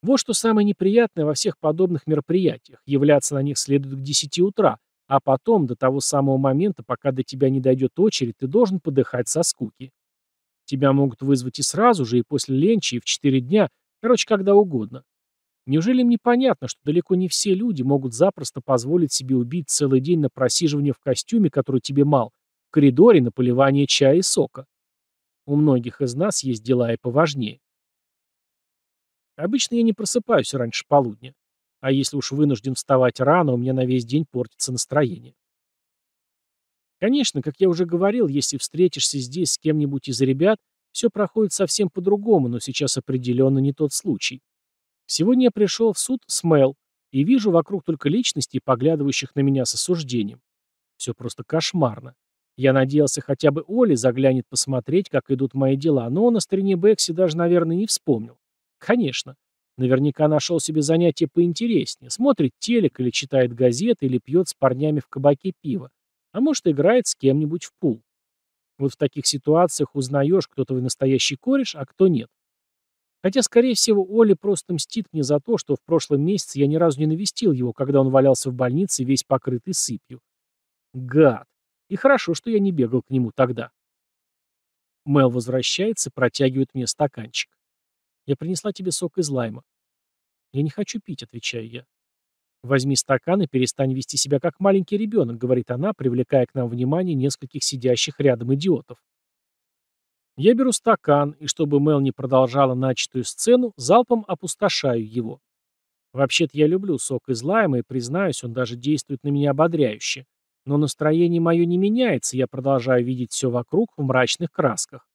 Вот что самое неприятное во всех подобных мероприятиях. Являться на них следует к 10 утра, а потом, до того самого момента, пока до тебя не дойдет очередь, ты должен подыхать со скуки. Тебя могут вызвать и сразу же, и после ленчи, и в 4 дня, короче, когда угодно. Неужели им понятно, что далеко не все люди могут запросто позволить себе убить целый день на просиживание в костюме, который тебе мал, в коридоре на поливание чая и сока? У многих из нас есть дела и поважнее. Обычно я не просыпаюсь раньше полудня. А если уж вынужден вставать рано, у меня на весь день портится настроение. Конечно, как я уже говорил, если встретишься здесь с кем-нибудь из ребят, все проходит совсем по-другому, но сейчас определенно не тот случай. Сегодня я пришел в суд с Мэл и вижу вокруг только личности, поглядывающих на меня с осуждением. Все просто кошмарно. Я надеялся, хотя бы Оли заглянет посмотреть, как идут мои дела, но он о старине Бекси даже, наверное, не вспомнил. Конечно. Наверняка нашел себе занятие поинтереснее. Смотрит телек или читает газеты, или пьет с парнями в кабаке пиво. А может, играет с кем-нибудь в пул. Вот в таких ситуациях узнаешь, кто твой настоящий кореш, а кто нет. Хотя, скорее всего, Оли просто мстит мне за то, что в прошлом месяце я ни разу не навестил его, когда он валялся в больнице, весь покрытый сыпью. Гад. И хорошо, что я не бегал к нему тогда. Мел возвращается, протягивает мне стаканчик. Я принесла тебе сок из лайма. Я не хочу пить, отвечаю я. Возьми стакан и перестань вести себя как маленький ребенок, говорит она, привлекая к нам внимание нескольких сидящих рядом идиотов. Я беру стакан, и чтобы Мел не продолжала начатую сцену, залпом опустошаю его. Вообще-то я люблю сок из лайма, и, признаюсь, он даже действует на меня ободряюще. Но настроение мое не меняется, я продолжаю видеть все вокруг в мрачных красках.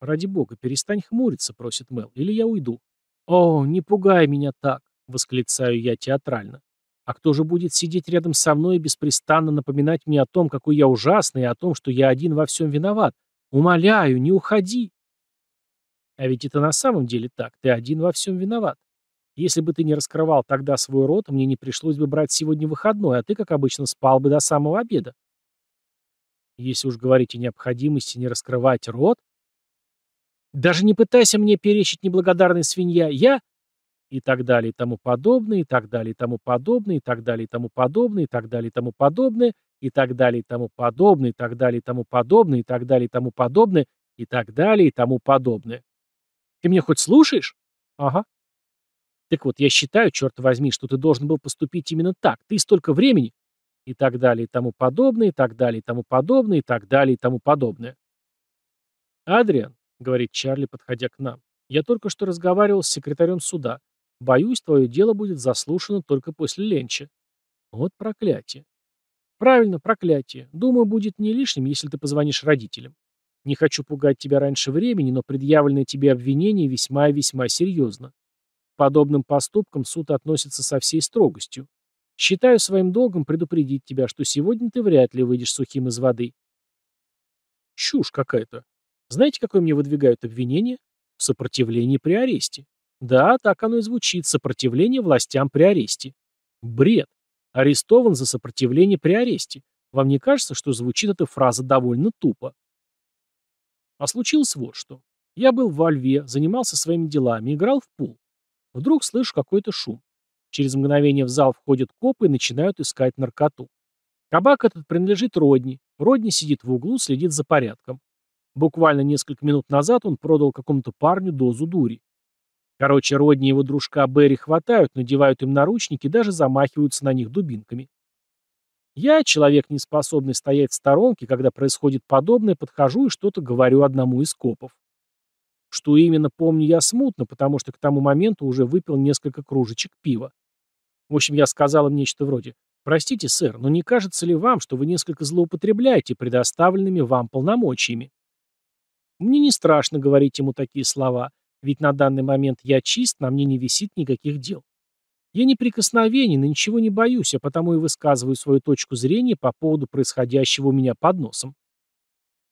«Ради бога, перестань хмуриться», — просит Мел, — «или я уйду». «О, не пугай меня так», — восклицаю я театрально. «А кто же будет сидеть рядом со мной и беспрестанно напоминать мне о том, какой я ужасный, и о том, что я один во всем виноват? Умоляю, не уходи. А ведь это на самом деле так. Ты один во всем виноват. Если бы ты не раскрывал тогда свой рот, мне не пришлось бы брать сегодня выходной, а ты, как обычно, спал бы до самого обеда. Если уж говорить о необходимости не раскрывать рот... Даже не пытайся мне перечить, неблагодарная свинья. Я и так далее и тому подобное, и так далее и тому подобное, и так далее и тому подобное, и так далее и тому подобное, и так далее и тому подобное, и так далее и тому подобное, и так далее и тому подобное, и так далее и тому подобное. Ты меня хоть слушаешь? Ага. Так вот, я считаю, черт возьми, что ты должен был поступить именно так. Ты столько времени. И так далее и тому подобное, и так далее и тому подобное, и так далее и тому подобное. «Адриан», — говорит Чарли, подходя к нам, — «я только что разговаривал с секретарем суда. Боюсь, твое дело будет заслушано только после ленча. Вот проклятие. Правильно, проклятие. Думаю, будет не лишним, если ты позвонишь родителям. Не хочу пугать тебя раньше времени, но предъявленное тебе обвинение весьма и весьма серьезно. К подобным поступкам суд относится со всей строгостью. Считаю своим долгом предупредить тебя, что сегодня ты вряд ли выйдешь сухим из воды. Чушь какая-то. Знаете, какое мне выдвигают обвинение? В сопротивлении при аресте. Да, так оно и звучит, сопротивление властям при аресте. Бред. Арестован за сопротивление при аресте. Вам не кажется, что звучит эта фраза довольно тупо? А случилось вот что. Я был во льве, занимался своими делами, играл в пул. Вдруг слышу какой-то шум. Через мгновение в зал входят копы и начинают искать наркоту. Кабак этот принадлежит Родни. Родни сидит в углу, следит за порядком. Буквально несколько минут назад он продал какому-то парню дозу дури. Короче, Родни его дружка Берри хватают, надевают им наручники даже замахиваются на них дубинками. Я, человек, не способный стоять в сторонке, когда происходит подобное, подхожу и что-то говорю одному из копов. Что именно, помню я смутно, потому что к тому моменту уже выпил несколько кружечек пива. В общем, я сказал им нечто вроде «Простите, сэр, но не кажется ли вам, что вы несколько злоупотребляете предоставленными вам полномочиями?» Мне не страшно говорить ему такие слова, ведь на данный момент я чист, на мне не висит никаких дел. Я неприкосновенен и ничего не боюсь, а потому и высказываю свою точку зрения по поводу происходящего у меня под носом.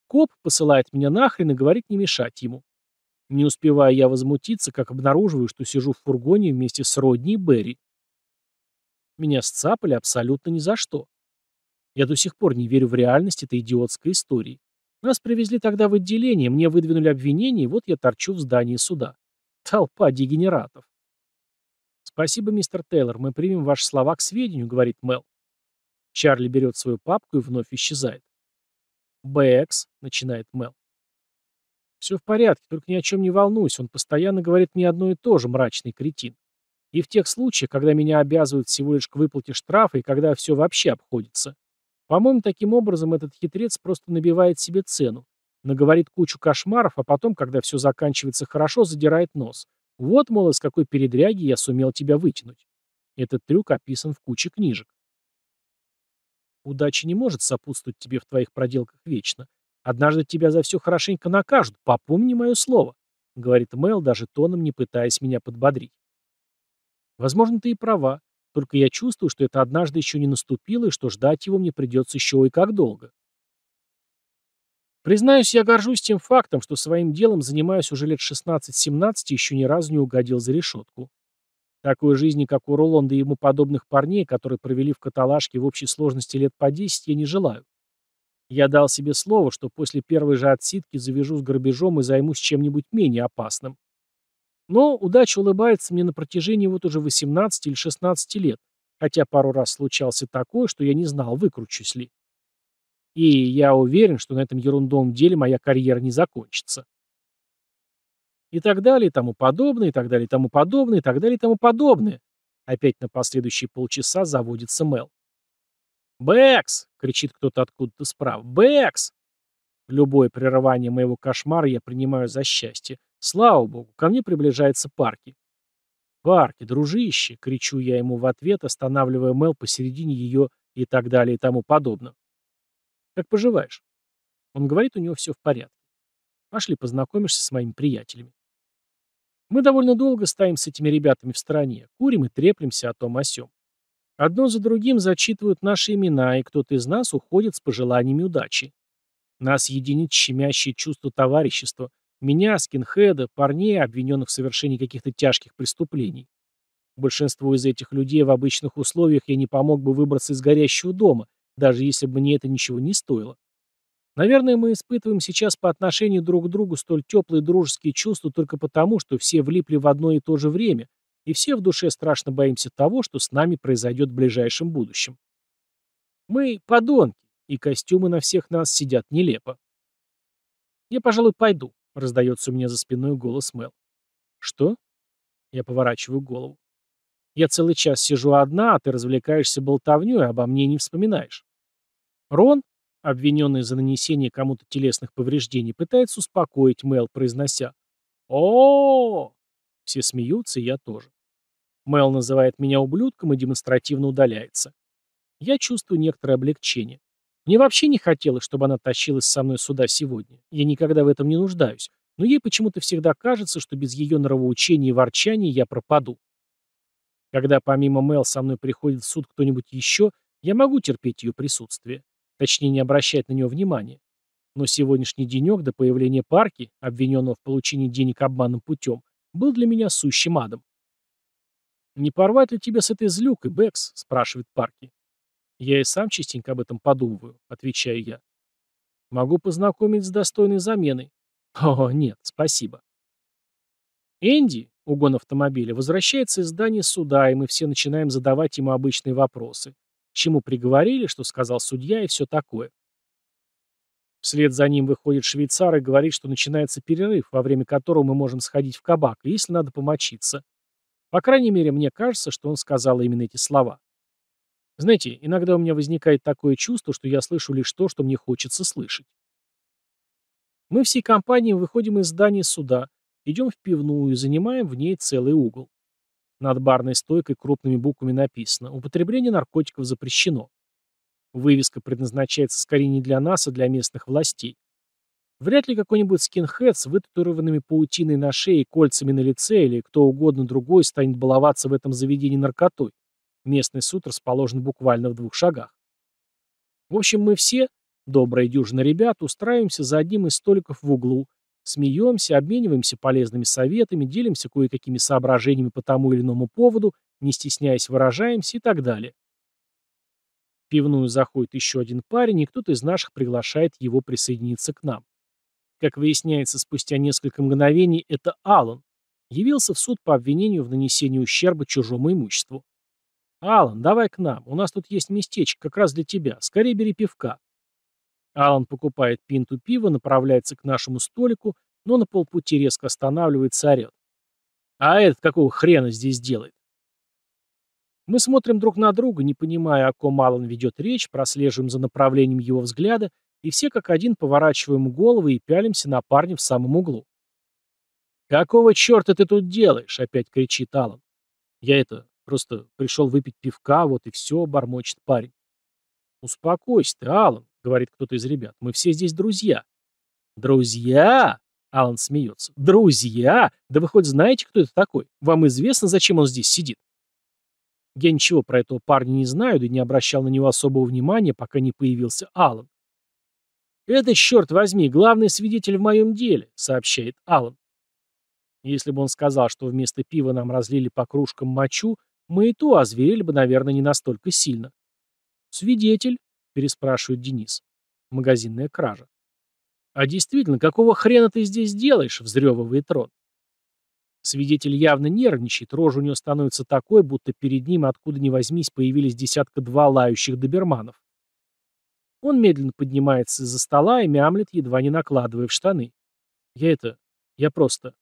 Коп посылает меня нахрен и говорит не мешать ему. Не успеваю я возмутиться, как обнаруживаю, что сижу в фургоне вместе с родней Берри. Меня сцапали абсолютно ни за что. Я до сих пор не верю в реальность этой идиотской истории. Нас привезли тогда в отделение, мне выдвинули обвинение, и вот я торчу в здании суда. Толпа дегенератов. «Спасибо, мистер Тейлор, мы примем ваши слова к сведению», — говорит Мел. Чарли берет свою папку и вновь исчезает. «Бэкс», — начинает Мел. «Все в порядке, только ни о чем не волнуйся, он постоянно говорит мне одно и то же, мрачный кретин. И в тех случаях, когда меня обязывают всего лишь к выплате штрафа и когда все вообще обходится. По-моему, таким образом этот хитрец просто набивает себе цену. Наговорит кучу кошмаров, а потом, когда все заканчивается хорошо, задирает нос. Вот, мол, из какой передряги я сумел тебя вытянуть. Этот трюк описан в куче книжек. Удача не может сопутствовать тебе в твоих проделках вечно. Однажды тебя за все хорошенько накажут, попомни мое слово, — говорит Мэл, даже тоном не пытаясь меня подбодрить. Возможно, ты и права. Только я чувствую, что это однажды еще не наступило, и что ждать его мне придется еще и как долго. Признаюсь, я горжусь тем фактом, что своим делом занимаюсь уже лет 16-17 и еще ни разу не угодил за решетку. Такой жизни, как у Роланда и ему подобных парней, которые провели в каталажке в общей сложности лет по 10, я не желаю. Я дал себе слово, что после первой же отсидки завяжу с грабежом и займусь чем-нибудь менее опасным. Но удача улыбается мне на протяжении вот уже 18 или 16 лет, хотя пару раз случался такое, что я не знал, выкручусь ли. И я уверен, что на этом ерундовом деле моя карьера не закончится. И так далее, и тому подобное, и так далее, и тому подобное, и так далее, и тому подобное. Опять на последующие полчаса заводится Мел. «Бэкс!» — кричит кто-то откуда-то справа. «Бэкс!» Любое прерывание моего кошмара я принимаю за счастье. Слава богу, ко мне приближается Парки. «Парки, дружище!» — кричу я ему в ответ, останавливая Мел посередине ее и так далее и тому подобное. «Как поживаешь?» Он говорит, у него все в порядке. «Пошли, познакомишься с моими приятелями». Мы довольно долго стоим с этими ребятами в стороне, курим и треплемся о том о сём. Одно за другим зачитывают наши имена, и кто-то из нас уходит с пожеланиями удачи. Нас единит щемящее чувство товарищества, меня, скинхеда, парней, обвиненных в совершении каких-то тяжких преступлений. Большинству из этих людей в обычных условиях я не помог бы выбраться из горящего дома, даже если бы мне это ничего не стоило. Наверное, мы испытываем сейчас по отношению друг к другу столь теплые дружеские чувства только потому, что все влипли в одно и то же время, и все в душе страшно боимся того, что с нами произойдет в ближайшем будущем. Мы подонки, и костюмы на всех нас сидят нелепо. Я, пожалуй, пойду. — раздается у меня за спиной голос Мел. «Что?» Я поворачиваю голову. «Я целый час сижу одна, а ты развлекаешься болтовнёй, обо мне не вспоминаешь». Рон, обвиненный за нанесение кому-то телесных повреждений, пытается успокоить Мел, произнося о, Все смеются, и я тоже. Мэл называет меня ублюдком и демонстративно удаляется. Я чувствую некоторое облегчение. Мне вообще не хотелось, чтобы она тащилась со мной сюда сегодня. Я никогда в этом не нуждаюсь. Но ей почему-то всегда кажется, что без ее нравоучения и ворчания я пропаду. Когда помимо Мэл со мной приходит в суд кто-нибудь еще, я могу терпеть ее присутствие. Точнее, не обращать на нее внимания. Но сегодняшний денек до появления парки, обвиненного в получении денег обманным путем, был для меня сущим адом. «Не порвать ли тебя с этой злюкой, Бэкс?» – спрашивает Парки. «Я и сам частенько об этом подумываю», — отвечаю я. «Могу познакомить с достойной заменой». «О, нет, спасибо». Энди, угон автомобиля, возвращается из здания суда, и мы все начинаем задавать ему обычные вопросы. чему приговорили, что сказал судья и все такое. Вслед за ним выходит швейцар и говорит, что начинается перерыв, во время которого мы можем сходить в кабак, если надо помочиться. По крайней мере, мне кажется, что он сказал именно эти слова. Знаете, иногда у меня возникает такое чувство, что я слышу лишь то, что мне хочется слышать. Мы всей компанией выходим из здания суда, идем в пивную и занимаем в ней целый угол. Над барной стойкой крупными буквами написано «Употребление наркотиков запрещено». Вывеска предназначается скорее не для нас, а для местных властей. Вряд ли какой-нибудь скинхед с вытатуированными паутиной на шее и кольцами на лице или кто угодно другой станет баловаться в этом заведении наркотой. Местный суд расположен буквально в двух шагах. В общем, мы все, добрые дюжина ребят, устраиваемся за одним из столиков в углу, смеемся, обмениваемся полезными советами, делимся кое-какими соображениями по тому или иному поводу, не стесняясь выражаемся и так далее. В пивную заходит еще один парень, и кто-то из наших приглашает его присоединиться к нам. Как выясняется, спустя несколько мгновений это Аллан, явился в суд по обвинению в нанесении ущерба чужому имуществу. «Алан, давай к нам. У нас тут есть местечко, как раз для тебя. Скорее бери пивка». Алан покупает пинту пива, направляется к нашему столику, но на полпути резко останавливается, орет. «А этот какого хрена здесь делает?» Мы смотрим друг на друга, не понимая, о ком Алан ведет речь, прослеживаем за направлением его взгляда, и все как один поворачиваем головы и пялимся на парня в самом углу. «Какого черта ты тут делаешь?» — опять кричит Алан. «Я это... Просто пришел выпить пивка, вот и все, бормочет парень. «Успокойся ты, Алан», — говорит кто-то из ребят. «Мы все здесь друзья». «Друзья?» — Алан смеется. «Друзья? Да вы хоть знаете, кто это такой? Вам известно, зачем он здесь сидит?» Я ничего про этого парня не знаю, да не обращал на него особого внимания, пока не появился Алан. «Это, черт возьми, главный свидетель в моем деле», — сообщает Алан. Если бы он сказал, что вместо пива нам разлили по кружкам мочу, мы и ту озверели бы, наверное, не настолько сильно. «Свидетель?» – переспрашивает Денис. Магазинная кража. «А действительно, какого хрена ты здесь делаешь?» – взрёвывает Рон. Свидетель явно нервничает, рожа у него становится такой, будто перед ним откуда ни возьмись появились десятка-два лающих доберманов. Он медленно поднимается из-за стола и мямлет, едва не накладывая в штаны. «Я это... я просто...»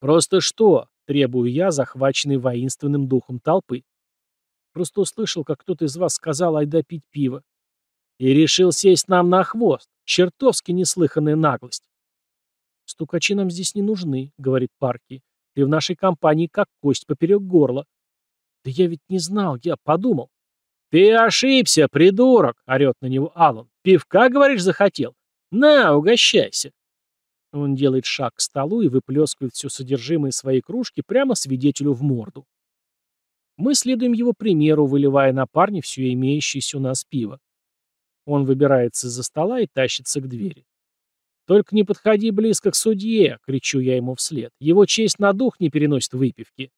«Просто что?» требую я, захваченный воинственным духом толпы. Просто услышал, как кто-то из вас сказал «Айда пить пиво». И решил сесть нам на хвост. Чертовски неслыханная наглость. «Стукачи нам здесь не нужны», — говорит Парки. «Ты в нашей компании как кость поперек горла». «Да я ведь не знал, я подумал». «Ты ошибся, придурок!» — орет на него Алан. «Пивка, говоришь, захотел? На, угощайся!» Он делает шаг к столу и выплескивает все содержимое своей кружки прямо свидетелю в морду. Мы следуем его примеру, выливая на парня все имеющееся у нас пиво. Он выбирается из-за стола и тащится к двери. «Только не подходи близко к судье!» — кричу я ему вслед. «Его честь на дух не переносит выпивки!»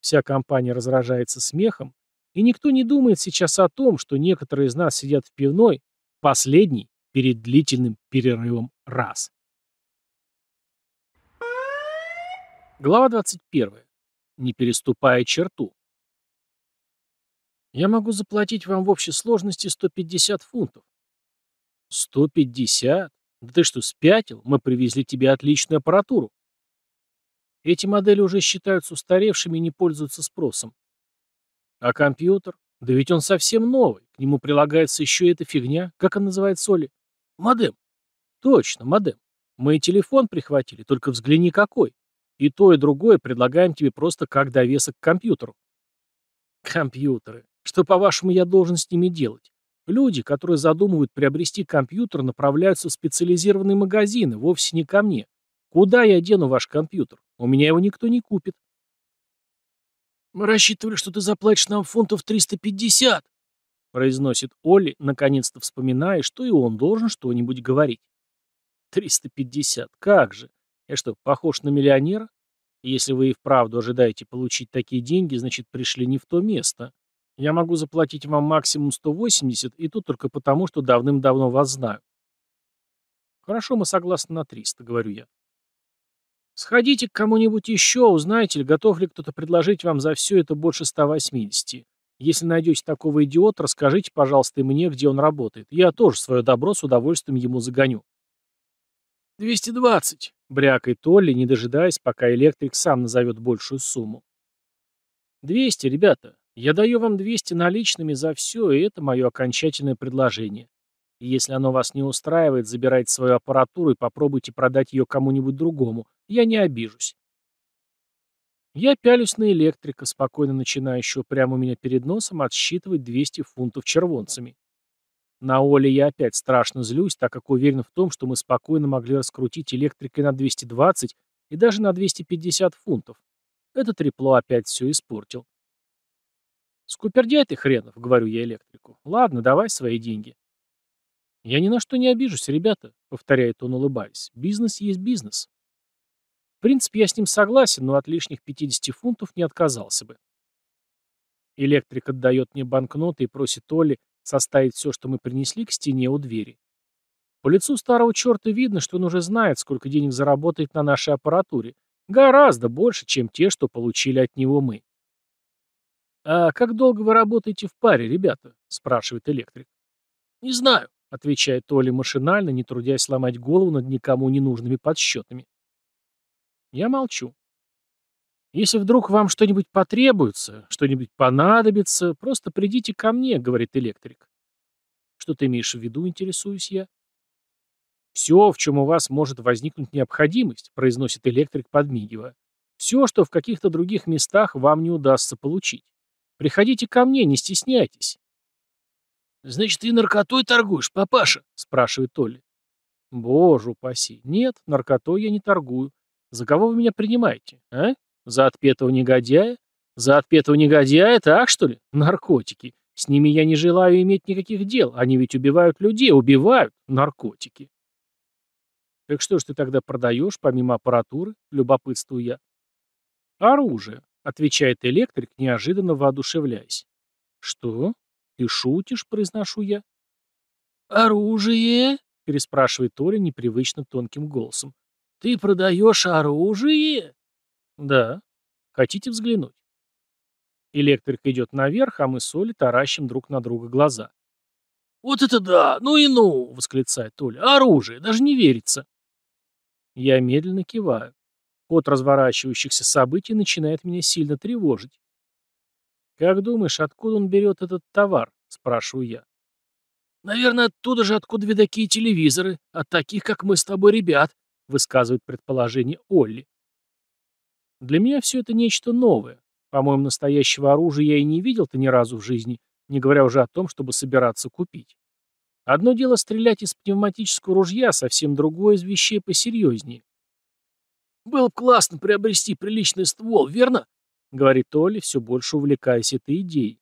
Вся компания разражается смехом, и никто не думает сейчас о том, что некоторые из нас сидят в пивной, последний, перед длительным перерывом раз. Глава 21. Не переступая черту. Я могу заплатить вам в общей сложности 150 фунтов. 150? Да ты что, спятил? Мы привезли тебе отличную аппаратуру. Эти модели уже считаются устаревшими и не пользуются спросом. А компьютер? Да ведь он совсем новый. К нему прилагается еще эта фигня. Как она называется, Оли? Модем. Точно, модем. Мы и телефон прихватили, только взгляни какой. И то, и другое предлагаем тебе просто как довесок к компьютеру. Компьютеры. Что, по-вашему, я должен с ними делать? Люди, которые задумывают приобрести компьютер, направляются в специализированные магазины, вовсе не ко мне. Куда я дену ваш компьютер? У меня его никто не купит. Мы рассчитывали, что ты заплатишь нам фунтов 350 произносит Олли, наконец-то вспоминая, что и он должен что-нибудь говорить. 350, как же? Я что, похож на миллионера? Если вы и вправду ожидаете получить такие деньги, значит, пришли не в то место. Я могу заплатить вам максимум 180, и тут только потому, что давным-давно вас знаю. Хорошо, мы согласны на 300, говорю я. Сходите к кому-нибудь еще, узнаете, ли, готов ли кто-то предложить вам за все это больше 180. Если найдете такого идиота, расскажите, пожалуйста, и мне, где он работает. Я тоже свое добро с удовольствием ему загоню. 220, брякает Толли, не дожидаясь, пока электрик сам назовет большую сумму. 200, ребята. Я даю вам 200 наличными за все, и это мое окончательное предложение. И если оно вас не устраивает, забирайте свою аппаратуру и попробуйте продать ее кому-нибудь другому. Я не обижусь. Я пялюсь на электрика, спокойно начинающего прямо у меня перед носом отсчитывать 200 фунтов червонцами. На Оле я опять страшно злюсь, так как уверен в том, что мы спокойно могли раскрутить электрикой на 220 и даже на 250 фунтов. Это трепло опять все испортил. «Скупердяй ты, хренов», — говорю я электрику. «Ладно, давай свои деньги». «Я ни на что не обижусь, ребята», — повторяет он, улыбаясь. «Бизнес есть бизнес». В принципе, я с ним согласен, но от лишних 50 фунтов не отказался бы. Электрик отдает мне банкноты и просит Олли составить все, что мы принесли, к стене у двери. По лицу старого черта видно, что он уже знает, сколько денег заработает на нашей аппаратуре. Гораздо больше, чем те, что получили от него мы. «А как долго вы работаете в паре, ребята?» – спрашивает электрик. «Не знаю», – отвечает Оля машинально, не трудясь ломать голову над никому ненужными подсчетами. Я молчу. «Если вдруг вам что-нибудь потребуется, что-нибудь понадобится, просто придите ко мне», — говорит электрик. «Что ты имеешь в виду?» — интересуюсь я. «Все, в чем у вас может возникнуть необходимость», — произносит электрик, подмигивая. «Все, что в каких-то других местах вам не удастся получить. Приходите ко мне, не стесняйтесь». «Значит, ты наркотой торгуешь, папаша?» — спрашивает Толя. «Боже упаси! Нет, наркотой я не торгую. За кого вы меня принимаете, а? За отпетого негодяя? За отпетого негодяя, так что ли? Наркотики. С ними я не желаю иметь никаких дел. Они ведь убивают людей, убивают наркотики. Так что ж ты тогда продаешь, помимо аппаратуры, любопытствую я? Оружие, отвечает электрик, неожиданно воодушевляясь. Что? Ты шутишь, произношу я. Оружие? переспрашивает Толя непривычно тонким голосом. «Ты продаешь оружие?» «Да. Хотите взглянуть?» Электрик идет наверх, а мы с Олей таращим друг на друга глаза. «Вот это да! Ну и ну!» — восклицает Оля. «Оружие! Даже не верится!» Я медленно киваю. Ход разворачивающихся событий начинает меня сильно тревожить. «Как думаешь, откуда он берет этот товар?» — спрашиваю я. «Наверное, оттуда же, откуда видаки и телевизоры, от таких, как мы с тобой, ребят высказывает предположение Олли. Для меня все это нечто новое. По-моему, настоящего оружия я и не видел-то ни разу в жизни, не говоря уже о том, чтобы собираться купить. Одно дело стрелять из пневматического ружья, совсем другое из вещей посерьезнее. «Было бы классно приобрести приличный ствол, верно?» — говорит Олли, все больше увлекаясь этой идеей.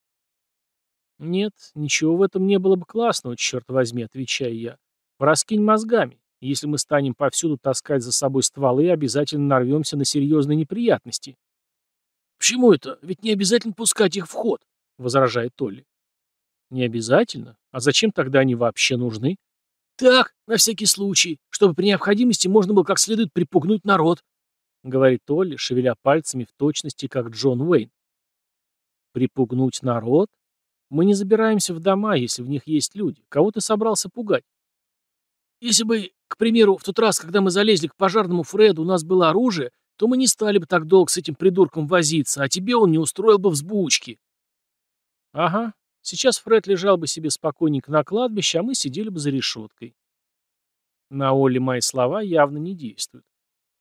«Нет, ничего в этом не было бы классного, черт возьми», — отвечаю я. «Раскинь мозгами если мы станем повсюду таскать за собой стволы, обязательно нарвемся на серьезные неприятности. «Почему это? Ведь не обязательно пускать их в ход», — возражает Толли. «Не обязательно? А зачем тогда они вообще нужны?» «Так, на всякий случай, чтобы при необходимости можно было как следует припугнуть народ», — говорит Толли, шевеля пальцами в точности, как Джон Уэйн. «Припугнуть народ? Мы не забираемся в дома, если в них есть люди. Кого ты собрался пугать?» Если бы, к примеру, в тот раз, когда мы залезли к пожарному Фреду, у нас было оружие, то мы не стали бы так долго с этим придурком возиться, а тебе он не устроил бы взбучки. Ага, сейчас Фред лежал бы себе спокойненько на кладбище, а мы сидели бы за решеткой. На Олли мои слова явно не действуют.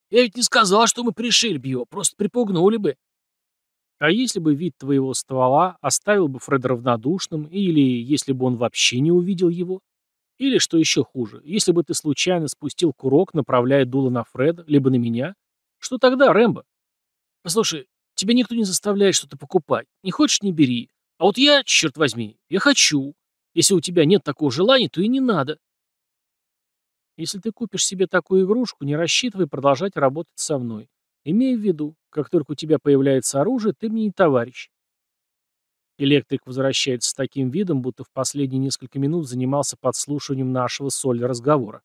Я ведь не сказал, что мы пришили бы его, просто припугнули бы. А если бы вид твоего ствола оставил бы Фреда равнодушным, или если бы он вообще не увидел его? Или, что еще хуже, если бы ты случайно спустил курок, направляя дуло на Фреда, либо на меня, что тогда, Рэмбо? Послушай, тебя никто не заставляет что-то покупать. Не хочешь — не бери. А вот я, черт возьми, я хочу. Если у тебя нет такого желания, то и не надо. Если ты купишь себе такую игрушку, не рассчитывай продолжать работать со мной. Имей в виду, как только у тебя появляется оружие, ты мне не товарищ. Электрик возвращается с таким видом, будто в последние несколько минут занимался подслушиванием нашего соль разговора.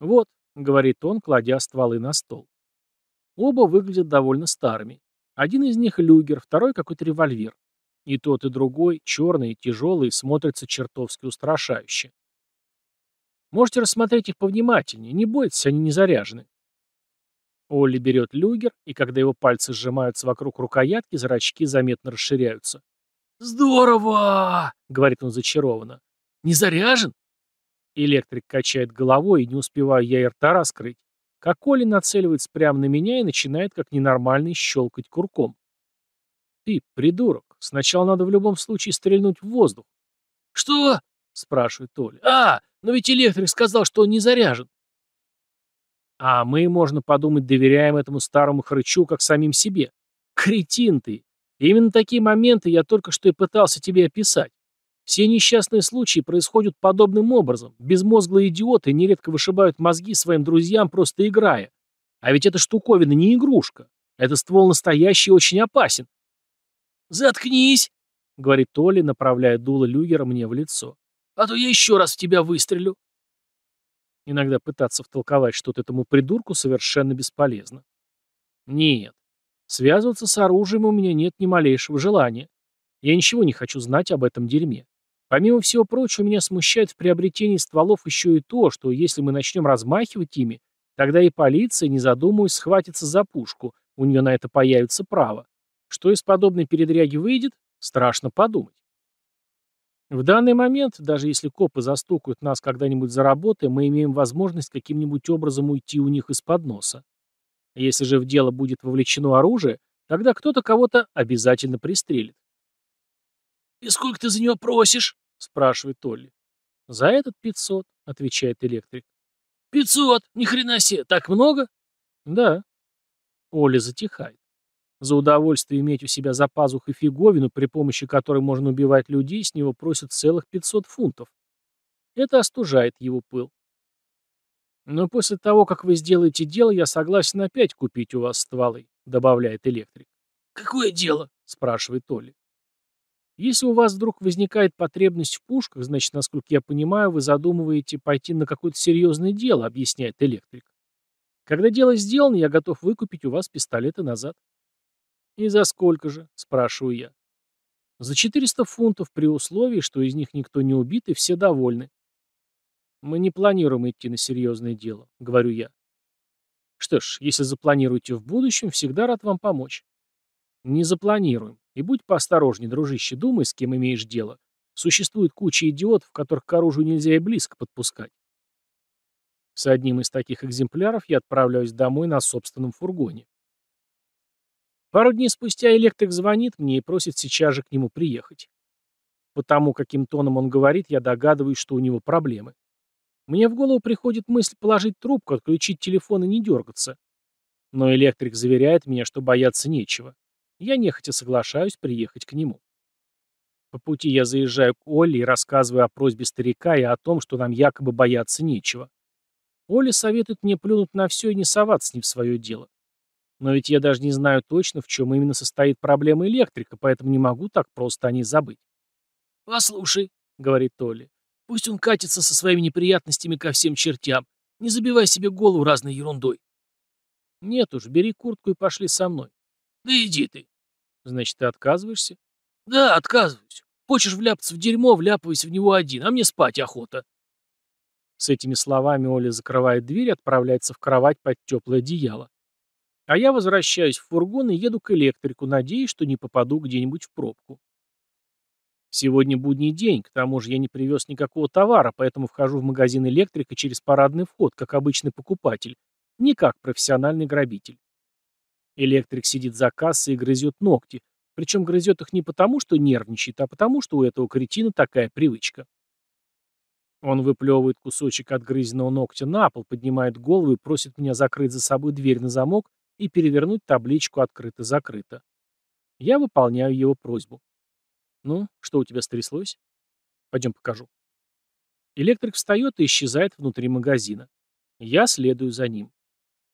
«Вот», — говорит он, кладя стволы на стол. Оба выглядят довольно старыми. Один из них — люгер, второй — какой-то револьвер. И тот, и другой, черные, тяжелые, смотрятся чертовски устрашающе. Можете рассмотреть их повнимательнее, не бойтесь, они не заряжены. Олли берет люгер, и когда его пальцы сжимаются вокруг рукоятки, зрачки заметно расширяются. «Здорово!» — говорит он зачарованно. «Не заряжен?» Электрик качает головой, и не успеваю я и рта раскрыть, как Оля нацеливается прямо на меня и начинает как ненормальный щелкать курком. «Ты, придурок, сначала надо в любом случае стрельнуть в воздух». «Что?» — спрашивает Оля. «А, но ведь электрик сказал, что он не заряжен». А мы, можно подумать, доверяем этому старому хрычу как самим себе. Кретин ты! Именно такие моменты я только что и пытался тебе описать. Все несчастные случаи происходят подобным образом. Безмозглые идиоты нередко вышибают мозги своим друзьям, просто играя. А ведь эта штуковина не игрушка. Этот ствол настоящий и очень опасен. «Заткнись!» — говорит Толи, направляя дуло люгера мне в лицо. «А то я еще раз в тебя выстрелю. Иногда пытаться втолковать что-то этому придурку совершенно бесполезно. Нет. Связываться с оружием у меня нет ни малейшего желания. Я ничего не хочу знать об этом дерьме. Помимо всего прочего, меня смущает в приобретении стволов еще и то, что если мы начнем размахивать ими, тогда и полиция, не задумываясь, схватится за пушку, у нее на это появится право. Что из подобной передряги выйдет, страшно подумать. В данный момент, даже если копы застукают нас когда-нибудь за работой, мы имеем возможность каким-нибудь образом уйти у них из-под носа. Если же в дело будет вовлечено оружие, тогда кто-то кого-то обязательно пристрелит. «И сколько ты за него просишь?» — спрашивает Толли. «За этот пятьсот», — отвечает электрик. «Пятьсот? Ни хрена себе! Так много?» «Да». Оля затихает. За удовольствие иметь у себя за пазухой фиговину, при помощи которой можно убивать людей, с него просят целых 500 фунтов. Это остужает его пыл. «Но после того, как вы сделаете дело, я согласен опять купить у вас стволы», добавляет электрик. «Какое дело?» – спрашивает Толли. «Если у вас вдруг возникает потребность в пушках, значит, насколько я понимаю, вы задумываете пойти на какое-то серьезное дело», объясняет электрик. «Когда дело сделано, я готов выкупить у вас пистолеты назад». «И за сколько же?» – спрашиваю я. «За 400 фунтов при условии, что из них никто не убит и все довольны». «Мы не планируем идти на серьезное дело», — говорю я. «Что ж, если запланируете в будущем, всегда рад вам помочь». «Не запланируем. И будь поосторожней, дружище, думай, с кем имеешь дело. Существует куча идиотов, которых к оружию нельзя и близко подпускать». С одним из таких экземпляров я отправляюсь домой на собственном фургоне. Пару дней спустя электрик звонит мне и просит сейчас же к нему приехать. По тому, каким тоном он говорит, я догадываюсь, что у него проблемы. Мне в голову приходит мысль положить трубку, отключить телефон и не дергаться. Но электрик заверяет меня, что бояться нечего. Я нехотя соглашаюсь приехать к нему. По пути я заезжаю к Олле и рассказываю о просьбе старика и о том, что нам якобы бояться нечего. Оля советует мне плюнуть на все и не соваться с в свое дело. Но ведь я даже не знаю точно, в чем именно состоит проблема электрика, поэтому не могу так просто о ней забыть. «Послушай», — говорит Толли, — «пусть он катится со своими неприятностями ко всем чертям. Не забивай себе голову разной ерундой». «Нет уж, бери куртку и пошли со мной». «Да иди ты». «Значит, ты отказываешься?» «Да, отказываюсь. Хочешь вляпаться в дерьмо, вляпывайся в него один, а мне спать охота». С этими словами Оля закрывает дверь и отправляется в кровать под теплое одеяло. А я возвращаюсь в фургон и еду к электрику, надеясь, что не попаду где-нибудь в пробку. Сегодня будний день, к тому же я не привез никакого товара, поэтому вхожу в магазин электрика через парадный вход, как обычный покупатель, не как профессиональный грабитель. Электрик сидит за кассой и грызет ногти, причем грызет их не потому, что нервничает, а потому, что у этого кретина такая привычка. Он выплевывает кусочек отгрызенного ногтя на пол, поднимает голову и просит меня закрыть за собой дверь на замок и перевернуть табличку «Открыто-закрыто». Я выполняю его просьбу. «Ну, что у тебя стряслось?» «Пойдем покажу». Электрик встает и исчезает внутри магазина. Я следую за ним.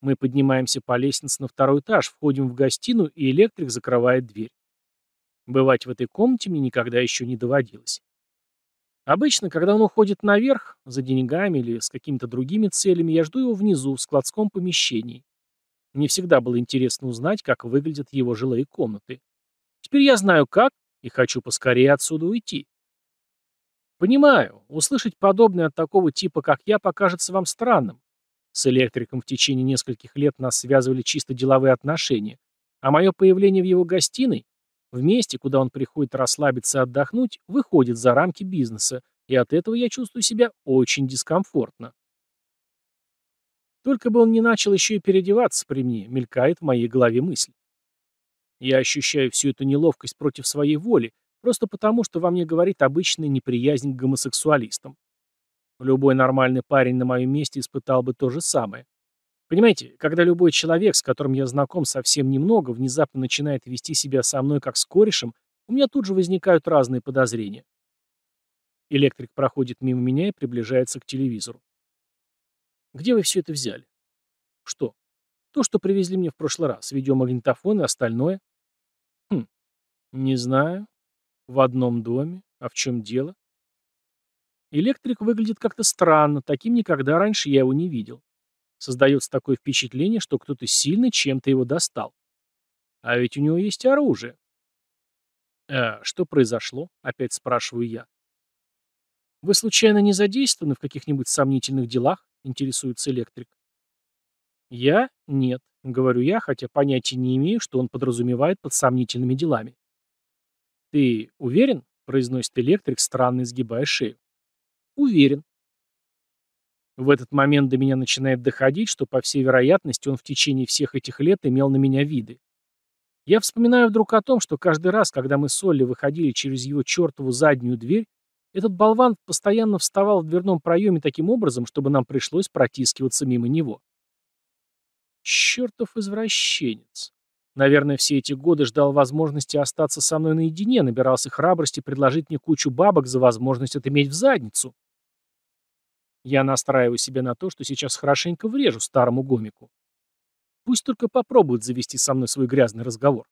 Мы поднимаемся по лестнице на второй этаж, входим в гостиную, и электрик закрывает дверь. Бывать в этой комнате мне никогда еще не доводилось. Обычно, когда он уходит наверх, за деньгами или с какими-то другими целями, я жду его внизу, в складском помещении. Мне всегда было интересно узнать, как выглядят его жилые комнаты. Теперь я знаю как и хочу поскорее отсюда уйти. Понимаю, услышать подобное от такого типа, как я, покажется вам странным. С электриком в течение нескольких лет нас связывали чисто деловые отношения, а мое появление в его гостиной, в месте, куда он приходит расслабиться и отдохнуть, выходит за рамки бизнеса, и от этого я чувствую себя очень дискомфортно. Только бы он не начал еще и переодеваться при мне, мелькает в моей голове мысль. Я ощущаю всю эту неловкость против своей воли, просто потому, что во мне говорит обычная неприязнь к гомосексуалистам. Любой нормальный парень на моем месте испытал бы то же самое. Понимаете, когда любой человек, с которым я знаком совсем немного, внезапно начинает вести себя со мной как с корешем, у меня тут же возникают разные подозрения. Электрик проходит мимо меня и приближается к телевизору. Где вы все это взяли? Что? То, что привезли мне в прошлый раз. Видеомагнитофон и остальное. Хм. Не знаю. В одном доме. А в чем дело? Электрик выглядит как-то странно. Таким никогда раньше я его не видел. Создается такое впечатление, что кто-то сильно чем-то его достал. А ведь у него есть оружие. «Э, что произошло?» — опять спрашиваю я. «Вы случайно не задействованы в каких-нибудь сомнительных делах?» интересуется электрик. «Я? Нет», — говорю я, хотя понятия не имею, что он подразумевает под сомнительными делами. «Ты уверен?» — произносит электрик, странно изгибая шею. «Уверен». В этот момент до меня начинает доходить, что, по всей вероятности, он в течение всех этих лет имел на меня виды. Я вспоминаю вдруг о том, что каждый раз, когда мы с Олли выходили через его чертову заднюю дверь, этот болван постоянно вставал в дверном проеме таким образом, чтобы нам пришлось протискиваться мимо него. Чертов извращенец. Наверное, все эти годы ждал возможности остаться со мной наедине, набирался храбрости предложить мне кучу бабок за возможность отыметь в задницу. Я настраиваю себя на то, что сейчас хорошенько врежу старому гомику. Пусть только попробует завести со мной свой грязный разговор.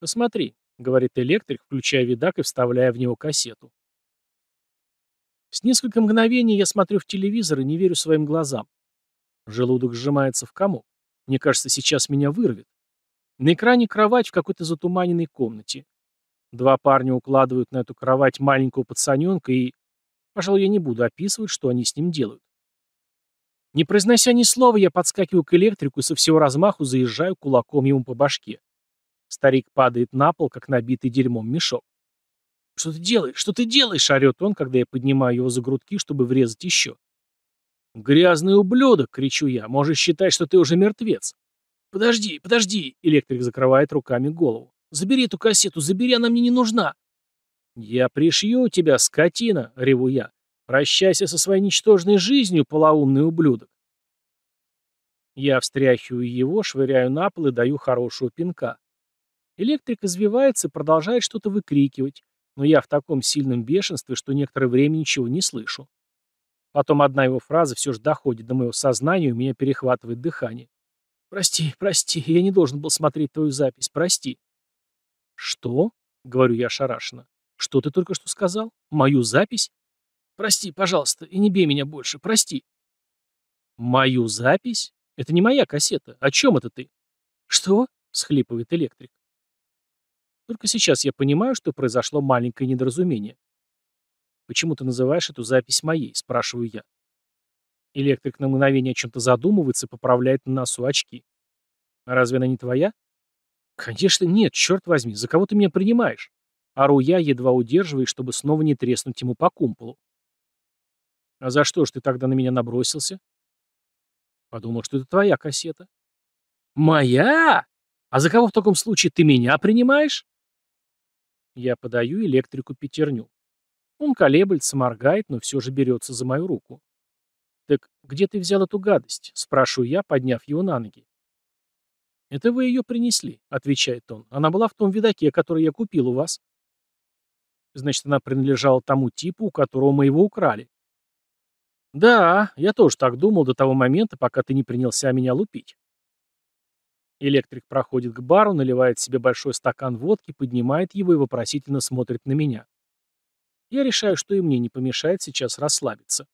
«Посмотри, говорит электрик, включая видак и вставляя в него кассету. С несколько мгновений я смотрю в телевизор и не верю своим глазам. Желудок сжимается в комок. Мне кажется, сейчас меня вырвет. На экране кровать в какой-то затуманенной комнате. Два парня укладывают на эту кровать маленького пацаненка и... Пожалуй, я не буду описывать, что они с ним делают. Не произнося ни слова, я подскакиваю к электрику и со всего размаху заезжаю кулаком ему по башке. Старик падает на пол, как набитый дерьмом мешок. «Что ты делаешь? Что ты делаешь?» — орет он, когда я поднимаю его за грудки, чтобы врезать еще. «Грязный ублюдок!» — кричу я. «Можешь считать, что ты уже мертвец!» «Подожди, подожди!» — электрик закрывает руками голову. «Забери эту кассету, забери, она мне не нужна!» «Я пришью тебя, скотина!» — реву я. «Прощайся со своей ничтожной жизнью, полоумный ублюдок!» Я встряхиваю его, швыряю на пол и даю хорошего пинка. Электрик извивается и продолжает что-то выкрикивать, но я в таком сильном бешенстве, что некоторое время ничего не слышу. Потом одна его фраза все же доходит до моего сознания, и у меня перехватывает дыхание. «Прости, прости, я не должен был смотреть твою запись, прости». «Что?» — говорю я ошарашенно. «Что ты только что сказал? Мою запись?» «Прости, пожалуйста, и не бей меня больше, прости». «Мою запись? Это не моя кассета. О чем это ты?» «Что?» — Схлипывает электрик. Только сейчас я понимаю, что произошло маленькое недоразумение. «Почему ты называешь эту запись моей?» – спрашиваю я. Электрик на мгновение о чем-то задумывается, поправляет на носу очки. «А разве она не твоя?» «Конечно нет, черт возьми, за кого ты меня принимаешь?» Ору я, едва удерживаясь, чтобы снова не треснуть ему по кумполу. «А за что ж ты тогда на меня набросился?» «Подумал, что это твоя кассета». «Моя? А за кого в таком случае ты меня принимаешь?» Я подаю электрику пятерню. Он колеблется, моргает, но все же берется за мою руку. «Так где ты взял эту гадость?» – спрашиваю я, подняв его на ноги. «Это вы ее принесли», — отвечает он. «Она была в том видаке, который я купил у вас». «Значит, она принадлежала тому типу, у которого мы его украли». «Да, я тоже так думал до того момента, пока ты не принялся меня лупить». Электрик проходит к бару, наливает себе большой стакан водки, поднимает его и вопросительно смотрит на меня. Я решаю, что и мне не помешает сейчас расслабиться.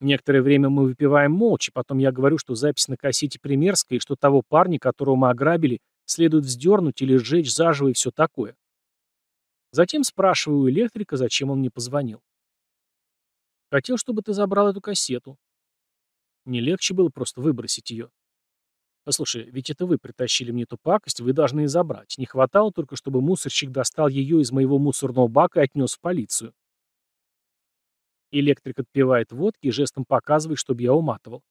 Некоторое время мы выпиваем молча, потом я говорю, что запись на кассете примерская, и что того парня, которого мы ограбили, следует вздернуть или сжечь заживо и все такое. Затем спрашиваю у электрика, зачем он мне позвонил. Хотел, чтобы ты забрал эту кассету. Не легче было просто выбросить ее. Послушай, ведь это вы притащили мне эту пакость, вы должны и забрать. Не хватало только, чтобы мусорщик достал ее из моего мусорного бака и отнес в полицию. Электрик отпивает водки и жестом показывает, чтобы я уматывал.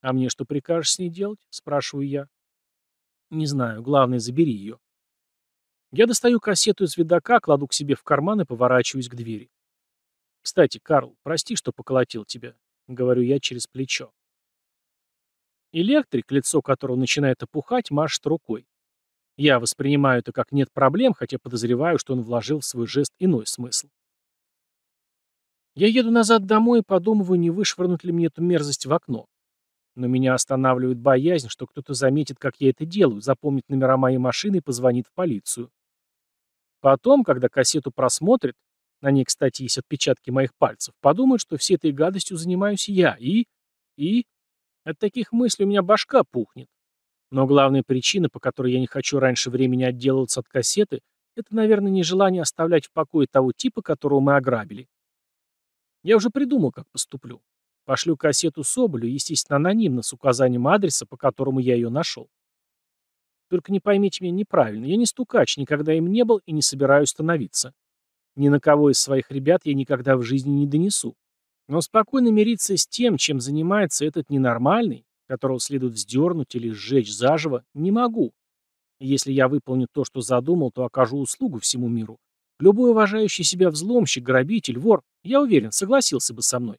«А мне что прикажешь с ней делать?» – спрашиваю я. «Не знаю. Главное, забери ее». Я достаю кассету из видака, кладу к себе в карман и поворачиваюсь к двери. «Кстати, Карл, прости, что поколотил тебя», — говорю я через плечо. Электрик, лицо которого начинает опухать, машет рукой. Я воспринимаю это как нет проблем, хотя подозреваю, что он вложил в свой жест иной смысл. Я еду назад домой и подумываю, не вышвырнуть ли мне эту мерзость в окно. Но меня останавливает боязнь, что кто-то заметит, как я это делаю, запомнит номера моей машины и позвонит в полицию. Потом, когда кассету просмотрят, на ней, кстати, есть отпечатки моих пальцев, подумают, что всей этой гадостью занимаюсь я и... и... От таких мыслей у меня башка пухнет. Но главная причина, по которой я не хочу раньше времени отделываться от кассеты, это, наверное, нежелание оставлять в покое того типа, которого мы ограбили. Я уже придумал, как поступлю. Пошлю кассету Соболю, естественно, анонимно, с указанием адреса, по которому я ее нашел. Только не поймите меня неправильно, я не стукач, никогда им не был и не собираюсь становиться. Ни на кого из своих ребят я никогда в жизни не донесу. Но спокойно мириться с тем, чем занимается этот ненормальный, которого следует вздернуть или сжечь заживо, не могу. Если я выполню то, что задумал, то окажу услугу всему миру. Любой уважающий себя взломщик, грабитель, вор, я уверен, согласился бы со мной.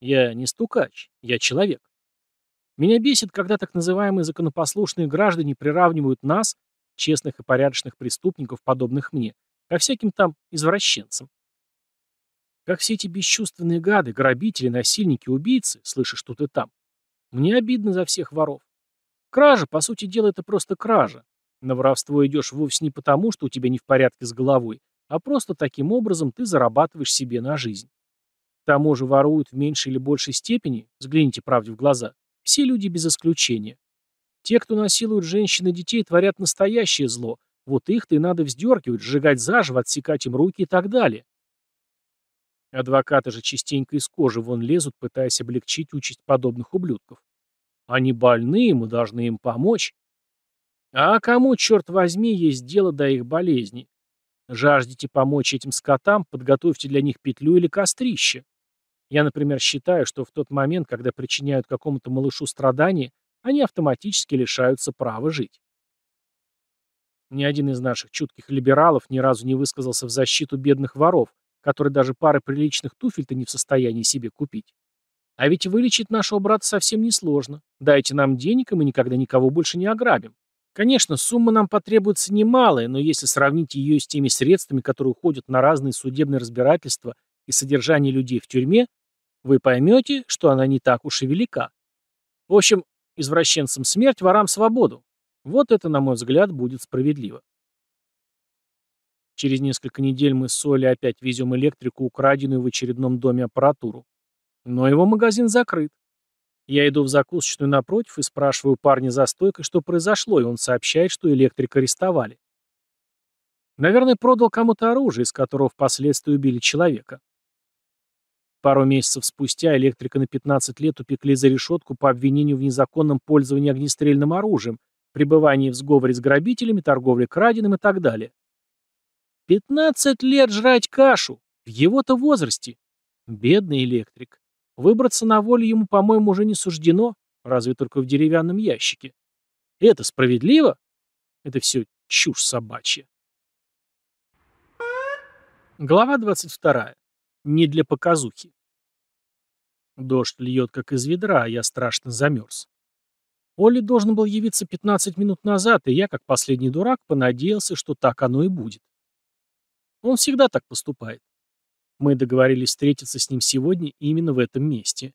Я не стукач, я человек. Меня бесит, когда так называемые законопослушные граждане приравнивают нас, честных и порядочных преступников, подобных мне, ко всяким там извращенцам. Как все эти бесчувственные гады, грабители, насильники, убийцы, слышишь тут и там. Мне обидно за всех воров. Кража, по сути дела, это просто кража. На воровство идешь вовсе не потому, что у тебя не в порядке с головой, а просто таким образом ты зарабатываешь себе на жизнь. К тому же воруют в меньшей или большей степени, взгляните правде в глаза, все люди без исключения. Те, кто насилуют женщин и детей, творят настоящее зло. Вот их-то и надо вздергивать, сжигать заживо, отсекать им руки и так далее. Адвокаты же частенько из кожи вон лезут, пытаясь облегчить участь подобных ублюдков. Они больны, мы должны им помочь. А кому, черт возьми, есть дело до их болезни? Жаждете помочь этим скотам, подготовьте для них петлю или кострище. Я, например, считаю, что в тот момент, когда причиняют какому-то малышу страдания, они автоматически лишаются права жить. Ни один из наших чутких либералов ни разу не высказался в защиту бедных воров, который даже пары приличных туфель-то не в состоянии себе купить. А ведь вылечить нашего брата совсем несложно. Дайте нам денег, и мы никогда никого больше не ограбим. Конечно, сумма нам потребуется немалая, но если сравнить ее с теми средствами, которые уходят на разные судебные разбирательства и содержание людей в тюрьме, вы поймете, что она не так уж и велика. В общем, извращенцам смерть, ворам свободу. Вот это, на мой взгляд, будет справедливо. Через несколько недель мы с Солей опять везем электрику, украденную в очередном доме аппаратуру. Но его магазин закрыт. Я иду в закусочную напротив и спрашиваю парня за стойкой, что произошло, и он сообщает, что электрика арестовали. Наверное, продал кому-то оружие, из которого впоследствии убили человека. Пару месяцев спустя электрика на 15 лет упекли за решетку по обвинению в незаконном пользовании огнестрельным оружием, пребывании в сговоре с грабителями, торговле краденым и так далее. Пятнадцать лет жрать кашу! В его-то возрасте! Бедный электрик. Выбраться на волю ему, по-моему, уже не суждено, разве только в деревянном ящике. Это справедливо? Это все чушь собачья. Глава двадцать вторая. Не для показухи. Дождь льет, как из ведра, а я страшно замерз. Оли должен был явиться пятнадцать минут назад, и я, как последний дурак, понадеялся, что так оно и будет. Он всегда так поступает. Мы договорились встретиться с ним сегодня именно в этом месте.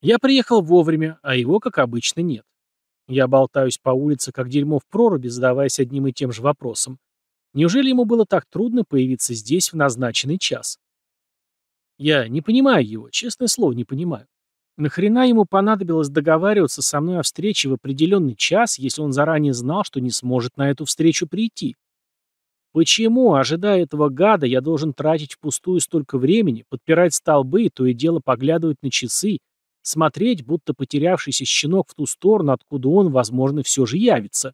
Я приехал вовремя, а его, как обычно, нет. Я болтаюсь по улице, как дерьмо в проруби, задаваясь одним и тем же вопросом. Неужели ему было так трудно появиться здесь в назначенный час? Я не понимаю его, честное слово, не понимаю. Нахрена ему понадобилось договариваться со мной о встрече в определенный час, если он заранее знал, что не сможет на эту встречу прийти? Почему, ожидая этого гада, я должен тратить впустую столько времени, подпирать столбы и то и дело поглядывать на часы, смотреть, будто потерявшийся щенок в ту сторону, откуда он, возможно, все же явится?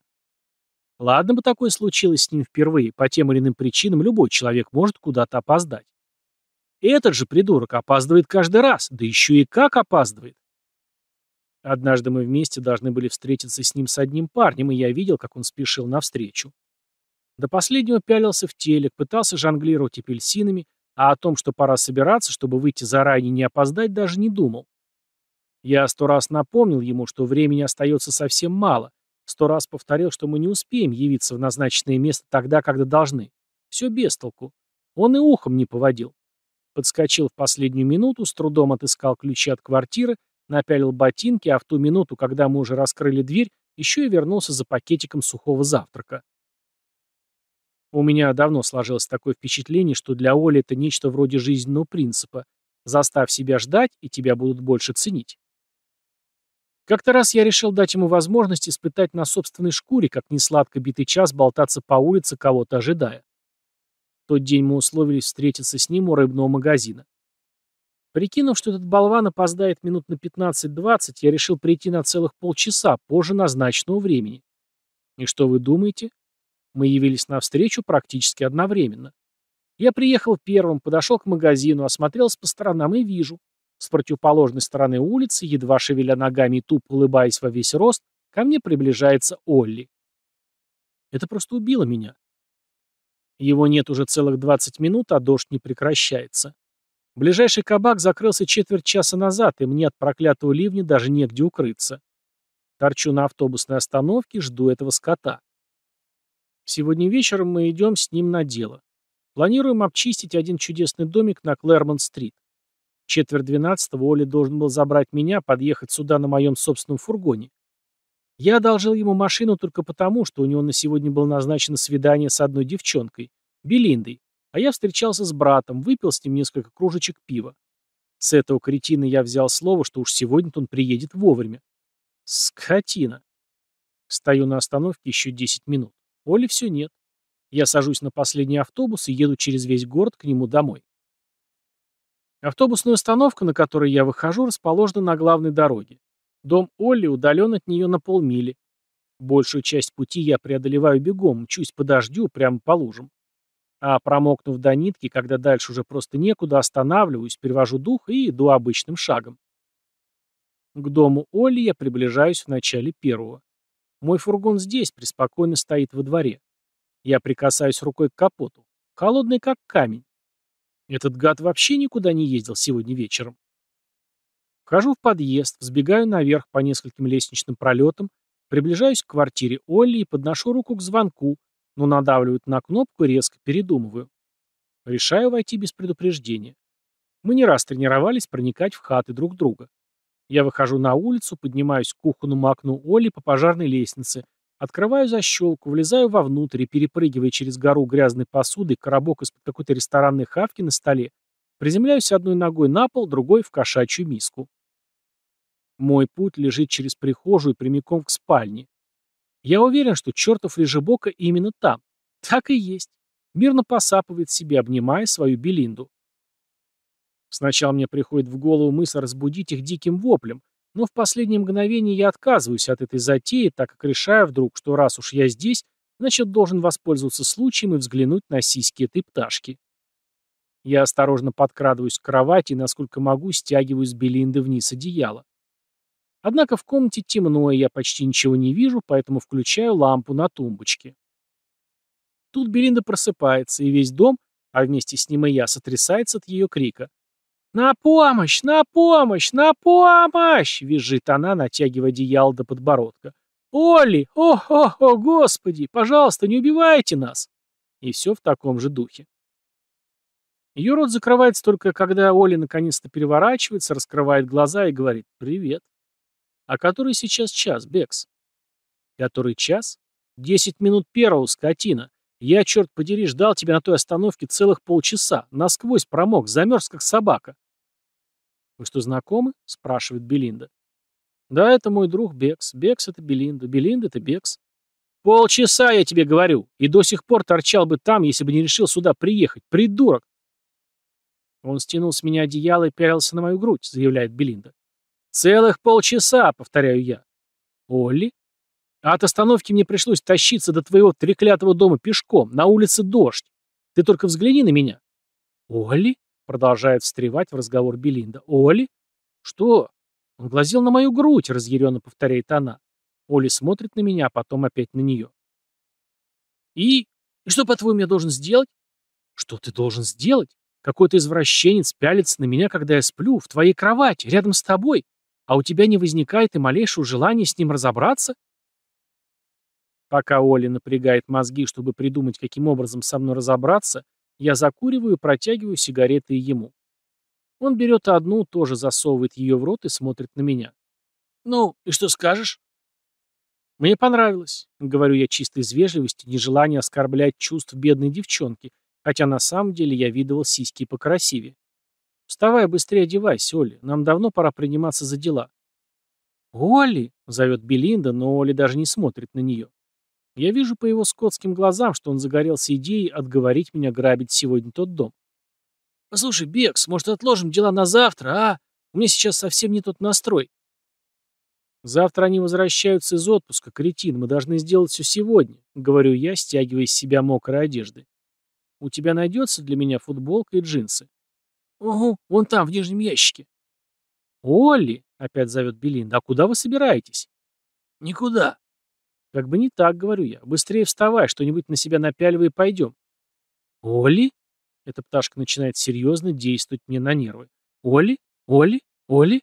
Ладно бы такое случилось с ним впервые, по тем или иным причинам любой человек может куда-то опоздать. Этот же придурок опаздывает каждый раз, да еще и как опаздывает. Однажды мы вместе должны были встретиться с ним с одним парнем, и я видел, как он спешил навстречу. До последнего пялился в телек, пытался жонглировать апельсинами, а о том, что пора собираться, чтобы выйти заранее и не опоздать, даже не думал. Я сто раз напомнил ему, что времени остается совсем мало, сто раз повторил, что мы не успеем явиться в назначенное место тогда, когда должны. Все без толку. Он и ухом не поводил. Подскочил в последнюю минуту, с трудом отыскал ключи от квартиры, напялил ботинки, а в ту минуту, когда мы уже раскрыли дверь, еще и вернулся за пакетиком сухого завтрака. У меня давно сложилось такое впечатление, что для Оли это нечто вроде жизненного принципа. Заставь себя ждать, и тебя будут больше ценить. Как-то раз я решил дать ему возможность испытать на собственной шкуре, как несладко битый час болтаться по улице, кого-то ожидая. В тот день мы условились встретиться с ним у рыбного магазина. Прикинув, что этот болван опоздает минут на 15-20, я решил прийти на целых полчаса позже назначенного времени. И что вы думаете? Мы явились навстречу практически одновременно. Я приехал первым, подошел к магазину, осмотрелся по сторонам и вижу. С противоположной стороны улицы, едва шевеля ногами и тупо улыбаясь во весь рост, ко мне приближается Олли. Это просто убило меня. Его нет уже целых 20 минут, а дождь не прекращается. Ближайший кабак закрылся четверть часа назад, и мне от проклятого ливня даже негде укрыться. Торчу на автобусной остановке, жду этого скота. Сегодня вечером мы идем с ним на дело. Планируем обчистить один чудесный домик на Клэрмонт-стрит. Четверть двенадцатого Оля должен был забрать меня, подъехать сюда на моем собственном фургоне. Я одолжил ему машину только потому, что у него на сегодня было назначено свидание с одной девчонкой, Белиндой, а я встречался с братом, выпил с ним несколько кружечек пива. С этого кретина я взял слово, что уж сегодня-то он приедет вовремя. Скотина. Стою на остановке еще десять минут. Оли все нет. Я сажусь на последний автобус и еду через весь город к нему домой. Автобусная остановка, на которой я выхожу, расположена на главной дороге. Дом Олли удален от нее на полмили. Большую часть пути я преодолеваю бегом, мчусь по дождю, прямо по лужам. А промокнув до нитки, когда дальше уже просто некуда, останавливаюсь, перевожу дух и иду обычным шагом. К дому Олли я приближаюсь в начале первого. Мой фургон здесь, преспокойно стоит во дворе. Я прикасаюсь рукой к капоту. Холодный, как камень. Этот гад вообще никуда не ездил сегодня вечером. Вхожу в подъезд, взбегаю наверх по нескольким лестничным пролетам, приближаюсь к квартире Олли и подношу руку к звонку, но надавливают на кнопку и резко передумываю. Решаю войти без предупреждения. Мы не раз тренировались проникать в хаты друг друга. Я выхожу на улицу, поднимаюсь к кухонному окну Оли по пожарной лестнице, открываю защелку, влезаю вовнутрь и, перепрыгивая через гору грязной посуды, коробок из-под какой-то ресторанной хавки на столе, приземляюсь одной ногой на пол, другой в кошачью миску. Мой путь лежит через прихожую прямиком к спальне. Я уверен, что чертов лежебока именно там. Так и есть. Мирно посапывает себе, обнимая свою Белинду. Сначала мне приходит в голову мысль разбудить их диким воплем, но в последнее мгновение я отказываюсь от этой затеи, так как решаю вдруг, что раз уж я здесь, значит должен воспользоваться случаем и взглянуть на сиськи этой пташки. Я осторожно подкрадываюсь к кровати и, насколько могу, стягиваю с Белинды вниз одеяло. Однако в комнате темно, и я почти ничего не вижу, поэтому включаю лампу на тумбочке. Тут Белинда просыпается, и весь дом, а вместе с ним и я, сотрясается от ее крика. «На помощь! На помощь! На помощь!» — визжит она, натягивая одеяло до подбородка. «Олли! О-хо-хо! Господи! Пожалуйста, не убивайте нас!» И все в таком же духе. Ее рот закрывается только, когда Оля наконец-то переворачивается, раскрывает глаза и говорит «Привет». «А который сейчас час, Бекс?» «Который час? Десять минут первого, скотина. Я, черт подери, ждал тебя на той остановке целых полчаса. Насквозь промок, замерз, как собака. «Вы что, знакомы?» — спрашивает Белинда. «Да, это мой друг Бекс. Бекс — это Белинда. Белинда — это Бекс». «Полчаса, я тебе говорю, и до сих пор торчал бы там, если бы не решил сюда приехать. Придурок!» Он стянул с меня одеяло и пялился на мою грудь, заявляет Белинда. «Целых полчаса», — повторяю я. «Олли?» от остановки мне пришлось тащиться до твоего треклятого дома пешком. На улице дождь. Ты только взгляни на меня». «Олли?» Продолжает встревать в разговор Белинда. «Оли?» «Что?» «Он глазел на мою грудь», — разъяренно повторяет она. Оли смотрит на меня, а потом опять на нее. «И? И что, по-твоему, я должен сделать?» «Что ты должен сделать? Какой-то извращенец пялится на меня, когда я сплю, в твоей кровати, рядом с тобой, а у тебя не возникает и малейшего желания с ним разобраться?» Пока Оля напрягает мозги, чтобы придумать, каким образом со мной разобраться, я закуриваю и протягиваю сигареты ему. Он берет одну, тоже засовывает ее в рот и смотрит на меня. «Ну, и что скажешь?» «Мне понравилось», — говорю я чисто из вежливости, нежелания оскорблять чувств бедной девчонки, хотя на самом деле я видывал сиськи покрасивее. «Вставай, быстрее одевайся, Оли, нам давно пора приниматься за дела». «Оли!» — зовет Белинда, но Оли даже не смотрит на нее. Я вижу по его скотским глазам, что он загорелся идеей отговорить меня грабить сегодня тот дом. «Послушай, Бекс, может, отложим дела на завтра, а? У меня сейчас совсем не тот настрой». «Завтра они возвращаются из отпуска, кретин, мы должны сделать все сегодня», — говорю я, стягивая из себя мокрые одежды. «У тебя найдется для меня футболка и джинсы?» «Угу, вон там, в нижнем ящике». «Олли!» — опять зовет Белинда. «А куда вы собираетесь?» «Никуда. Как бы не так, говорю я. Быстрее вставай, что-нибудь на себя напяливай и пойдем. Оли? Эта пташка начинает серьезно действовать мне на нервы. Оли? Оли? Оли?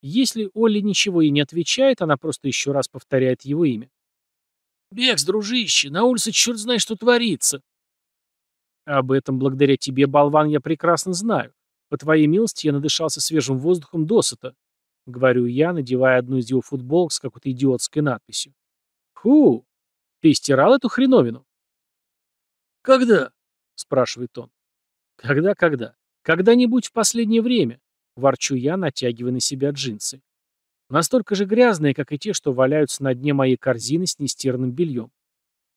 Если Оли ничего ей не отвечает, она просто еще раз повторяет его имя. «Бекс, дружище, на улице черт знает, что творится!» «Об этом благодаря тебе, болван, я прекрасно знаю. По твоей милости я надышался свежим воздухом досыта», — говорю я, надевая одну из его футболок с какой-то идиотской надписью. «Фу! Ты стирал эту хреновину?» «Когда?» — спрашивает он. «Когда-когда? Когда-нибудь в последнее время?» — ворчу я, натягивая на себя джинсы. Настолько же грязные, как и те, что валяются на дне моей корзины с нестиранным бельем.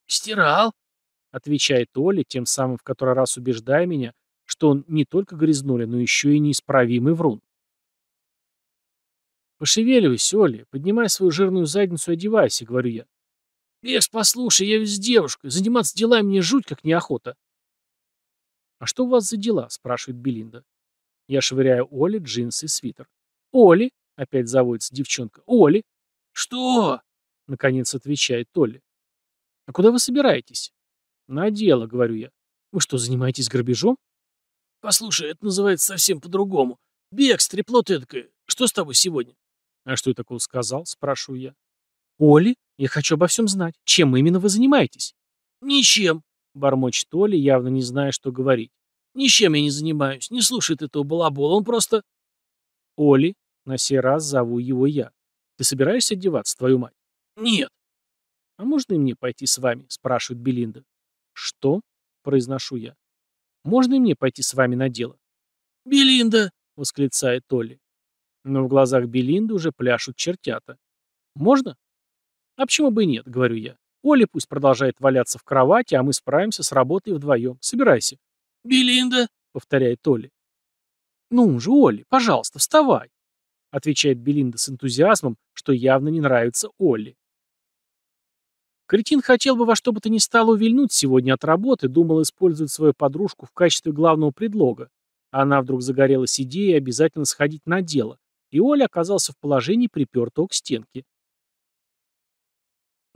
«Стирал?» — отвечает Оля, тем самым в который раз убеждая меня, что он не только грязнули, но еще и неисправимый врун. «Пошевеливайся, Оля, поднимай свою жирную задницу и одевайся», — говорю я. «Бес, послушай, я ведь с Заниматься делами мне жуть как неохота». «А что у вас за дела?» — спрашивает Белинда. Я швыряю Оле джинсы и свитер. «Оли!» — опять заводится девчонка. «Оли!» «Что?» — наконец отвечает Толли. «А куда вы собираетесь?» «На дело», — говорю я. «Вы что, занимаетесь грабежом?» «Послушай, это называется совсем по-другому. Бег, стрепло ты эдакое. Что с тобой сегодня?» «А что я такого сказал?» — спрашиваю я. «Оли?» Я хочу обо всем знать. Чем именно вы занимаетесь? Ничем, бормочет Оля, явно не зная, что говорить. Ничем я не занимаюсь. Не слушает этого балабола, он просто... Оли, на сей раз зову его я. Ты собираешься одеваться, твою мать? Нет. А можно и мне пойти с вами? Спрашивает Белинда. Что? Произношу я. Можно и мне пойти с вами на дело? Белинда! Восклицает Оли. Но в глазах Белинды уже пляшут чертята. Можно? А почему бы и нет, говорю я. Оля пусть продолжает валяться в кровати, а мы справимся с работой вдвоем. Собирайся. Белинда, повторяет Оля. Ну же, Оля, пожалуйста, вставай. Отвечает Белинда с энтузиазмом, что явно не нравится Оле. Кретин хотел бы во что бы то ни стало увильнуть сегодня от работы, думал использовать свою подружку в качестве главного предлога. Она вдруг загорелась идеей обязательно сходить на дело, и Оля оказался в положении припертого к стенке.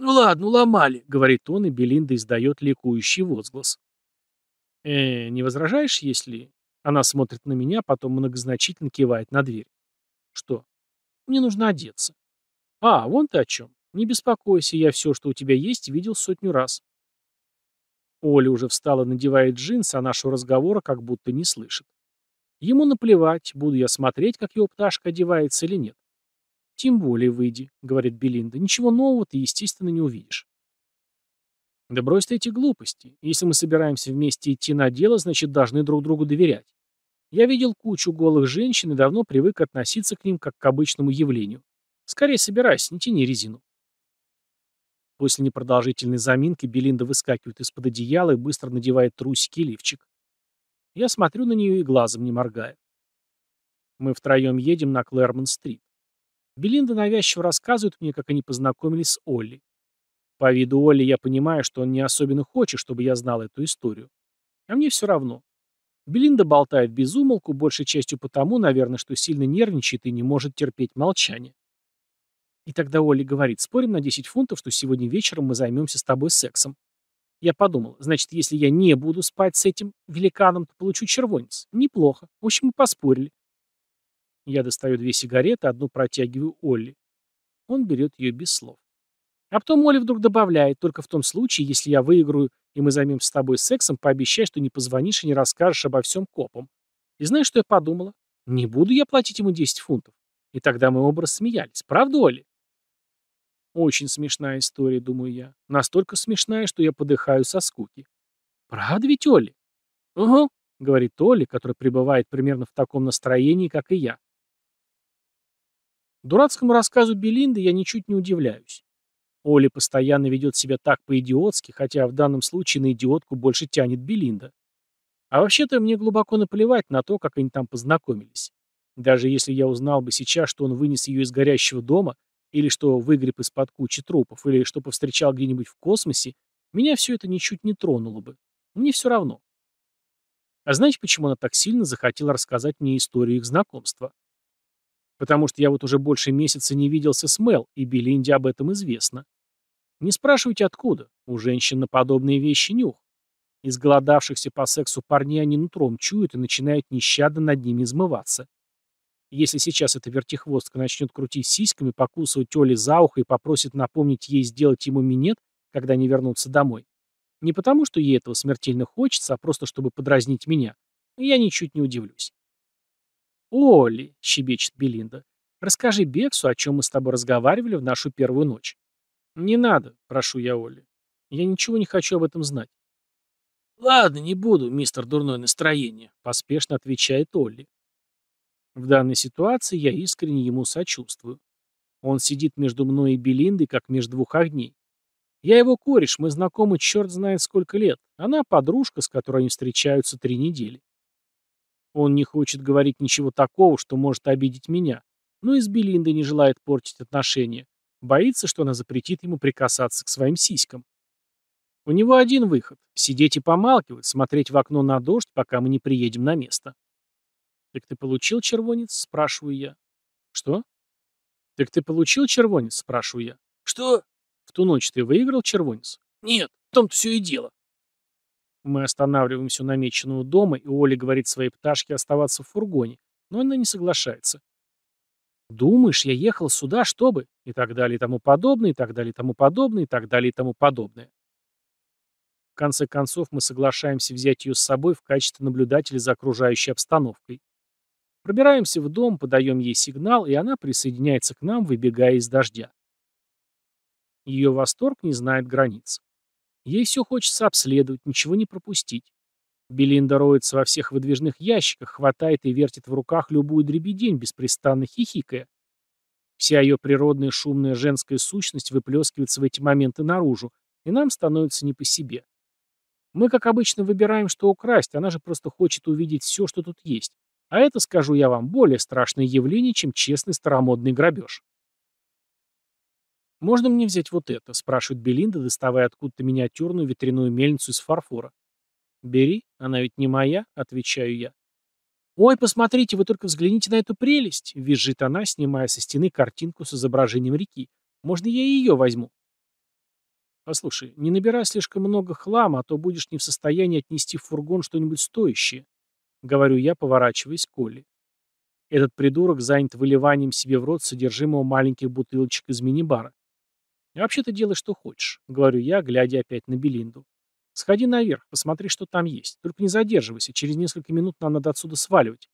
«Ну ладно, ломали, говорит он, и Белинда издает ликующий возглас. «Э, не возражаешь, если...» Она смотрит на меня, потом многозначительно кивает на дверь. «Что?» «Мне нужно одеться». «А, вон ты о чем. Не беспокойся, я все, что у тебя есть, видел сотню раз». Оля уже встала, надевает джинсы, а нашего разговора как будто не слышит. Ему наплевать, буду я смотреть, как его пташка одевается или нет. «Тем более выйди», — говорит Белинда. «Ничего нового ты, естественно, не увидишь». «Да брось ты эти глупости. Если мы собираемся вместе идти на дело, значит, должны друг другу доверять. Я видел кучу голых женщин и давно привык относиться к ним как к обычному явлению. Скорее собирайся, не тяни резину». После непродолжительной заминки Белинда выскакивает из-под одеяла и быстро надевает трусики и лифчик. Я смотрю на нее и глазом не моргая. Мы втроем едем на Клэрмон-стрит. Белинда навязчиво рассказывает мне, как они познакомились с Олли. По виду Олли я понимаю, что он не особенно хочет, чтобы я знал эту историю. А мне все равно. Белинда болтает без умолку, большей частью потому, наверное, что сильно нервничает и не может терпеть молчание. И тогда Олли говорит, спорим на 10 фунтов, что сегодня вечером мы займемся с тобой сексом. Я подумал, значит, если я не буду спать с этим великаном, то получу червонец. Неплохо. В общем, мы поспорили. Я достаю две сигареты, одну протягиваю Олли. Он берет ее без слов. А потом Оля вдруг добавляет, только в том случае, если я выиграю, и мы займемся с тобой сексом, пообещай, что не позвонишь и не расскажешь обо всем копам. И знаешь, что я подумала? Не буду я платить ему 10 фунтов. И тогда мы оба рассмеялись. Правда, Оля? Очень смешная история, думаю я. Настолько смешная, что я подыхаю со скуки. Правда ведь, Оля? Угу, говорит Оля, который пребывает примерно в таком настроении, как и я. Дурацкому рассказу Белинды я ничуть не удивляюсь. Оля постоянно ведет себя так по-идиотски, хотя в данном случае на идиотку больше тянет Белинда. А вообще-то мне глубоко наплевать на то, как они там познакомились. Даже если я узнал бы сейчас, что он вынес ее из горящего дома, или что выгреб из-под кучи трупов, или что повстречал где-нибудь в космосе, меня все это ничуть не тронуло бы. Мне все равно. А знаете, почему она так сильно захотела рассказать мне историю их знакомства? Потому что я вот уже больше месяца не виделся с Мел, и Белинде об этом известно. Не спрашивайте откуда. У женщин на подобные вещи нюх. Изголодавшихся по сексу парней они нутром чуют и начинают нещадно над ними измываться. Если сейчас эта вертихвостка начнет крутить сиськами, покусывать Оли за ухо и попросит напомнить ей сделать ему минет, когда они вернутся домой, не потому что ей этого смертельно хочется, а просто чтобы подразнить меня, я ничуть не удивлюсь. «Оли», — щебечет Белинда, — «расскажи Бексу, о чем мы с тобой разговаривали в нашу первую ночь». «Не надо», — прошу я Оли. «Я ничего не хочу об этом знать». «Ладно, не буду, мистер дурное настроение», — поспешно отвечает Олли. В данной ситуации я искренне ему сочувствую. Он сидит между мной и Белиндой, как между двух огней. Я его кореш, мы знакомы черт знает сколько лет. Она подружка, с которой они встречаются три недели. Он не хочет говорить ничего такого, что может обидеть меня. Но ну и с Белиндой не желает портить отношения. Боится, что она запретит ему прикасаться к своим сиськам. У него один выход — сидеть и помалкивать, смотреть в окно на дождь, пока мы не приедем на место. «Так ты получил червонец?» — спрашиваю я. «Что?» «Так ты получил червонец?» — спрашиваю я. «Что?» «В ту ночь ты выиграл червонец?» «Нет, в том-то все и дело». Мы останавливаемся у намеченного дома, и Оля говорит своей пташке оставаться в фургоне, но она не соглашается. «Думаешь, я ехал сюда, чтобы...» и так далее и тому подобное, и так далее и тому подобное, и так далее и тому подобное. В конце концов, мы соглашаемся взять ее с собой в качестве наблюдателя за окружающей обстановкой. Пробираемся в дом, подаем ей сигнал, и она присоединяется к нам, выбегая из дождя. Ее восторг не знает границ. Ей все хочется обследовать, ничего не пропустить. Белинда роется во всех выдвижных ящиках, хватает и вертит в руках любую дребедень, беспрестанно хихикая. Вся ее природная шумная женская сущность выплескивается в эти моменты наружу, и нам становится не по себе. Мы, как обычно, выбираем, что украсть, она же просто хочет увидеть все, что тут есть. А это, скажу я вам, более страшное явление, чем честный старомодный грабеж. «Можно мне взять вот это?» — спрашивает Белинда, доставая откуда-то миниатюрную ветряную мельницу из фарфора. «Бери, она ведь не моя», — отвечаю я. «Ой, посмотрите, вы только взгляните на эту прелесть!» — визжит она, снимая со стены картинку с изображением реки. «Можно я ее возьму?» «Послушай, не набирай слишком много хлама, а то будешь не в состоянии отнести в фургон что-нибудь стоящее», — говорю я, поворачиваясь к Коле. Этот придурок занят выливанием себе в рот содержимого маленьких бутылочек из мини-бара. «А вообще ты делай, что хочешь», — говорю я, глядя опять на Белинду. «Сходи наверх, посмотри, что там есть. Только не задерживайся, через несколько минут нам надо отсюда сваливать».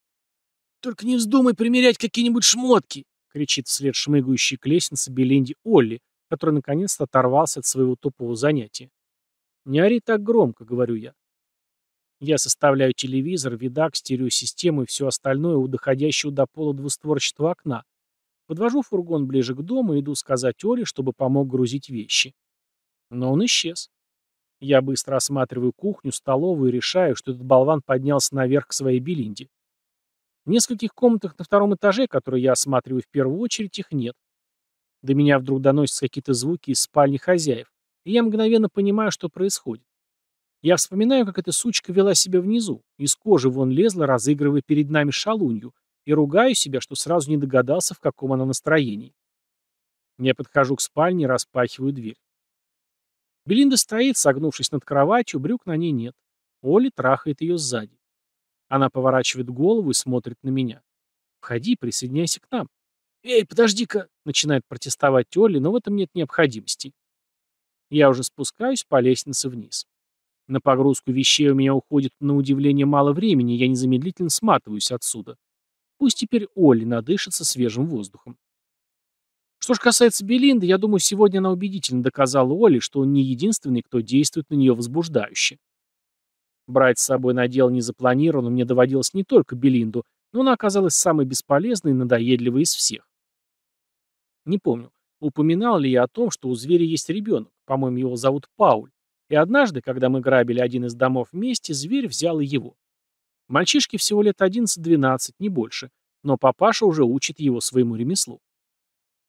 «Только не вздумай примерять какие-нибудь шмотки!» — кричит вслед шмыгающий к лестнице Белинде Олли, который наконец-то оторвался от своего тупого занятия. «Не ори так громко», — говорю я. Я составляю телевизор, видак, стереосистему и все остальное у доходящего до пола двустворчатого окна, Подвожу фургон ближе к дому и иду сказать Оле, чтобы помог грузить вещи. Но он исчез. Я быстро осматриваю кухню, столовую и решаю, что этот болван поднялся наверх к своей Белинде. В нескольких комнатах на втором этаже, которые я осматриваю в первую очередь, их нет. До меня вдруг доносятся какие-то звуки из спальни хозяев, и я мгновенно понимаю, что происходит. Я вспоминаю, как эта сучка вела себя внизу, из кожи вон лезла, разыгрывая перед нами шалунью, и ругаю себя, что сразу не догадался, в каком она настроении. Я подхожу к спальне и распахиваю дверь. Белинда стоит, согнувшись над кроватью, брюк на ней нет. Оля трахает ее сзади. Она поворачивает голову и смотрит на меня. «Входи, присоединяйся к нам». «Эй, подожди-ка!» — начинает протестовать Оля, но в этом нет необходимости. Я уже спускаюсь по лестнице вниз. На погрузку вещей у меня уходит на удивление мало времени, я незамедлительно сматываюсь отсюда. Пусть теперь Олли надышится свежим воздухом. Что же касается Белинды, я думаю, сегодня она убедительно доказала Оле, что он не единственный, кто действует на нее возбуждающе. Брать с собой на дело незапланированно мне доводилось не только Белинду, но она оказалась самой бесполезной и надоедливой из всех. Не помню, упоминал ли я о том, что у зверя есть ребенок, по-моему, его зовут Пауль, и однажды, когда мы грабили один из домов вместе, зверь взял и его. Мальчишке всего лет 11-12, не больше, но папаша уже учит его своему ремеслу.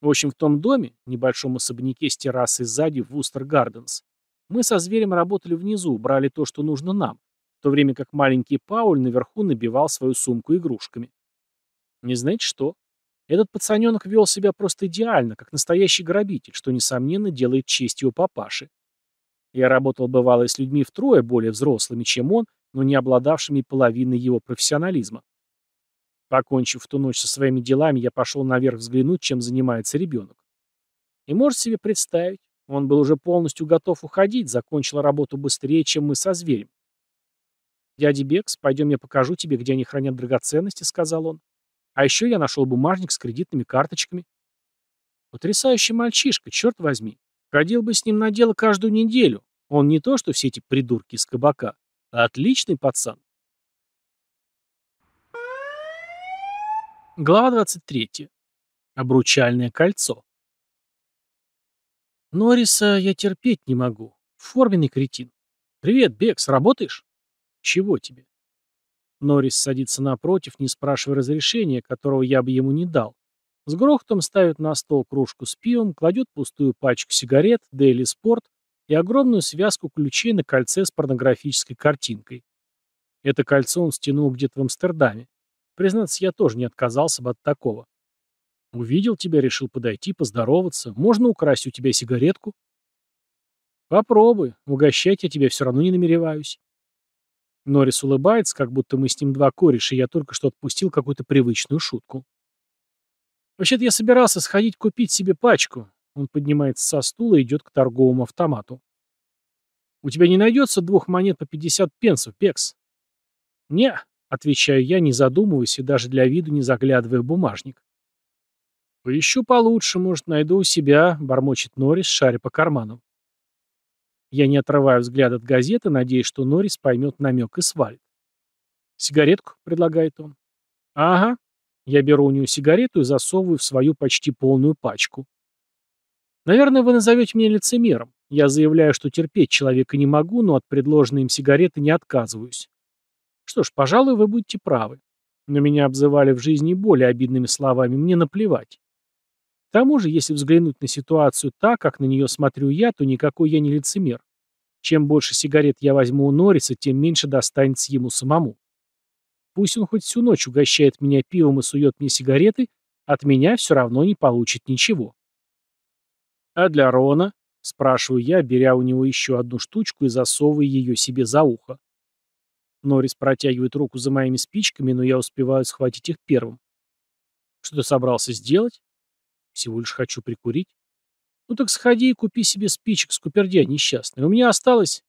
В общем, в том доме, небольшом особняке с террасой сзади в Вустер-Гарденс, мы со зверем работали внизу, брали то, что нужно нам, в то время как маленький Пауль наверху набивал свою сумку игрушками. Не знаете что? Этот пацаненок вел себя просто идеально, как настоящий грабитель, что, несомненно, делает честь его папаши. Я работал, бывало, с людьми втрое более взрослыми, чем он, но не обладавшими половиной его профессионализма. Покончив в ту ночь со своими делами, я пошел наверх взглянуть, чем занимается ребенок. И можешь себе представить, он был уже полностью готов уходить, закончил работу быстрее, чем мы со зверем. «Дядя Бекс, пойдем я покажу тебе, где они хранят драгоценности», — сказал он. «А еще я нашел бумажник с кредитными карточками». «Потрясающий мальчишка, черт возьми. Ходил бы с ним на дело каждую неделю. Он не то, что все эти придурки из кабака». Отличный пацан. Глава 23. Обручальное кольцо. Нориса я терпеть не могу. Форменный кретин. «Привет, Бекс, работаешь?» «Чего тебе?» Норис садится напротив, не спрашивая разрешения, которого я бы ему не дал. С грохотом ставит на стол кружку с пивом, кладет пустую пачку сигарет, Дейли Спорт и огромную связку ключей на кольце с порнографической картинкой. Это кольцо он стянул где-то в Амстердаме. Признаться, я тоже не отказался бы от такого. Увидел тебя, решил подойти, поздороваться. Можно украсть у тебя сигаретку? Попробуй. Угощать я тебя все равно не намереваюсь. Норрис улыбается, как будто мы с ним два кореша, и я только что отпустил какую-то привычную шутку. Вообще-то я собирался сходить купить себе пачку. Он поднимается со стула и идет к торговому автомату. «У тебя не найдется двух монет по 50 пенсов, Пекс?» «Не», — отвечаю я, не задумываясь и даже для виду не заглядывая в бумажник. «Поищу получше, может, найду у себя», — бормочет Норрис, шаря по карманам. Я не отрываю взгляд от газеты, надеясь, что Норрис поймет намек и свалит. «Сигаретку?» — предлагает он. «Ага». Я беру у нее сигарету и засовываю в свою почти полную пачку. Наверное, вы назовете меня лицемером. Я заявляю, что терпеть человека не могу, но от предложенной им сигареты не отказываюсь. Что ж, пожалуй, вы будете правы. Но меня обзывали в жизни более обидными словами, мне наплевать. К тому же, если взглянуть на ситуацию так, как на нее смотрю я, то никакой я не лицемер. Чем больше сигарет я возьму у Норриса, тем меньше достанется ему самому. Пусть он хоть всю ночь угощает меня пивом и сует мне сигареты, от меня все равно не получит ничего. «А для Рона?» — спрашиваю я, беря у него еще одну штучку и засовывая ее себе за ухо. Норрис протягивает руку за моими спичками, но я успеваю схватить их первым. «Что ты собрался сделать?» «Всего лишь хочу прикурить». «Ну так сходи и купи себе спичек, скупердя несчастный. У меня осталось...»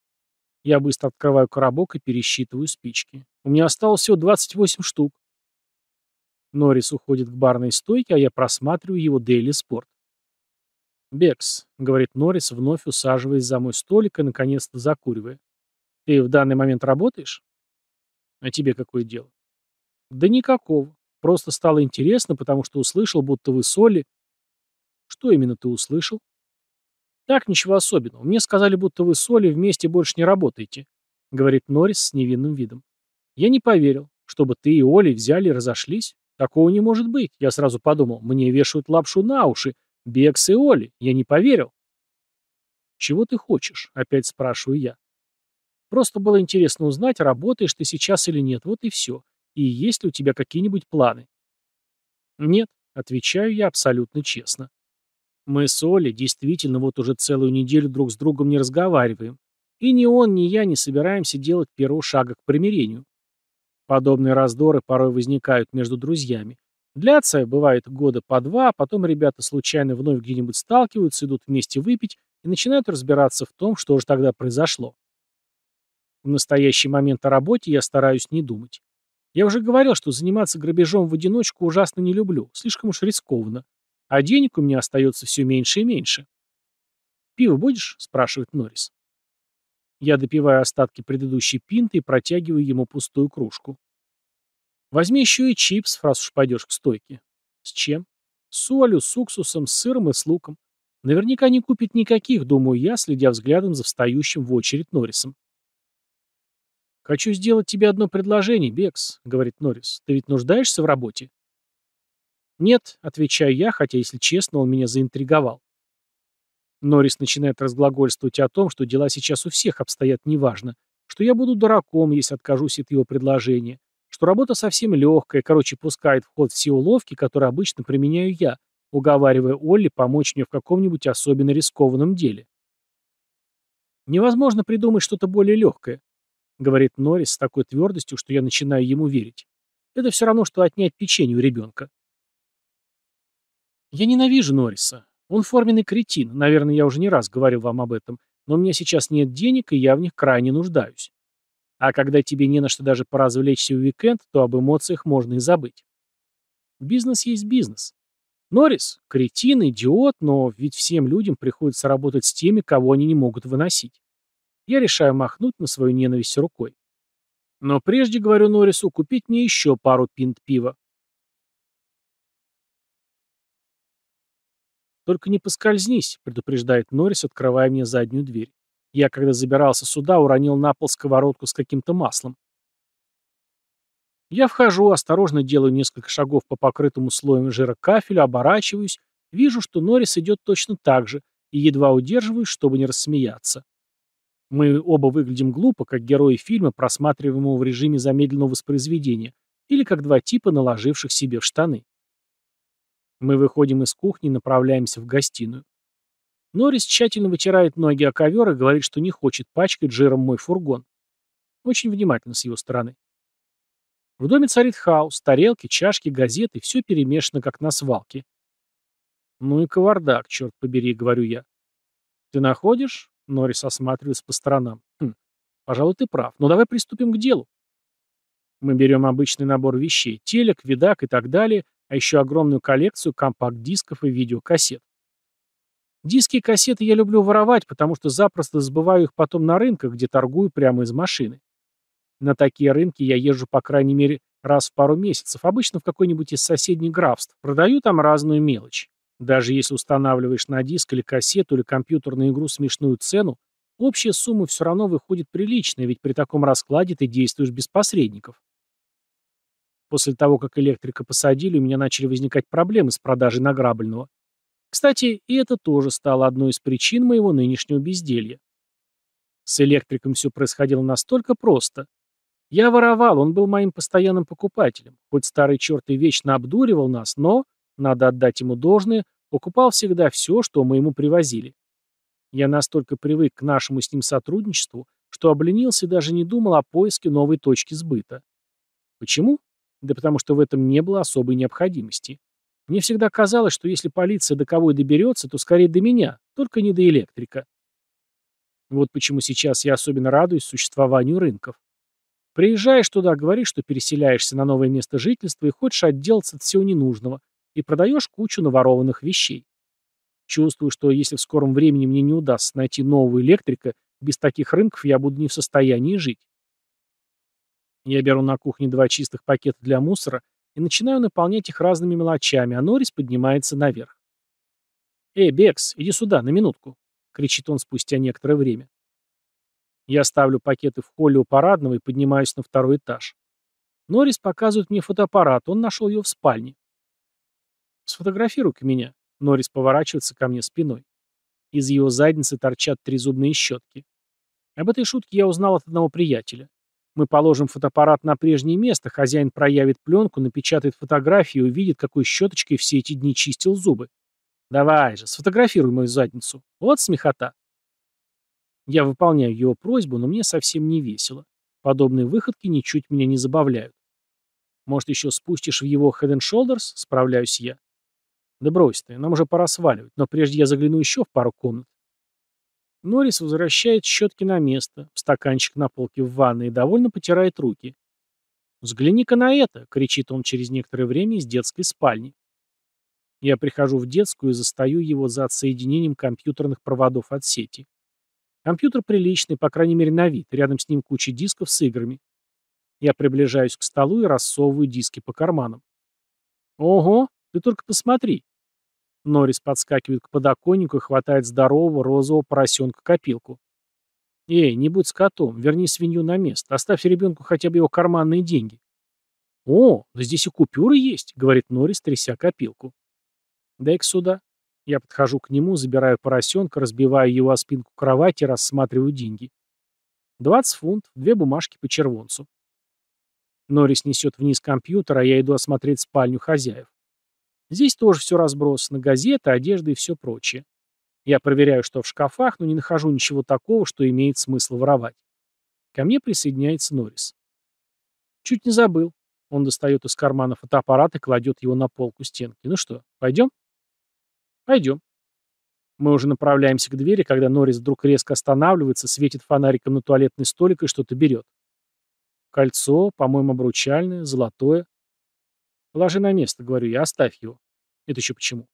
Я быстро открываю коробок и пересчитываю спички. «У меня осталось всего 28 штук». Норрис уходит к барной стойке, а я просматриваю его Daily Sport. «Бекс», — говорит Норрис, вновь усаживаясь за мой столик и, наконец-то, закуривая. «Ты в данный момент работаешь?» «А тебе какое дело?» «Да никакого. Просто стало интересно, потому что услышал, будто вы соли...» «Что именно ты услышал?» «Так, ничего особенного. Мне сказали, будто вы соли вместе больше не работаете», — говорит Норрис с невинным видом. «Я не поверил, чтобы ты и Оли взяли и разошлись. Такого не может быть. Я сразу подумал, мне вешают лапшу на уши, Бекс и Оли, я не поверил. «Чего ты хочешь?» — опять спрашиваю я. «Просто было интересно узнать, работаешь ты сейчас или нет, вот и все. И есть ли у тебя какие-нибудь планы?» «Нет», — отвечаю я абсолютно честно. Мы с Олей действительно вот уже целую неделю друг с другом не разговариваем. И ни он, ни я не собираемся делать первого шага к примирению. Подобные раздоры порой возникают между друзьями, Длятся, бывает, года по два, а потом ребята случайно вновь где-нибудь сталкиваются, идут вместе выпить и начинают разбираться в том, что же тогда произошло. В настоящий момент о работе я стараюсь не думать. Я уже говорил, что заниматься грабежом в одиночку ужасно не люблю, слишком уж рискованно. А денег у меня остается все меньше и меньше. «Пиво будешь?» – спрашивает Норрис. Я допиваю остатки предыдущей пинты и протягиваю ему пустую кружку. Возьми еще и чипс, раз уж пойдешь к стойке. С чем? С солью, с уксусом, с сыром и с луком. Наверняка не купит никаких, думаю я, следя взглядом за встающим в очередь Норрисом. «Хочу сделать тебе одно предложение, Бекс», — говорит Норрис. «Ты ведь нуждаешься в работе?» «Нет», — отвечаю я, хотя, если честно, он меня заинтриговал. Норрис начинает разглагольствовать о том, что дела сейчас у всех обстоят неважно, что я буду дураком, если откажусь от его предложения, что работа совсем легкая, короче, пускает в ход все уловки, которые обычно применяю я, уговаривая Олли помочь мне в каком-нибудь особенно рискованном деле. «Невозможно придумать что-то более легкое», — говорит Норрис с такой твердостью, что я начинаю ему верить. «Это все равно, что отнять печенье у ребенка». Я ненавижу Норриса. Он форменный кретин, наверное, я уже не раз говорил вам об этом, но у меня сейчас нет денег, и я в них крайне нуждаюсь. А когда тебе не на что даже поразвлечься в уикенд, то об эмоциях можно и забыть. Бизнес есть бизнес. Норрис – кретин, идиот, но ведь всем людям приходится работать с теми, кого они не могут выносить. Я решаю махнуть на свою ненависть рукой. Но прежде говорю Норрису купить мне еще пару пинт пива. «Только не поскользнись», — предупреждает Норрис, открывая мне заднюю дверь. Я, когда забирался сюда, уронил на пол сковородку с каким-то маслом. Я вхожу, осторожно делаю несколько шагов по покрытому слоем жира кафелю, оборачиваюсь, вижу, что Норрис идет точно так же, и едва удерживаюсь, чтобы не рассмеяться. Мы оба выглядим глупо, как герои фильма, просматриваемого в режиме замедленного воспроизведения, или как два типа, наложивших себе в штаны. Мы выходим из кухни и направляемся в гостиную. Норрис тщательно вытирает ноги о ковер и говорит, что не хочет пачкать жиром мой фургон. Очень внимательно с его стороны. В доме царит хаос, тарелки, чашки, газеты, все перемешано, как на свалке. Ну и кавардак, черт побери, говорю я. Ты находишь? Норрис осматривается по сторонам. Хм, пожалуй, ты прав, но давай приступим к делу. Мы берем обычный набор вещей, телек, видак и так далее, а еще огромную коллекцию компакт-дисков и видеокассет. Диски и кассеты я люблю воровать, потому что запросто сбываю их потом на рынках, где торгую прямо из машины. На такие рынки я езжу, по крайней мере, раз в пару месяцев, обычно в какой-нибудь из соседних графств. Продаю там разную мелочь. Даже если устанавливаешь на диск или кассету или компьютер на игру смешную цену, общая сумма все равно выходит приличная, ведь при таком раскладе ты действуешь без посредников. После того, как электрика посадили, у меня начали возникать проблемы с продажей награбленного. Кстати, и это тоже стало одной из причин моего нынешнего безделья. С электриком все происходило настолько просто. Я воровал, он был моим постоянным покупателем. Хоть старый черт и вечно обдуривал нас, но, надо отдать ему должное, покупал всегда все, что мы ему привозили. Я настолько привык к нашему с ним сотрудничеству, что обленился и даже не думал о поиске новой точки сбыта. Почему? Да потому что в этом не было особой необходимости. Мне всегда казалось, что если полиция до кого и доберется, то скорее до меня, только не до электрика. Вот почему сейчас я особенно радуюсь существованию рынков. Приезжаешь туда, говоришь, что переселяешься на новое место жительства и хочешь отделаться от всего ненужного, и продаешь кучу наворованных вещей. Чувствую, что если в скором времени мне не удастся найти нового электрика, без таких рынков я буду не в состоянии жить. Я беру на кухне два чистых пакета для мусора и начинаю наполнять их разными мелочами, а Норрис поднимается наверх. «Эй, Бекс, иди сюда, на минутку!» — кричит он спустя некоторое время. Я ставлю пакеты в холле у парадного и поднимаюсь на второй этаж. Норрис показывает мне фотоаппарат, он нашел ее в спальне. «Сфотографируй-ка меня», — Норрис поворачивается ко мне спиной. Из его задницы торчат три зубные щетки. Об этой шутке я узнал от одного приятеля. Мы положим фотоаппарат на прежнее место, хозяин проявит пленку, напечатает фотографию и увидит, какой щеточкой все эти дни чистил зубы. Давай же, сфотографируй мою задницу. Вот смехота. Я выполняю его просьбу, но мне совсем не весело. Подобные выходки ничуть меня не забавляют. Может, еще спустишь в его Head and Shoulders? Справляюсь я. Да брось ты, нам уже пора сваливать, но прежде я загляну еще в пару комнат. Норрис возвращает щетки на место, в стаканчик на полке в ванной и довольно потирает руки. «Взгляни-ка на это!» — кричит он через некоторое время из детской спальни. Я прихожу в детскую и застаю его за отсоединением компьютерных проводов от сети. Компьютер приличный, по крайней мере на вид, рядом с ним куча дисков с играми. Я приближаюсь к столу и рассовываю диски по карманам. «Ого, ты только посмотри!» Норрис подскакивает к подоконнику и хватает здорового розового поросенка копилку. «Эй, не будь скотом, верни свинью на место, оставь ребенку хотя бы его карманные деньги». «О, да здесь и купюры есть», — говорит Норрис, тряся копилку. «Дай-ка сюда». Я подхожу к нему, забираю поросенка, разбиваю его о спинку кровати и рассматриваю деньги. Двадцать фунт, две бумажки по червонцу. Норрис несет вниз компьютер, а я иду осмотреть спальню хозяев. Здесь тоже все разбросано, газеты, одежда и все прочее. Я проверяю, что в шкафах, но не нахожу ничего такого, что имеет смысл воровать. Ко мне присоединяется Норрис. Чуть не забыл. Он достает из кармана фотоаппарат и кладет его на полку стенки. Ну что, пойдем? Пойдем. Мы уже направляемся к двери, когда Норрис вдруг резко останавливается, светит фонариком на туалетный столик и что-то берет. Кольцо, по-моему, обручальное, золотое. Положи на место, говорю я, оставь его. Это еще почему?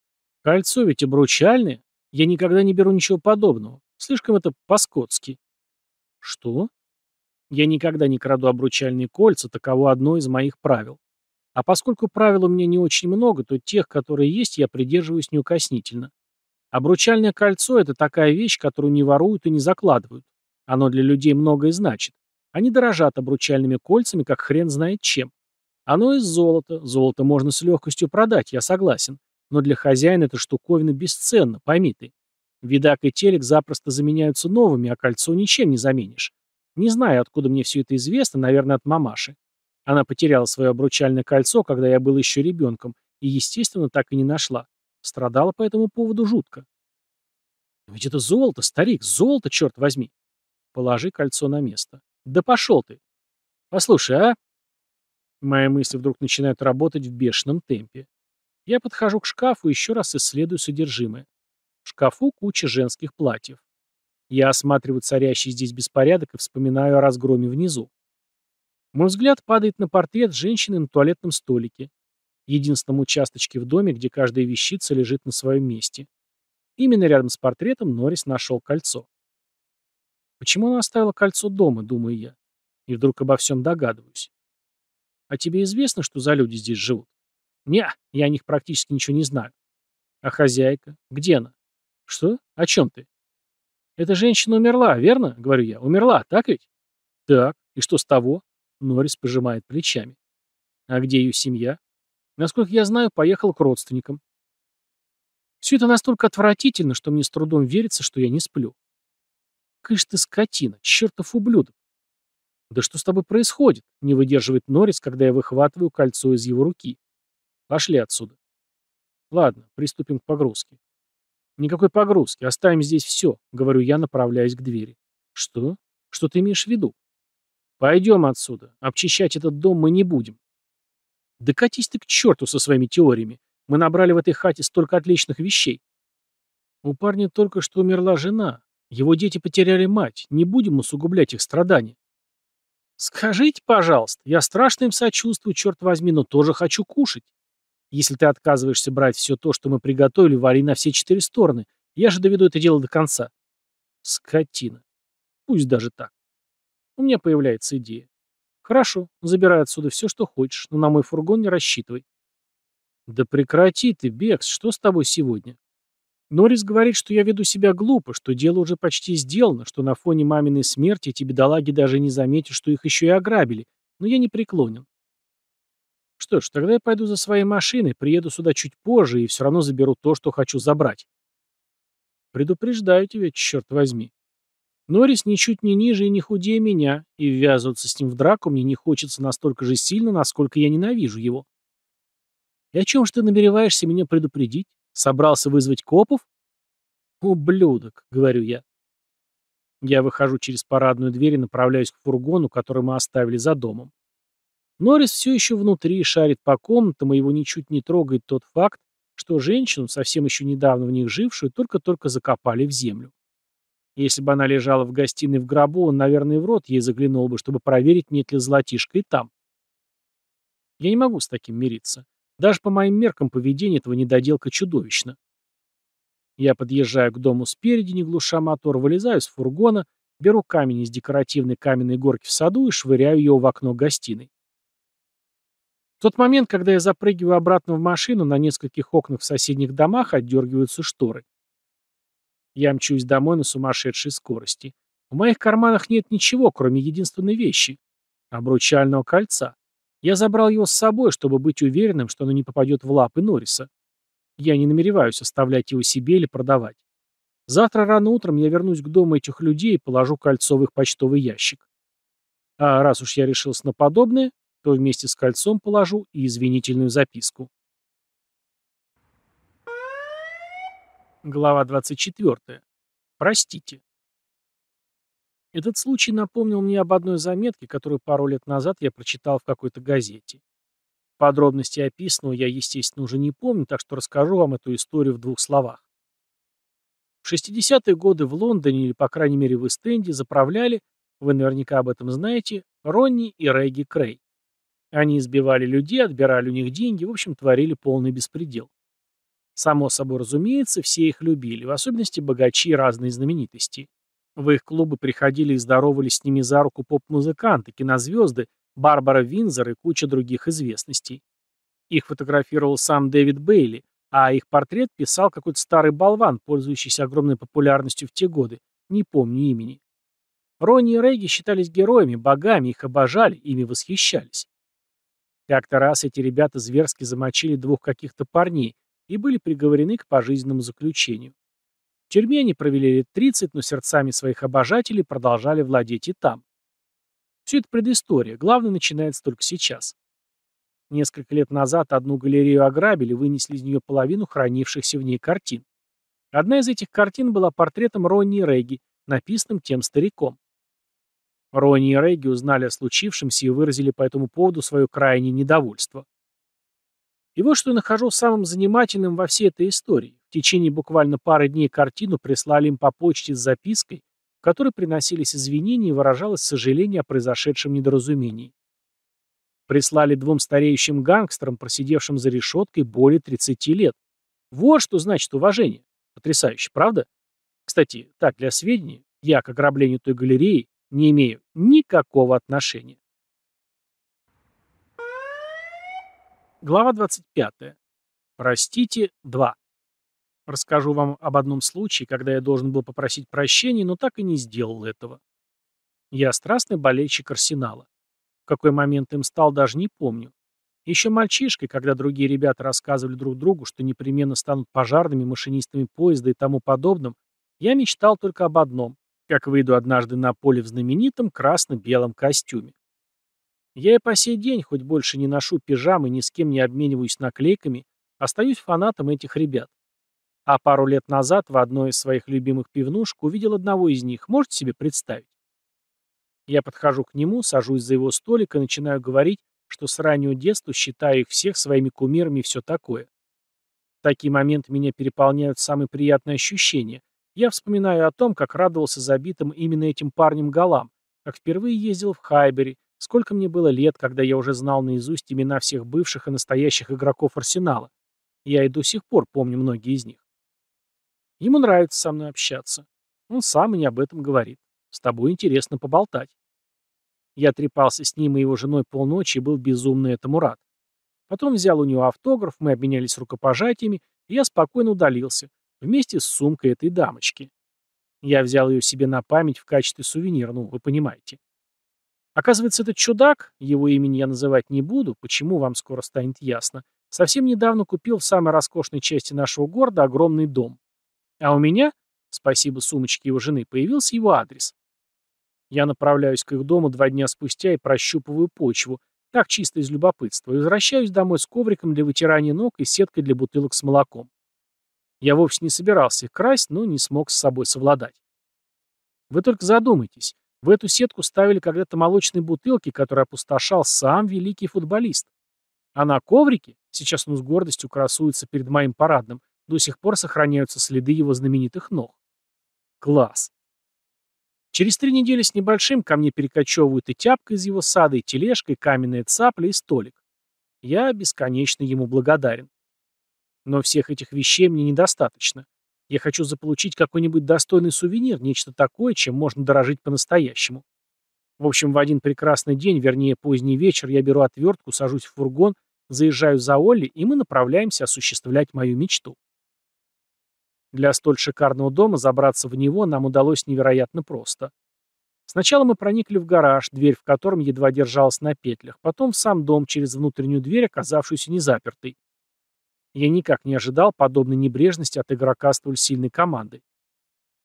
Кольцо ведь обручальное. Я никогда не беру ничего подобного. Слишком это по-скотски. Что? Я никогда не краду обручальные кольца, таково одно из моих правил. А поскольку правил у меня не очень много, то тех, которые есть, я придерживаюсь неукоснительно. Обручальное кольцо – это такая вещь, которую не воруют и не закладывают. Оно для людей многое значит. Они дорожат обручальными кольцами, как хрен знает чем. Оно из золота. Золото можно с легкостью продать, я согласен. Но для хозяина эта штуковина бесценна, пойми ты. Видак и телек запросто заменяются новыми, а кольцо ничем не заменишь. Не знаю, откуда мне все это известно, наверное, от мамаши. Она потеряла свое обручальное кольцо, когда я был еще ребенком, и, естественно, так и не нашла. Страдала по этому поводу жутко. ведь это золото, старик, золото, черт возьми. Положи кольцо на место. Да пошел ты. Послушай, а? Мои мысли вдруг начинают работать в бешеном темпе. Я подхожу к шкафу и еще раз исследую содержимое. В шкафу куча женских платьев. Я осматриваю царящий здесь беспорядок и вспоминаю о разгроме внизу. Мой взгляд падает на портрет женщины на туалетном столике. Единственном участочке в доме, где каждая вещица лежит на своем месте. Именно рядом с портретом Норрис нашел кольцо. Почему она оставила кольцо дома, думаю я. И вдруг обо всем догадываюсь. А тебе известно, что за люди здесь живут? Не, я о них практически ничего не знаю. А хозяйка? Где она? Что? О чем ты? Эта женщина умерла, верно? Говорю я. Умерла, так ведь? Так. И что с того? Норрис пожимает плечами. А где ее семья? Насколько я знаю, поехала к родственникам. Все это настолько отвратительно, что мне с трудом верится, что я не сплю. Кыш ты скотина, чертов ублюдок. «Да что с тобой происходит?» — не выдерживает Норрис, когда я выхватываю кольцо из его руки. «Пошли отсюда». «Ладно, приступим к погрузке». «Никакой погрузки, оставим здесь все», — говорю я, направляясь к двери. «Что? Что ты имеешь в виду?» «Пойдем отсюда. Обчищать этот дом мы не будем». «Да катись ты к черту со своими теориями. Мы набрали в этой хате столько отличных вещей». У парня только что умерла жена. Его дети потеряли мать. Не будем усугублять их страдания. «Скажите, пожалуйста, я страшно им сочувствую, черт возьми, но тоже хочу кушать. Если ты отказываешься брать все то, что мы приготовили, вари на все четыре стороны. Я же доведу это дело до конца». «Скотина. Пусть даже так. У меня появляется идея. Хорошо, забирай отсюда все, что хочешь, но на мой фургон не рассчитывай». «Да прекрати ты, Бекс, что с тобой сегодня?» Норрис говорит, что я веду себя глупо, что дело уже почти сделано, что на фоне маминой смерти эти бедолаги даже не заметят, что их еще и ограбили, но я не преклонен. Что ж, тогда я пойду за своей машиной, приеду сюда чуть позже и все равно заберу то, что хочу забрать. Предупреждаю тебя, черт возьми. Норрис ничуть не ниже и не худее меня, и ввязываться с ним в драку мне не хочется настолько же сильно, насколько я ненавижу его. И о чем же ты намереваешься меня предупредить? Собрался вызвать копов? Ублюдок, говорю я. Я выхожу через парадную дверь и направляюсь к фургону, который мы оставили за домом. Норрис все еще внутри шарит по комнатам, и его ничуть не трогает тот факт, что женщину, совсем еще недавно в них жившую, только-только закопали в землю. Если бы она лежала в гостиной в гробу, он, наверное, в рот ей заглянул бы, чтобы проверить, нет ли золотишка и там. Я не могу с таким мириться. Даже по моим меркам поведение этого недоделка чудовищно. Я подъезжаю к дому спереди, не глуша мотор, вылезаю с фургона, беру камень из декоративной каменной горки в саду и швыряю его в окно гостиной. В тот момент, когда я запрыгиваю обратно в машину, на нескольких окнах в соседних домах отдергиваются шторы. Я мчусь домой на сумасшедшей скорости. В моих карманах нет ничего, кроме единственной вещи — обручального кольца. Я забрал его с собой, чтобы быть уверенным, что оно не попадет в лапы Норриса. Я не намереваюсь оставлять его себе или продавать. Завтра рано утром я вернусь к дому этих людей и положу кольцо в их почтовый ящик. А раз уж я решился на подобное, то вместе с кольцом положу и извинительную записку. Глава 24. Простите. Этот случай напомнил мне об одной заметке, которую пару лет назад я прочитал в какой-то газете. Подробности описанного я, естественно, уже не помню, так что расскажу вам эту историю в двух словах. В 60-е годы в Лондоне, или, по крайней мере, в Эстенде, заправляли, вы наверняка об этом знаете, Ронни и Регги Крей. Они избивали людей, отбирали у них деньги, в общем, творили полный беспредел. Само собой разумеется, все их любили, в особенности богачи и разные знаменитости. В их клубы приходили и здоровались с ними за руку поп-музыканты, кинозвезды, Барбара Винзер и куча других известностей. Их фотографировал сам Дэвид Бейли, а их портрет писал какой-то старый болван, пользующийся огромной популярностью в те годы, не помню имени. Ронни и Регги считались героями, богами, их обожали, ими восхищались. Как-то раз эти ребята зверски замочили двух каких-то парней и были приговорены к пожизненному заключению тюрьме они провели лет 30, но сердцами своих обожателей продолжали владеть и там. Все это предыстория, главное начинается только сейчас. Несколько лет назад одну галерею ограбили, вынесли из нее половину хранившихся в ней картин. Одна из этих картин была портретом Ронни Регги, написанным тем стариком. Ронни и Регги узнали о случившемся и выразили по этому поводу свое крайнее недовольство. И вот что я нахожу самым занимательным во всей этой истории течение буквально пары дней картину прислали им по почте с запиской, в которой приносились извинения и выражалось сожаление о произошедшем недоразумении. Прислали двум стареющим гангстерам, просидевшим за решеткой более 30 лет. Вот что значит уважение. Потрясающе, правда? Кстати, так, для сведения, я к ограблению той галереи не имею никакого отношения. Глава 25. Простите, 2. Расскажу вам об одном случае, когда я должен был попросить прощения, но так и не сделал этого. Я страстный болельщик Арсенала. В какой момент им стал, даже не помню. Еще мальчишкой, когда другие ребята рассказывали друг другу, что непременно станут пожарными, машинистами поезда и тому подобным, я мечтал только об одном – как выйду однажды на поле в знаменитом красно-белом костюме. Я и по сей день, хоть больше не ношу пижамы, ни с кем не обмениваюсь наклейками, остаюсь фанатом этих ребят. А пару лет назад в одной из своих любимых пивнушек увидел одного из них. Можете себе представить? Я подхожу к нему, сажусь за его столик и начинаю говорить, что с раннего детства считаю их всех своими кумирами и все такое. В такие моменты меня переполняют самые приятные ощущения. Я вспоминаю о том, как радовался забитым именно этим парнем Галам, как впервые ездил в Хайбери, сколько мне было лет, когда я уже знал наизусть имена всех бывших и настоящих игроков Арсенала. Я и до сих пор помню многие из них. Ему нравится со мной общаться. Он сам мне об этом говорит. С тобой интересно поболтать. Я трепался с ним и его женой полночи и был безумно этому рад. Потом взял у него автограф, мы обменялись рукопожатиями, и я спокойно удалился, вместе с сумкой этой дамочки. Я взял ее себе на память в качестве сувенира, ну, вы понимаете. Оказывается, этот чудак, его имени я называть не буду, почему вам скоро станет ясно, совсем недавно купил в самой роскошной части нашего города огромный дом. А у меня, спасибо сумочке его жены, появился его адрес. Я направляюсь к их дому два дня спустя и прощупываю почву, так чисто из любопытства, и возвращаюсь домой с ковриком для вытирания ног и сеткой для бутылок с молоком. Я вовсе не собирался их красть, но не смог с собой совладать. Вы только задумайтесь, в эту сетку ставили когда-то молочные бутылки, которые опустошал сам великий футболист. А на коврике, сейчас он с гордостью красуется перед моим парадным, до сих пор сохраняются следы его знаменитых ног. Класс. Через три недели с небольшим ко мне перекочевывают и тяпка из его сада, и тележка, и каменная цапля, и столик. Я бесконечно ему благодарен. Но всех этих вещей мне недостаточно. Я хочу заполучить какой-нибудь достойный сувенир, нечто такое, чем можно дорожить по-настоящему. В общем, в один прекрасный день, вернее поздний вечер, я беру отвертку, сажусь в фургон, заезжаю за Олли, и мы направляемся осуществлять мою мечту. Для столь шикарного дома забраться в него нам удалось невероятно просто. Сначала мы проникли в гараж, дверь в котором едва держалась на петлях, потом в сам дом через внутреннюю дверь, оказавшуюся незапертой. Я никак не ожидал подобной небрежности от игрока столь сильной команды.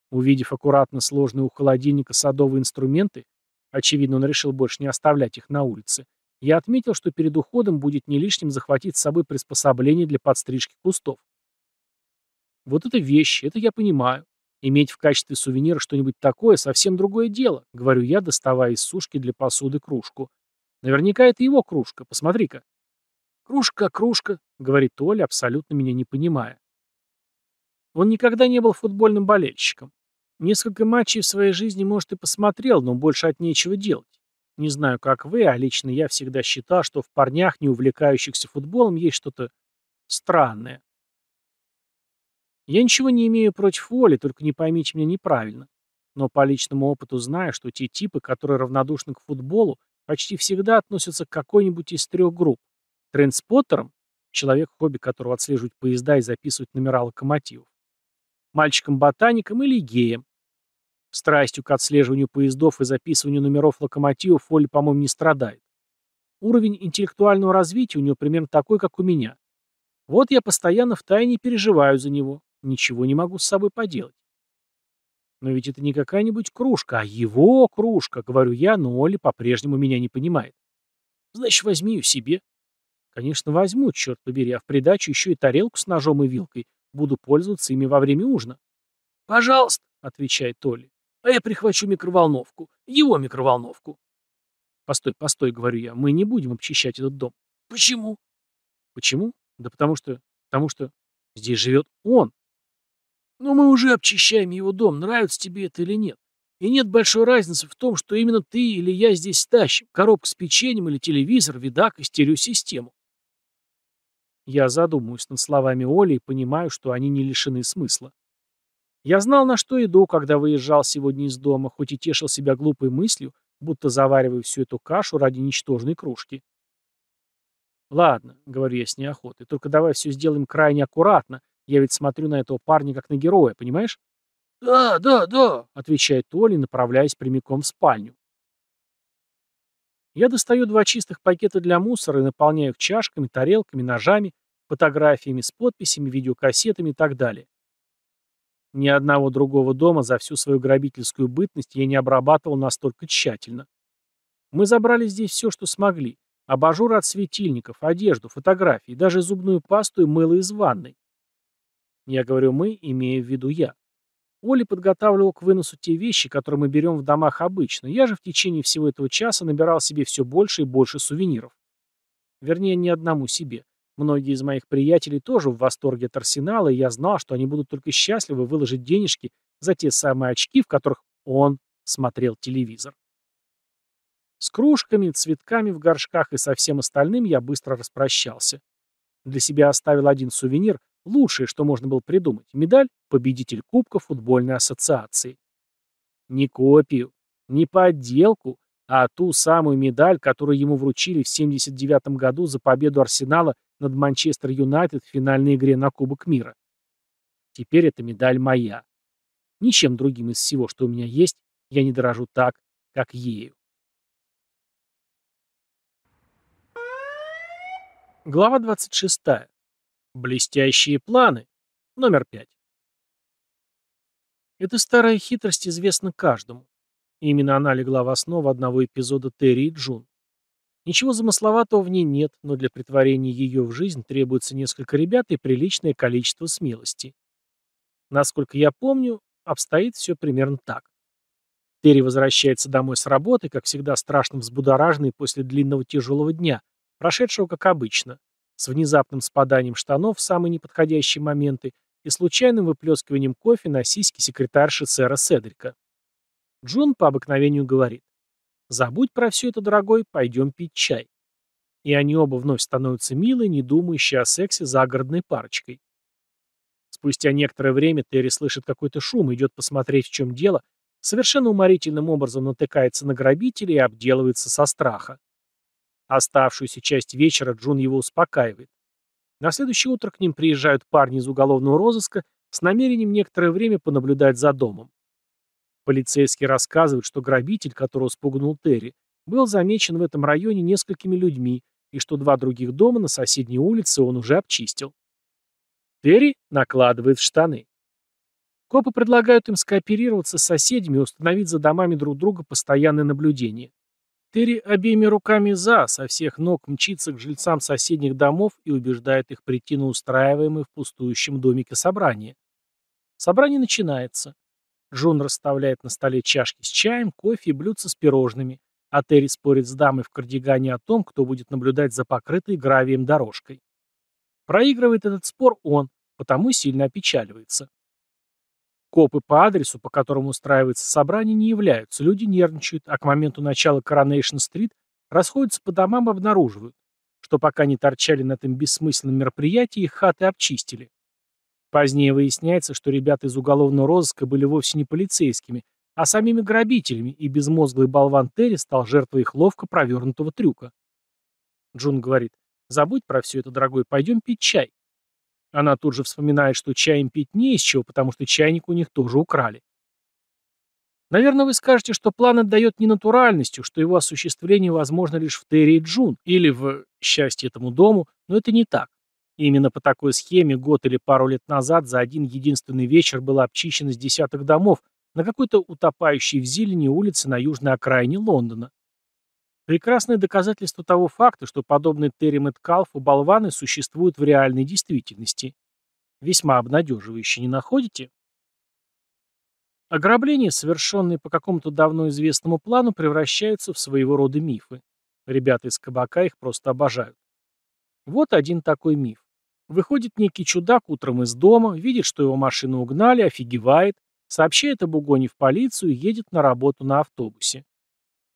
Увидев аккуратно сложные у холодильника садовые инструменты, очевидно, он решил больше не оставлять их на улице, я отметил, что перед уходом будет не лишним захватить с собой приспособление для подстрижки кустов. Вот это вещи, это я понимаю. Иметь в качестве сувенира что-нибудь такое – совсем другое дело, говорю я, доставая из сушки для посуды кружку. Наверняка это его кружка, посмотри-ка. Кружка, кружка, говорит Толя, абсолютно меня не понимая. Он никогда не был футбольным болельщиком. Несколько матчей в своей жизни, может, и посмотрел, но больше от нечего делать. Не знаю, как вы, а лично я всегда считал, что в парнях, не увлекающихся футболом, есть что-то странное. Я ничего не имею против воли, только не поймите меня неправильно. Но по личному опыту знаю, что те типы, которые равнодушны к футболу, почти всегда относятся к какой-нибудь из трех групп. Трендспоттерам, человек, хобби которого отслеживать поезда и записывать номера локомотивов, мальчикам-ботаникам или геям. Страстью к отслеживанию поездов и записыванию номеров локомотивов Оля, по-моему, не страдает. Уровень интеллектуального развития у него примерно такой, как у меня. Вот я постоянно втайне переживаю за него, Ничего не могу с собой поделать. Но ведь это не какая-нибудь кружка, а его кружка, говорю я, но Оля по-прежнему меня не понимает. Значит, возьми ее себе. Конечно, возьму, черт побери, а в придачу еще и тарелку с ножом и вилкой. Буду пользоваться ими во время ужина. Пожалуйста, отвечает Оля. А я прихвачу микроволновку. Его микроволновку. Постой, постой, говорю я, мы не будем обчищать этот дом. Почему? Почему? Да потому что... Потому что... Здесь живет он. Но мы уже обчищаем его дом, нравится тебе это или нет. И нет большой разницы в том, что именно ты или я здесь тащим, коробку с печеньем или телевизор, видак и стереосистему. Я задумываюсь над словами Оли и понимаю, что они не лишены смысла. Я знал, на что иду, когда выезжал сегодня из дома, хоть и тешил себя глупой мыслью, будто завариваю всю эту кашу ради ничтожной кружки. «Ладно», — говорю я с неохотой, — «только давай все сделаем крайне аккуратно, я ведь смотрю на этого парня как на героя, понимаешь? «Да, да, да», — отвечает Оля, направляясь прямиком в спальню. Я достаю два чистых пакета для мусора и наполняю их чашками, тарелками, ножами, фотографиями с подписями, видеокассетами и так далее. Ни одного другого дома за всю свою грабительскую бытность я не обрабатывал настолько тщательно. Мы забрали здесь все, что смогли. Абажуры от светильников, одежду, фотографии, даже зубную пасту и мыло из ванной. Я говорю «мы», имея в виду «я». Оля подготавливал к выносу те вещи, которые мы берем в домах обычно. Я же в течение всего этого часа набирал себе все больше и больше сувениров. Вернее, не одному себе. Многие из моих приятелей тоже в восторге от арсенала, и я знал, что они будут только счастливы выложить денежки за те самые очки, в которых он смотрел телевизор. С кружками, цветками в горшках и со всем остальным я быстро распрощался. Для себя оставил один сувенир, Лучшее, что можно было придумать, медаль «Победитель Кубка футбольной ассоциации». Не копию, не подделку, а ту самую медаль, которую ему вручили в 79 году за победу Арсенала над Манчестер Юнайтед в финальной игре на Кубок мира. Теперь эта медаль моя. Ничем другим из всего, что у меня есть, я не дорожу так, как ею. Глава 26. Блестящие планы. Номер пять. Эта старая хитрость известна каждому. И именно она легла в основу одного эпизода Терри и Джун. Ничего замысловатого в ней нет, но для притворения ее в жизнь требуется несколько ребят и приличное количество смелости. Насколько я помню, обстоит все примерно так. Терри возвращается домой с работы, как всегда страшно взбудораженный после длинного тяжелого дня, прошедшего как обычно с внезапным спаданием штанов в самые неподходящие моменты и случайным выплескиванием кофе на сиськи секретарши сэра Седрика. Джун по обыкновению говорит «Забудь про все это, дорогой, пойдем пить чай». И они оба вновь становятся милой, не думающие о сексе загородной парочкой. Спустя некоторое время Терри слышит какой-то шум, идет посмотреть, в чем дело, совершенно уморительным образом натыкается на грабителя и обделывается со страха. Оставшуюся часть вечера Джун его успокаивает. На следующее утро к ним приезжают парни из уголовного розыска с намерением некоторое время понаблюдать за домом. Полицейские рассказывают, что грабитель, которого спугнул Терри, был замечен в этом районе несколькими людьми и что два других дома на соседней улице он уже обчистил. Терри накладывает штаны. Копы предлагают им скооперироваться с соседями и установить за домами друг друга постоянное наблюдение. Терри обеими руками «за», со всех ног мчится к жильцам соседних домов и убеждает их прийти на устраиваемое в пустующем домике собрание. Собрание начинается. Джон расставляет на столе чашки с чаем, кофе и блюдца с пирожными, а Терри спорит с дамой в кардигане о том, кто будет наблюдать за покрытой гравием дорожкой. Проигрывает этот спор он, потому сильно опечаливается. Копы по адресу, по которому устраивается собрание, не являются, люди нервничают, а к моменту начала Коронейшн-стрит расходятся по домам и обнаруживают, что пока они торчали на этом бессмысленном мероприятии, их хаты обчистили. Позднее выясняется, что ребята из уголовного розыска были вовсе не полицейскими, а самими грабителями, и безмозглый болван Терри стал жертвой их ловко провернутого трюка. Джун говорит, забудь про все это, дорогой, пойдем пить чай. Она тут же вспоминает, что чаем пить не из чего, потому что чайник у них тоже украли. Наверное, вы скажете, что план отдает ненатуральностью, что его осуществление возможно лишь в Терри и Джун или в э, счастье этому дому, но это не так. И именно по такой схеме год или пару лет назад за один единственный вечер было обчищено с десяток домов на какой-то утопающей в зелени улице на южной окраине Лондона. Прекрасное доказательство того факта, что подобные Терри у болваны существуют в реальной действительности. Весьма обнадеживающе, не находите? Ограбления, совершенные по какому-то давно известному плану, превращаются в своего рода мифы. Ребята из кабака их просто обожают. Вот один такой миф. Выходит некий чудак утром из дома, видит, что его машину угнали, офигевает, сообщает об угоне в полицию и едет на работу на автобусе.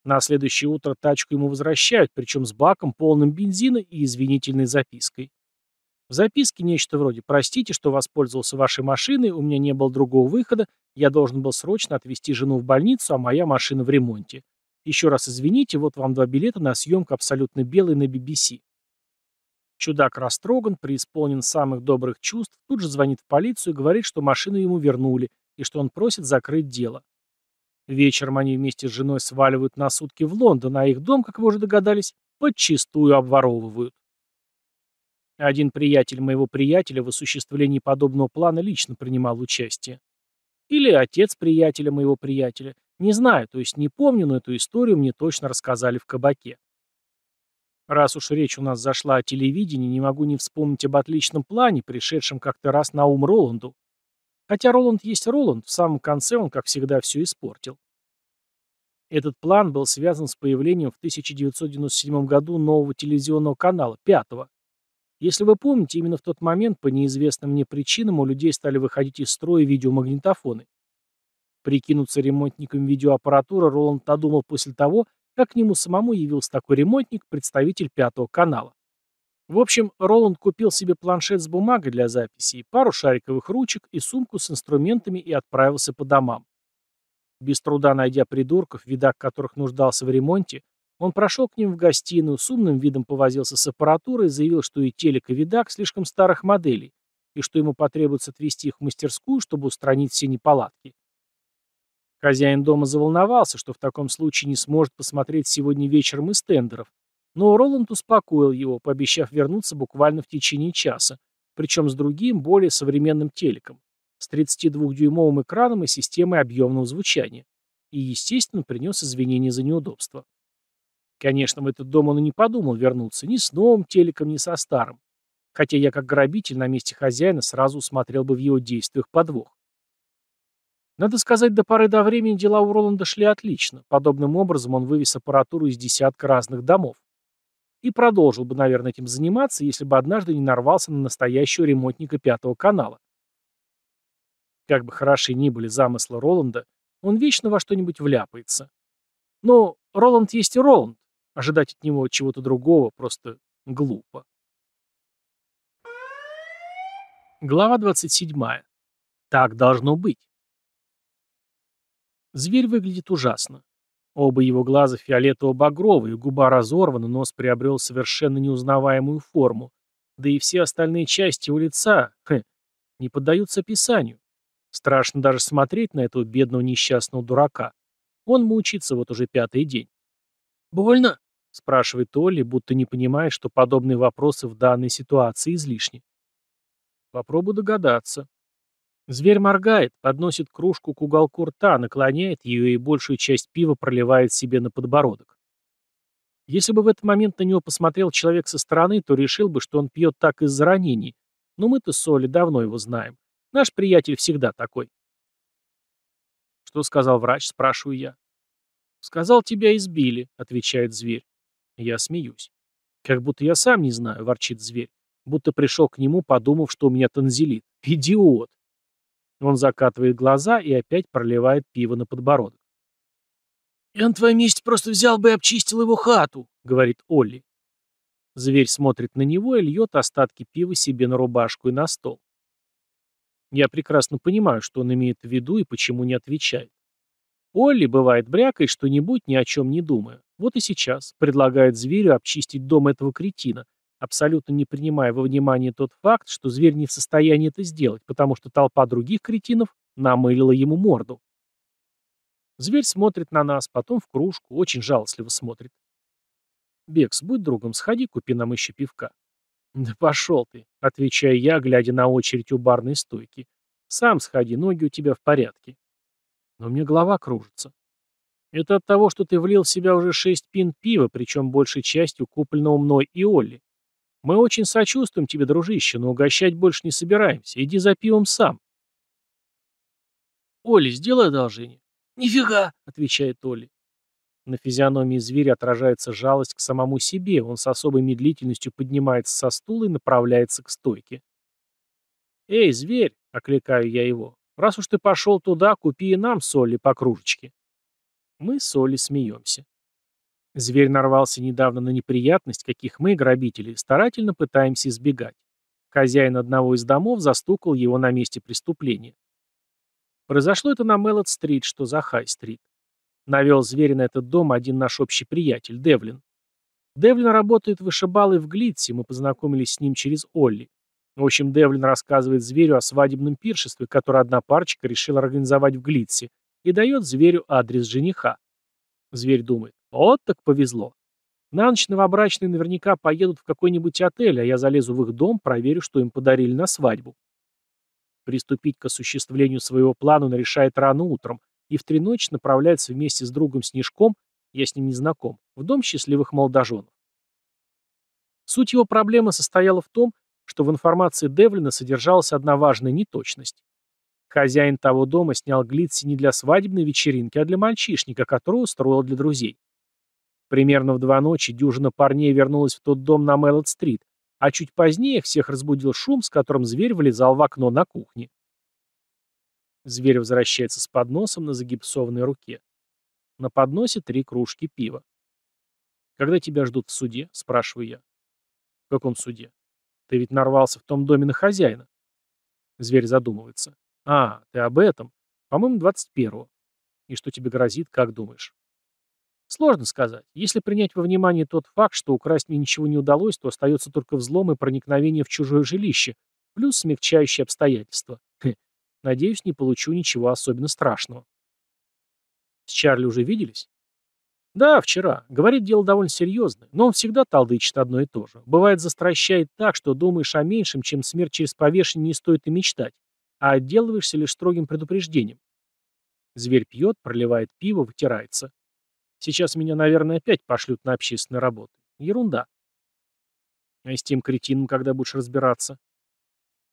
На следующее утро тачку ему возвращают, причем с баком, полным бензина и извинительной запиской. В записке нечто вроде «Простите, что воспользовался вашей машиной, у меня не было другого выхода, я должен был срочно отвезти жену в больницу, а моя машина в ремонте. Еще раз извините, вот вам два билета на съемку абсолютно белой на BBC». Чудак растроган, преисполнен самых добрых чувств, тут же звонит в полицию и говорит, что машину ему вернули и что он просит закрыть дело. Вечером они вместе с женой сваливают на сутки в Лондон, а их дом, как вы уже догадались, подчистую обворовывают. Один приятель моего приятеля в осуществлении подобного плана лично принимал участие. Или отец приятеля моего приятеля. Не знаю, то есть не помню, но эту историю мне точно рассказали в кабаке. Раз уж речь у нас зашла о телевидении, не могу не вспомнить об отличном плане, пришедшем как-то раз на ум Роланду. Хотя Роланд есть Роланд, в самом конце он, как всегда, все испортил. Этот план был связан с появлением в 1997 году нового телевизионного канала, пятого. Если вы помните, именно в тот момент по неизвестным мне причинам у людей стали выходить из строя видеомагнитофоны. Прикинуться ремонтником видеоаппаратуры Роланд надумал после того, как к нему самому явился такой ремонтник, представитель пятого канала. В общем, Роланд купил себе планшет с бумагой для записи, пару шариковых ручек и сумку с инструментами и отправился по домам. Без труда найдя придурков, видок которых нуждался в ремонте, он прошел к ним в гостиную, с умным видом повозился с аппаратурой, заявил, что и телек, и видок слишком старых моделей, и что ему потребуется отвезти их в мастерскую, чтобы устранить все неполадки. Хозяин дома заволновался, что в таком случае не сможет посмотреть сегодня вечером из тендеров, но Роланд успокоил его, пообещав вернуться буквально в течение часа, причем с другим, более современным телеком, с 32-дюймовым экраном и системой объемного звучания. И, естественно, принес извинения за неудобство. Конечно, в этот дом он и не подумал вернуться ни с новым телеком, ни со старым. Хотя я, как грабитель, на месте хозяина сразу усмотрел бы в его действиях подвох. Надо сказать, до поры до времени дела у Роланда шли отлично. Подобным образом он вывез аппаратуру из десятка разных домов и продолжил бы, наверное, этим заниматься, если бы однажды не нарвался на настоящего ремонтника Пятого канала. Как бы хороши ни были замыслы Роланда, он вечно во что-нибудь вляпается. Но Роланд есть и Роланд. Ожидать от него чего-то другого просто глупо. Глава 27. Так должно быть. Зверь выглядит ужасно. Оба его глаза фиолетово-багровые, губа разорвана, нос приобрел совершенно неузнаваемую форму. Да и все остальные части его лица хе, хм, не поддаются описанию. Страшно даже смотреть на этого бедного несчастного дурака. Он мучится вот уже пятый день. «Больно?» — спрашивает Олли, будто не понимая, что подобные вопросы в данной ситуации излишни. Попробую догадаться. Зверь моргает, подносит кружку к уголку рта, наклоняет ее и большую часть пива проливает себе на подбородок. Если бы в этот момент на него посмотрел человек со стороны, то решил бы, что он пьет так из-за ранений. Но мы-то с Олей давно его знаем. Наш приятель всегда такой. «Что сказал врач?» – спрашиваю я. «Сказал, тебя избили», – отвечает зверь. Я смеюсь. «Как будто я сам не знаю», – ворчит зверь. Будто пришел к нему, подумав, что у меня танзелит. «Идиот!» Он закатывает глаза и опять проливает пиво на подбородок. «Я на твоем месте просто взял бы и обчистил его хату», — говорит Олли. Зверь смотрит на него и льет остатки пива себе на рубашку и на стол. Я прекрасно понимаю, что он имеет в виду и почему не отвечает. Олли, бывает, брякает что-нибудь, ни о чем не думая. Вот и сейчас предлагает зверю обчистить дом этого кретина, абсолютно не принимая во внимание тот факт, что зверь не в состоянии это сделать, потому что толпа других кретинов намылила ему морду. Зверь смотрит на нас, потом в кружку, очень жалостливо смотрит. «Бекс, будь другом, сходи, купи нам еще пивка». «Да пошел ты», — отвечаю я, глядя на очередь у барной стойки. «Сам сходи, ноги у тебя в порядке». «Но мне голова кружится». «Это от того, что ты влил в себя уже шесть пин пива, причем большей частью купленного мной и Олли. Мы очень сочувствуем тебе, дружище, но угощать больше не собираемся. Иди за пивом сам. Оля, сделай одолжение. Нифига, отвечает Оля. На физиономии зверя отражается жалость к самому себе. Он с особой медлительностью поднимается со стула и направляется к стойке. «Эй, зверь!» — окликаю я его. «Раз уж ты пошел туда, купи и нам соли по кружечке». Мы с Олей смеемся. Зверь нарвался недавно на неприятность, каких мы, грабители, старательно пытаемся избегать. Хозяин одного из домов застукал его на месте преступления. Произошло это на Меллот-стрит, что за Хай-стрит. Навел зверя на этот дом один наш общий приятель, Девлин. Девлин работает вышибалой в Глитсе, мы познакомились с ним через Олли. В общем, Девлин рассказывает зверю о свадебном пиршестве, которое одна парочка решила организовать в Глитсе, и дает зверю адрес жениха. Зверь думает, вот так повезло. На ночь новобрачные наверняка поедут в какой-нибудь отель, а я залезу в их дом, проверю, что им подарили на свадьбу. Приступить к осуществлению своего плана он решает рано утром, и в три ночи направляется вместе с другом Снежком, я с ним не знаком, в дом счастливых молодоженов. Суть его проблемы состояла в том, что в информации Девлина содержалась одна важная неточность. Хозяин того дома снял глитси не для свадебной вечеринки, а для мальчишника, которого устроил для друзей. Примерно в два ночи дюжина парней вернулась в тот дом на Мэллот-стрит, а чуть позднее всех разбудил шум, с которым зверь влезал в окно на кухне. Зверь возвращается с подносом на загипсованной руке. На подносе три кружки пива. «Когда тебя ждут в суде?» – спрашиваю я. «В каком суде? Ты ведь нарвался в том доме на хозяина». Зверь задумывается. «А, ты об этом? По-моему, 21-го. И что тебе грозит, как думаешь?» Сложно сказать. Если принять во внимание тот факт, что украсть мне ничего не удалось, то остается только взлом и проникновение в чужое жилище, плюс смягчающие обстоятельства. Надеюсь, не получу ничего особенно страшного. С Чарли уже виделись? Да, вчера. Говорит, дело довольно серьезное, но он всегда талдычит одно и то же. Бывает, застращает так, что думаешь о меньшем, чем смерть через повешение не стоит и мечтать, а отделываешься лишь строгим предупреждением. Зверь пьет, проливает пиво, вытирается. Сейчас меня, наверное, опять пошлют на общественные работы. Ерунда. А с тем кретином когда будешь разбираться?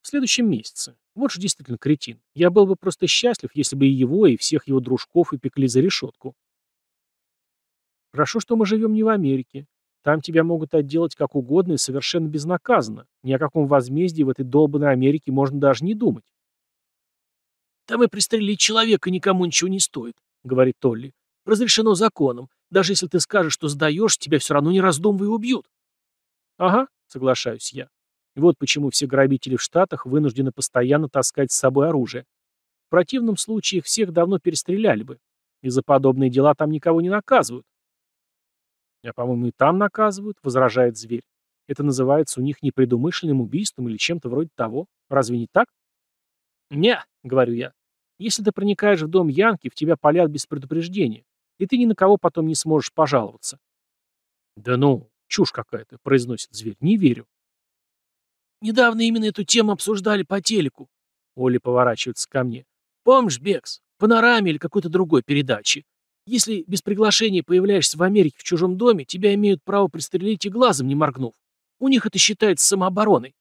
В следующем месяце. Вот же действительно кретин. Я был бы просто счастлив, если бы и его, и всех его дружков упекли за решетку. Хорошо, что мы живем не в Америке. Там тебя могут отделать как угодно и совершенно безнаказанно. Ни о каком возмездии в этой долбанной Америке можно даже не думать. «Там и пристрелить человека никому ничего не стоит», — говорит Толли. Разрешено законом. Даже если ты скажешь, что сдаешь, тебя все равно не раздумывая убьют. Ага, соглашаюсь я. вот почему все грабители в Штатах вынуждены постоянно таскать с собой оружие. В противном случае их всех давно перестреляли бы. И за подобные дела там никого не наказывают. Я, «А, по-моему, и там наказывают, возражает зверь. Это называется у них непредумышленным убийством или чем-то вроде того. Разве не так? Не, говорю я. Если ты проникаешь в дом Янки, в тебя палят без предупреждения и ты ни на кого потом не сможешь пожаловаться. Да ну, чушь какая-то, произносит зверь, не верю. Недавно именно эту тему обсуждали по телеку. Оля поворачивается ко мне. Помнишь, Бекс, панораме или какой-то другой передаче? Если без приглашения появляешься в Америке в чужом доме, тебя имеют право пристрелить и глазом не моргнув. У них это считается самообороной.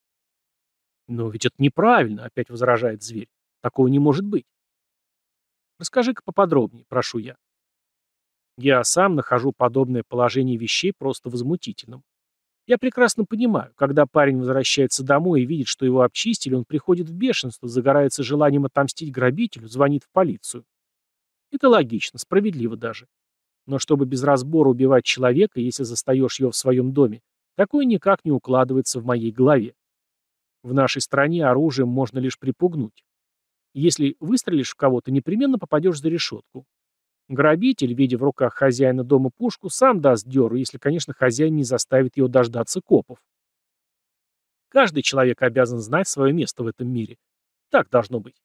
Но ведь это неправильно, опять возражает зверь. Такого не может быть. Расскажи-ка поподробнее, прошу я. Я сам нахожу подобное положение вещей просто возмутительным. Я прекрасно понимаю, когда парень возвращается домой и видит, что его обчистили, он приходит в бешенство, загорается желанием отомстить грабителю, звонит в полицию. Это логично, справедливо даже. Но чтобы без разбора убивать человека, если застаешь его в своем доме, такое никак не укладывается в моей голове. В нашей стране оружием можно лишь припугнуть. Если выстрелишь в кого-то, непременно попадешь за решетку. Грабитель, видя в руках хозяина дома пушку, сам даст дёру, если, конечно, хозяин не заставит его дождаться копов. Каждый человек обязан знать свое место в этом мире. Так должно быть.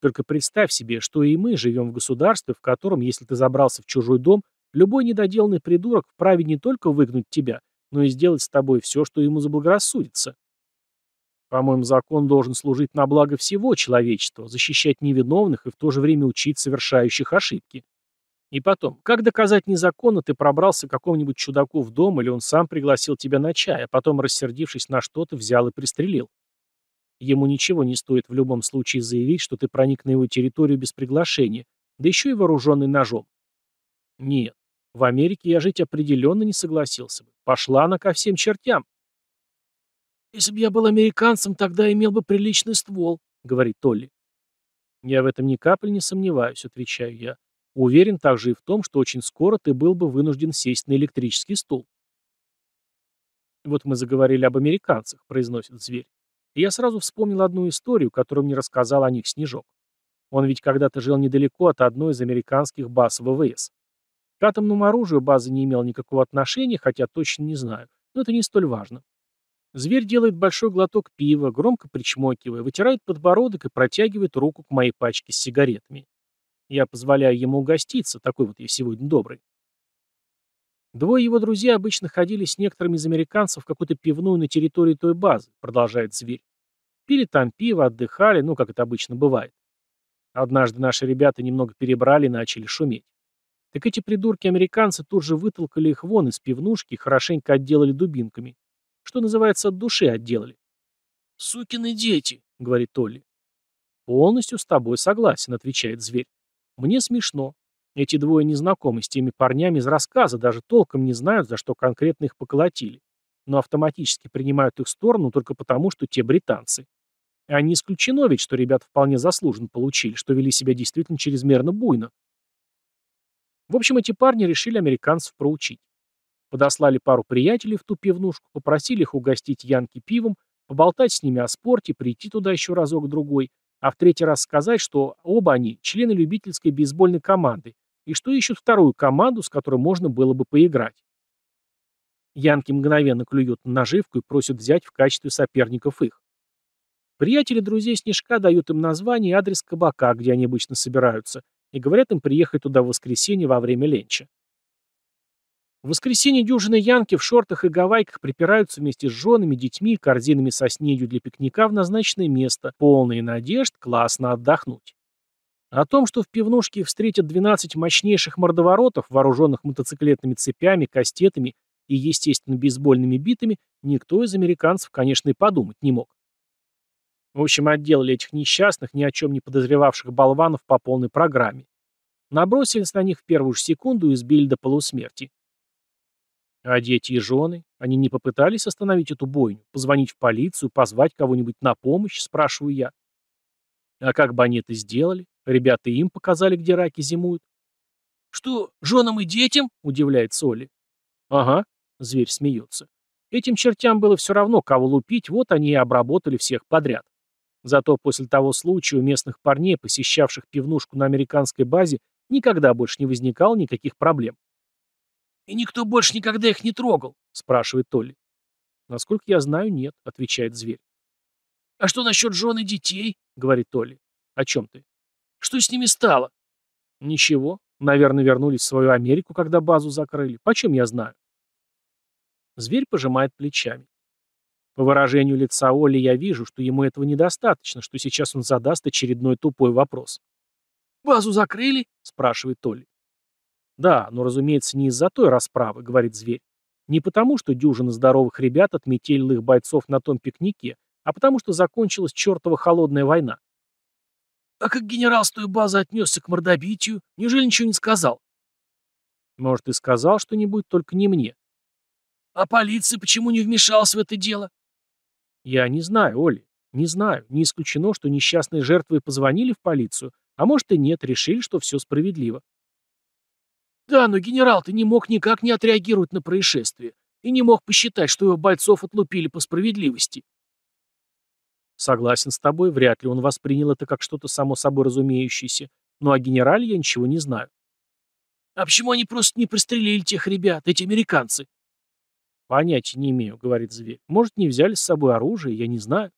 Только представь себе, что и мы живем в государстве, в котором, если ты забрался в чужой дом, любой недоделанный придурок вправе не только выгнать тебя, но и сделать с тобой все, что ему заблагорассудится. По-моему, закон должен служить на благо всего человечества, защищать невиновных и в то же время учить совершающих ошибки. И потом, как доказать незаконно, ты пробрался к какому-нибудь чудаку в дом, или он сам пригласил тебя на чай, а потом, рассердившись на что-то, взял и пристрелил? Ему ничего не стоит в любом случае заявить, что ты проник на его территорию без приглашения, да еще и вооруженный ножом. Нет, в Америке я жить определенно не согласился бы. Пошла она ко всем чертям. «Если бы я был американцем, тогда имел бы приличный ствол», — говорит Толли. «Я в этом ни капли не сомневаюсь», — отвечаю я. «Уверен также и в том, что очень скоро ты был бы вынужден сесть на электрический стул». «Вот мы заговорили об американцах», — произносит зверь. И я сразу вспомнил одну историю, которую мне рассказал о них Снежок. Он ведь когда-то жил недалеко от одной из американских баз ВВС. К атомному оружию база не имела никакого отношения, хотя точно не знаю, но это не столь важно. Зверь делает большой глоток пива, громко причмокивая, вытирает подбородок и протягивает руку к моей пачке с сигаретами. Я позволяю ему угоститься, такой вот я сегодня добрый. Двое его друзей обычно ходили с некоторыми из американцев в какую-то пивную на территории той базы, продолжает зверь. Пили там пиво, отдыхали, ну, как это обычно бывает. Однажды наши ребята немного перебрали и начали шуметь. Так эти придурки-американцы тут же вытолкали их вон из пивнушки и хорошенько отделали дубинками. Что называется, от души отделали. «Сукины дети», — говорит Олли. «Полностью с тобой согласен», — отвечает зверь. «Мне смешно. Эти двое незнакомы с теми парнями из рассказа, даже толком не знают, за что конкретно их поколотили, но автоматически принимают их сторону только потому, что те британцы. А не исключено ведь, что ребят вполне заслуженно получили, что вели себя действительно чрезмерно буйно. В общем, эти парни решили американцев проучить. Подослали пару приятелей в ту пивнушку, попросили их угостить Янки пивом, поболтать с ними о спорте, прийти туда еще разок-другой, а в третий раз сказать, что оба они члены любительской бейсбольной команды, и что ищут вторую команду, с которой можно было бы поиграть. Янки мгновенно клюют на наживку и просят взять в качестве соперников их. Приятели друзей Снежка дают им название и адрес кабака, где они обычно собираются, и говорят им приехать туда в воскресенье во время ленча. В воскресенье дюжины янки в шортах и гавайках припираются вместе с женами, детьми и корзинами со снедью для пикника в назначенное место, полные надежд классно отдохнуть. О том, что в пивнушке их встретят 12 мощнейших мордоворотов, вооруженных мотоциклетными цепями, кастетами и, естественно, бейсбольными битами, никто из американцев, конечно, и подумать не мог. В общем, отделали этих несчастных, ни о чем не подозревавших болванов по полной программе. Набросились на них в первую же секунду и избили до полусмерти. А дети и жены? Они не попытались остановить эту бойню? Позвонить в полицию, позвать кого-нибудь на помощь, спрашиваю я. А как бы они это сделали? Ребята им показали, где раки зимуют. Что, женам и детям? Удивляется Оли. Ага, зверь смеется. Этим чертям было все равно, кого лупить, вот они и обработали всех подряд. Зато после того случая у местных парней, посещавших пивнушку на американской базе, никогда больше не возникало никаких проблем. «И никто больше никогда их не трогал?» — спрашивает Толли. «Насколько я знаю, нет», — отвечает зверь. «А что насчет жены детей?» — говорит Толли. «О чем ты?» «Что с ними стало?» «Ничего. Наверное, вернулись в свою Америку, когда базу закрыли. Почем я знаю?» Зверь пожимает плечами. По выражению лица Оли я вижу, что ему этого недостаточно, что сейчас он задаст очередной тупой вопрос. «Базу закрыли?» — спрашивает Толли. Да, но, разумеется, не из-за той расправы, говорит зверь. Не потому, что дюжина здоровых ребят отметелила их бойцов на том пикнике, а потому, что закончилась чертова холодная война. А как генерал с той базы отнесся к мордобитию? Неужели ничего не сказал? Может, и сказал что-нибудь, только не мне. А полиция почему не вмешалась в это дело? Я не знаю, Оли, не знаю. Не исключено, что несчастные жертвы позвонили в полицию, а может и нет, решили, что все справедливо. Да, но генерал, ты не мог никак не отреагировать на происшествие и не мог посчитать, что его бойцов отлупили по справедливости. Согласен с тобой, вряд ли он воспринял это как что-то само собой разумеющееся, но ну, о генерале я ничего не знаю. А почему они просто не пристрелили тех ребят, эти американцы? Понятия не имею, говорит зверь. Может, не взяли с собой оружие, я не знаю.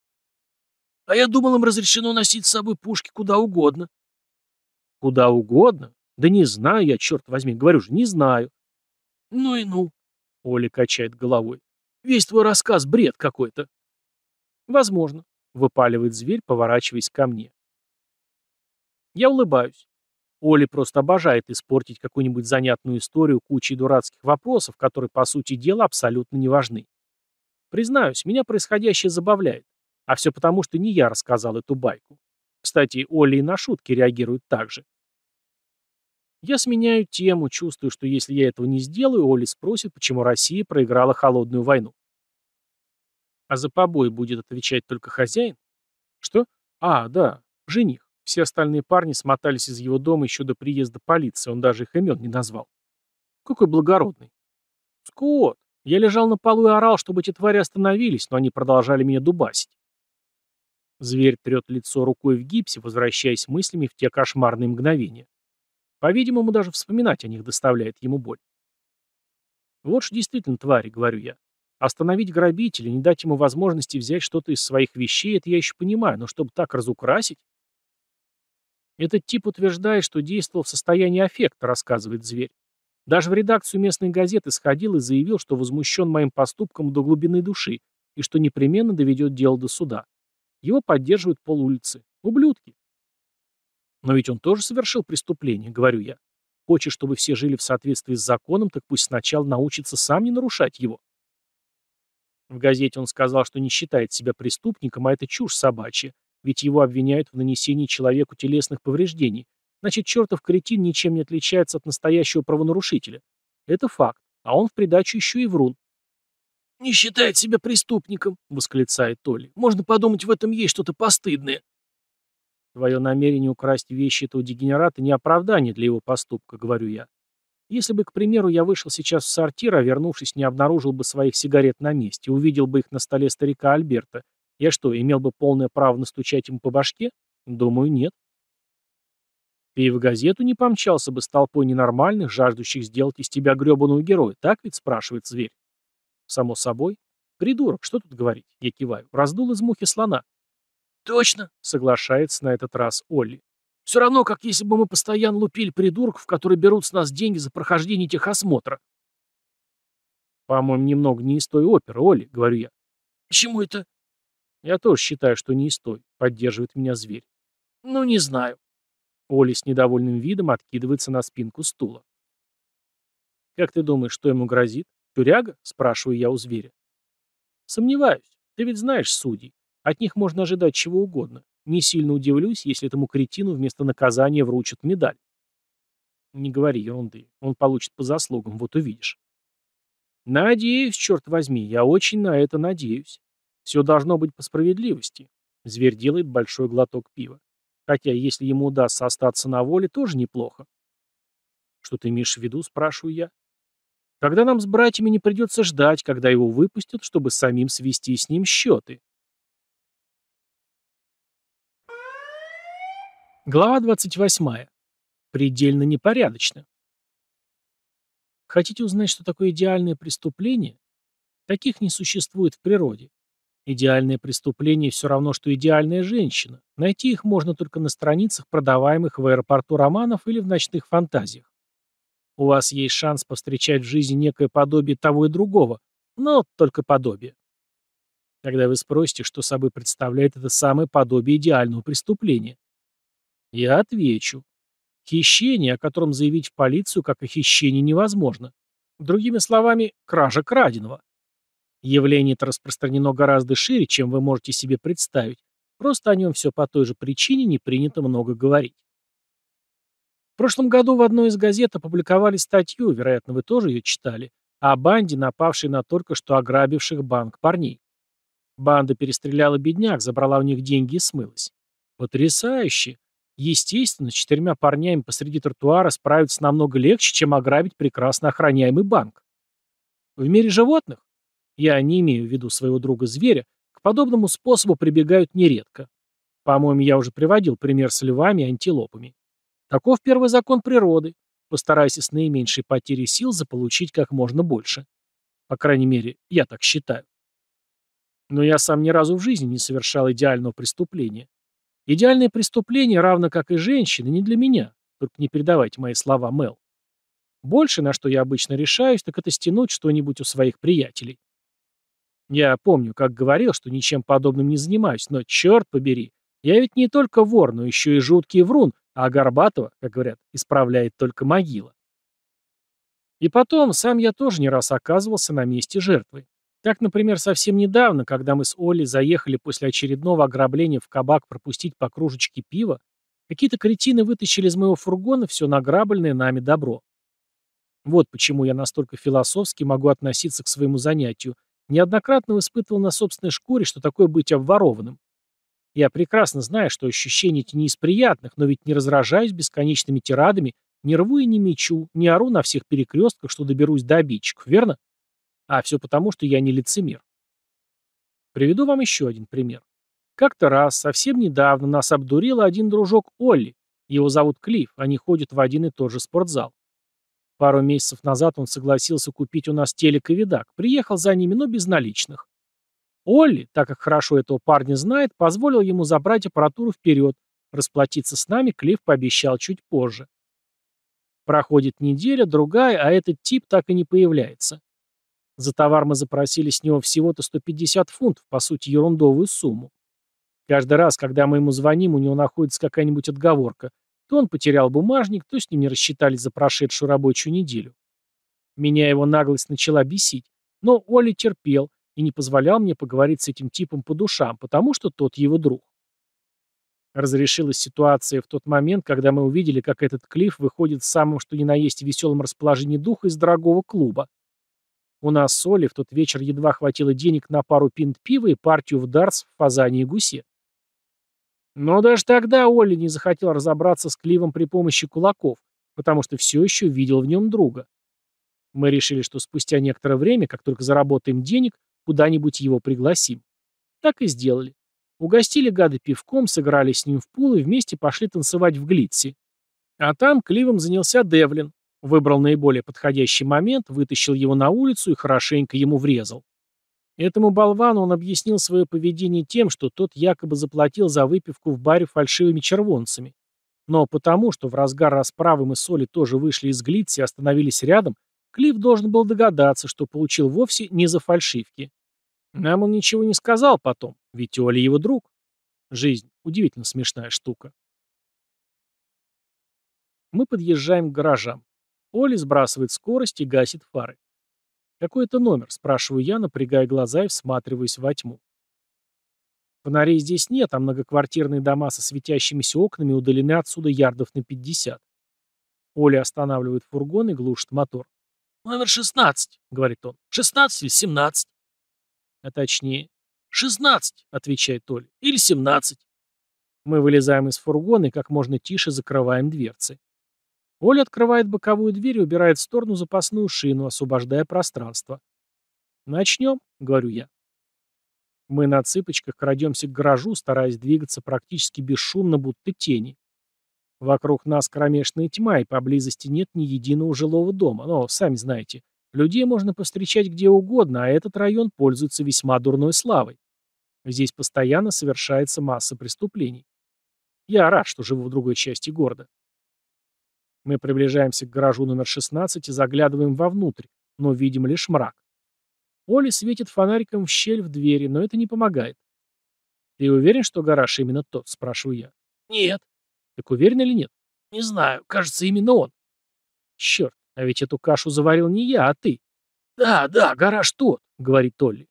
А я думал, им разрешено носить с собой пушки куда угодно. Куда угодно? Да не знаю я, черт возьми, говорю же, не знаю. Ну и ну. Оля качает головой. Весь твой рассказ бред какой-то. Возможно. Выпаливает зверь, поворачиваясь ко мне. Я улыбаюсь. Оля просто обожает испортить какую-нибудь занятную историю кучей дурацких вопросов, которые, по сути дела, абсолютно не важны. Признаюсь, меня происходящее забавляет. А все потому, что не я рассказал эту байку. Кстати, Оля и на шутки реагирует так же. Я сменяю тему, чувствую, что если я этого не сделаю, Оли спросит, почему Россия проиграла холодную войну. А за побои будет отвечать только хозяин? Что? А, да, жених. Все остальные парни смотались из его дома еще до приезда полиции, он даже их имен не назвал. Какой благородный. Скот! Я лежал на полу и орал, чтобы эти твари остановились, но они продолжали меня дубасить. Зверь трет лицо рукой в гипсе, возвращаясь мыслями в те кошмарные мгновения. По-видимому, даже вспоминать о них доставляет ему боль. Вот что действительно твари, говорю я. Остановить грабителя, не дать ему возможности взять что-то из своих вещей, это я еще понимаю, но чтобы так разукрасить... Этот тип утверждает, что действовал в состоянии аффекта, рассказывает зверь. Даже в редакцию местной газеты сходил и заявил, что возмущен моим поступком до глубины души и что непременно доведет дело до суда. Его поддерживают полулицы. Ублюдки. Но ведь он тоже совершил преступление, говорю я. Хочешь, чтобы все жили в соответствии с законом, так пусть сначала научится сам не нарушать его. В газете он сказал, что не считает себя преступником, а это чушь собачья, ведь его обвиняют в нанесении человеку телесных повреждений. Значит, чертов кретин ничем не отличается от настоящего правонарушителя. Это факт. А он в придачу еще и врун. «Не считает себя преступником», — восклицает Толли. «Можно подумать, в этом есть что-то постыдное». Твое намерение украсть вещи этого дегенерата не оправдание для его поступка, говорю я. Если бы, к примеру, я вышел сейчас в сортир, а вернувшись, не обнаружил бы своих сигарет на месте, увидел бы их на столе старика Альберта, я что, имел бы полное право настучать ему по башке? Думаю, нет. Ты в газету не помчался бы с толпой ненормальных, жаждущих сделать из тебя гребаного героя, так ведь спрашивает зверь. Само собой. Придурок, что тут говорить? Я киваю. Раздул из мухи слона. Точно, соглашается на этот раз Олли. Все равно, как если бы мы постоянно лупили придурков, которые берут с нас деньги за прохождение техосмотра. По-моему, немного не из той оперы, Олли, говорю я. Почему это? Я тоже считаю, что не из той, поддерживает меня зверь. Ну, не знаю. Оля с недовольным видом откидывается на спинку стула. «Как ты думаешь, что ему грозит? Тюряга?» – спрашиваю я у зверя. «Сомневаюсь. Ты ведь знаешь судей. От них можно ожидать чего угодно. Не сильно удивлюсь, если этому кретину вместо наказания вручат медаль. Не говори ерунды. Он получит по заслугам, вот увидишь. Надеюсь, черт возьми, я очень на это надеюсь. Все должно быть по справедливости. Зверь делает большой глоток пива. Хотя, если ему удастся остаться на воле, тоже неплохо. Что ты имеешь в виду, спрашиваю я. Когда нам с братьями не придется ждать, когда его выпустят, чтобы самим свести с ним счеты. Глава 28. Предельно непорядочно. Хотите узнать, что такое идеальное преступление? Таких не существует в природе. Идеальное преступление все равно, что идеальная женщина. Найти их можно только на страницах, продаваемых в аэропорту романов или в ночных фантазиях. У вас есть шанс повстречать в жизни некое подобие того и другого, но только подобие. Когда вы спросите, что собой представляет это самое подобие идеального преступления, я отвечу. Хищение, о котором заявить в полицию как о хищении невозможно. Другими словами, кража краденого. Явление это распространено гораздо шире, чем вы можете себе представить. Просто о нем все по той же причине не принято много говорить. В прошлом году в одной из газет опубликовали статью, вероятно, вы тоже ее читали, о банде, напавшей на только что ограбивших банк парней. Банда перестреляла бедняк, забрала у них деньги и смылась. Потрясающе! Естественно, с четырьмя парнями посреди тротуара справиться намного легче, чем ограбить прекрасно охраняемый банк. В мире животных, я не имею в виду своего друга-зверя, к подобному способу прибегают нередко. По-моему, я уже приводил пример с львами и антилопами. Таков первый закон природы. Постарайся с наименьшей потерей сил заполучить как можно больше. По крайней мере, я так считаю. Но я сам ни разу в жизни не совершал идеального преступления. Идеальное преступление, равно как и женщины, не для меня. Только не передавайте мои слова, Мел. Больше, на что я обычно решаюсь, так это стянуть что-нибудь у своих приятелей. Я помню, как говорил, что ничем подобным не занимаюсь, но, черт побери, я ведь не только вор, но еще и жуткий врун, а Горбатова, как говорят, исправляет только могила. И потом, сам я тоже не раз оказывался на месте жертвы. Так, например, совсем недавно, когда мы с Олей заехали после очередного ограбления в кабак пропустить по кружечке пива, какие-то кретины вытащили из моего фургона все награбленное нами добро. Вот почему я настолько философски могу относиться к своему занятию. Неоднократно испытывал на собственной шкуре, что такое быть обворованным. Я прекрасно знаю, что ощущения эти не из приятных, но ведь не разражаюсь бесконечными тирадами, не рву и не мечу, не ору на всех перекрестках, что доберусь до обидчиков, верно? А все потому, что я не лицемер. Приведу вам еще один пример. Как-то раз, совсем недавно, нас обдурил один дружок Олли. Его зовут Клифф, они ходят в один и тот же спортзал. Пару месяцев назад он согласился купить у нас телек и видак, приехал за ними, но без наличных. Олли, так как хорошо этого парня знает, позволил ему забрать аппаратуру вперед. Расплатиться с нами Клифф пообещал чуть позже. Проходит неделя, другая, а этот тип так и не появляется. За товар мы запросили с него всего-то 150 фунтов, по сути, ерундовую сумму. Каждый раз, когда мы ему звоним, у него находится какая-нибудь отговорка. То он потерял бумажник, то с ним не рассчитались за прошедшую рабочую неделю. Меня его наглость начала бесить. Но Оля терпел и не позволял мне поговорить с этим типом по душам, потому что тот его друг. Разрешилась ситуация в тот момент, когда мы увидели, как этот клиф выходит в самом что ни на есть веселом расположении духа из дорогого клуба. У нас с Олей в тот вечер едва хватило денег на пару пинт пива и партию в дартс в фазане и гусе. Но даже тогда Оля не захотела разобраться с Кливом при помощи кулаков, потому что все еще видел в нем друга. Мы решили, что спустя некоторое время, как только заработаем денег, куда-нибудь его пригласим. Так и сделали. Угостили гады пивком, сыграли с ним в пул и вместе пошли танцевать в Глитсе. А там Кливом занялся Девлин, Выбрал наиболее подходящий момент, вытащил его на улицу и хорошенько ему врезал. Этому болвану он объяснил свое поведение тем, что тот якобы заплатил за выпивку в баре фальшивыми червонцами. Но потому, что в разгар расправы мы с Олей тоже вышли из Глитца и остановились рядом, Клифф должен был догадаться, что получил вовсе не за фальшивки. Нам он ничего не сказал потом, ведь Оля его друг. Жизнь — удивительно смешная штука. Мы подъезжаем к гаражам. Оли сбрасывает скорость и гасит фары. «Какой это номер?» – спрашиваю я, напрягая глаза и всматриваясь во тьму. Фонарей здесь нет, а многоквартирные дома со светящимися окнами удалены отсюда ярдов на 50. Оля останавливает фургон и глушит мотор. «Номер 16», — говорит он. «16 или 17?» А точнее, «16», — отвечает Оля. «Или 17». Мы вылезаем из фургона и как можно тише закрываем дверцы. Оля открывает боковую дверь и убирает в сторону запасную шину, освобождая пространство. «Начнем», — говорю я. Мы на цыпочках крадемся к гаражу, стараясь двигаться практически бесшумно, будто тени. Вокруг нас кромешная тьма, и поблизости нет ни единого жилого дома, но, сами знаете, людей можно повстречать где угодно, а этот район пользуется весьма дурной славой. Здесь постоянно совершается масса преступлений. Я рад, что живу в другой части города. Мы приближаемся к гаражу номер 16 и заглядываем вовнутрь, но видим лишь мрак. Оля светит фонариком в щель в двери, но это не помогает. «Ты уверен, что гараж именно тот?» – спрашиваю я. «Нет». «Так уверен или нет?» «Не знаю. Кажется, именно он». «Черт, а ведь эту кашу заварил не я, а ты». «Да, да, гараж тот», — говорит Толли.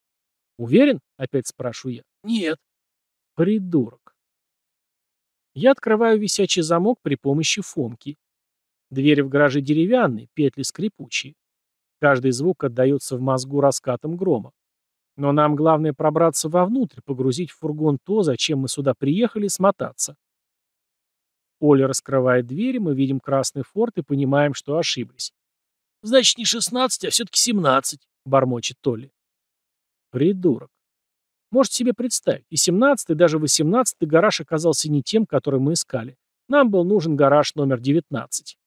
«Уверен?» — опять спрашиваю я. «Нет». «Придурок». Я открываю висячий замок при помощи фомки. Двери в гараже деревянные, петли скрипучие. Каждый звук отдаётся в мозгу раскатом грома. Но нам главное пробраться вовнутрь, погрузить в фургон то, зачем мы сюда приехали, смотаться. Оля раскрывает двери, мы видим красный форт и понимаем, что ошиблись. «Значит, не шестнадцать, а всё семнадцать», — бормочет Толя. Придурок. Можете себе представить, и семнадцатый, даже восемнадцатый гараж оказался не тем, который мы искали. Нам был нужен гараж номер девятнадцать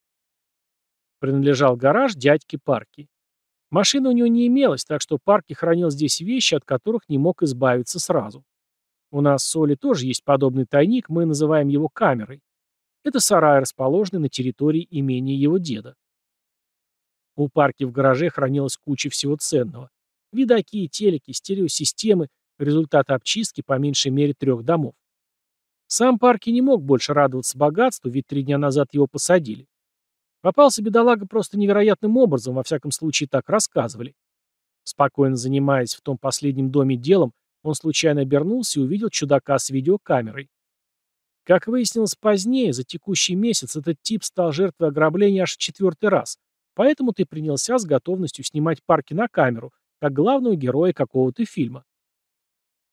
принадлежал гараж дядьке Парки. Машины у него не имелось, так что Парки хранил здесь вещи, от которых не мог избавиться сразу. У нас с Олей тоже есть подобный тайник, мы называем его камерой. Это сарай, расположенный на территории имения его деда. У Парки в гараже хранилась куча всего ценного. Видаки, телеки, стереосистемы, результаты обчистки по меньшей мере трех домов. Сам Парки не мог больше радоваться богатству, ведь три дня назад его посадили. Попался бедолага просто невероятным образом, во всяком случае так рассказывали. Спокойно занимаясь в том последнем доме делом, он случайно обернулся и увидел чудака с видеокамерой. Как выяснилось позднее, за текущий месяц этот тип стал жертвой ограбления аж в четвертый раз, поэтому ты принялся с готовностью снимать парки на камеру, как главного героя какого-то фильма.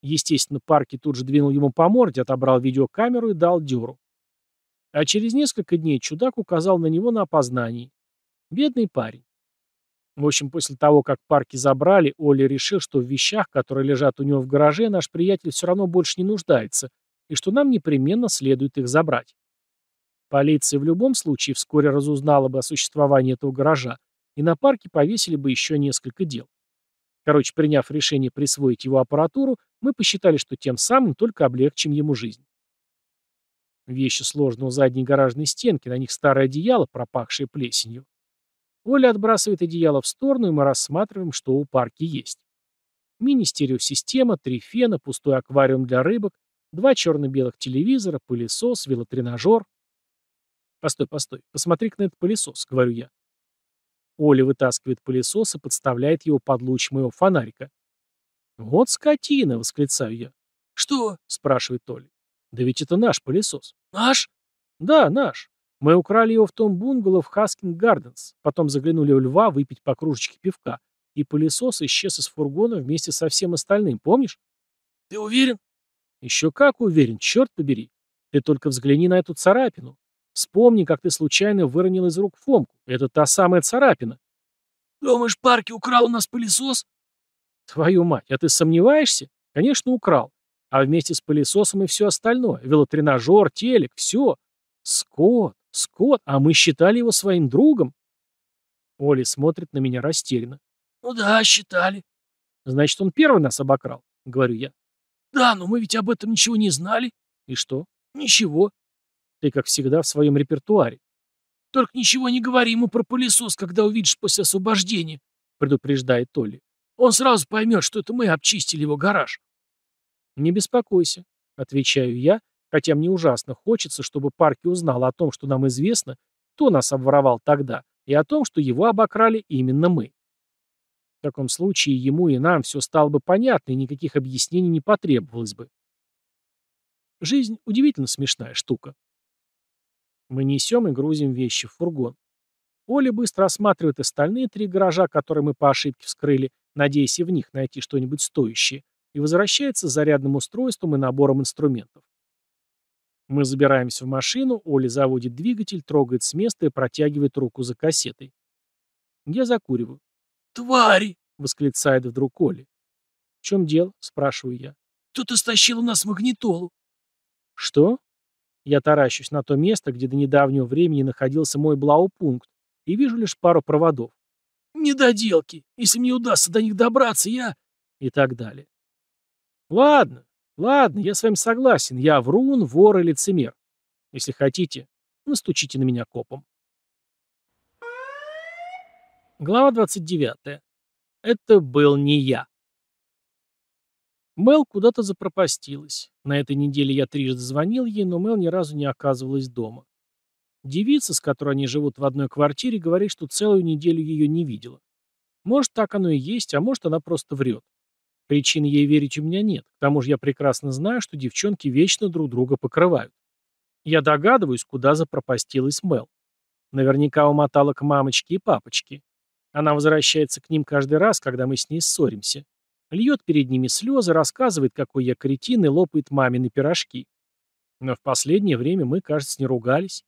Естественно, Парки тут же двинул ему по морде, отобрал видеокамеру и дал дёру. А через несколько дней чудак указал на него на опознании. Бедный парень. В общем, после того, как парки забрали, Оля решил, что в вещах, которые лежат у него в гараже, наш приятель все равно больше не нуждается, и что нам непременно следует их забрать. Полиция в любом случае вскоре разузнала бы о существовании этого гаража, и на парке повесили бы еще несколько дел. Короче, приняв решение присвоить его аппаратуру, мы посчитали, что тем самым только облегчим ему жизнь. Вещи сложены у задней гаражной стенки, на них старое одеяло, пропахшее плесенью. Оля отбрасывает одеяло в сторону, и мы рассматриваем, что у парки есть. Мини-стереосистема, три фена, пустой аквариум для рыбок, два черно-белых телевизора, пылесос, велотренажер. «Постой, постой, посмотри-ка на этот пылесос», — говорю я. Оля вытаскивает пылесос и подставляет его под луч моего фонарика. «Вот скотина!» — восклицаю я. «Что?» — спрашивает Оля. «Да ведь это наш пылесос». «Наш?» «Да, наш. Мы украли его в том бунгало в Хаскинг Гарденс. Потом заглянули у льва выпить по кружечке пивка. И пылесос исчез из фургона вместе со всем остальным, помнишь?» «Ты уверен?» «Еще как уверен, черт побери. Ты только взгляни на эту царапину. Вспомни, как ты случайно выронил из рук Фомку. Это та самая царапина». «Думаешь, Парки украл у нас пылесос?» «Твою мать, а ты сомневаешься?» «Конечно, украл. А вместе с пылесосом и все остальное. Велотренажер, телек, все. Скот, Скот, а мы считали его своим другом. Оля смотрит на меня растерянно. Ну да, считали. Значит, он первый нас обокрал, говорю я. Да, но мы ведь об этом ничего не знали. И что? Ничего. Ты, как всегда, в своем репертуаре. Только ничего не говори ему про пылесос, когда увидишь после освобождения, предупреждает Толли. Он сразу поймет, что это мы обчистили его гараж. «Не беспокойся», — отвечаю я, хотя мне ужасно хочется, чтобы Парки узнал о том, что нам известно, кто нас обворовал тогда, и о том, что его обокрали именно мы. В таком случае ему и нам все стало бы понятно, и никаких объяснений не потребовалось бы. Жизнь удивительно смешная штука. Мы несем и грузим вещи в фургон. Оля быстро осматривает остальные три гаража, которые мы по ошибке вскрыли, надеясь и в них найти что-нибудь стоящее, и возвращается с зарядным устройством и набором инструментов. Мы забираемся в машину, Оля заводит двигатель, трогает с места и протягивает руку за кассетой. Я закуриваю. «Твари!» — восклицает вдруг Оля. «В чем дело?» — спрашиваю я. «Кто-то стащил у нас магнитолу». «Что?» Я таращусь на то место, где до недавнего времени находился мой блау-пункт, и вижу лишь пару проводов. «Недоделки! Если мне удастся до них добраться, я...» И так далее. Ладно, ладно, я с вами согласен. Я врун, вор и лицемер. Если хотите, настучите на меня копом. Глава 29. Это был не я. Мел куда-то запропастилась. На этой неделе я трижды звонил ей, но Мел ни разу не оказывалась дома. Девица, с которой они живут в одной квартире, говорит, что целую неделю ее не видела. Может, так оно и есть, а может, она просто врет. Причин ей верить у меня нет. К тому же я прекрасно знаю, что девчонки вечно друг друга покрывают. Я догадываюсь, куда запропастилась Мел. Наверняка умотала к мамочке и папочке. Она возвращается к ним каждый раз, когда мы с ней ссоримся. Льет перед ними слезы, рассказывает, какой я кретин, и лопает мамины пирожки. Но в последнее время мы, кажется, не ругались.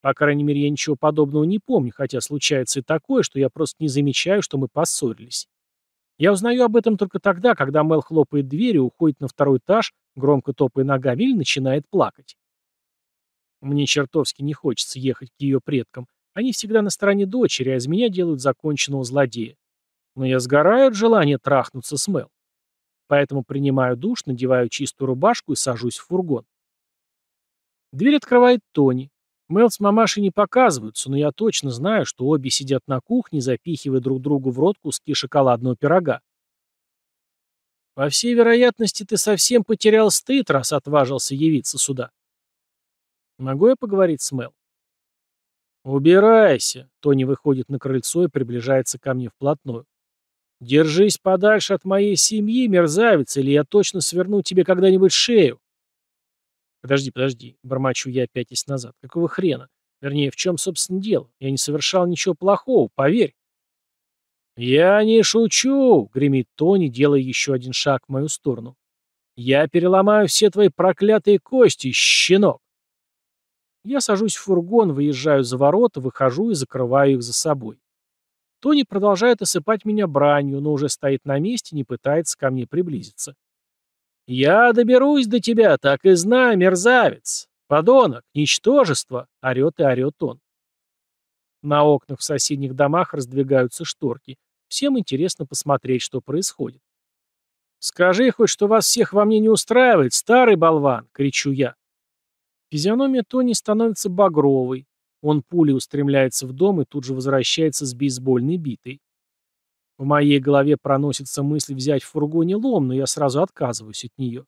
По крайней мере, я ничего подобного не помню, хотя случается и такое, что я просто не замечаю, что мы поссорились. Я узнаю об этом только тогда, когда Мел хлопает дверью, уходит на второй этаж, громко топая ногами или начинает плакать. Мне чертовски не хочется ехать к ее предкам. Они всегда на стороне дочери, а из меня делают законченного злодея. Но я сгораю от желания трахнуться с Мел. Поэтому принимаю душ, надеваю чистую рубашку и сажусь в фургон. Дверь открывает Тони. Мел с мамашей не показываются, но я точно знаю, что обе сидят на кухне, запихивая друг другу в рот куски шоколадного пирога. По всей вероятности, ты совсем потерял стыд, раз отважился явиться сюда. Могу я поговорить с Мел? «Убирайся!» — Тони выходит на крыльцо и приближается ко мне вплотную. «Держись подальше от моей семьи, мерзавец, или я точно сверну тебе когда-нибудь шею!» Подожди, подожди, бормочу я пятясь назад. Какого хрена? Вернее, в чем, собственно, дело? Я не совершал ничего плохого, поверь. «Я не шучу!» — гремит Тони, делая еще один шаг в мою сторону. «Я переломаю все твои проклятые кости, щенок!» Я сажусь в фургон, выезжаю за ворота, выхожу и закрываю их за собой. Тони продолжает осыпать меня бранью, но уже стоит на месте, не пытается ко мне приблизиться. «Я доберусь до тебя, так и знаю, мерзавец! Подонок! Ничтожество!» — орет и орет он. На окнах в соседних домах раздвигаются шторки. Всем интересно посмотреть, что происходит. «Скажи хоть, что вас всех во мне не устраивает, старый болван!» — кричу я. Физиономия Тони становится багровой. Он пулей устремляется в дом и тут же возвращается с бейсбольной битой. В моей голове проносится мысль взять в фургоне лом, но я сразу отказываюсь от нее.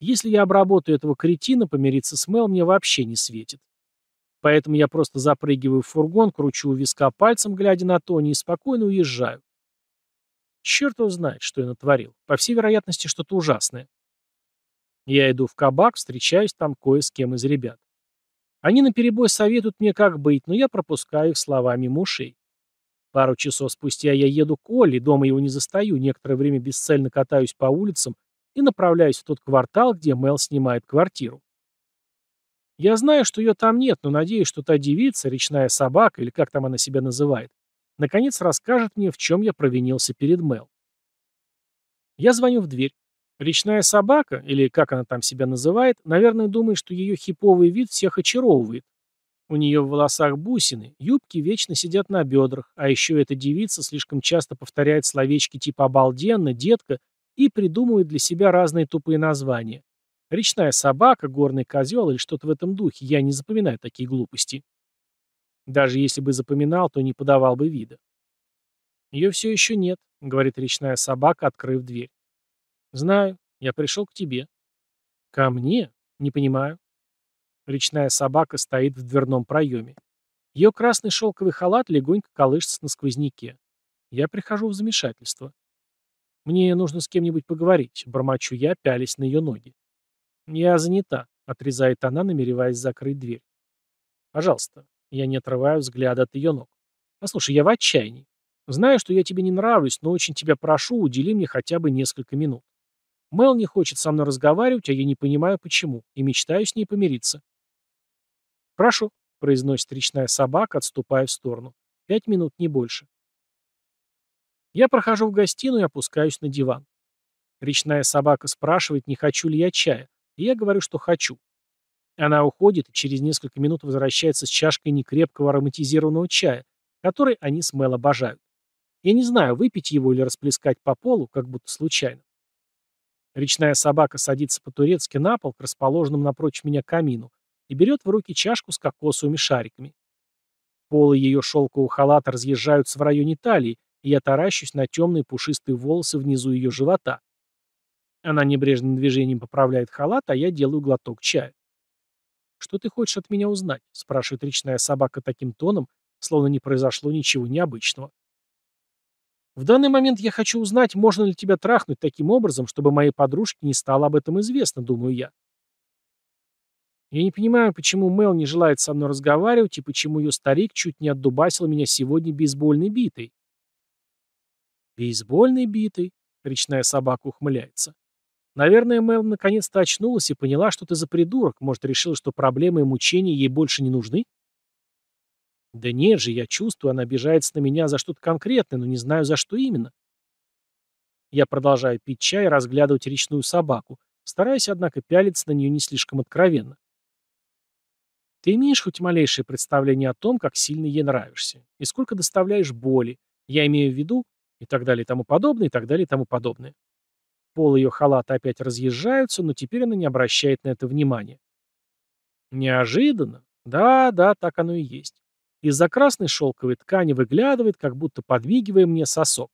Если я обработаю этого кретина, помириться с Мел мне вообще не светит. Поэтому я просто запрыгиваю в фургон, кручу у виска пальцем, глядя на Тони, и спокойно уезжаю. Черт его знает, что я натворил. По всей вероятности, что-то ужасное. Я иду в кабак, встречаюсь там кое с кем из ребят. Они наперебой советуют мне, как быть, но я пропускаю их словами мушей. Пару часов спустя я еду к Олле, дома его не застаю, некоторое время бесцельно катаюсь по улицам и направляюсь в тот квартал, где Мел снимает квартиру. Я знаю, что ее там нет, но надеюсь, что та девица, речная собака, или как там она себя называет, наконец расскажет мне, в чем я провинился перед Мел. Я звоню в дверь. Речная собака, или как она там себя называет, наверное, думает, что ее хиповый вид всех очаровывает. У нее в волосах бусины, юбки вечно сидят на бедрах, а еще эта девица слишком часто повторяет словечки типа «обалденно», «детка» и придумывает для себя разные тупые названия. Речная собака, горный козел или что-то в этом духе, я не запоминаю такие глупости. Даже если бы запоминал, то не подавал бы вида. «Ее все еще нет», — говорит речная собака, открыв дверь. «Знаю, я пришел к тебе». «Ко мне? Не понимаю». Речная собака стоит в дверном проеме. Ее красный шелковый халат легонько колышется на сквозняке. Я прихожу в замешательство. Мне нужно с кем-нибудь поговорить, бормочу я, пялись на ее ноги. Я занята, отрезает она, намереваясь закрыть дверь. Пожалуйста, я не отрываю взгляда от ее ног. Послушай, я в отчаянии. Знаю, что я тебе не нравлюсь, но очень тебя прошу, удели мне хотя бы несколько минут. Мел не хочет со мной разговаривать, а я не понимаю, почему, и мечтаю с ней помириться. «Прошу», — произносит речная собака, отступая в сторону. «Пять минут, не больше». Я прохожу в гостиную и опускаюсь на диван. Речная собака спрашивает, не хочу ли я чая, и я говорю, что хочу. Она уходит и через несколько минут возвращается с чашкой некрепкого ароматизированного чая, который они с Мел обожают. Я не знаю, выпить его или расплескать по полу, как будто случайно. Речная собака садится по-турецки на пол к расположенному напротив меня камину и берет в руки чашку с кокосовыми шариками. Полы ее шелкового халата разъезжаются в районе талии, и я таращусь на темные пушистые волосы внизу ее живота. Она небрежным движением поправляет халат, а я делаю глоток чая. «Что ты хочешь от меня узнать?» — спрашивает речная собака таким тоном, словно не произошло ничего необычного. «В данный момент я хочу узнать, можно ли тебя трахнуть таким образом, чтобы моей подружке не стало об этом известно, думаю я. Я не понимаю, почему Мел не желает со мной разговаривать и почему ее старик чуть не отдубасил меня сегодня бейсбольной битой. Бейсбольной битой? Речная собака ухмыляется. Наверное, Мел наконец-то очнулась и поняла, что ты за придурок. Может, решила, что проблемы и мучения ей больше не нужны? Да нет же, я чувствую, она обижается на меня за что-то конкретное, но не знаю, за что именно. Я продолжаю пить чай и разглядывать речную собаку, стараясь, однако, пялиться на нее не слишком откровенно. Ты имеешь хоть малейшее представление о том, как сильно ей нравишься, и сколько доставляешь боли, я имею в виду, и так далее и тому подобное, и так далее и тому подобное. Пол ее халата опять разъезжаются, но теперь она не обращает на это внимания. Неожиданно. Да, да, так оно и есть. Из-за красной шелковой ткани выглядывает, как будто подвигивая мне сосок.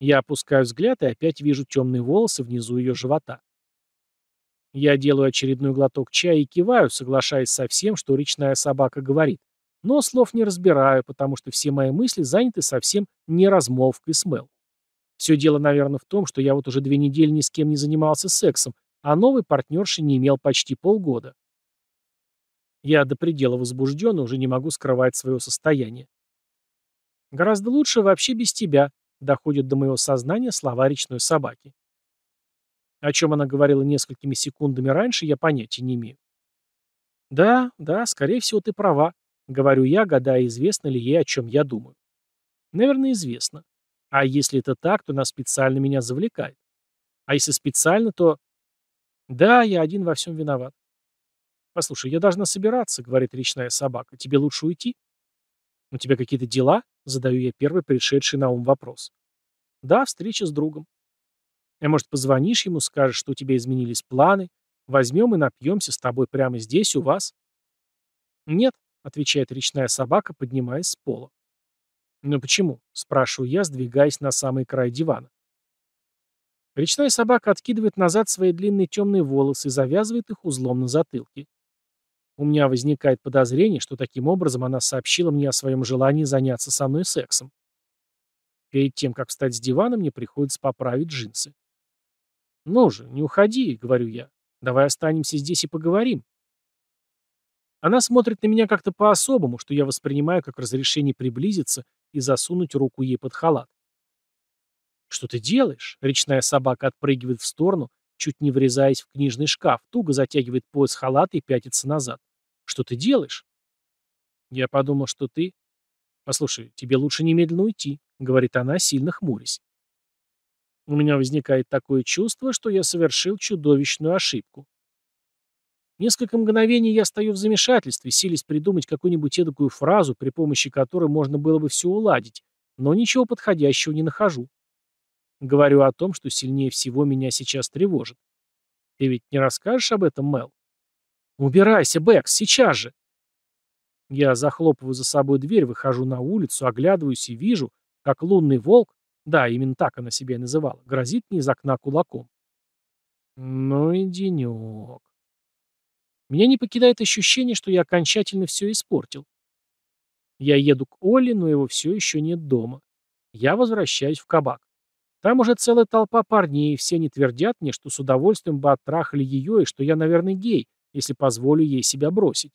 Я опускаю взгляд и опять вижу темные волосы внизу ее живота. Я делаю очередной глоток чая и киваю, соглашаясь со всем, что речная собака говорит. Но слов не разбираю, потому что все мои мысли заняты совсем не размолвкой с Мел. Все дело, наверное, в том, что я вот уже две недели ни с кем не занимался сексом, а новой партнерши не имел почти полгода. Я до предела возбужден и уже не могу скрывать свое состояние. «Гораздо лучше вообще без тебя», — доходят до моего сознания слова речной собаки. О чем она говорила несколькими секундами раньше, я понятия не имею. «Да, да, скорее всего, ты права», — говорю я, гадая, известно ли ей, о чем я думаю. «Наверное, известно. А если это так, то она специально меня завлекает. А если специально, то...» «Да, я один во всем виноват». «Послушай, я должна собираться», — говорит речная собака. «Тебе лучше уйти?» «У тебя какие-то дела?» — задаю я первый пришедший на ум вопрос. «Да, встреча с другом. А может, позвонишь ему, скажешь, что у тебя изменились планы? Возьмем и напьемся с тобой прямо здесь, у вас?» «Нет», — отвечает речная собака, поднимаясь с пола. «Но «Ну почему?» — спрашиваю я, сдвигаясь на самый край дивана. Речная собака откидывает назад свои длинные темные волосы и завязывает их узлом на затылке. У меня возникает подозрение, что таким образом она сообщила мне о своем желании заняться со мной сексом. Перед тем, как встать с дивана, мне приходится поправить джинсы. «Ну же, не уходи», — говорю я. «Давай останемся здесь и поговорим». Она смотрит на меня как-то по-особому, что я воспринимаю как разрешение приблизиться и засунуть руку ей под халат. «Что ты делаешь?» — речная собака отпрыгивает в сторону, чуть не врезаясь в книжный шкаф, туго затягивает пояс халата и пятится назад. «Что ты делаешь?» Я подумал, что ты... «Послушай, тебе лучше немедленно уйти», — говорит она, сильно хмурясь. У меня возникает такое чувство, что я совершил чудовищную ошибку. Несколько мгновений я стою в замешательстве, силясь придумать какую-нибудь эдакую фразу, при помощи которой можно было бы все уладить, но ничего подходящего не нахожу. Говорю о том, что сильнее всего меня сейчас тревожит. Ты ведь не расскажешь об этом, Мел? Убирайся, Бэкс, сейчас же! Я захлопываю за собой дверь, выхожу на улицу, оглядываюсь и вижу, как лунный волк, да, именно так она себя и называла. Грозит мне из окна кулаком. Ну и денек. Меня не покидает ощущение, что я окончательно все испортил. Я еду к Оле, но его все еще нет дома. Я возвращаюсь в кабак. Там уже целая толпа парней, и все не твердят мне, что с удовольствием бы оттрахали ее, и что я, наверное, гей, если позволю ей себя бросить.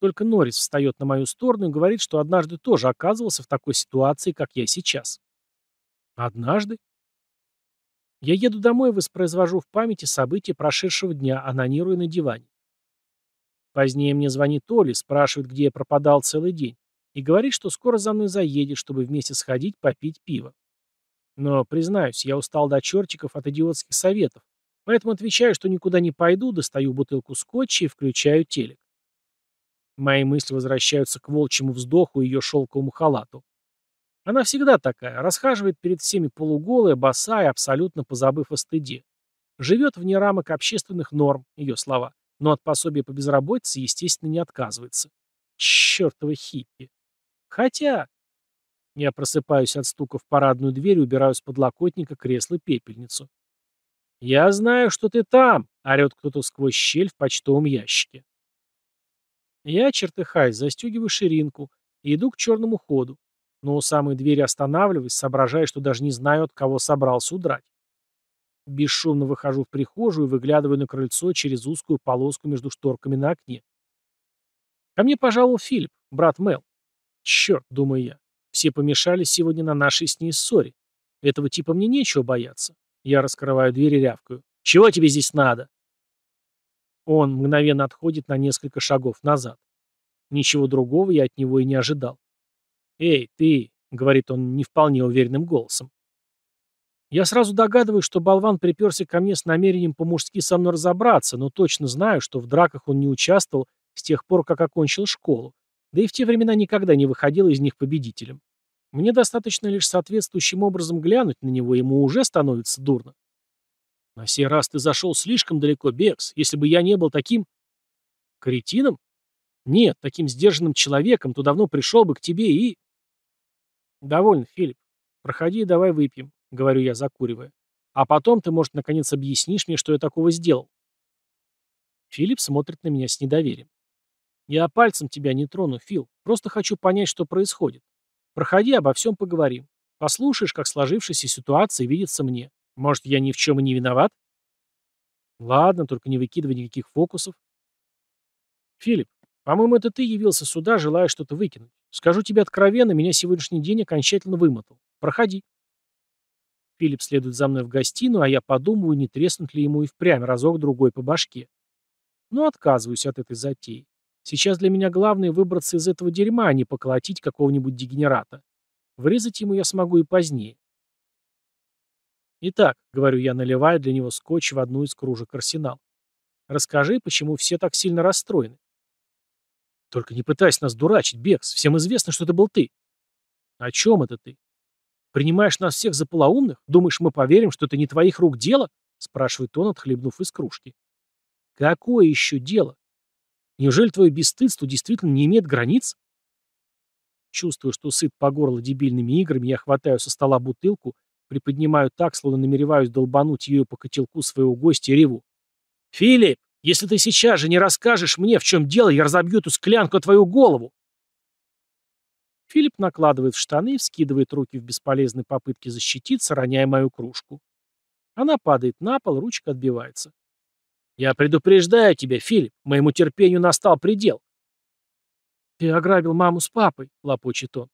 Только Норрис встает на мою сторону и говорит, что однажды тоже оказывался в такой ситуации, как я сейчас. Однажды. Я еду домой и воспроизвожу в памяти события прошедшего дня, анонируя на диване. Позднее мне звонит Оля, спрашивает, где я пропадал целый день, и говорит, что скоро за мной заедет, чтобы вместе сходить попить пиво. Но, признаюсь, я устал до чертиков от идиотских советов, поэтому отвечаю, что никуда не пойду, достаю бутылку скотча и включаю телек. Мои мысли возвращаются к волчьему вздоху и ее шелковому халату. Она всегда такая, расхаживает перед всеми полуголая, босая, абсолютно позабыв о стыде. Живет вне рамок общественных норм, ее слова, но от пособия по безработице, естественно, не отказывается. Чертова хиппи. Хотя... Я просыпаюсь от стука в парадную дверь и убираю с подлокотника кресло пепельницу. «Я знаю, что ты там!» — орет кто-то сквозь щель в почтовом ящике. Я, чертыхаясь, застегиваю ширинку и иду к черному ходу но у самой двери останавливаюсь, соображая, что даже не знаю, от кого собрался удрать. Бесшумно выхожу в прихожую и выглядываю на крыльцо через узкую полоску между шторками на окне. Ко мне пожаловал Филипп, брат Мел. Черт, думаю я, все помешались сегодня на нашей с ней ссоре. Этого типа мне нечего бояться. Я раскрываю дверь и рявкаю. Чего тебе здесь надо? Он мгновенно отходит на несколько шагов назад. Ничего другого я от него и не ожидал. «Эй, ты!» — говорит он не вполне уверенным голосом. Я сразу догадываюсь, что болван приперся ко мне с намерением по-мужски со мной разобраться, но точно знаю, что в драках он не участвовал с тех пор, как окончил школу, да и в те времена никогда не выходил из них победителем. Мне достаточно лишь соответствующим образом глянуть на него, ему уже становится дурно. На сей раз ты зашел слишком далеко, Бекс, если бы я не был таким... Кретином? Нет, таким сдержанным человеком, то давно пришел бы к тебе и... «Довольно, Филипп. Проходи и давай выпьем», — говорю я, закуривая. «А потом ты, может, наконец объяснишь мне, что я такого сделал». Филипп смотрит на меня с недоверием. «Я пальцем тебя не трону, Фил. Просто хочу понять, что происходит. Проходи, обо всем поговорим. Послушаешь, как сложившаяся ситуация видится мне. Может, я ни в чем и не виноват?» «Ладно, только не выкидывай никаких фокусов». «Филипп, по-моему, это ты явился сюда, желая что-то выкинуть. Скажу тебе откровенно, меня сегодняшний день окончательно вымотал. Проходи. Филипп следует за мной в гостиную, а я подумаю, не треснут ли ему и впрямь разок-другой по башке. Но отказываюсь от этой затеи. Сейчас для меня главное выбраться из этого дерьма, а не поколотить какого-нибудь дегенерата. Врезать ему я смогу и позднее. Итак, говорю я, наливая для него скотч в одну из кружек арсенал. Расскажи, почему все так сильно расстроены. Только не пытайся нас дурачить, Бекс. Всем известно, что это был ты. О чем это ты? Принимаешь нас всех за полоумных? Думаешь, мы поверим, что это не твоих рук дело? Спрашивает он, отхлебнув из кружки. Какое еще дело? Неужели твое бесстыдство действительно не имеет границ? Чувствую, что сыт по горло дебильными играми, я хватаю со стола бутылку, приподнимаю так, словно намереваюсь долбануть ее по котелку своего гостя и реву. «Филипп!» Если ты сейчас же не расскажешь мне, в чем дело, я разобью эту склянку о твою голову!» Филипп накладывает в штаны и вскидывает руки в бесполезной попытке защититься, роняя мою кружку. Она падает на пол, ручка отбивается. «Я предупреждаю тебя, Филипп, моему терпению настал предел». «Ты ограбил маму с папой», — лопочет он.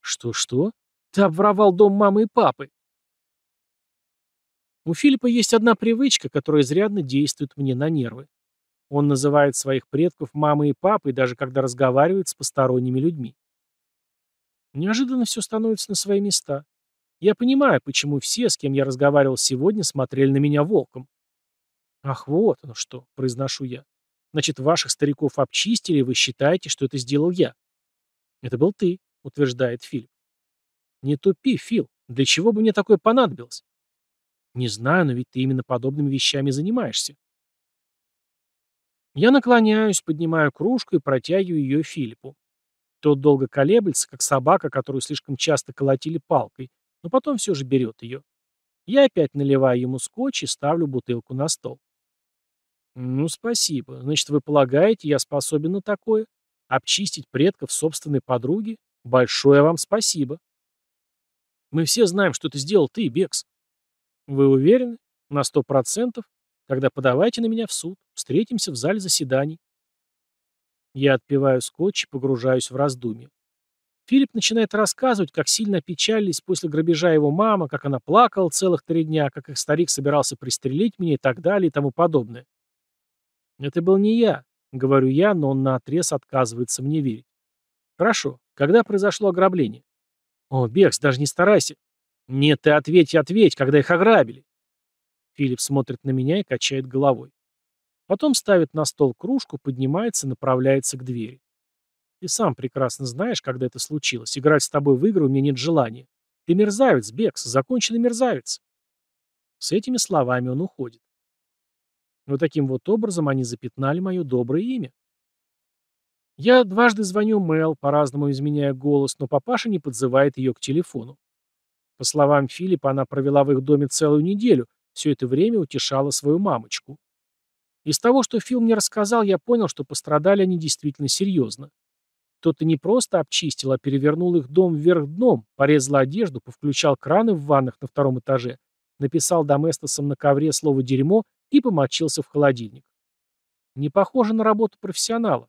«Что-что? Ты обворовал дом мамы и папы». У Филиппа есть одна привычка, которая изрядно действует мне на нервы. Он называет своих предков мамой и папой, даже когда разговаривает с посторонними людьми. Неожиданно все становится на свои места. Я понимаю, почему все, с кем я разговаривал сегодня, смотрели на меня волком. «Ах, вот ну что», — произношу я. «Значит, ваших стариков обчистили, и вы считаете, что это сделал я?» «Это был ты», — утверждает Филипп. «Не тупи, Фил. Для чего бы мне такое понадобилось?» Не знаю, но ведь ты именно подобными вещами занимаешься. Я наклоняюсь, поднимаю кружку и протягиваю ее Филиппу. Тот долго колеблется, как собака, которую слишком часто колотили палкой, но потом все же берет ее. Я опять наливаю ему скотч и ставлю бутылку на стол. «Ну, спасибо. Значит, вы полагаете, я способен на такое? Обчистить предков собственной подруги? Большое вам спасибо». «Мы все знаем, что ты сделал ты, Бекс. «Вы уверены? На сто процентов? Тогда подавайте на меня в суд. Встретимся в зале заседаний». Я отпиваю скотч и погружаюсь в раздумья. Филипп начинает рассказывать, как сильно опечалились после грабежа его мама, как она плакала целых три дня, как их старик собирался пристрелить меня и так далее и тому подобное. «Это был не я», — говорю я, но он наотрез отказывается мне верить. «Хорошо. Когда произошло ограбление?» «О, Бекс, даже не старайся». «Нет, ты ответь, ответь, когда их ограбили!» Филипп смотрит на меня и качает головой. Потом ставит на стол кружку, поднимается и направляется к двери. «Ты сам прекрасно знаешь, когда это случилось. Играть с тобой в игры у меня нет желания. Ты мерзавец, Бекс, законченный мерзавец!» С этими словами он уходит. Вот таким вот образом они запятнали мое доброе имя. Я дважды звоню Мэл, по-разному изменяя голос, но папаша не подзывает ее к телефону. По словам Филиппа, она провела в их доме целую неделю, все это время утешала свою мамочку. Из того, что Фил мне рассказал, я понял, что пострадали они действительно серьезно. Кто-то не просто обчистил, а перевернул их дом вверх дном, порезал одежду, повключал краны в ваннах на втором этаже, написал доместосом на ковре слово «дерьмо» и помочился в холодильник. Не похоже на работу профессионала.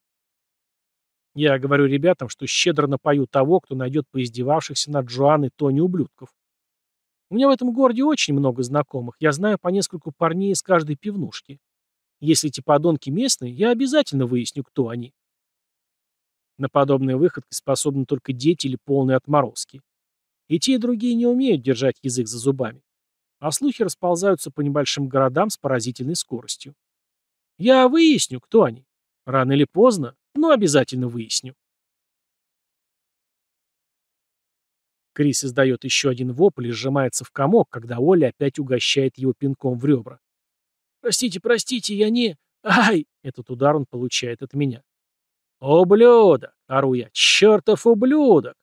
Я говорю ребятам, что щедро напою того, кто найдет поиздевавшихся над Джоанной Тони ублюдков. У меня в этом городе очень много знакомых, я знаю по нескольку парней из каждой пивнушки. Если эти подонки местные, я обязательно выясню, кто они. На подобные выходки способны только дети или полные отморозки. И те, и другие не умеют держать язык за зубами. А слухи расползаются по небольшим городам с поразительной скоростью. Я выясню, кто они. Рано или поздно, но обязательно выясню. Крис издает еще один вопль и сжимается в комок, когда Оля опять угощает его пинком в ребра. «Простите, простите, я не... Ай!» Этот удар он получает от меня. «Ублюдок!» — ору я. «Чертов ублюдок!»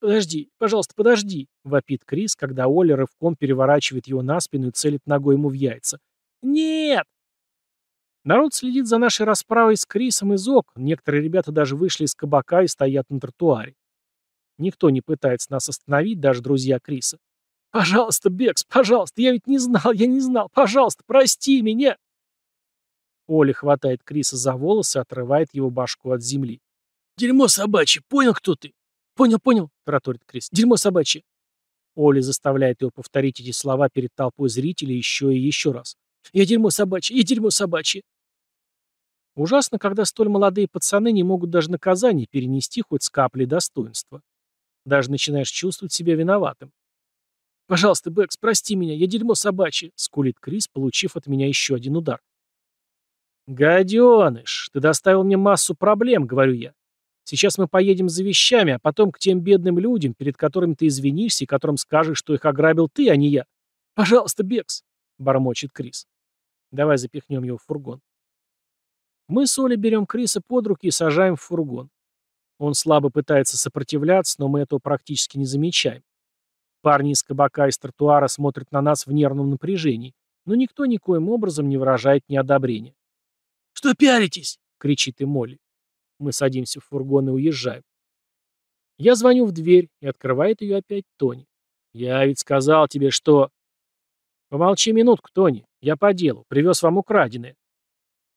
«Подожди, пожалуйста, подожди!» — вопит Крис, когда Оля рывком переворачивает его на спину и целит ногой ему в яйца. «Нет!» Народ следит за нашей расправой с Крисом из окон. Некоторые ребята даже вышли из кабака и стоят на тротуаре. Никто не пытается нас остановить, даже друзья Криса. «Пожалуйста, Бекс, пожалуйста, я ведь не знал, я не знал, пожалуйста, прости меня!» Оля хватает Криса за волосы, отрывает его башку от земли. «Дерьмо собачье, понял, кто ты?» «Понял, понял», — тараторит Крис. «Дерьмо собачье». Оля заставляет его повторить эти слова перед толпой зрителей еще и еще раз. «Я дерьмо собачье, я дерьмо собачье». Ужасно, когда столь молодые пацаны не могут даже наказание перенести хоть с каплей достоинства. Даже начинаешь чувствовать себя виноватым. «Пожалуйста, Бэкс, прости меня, я дерьмо собачье», — скулит Крис, получив от меня еще один удар. «Гаденыш, ты доставил мне массу проблем», — говорю я. «Сейчас мы поедем за вещами, а потом к тем бедным людям, перед которыми ты извинишься и которым скажешь, что их ограбил ты, а не я. Пожалуйста, Бекс», — бормочет Крис. «Давай запихнем его в фургон». Мы с Олей берем Криса под руки и сажаем в фургон. Он слабо пытается сопротивляться, но мы этого практически не замечаем. Парни из кабака и с тротуара смотрят на нас в нервном напряжении, но никто никоим образом не выражает неодобрения. «Что пялитесь?» — кричит и Молли. Мы садимся в фургон и уезжаем. Я звоню в дверь, и открывает ее опять Тони. «Я ведь сказал тебе, что...» «Помолчи минутку, Тони. Я по делу. Привез вам украденное».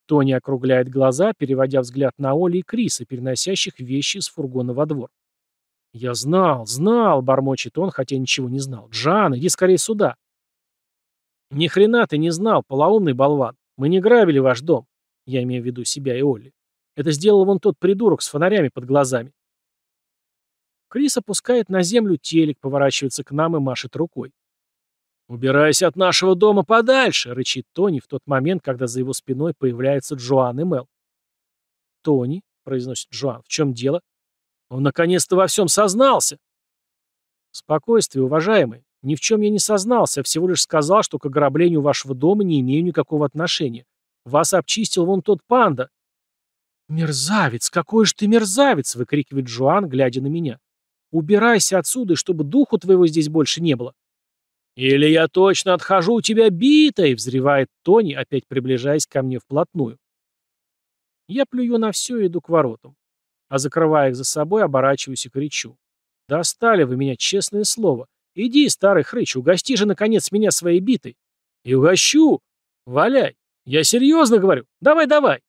Тони округляет глаза, переводя взгляд на Оли и Криса, переносящих вещи из фургона во двор. «Я знал, знал!» — бормочет он, хотя ничего не знал. «Джан, иди скорее сюда!» «Ни хрена ты не знал, полоумный болван! Мы не грабили ваш дом!» Я имею в виду себя и Олли. «Это сделал вон тот придурок с фонарями под глазами!» Крис опускает на землю телек, поворачивается к нам и машет рукой. «Убирайся от нашего дома подальше!» — рычит Тони в тот момент, когда за его спиной появляется Джоан и Мел. «Тони?» — произносит Джоан. «В чем дело?» «Он наконец-то во всем сознался!» «Спокойствие, уважаемый. Ни в чем я не сознался, а всего лишь сказал, что к ограблению вашего дома не имею никакого отношения. Вас обчистил вон тот панда». «Мерзавец! Какой же ты мерзавец!» — выкрикивает Джоан, глядя на меня. «Убирайся отсюда, и чтобы духу твоего здесь больше не было!» «Или я точно отхожу у тебя битой!» — взревает Тони, опять приближаясь ко мне вплотную. Я плюю на все и иду к воротам. А закрывая их за собой, оборачиваюсь и кричу. «Достали вы меня, честное слово! Иди, старый хрыч, угости же, наконец, меня своей битой!» «И угощу! Валяй! Я серьезно говорю! Давай, давай!»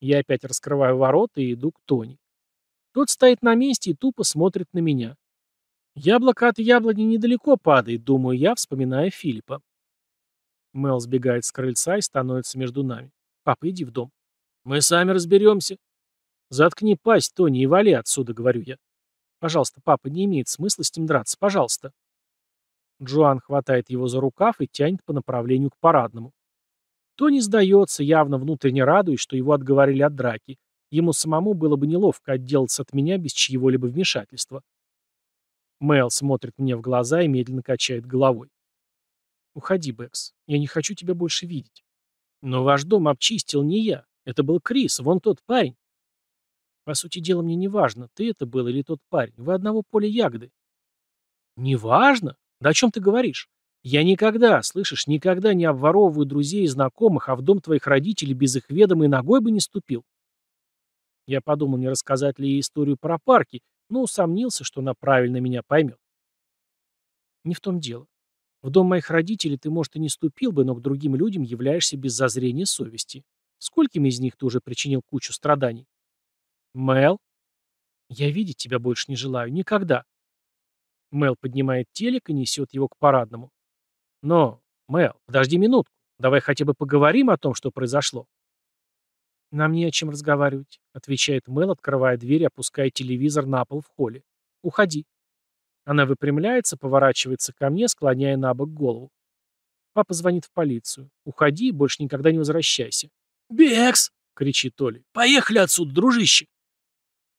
Я опять раскрываю ворота и иду к Тони. Тот стоит на месте и тупо смотрит на меня. «Яблоко от яблони недалеко падает», — думаю я, вспоминая Филиппа. Мел сбегает с крыльца и становится между нами. «Папа, иди в дом». «Мы сами разберемся». «Заткни пасть, Тони, и вали отсюда», — говорю я. «Пожалуйста, папа, не имеет смысла с ним драться, пожалуйста». Джоан хватает его за рукав и тянет по направлению к парадному. Тони сдается, явно внутренне радуясь, что его отговорили от драки. Ему самому было бы неловко отделаться от меня без чьего-либо вмешательства. Мэл смотрит мне в глаза и медленно качает головой. «Уходи, Бэкс. Я не хочу тебя больше видеть». «Но ваш дом обчистил не я. Это был Крис, вон тот парень». «По сути дела, мне не важно, ты это был или тот парень. Вы одного поля ягоды». Не важно? Да о чем ты говоришь? Я никогда, слышишь, никогда не обворовываю друзей и знакомых, а в дом твоих родителей без их ведома и ногой бы не ступил». Я подумал, не рассказать ли ей историю про парки, но ну, усомнился, что она правильно меня поймет. Не в том дело. В дом моих родителей ты, может, и не ступил бы, но к другим людям являешься без зазрения совести. Скольким из них ты уже причинил кучу страданий? Мел? Я видеть тебя больше не желаю. Никогда. Мел поднимает телек и несет его к парадному. Но, Мел, подожди минутку. Давай хотя бы поговорим о том, что произошло. «Нам не о чем разговаривать», — отвечает Мэл, открывая дверь и опуская телевизор на пол в холле. «Уходи». Она выпрямляется, поворачивается ко мне, склоняя на бок голову. Папа звонит в полицию. «Уходи и больше никогда не возвращайся». «Бекс!» — кричит Оли. «Поехали отсюда, дружище!»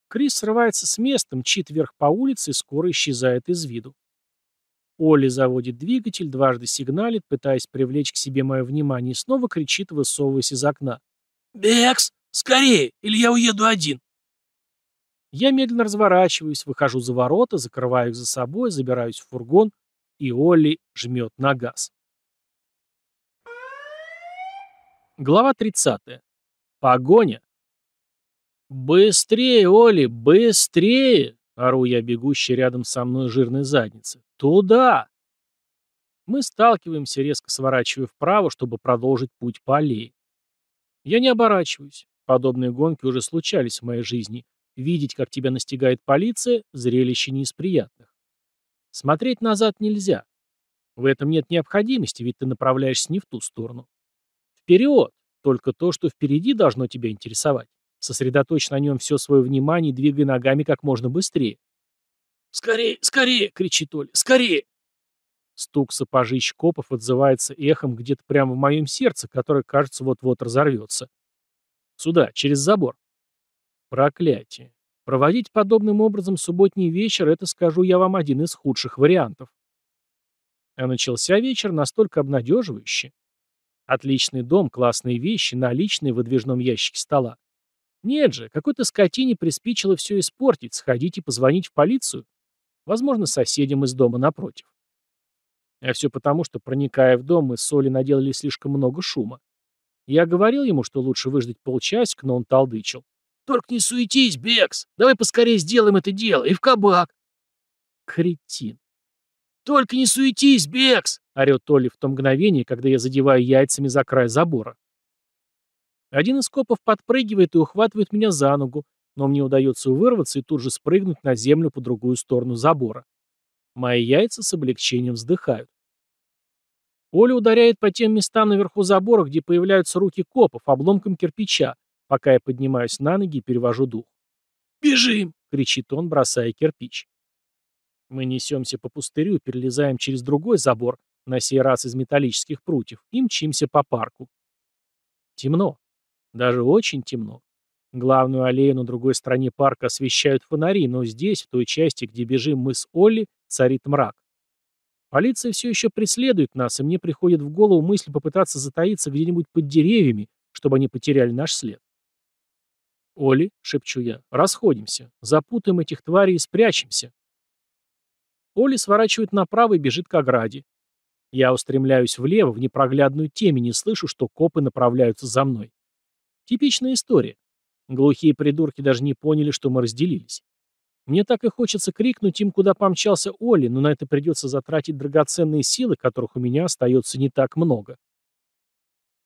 Крис срывается с места, мчит вверх по улице и скоро исчезает из виду. Оли заводит двигатель, дважды сигналит, пытаясь привлечь к себе мое внимание, и снова кричит, высовываясь из окна. «Бекс, скорее, или я уеду один!» Я медленно разворачиваюсь, выхожу за ворота, закрываю их за собой, забираюсь в фургон, и Олли жмет на газ. Глава 30. Погоня. «Быстрее, Оли, быстрее!» — ору я бегущий рядом со мной жирной задницы. «Туда!» Мы сталкиваемся, резко сворачивая вправо, чтобы продолжить путь по аллее. Я не оборачиваюсь. Подобные гонки уже случались в моей жизни. Видеть, как тебя настигает полиция, зрелище не из приятных. Смотреть назад нельзя. В этом нет необходимости, ведь ты направляешься не в ту сторону. Вперед! Только то, что впереди должно тебя интересовать. Сосредоточь на нем все свое внимание и двигай ногами как можно быстрее. «Скорее, скорее!» — кричит Оля. «Скорее!» Стук сапожищ копов отзывается эхом где-то прямо в моем сердце, которое, кажется, вот-вот разорвется. Сюда, через забор. Проклятие. Проводить подобным образом субботний вечер – это, скажу я вам, один из худших вариантов. А начался вечер настолько обнадеживающе. Отличный дом, классные вещи, наличные в выдвижном ящике стола. Нет же, какой-то скотине приспичило все испортить, сходить и позвонить в полицию. Возможно, соседям из дома напротив. А все потому, что, проникая в дом, мы с Олей наделали слишком много шума. Я говорил ему, что лучше выждать полчасика, но он толдычил. «Только не суетись, Бекс! Давай поскорее сделаем это дело! И в кабак!» Кретин. «Только не суетись, Бекс!» — орёт Олли в то мгновение, когда я задеваю яйцами за край забора. Один из копов подпрыгивает и ухватывает меня за ногу, но мне удается вырваться и тут же спрыгнуть на землю по другую сторону забора. Мои яйца с облегчением вздыхают. Оля ударяет по тем местам наверху забора, где появляются руки копов, обломком кирпича, пока я поднимаюсь на ноги и перевожу дух. «Бежим!» — кричит он, бросая кирпич. Мы несемся по пустырю, перелезаем через другой забор, на сей раз из металлических прутьев, и мчимся по парку. Темно. Даже очень темно. Главную аллею на другой стороне парка освещают фонари, но здесь, в той части, где бежим мы с Олли, царит мрак. Полиция все еще преследует нас, и мне приходит в голову мысль попытаться затаиться где-нибудь под деревьями, чтобы они потеряли наш след. «Оли», — шепчу я, — «расходимся, запутаем этих тварей и спрячемся». Оли сворачивает направо и бежит к ограде. Я устремляюсь влево, в непроглядную темень, и слышу, что копы направляются за мной. Типичная история. Глухие придурки даже не поняли, что мы разделились. Мне так и хочется крикнуть им, куда помчался Оли, но на это придется затратить драгоценные силы, которых у меня остается не так много.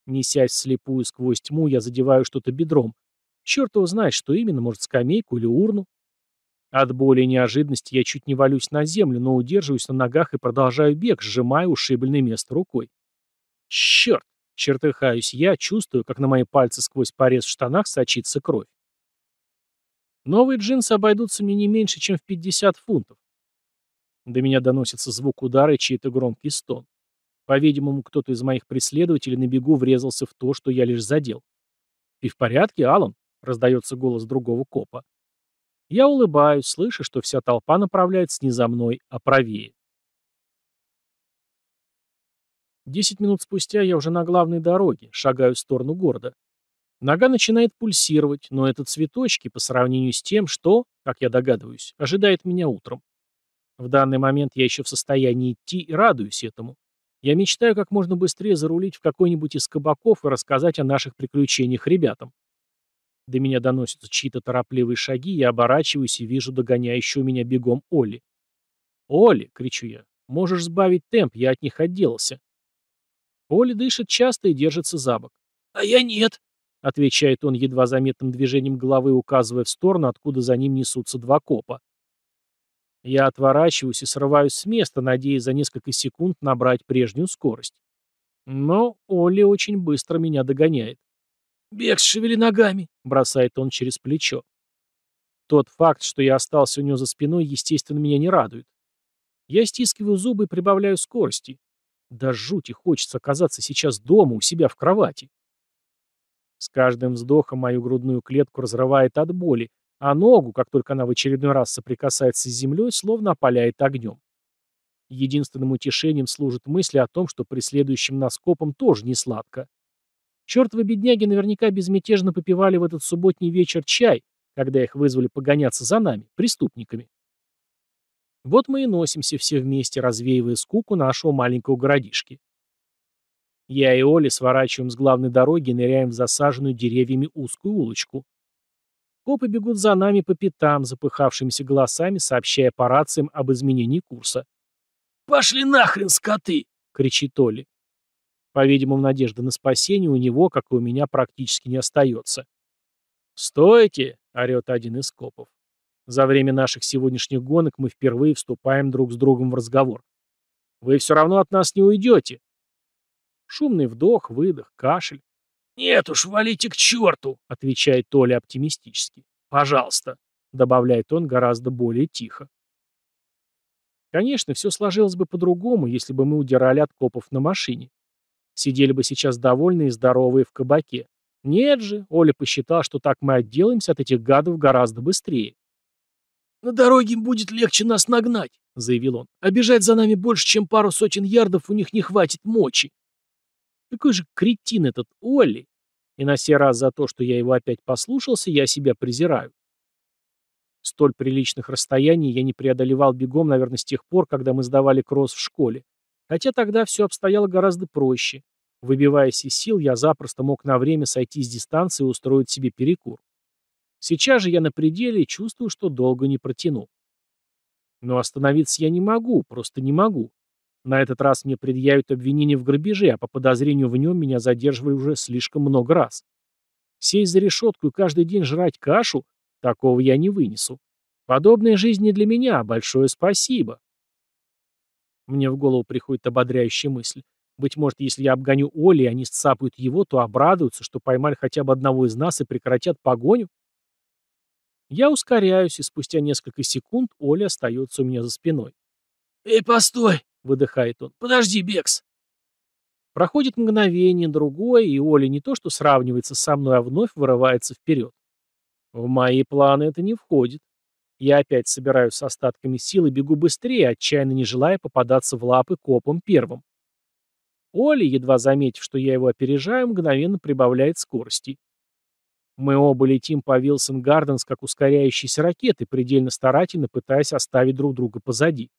Несясь слепую сквозь тьму, я задеваю что-то бедром. Черт его знает, что именно, может, скамейку или урну. От боли и неожиданности я чуть не валюсь на землю, но удерживаюсь на ногах и продолжаю бег, сжимая ушибленное место рукой. Черт! Чертыхаюсь я, чувствую, как на мои пальцы сквозь порез в штанах сочится кровь. Новые джинсы обойдутся мне не меньше, чем в 50 фунтов. До меня доносится звук удара и чей-то громкий стон. По-видимому, кто-то из моих преследователей на бегу врезался в то, что я лишь задел. «Ты в порядке, Алан? раздается голос другого копа. Я улыбаюсь, слыша, что вся толпа направляется не за мной, а правее. Десять минут спустя я уже на главной дороге, шагаю в сторону города. Нога начинает пульсировать, но это цветочки по сравнению с тем, что, как я догадываюсь, ожидает меня утром. В данный момент я еще в состоянии идти и радуюсь этому. Я мечтаю как можно быстрее зарулить в какой-нибудь из кабаков и рассказать о наших приключениях ребятам. До меня доносятся чьи-то торопливые шаги, я оборачиваюсь и вижу догоняющую меня бегом Оли. «Оли!» — кричу я. «Можешь сбавить темп, я от них отделался». Оля дышит часто и держится за бок. «А я нет», — отвечает он едва заметным движением головы, указывая в сторону, откуда за ним несутся два копа. Я отворачиваюсь и срываюсь с места, надеясь за несколько секунд набрать прежнюю скорость. Но Оля очень быстро меня догоняет. «Бег, шевели ногами!» — бросает он через плечо. Тот факт, что я остался у него за спиной, естественно, меня не радует. Я стискиваю зубы и прибавляю скорости. Да и хочется оказаться сейчас дома, у себя в кровати. С каждым вздохом мою грудную клетку разрывает от боли, а ногу, как только она в очередной раз соприкасается с землей, словно опаляет огнем. Единственным утешением служит мысль о том, что преследующим нас копам тоже не сладко. Чертовы бедняги наверняка безмятежно попивали в этот субботний вечер чай, когда их вызвали погоняться за нами, преступниками. Вот мы и носимся все вместе, развеивая скуку нашего маленького городишки. Я и Оля сворачиваем с главной дороги и ныряем в засаженную деревьями узкую улочку. Копы бегут за нами по пятам, запыхавшимися голосами, сообщая по рациям об изменении курса. «Пошли нахрен, скоты!» — кричит Оли. По-видимому, надежда на спасение у него, как и у меня, практически не остается. «Стойте!» — орет один из копов. За время наших сегодняшних гонок мы впервые вступаем друг с другом в разговор. Вы все равно от нас не уйдете. Шумный вдох, выдох, кашель. «Нет уж, валите к черту!» — отвечает Толя оптимистически. «Пожалуйста!» — добавляет он гораздо более тихо. Конечно, все сложилось бы по-другому, если бы мы удирали от копов на машине. Сидели бы сейчас довольные и здоровые в кабаке. Нет же, Оля посчитал, что так мы отделаемся от этих гадов гораздо быстрее. «На дороге им будет легче нас нагнать», — заявил он. «А за нами больше, чем пару сотен ярдов, у них не хватит мочи». Какой же кретин этот Олли! И на сей раз за то, что я его опять послушался, я себя презираю. Столь приличных расстояний я не преодолевал бегом, наверное, с тех пор, когда мы сдавали кросс в школе. Хотя тогда все обстояло гораздо проще. Выбиваясь из сил, я запросто мог на время сойти с дистанции и устроить себе перекур. Сейчас же я на пределе и чувствую, что долго не протяну. Но остановиться я не могу, просто не могу. На этот раз мне предъявят обвинение в грабеже, а по подозрению в нем меня задерживали уже слишком много раз. Сесть за решетку и каждый день жрать кашу – такого я не вынесу. Подобная жизнь не для меня, а большое спасибо. Мне в голову приходит ободряющая мысль. Быть может, если я обгоню Оли, и они сцапают его, то обрадуются, что поймали хотя бы одного из нас и прекратят погоню? Я ускоряюсь, и спустя несколько секунд Оля остается у меня за спиной. «Эй, постой!» — выдыхает он. «Подожди, Бекс!» Проходит мгновение, другое, и Оля не то что сравнивается со мной, а вновь вырывается вперед. В мои планы это не входит. Я опять собираюсь с остатками сил и бегу быстрее, отчаянно не желая попадаться в лапы копом первым. Оля, едва заметив, что я его опережаю, мгновенно прибавляет скорости. Мы оба летим по Вилсон Гарденс, как ускоряющиеся ракеты, предельно старательно пытаясь оставить друг друга позади.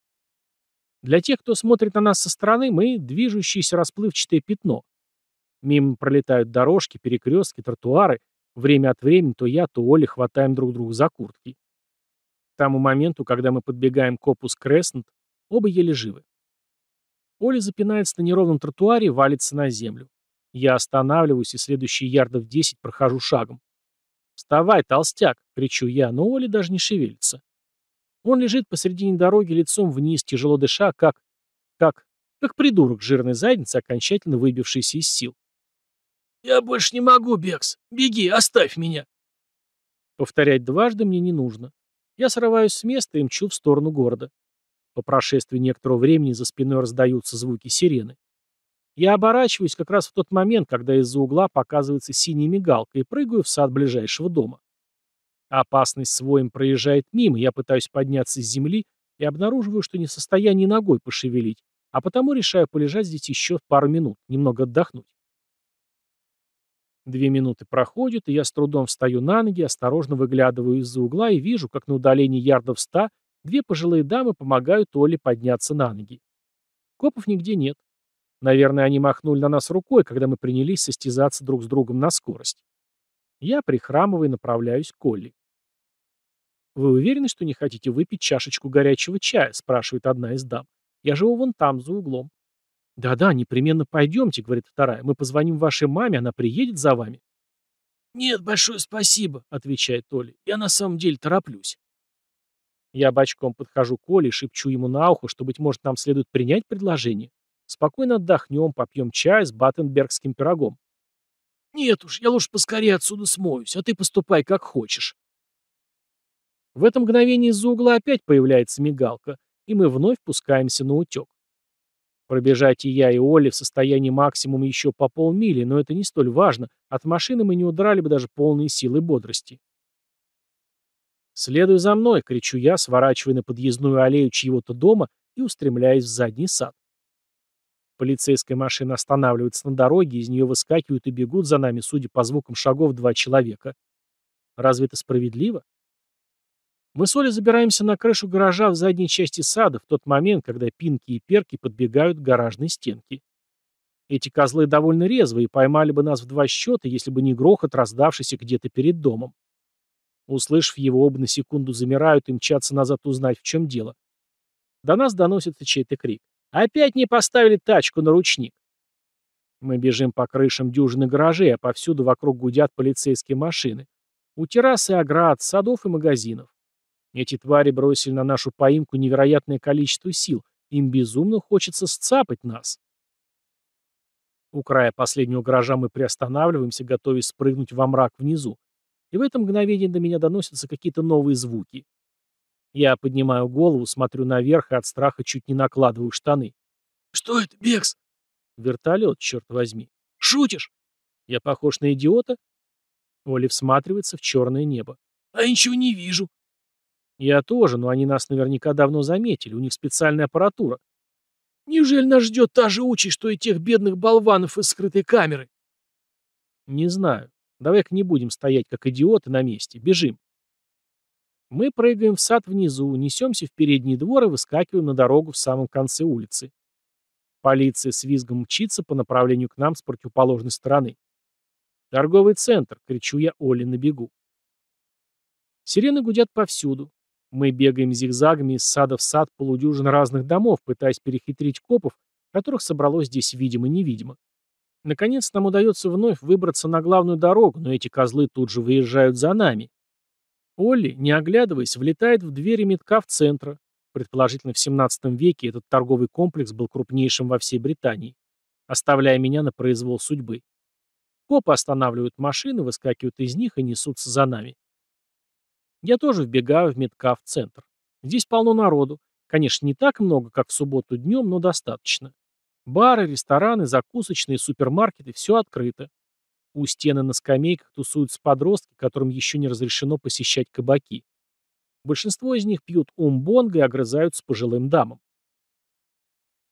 Для тех, кто смотрит на нас со стороны, мы – движущееся расплывчатое пятно. Мимо пролетают дорожки, перекрестки, тротуары. Время от времени то я, то Оля хватаем друг друга за куртки. К тому моменту, когда мы подбегаем к опус Креснет, оба еле живы. Оля запинается на неровном тротуаре валится на землю. Я останавливаюсь и следующие ярдов 10 прохожу шагом. «Вставай, толстяк!» — кричу я, но Оля даже не шевелится. Он лежит посредине дороги лицом вниз, тяжело дыша, как... как... как придурок жирной задницы, окончательно выбившийся из сил. «Я больше не могу, Бекс! Беги, оставь меня!» Повторять дважды мне не нужно. Я срываюсь с места и мчу в сторону города. По прошествии некоторого времени за спиной раздаются звуки сирены. Я оборачиваюсь как раз в тот момент, когда из-за угла показывается синяя мигалка и прыгаю в сад ближайшего дома. Опасность своим проезжает мимо, я пытаюсь подняться с земли и обнаруживаю, что не в состоянии ногой пошевелить, а потому решаю полежать здесь еще пару минут, немного отдохнуть. Две минуты проходят, и я с трудом встаю на ноги, осторожно выглядываю из-за угла и вижу, как на удалении ярдов ста две пожилые дамы помогают Оле подняться на ноги. Копов нигде нет. Наверное, они махнули на нас рукой, когда мы принялись состязаться друг с другом на скорость. Я, прихрамывая, направляюсь к Колли. «Вы уверены, что не хотите выпить чашечку горячего чая?» – спрашивает одна из дам. «Я живу вон там, за углом». «Да-да, непременно пойдемте», — говорит вторая. «Мы позвоним вашей маме, она приедет за вами». «Нет, большое спасибо», — отвечает Оля. «Я на самом деле тороплюсь». Я бочком подхожу к Оле и шепчу ему на ухо, что, быть может, нам следует принять предложение. Спокойно отдохнем, попьем чай с баттенбергским пирогом. Нет уж, я лучше поскорее отсюда смоюсь, а ты поступай как хочешь. В это мгновение из-за угла опять появляется мигалка, и мы вновь пускаемся на утек. Пробежать и я, и Оли в состоянии максимум еще по полмили, но это не столь важно, от машины мы не удрали бы даже полные силы бодрости. «Следуй за мной!» — кричу я, сворачивая на подъездную аллею чьего-то дома и устремляясь в задний сад. Полицейская машина останавливается на дороге, из нее выскакивают и бегут за нами, судя по звукам шагов, два человека. Разве это справедливо? Мы с Олей забираемся на крышу гаража в задней части сада в тот момент, когда Пинки и Перки подбегают к гаражной стенке. Эти козлы довольно резвые, поймали бы нас в два счета, если бы не грохот, раздавшийся где-то перед домом. Услышав его, оба на секунду замирают и мчатся назад узнать, в чем дело. До нас доносится чей-то крик. Опять не поставили тачку на ручник. Мы бежим по крышам дюжины гаражей, а повсюду вокруг гудят полицейские машины. У террасы оград, садов и магазинов. Эти твари бросили на нашу поимку невероятное количество сил. Им безумно хочется сцапать нас. У края последнего гаража мы приостанавливаемся, готовясь спрыгнуть во мрак внизу. И в это мгновение до меня доносятся какие-то новые звуки. Я поднимаю голову, смотрю наверх и от страха чуть не накладываю штаны. «Что это, Бекс?» «Вертолет, черт возьми». «Шутишь?» «Я похож на идиота?» Оли всматривается в черное небо. «А я ничего не вижу». «Я тоже, но они нас наверняка давно заметили. У них специальная аппаратура». «Неужели нас ждет та же участь, что и тех бедных болванов из скрытой камеры?» «Не знаю. Давай-ка не будем стоять, как идиоты, на месте. Бежим». Мы прыгаем в сад внизу, несемся в передний двор и выскакиваем на дорогу в самом конце улицы. Полиция с визгом мчится по направлению к нам с противоположной стороны. «Торговый центр!» — кричу я Оле на бегу. Сирены гудят повсюду. Мы бегаем зигзагами из сада в сад полудюжин разных домов, пытаясь перехитрить копов, которых собралось здесь видимо-невидимо. Наконец нам удается вновь выбраться на главную дорогу, но эти козлы тут же выезжают за нами. Олли, не оглядываясь, влетает в двери медкав-центра. Предположительно, в 17 веке этот торговый комплекс был крупнейшим во всей Британии, оставляя меня на произвол судьбы. Копы останавливают машины, выскакивают из них и несутся за нами. Я тоже вбегаю в медкав-центр. Здесь полно народу. Конечно, не так много, как в субботу днем, но достаточно. Бары, рестораны, закусочные, супермаркеты – все открыто. У стены на скамейках тусуются подростки, которым еще не разрешено посещать кабаки. Большинство из них пьют умбонго и огрызаются пожилым дамам.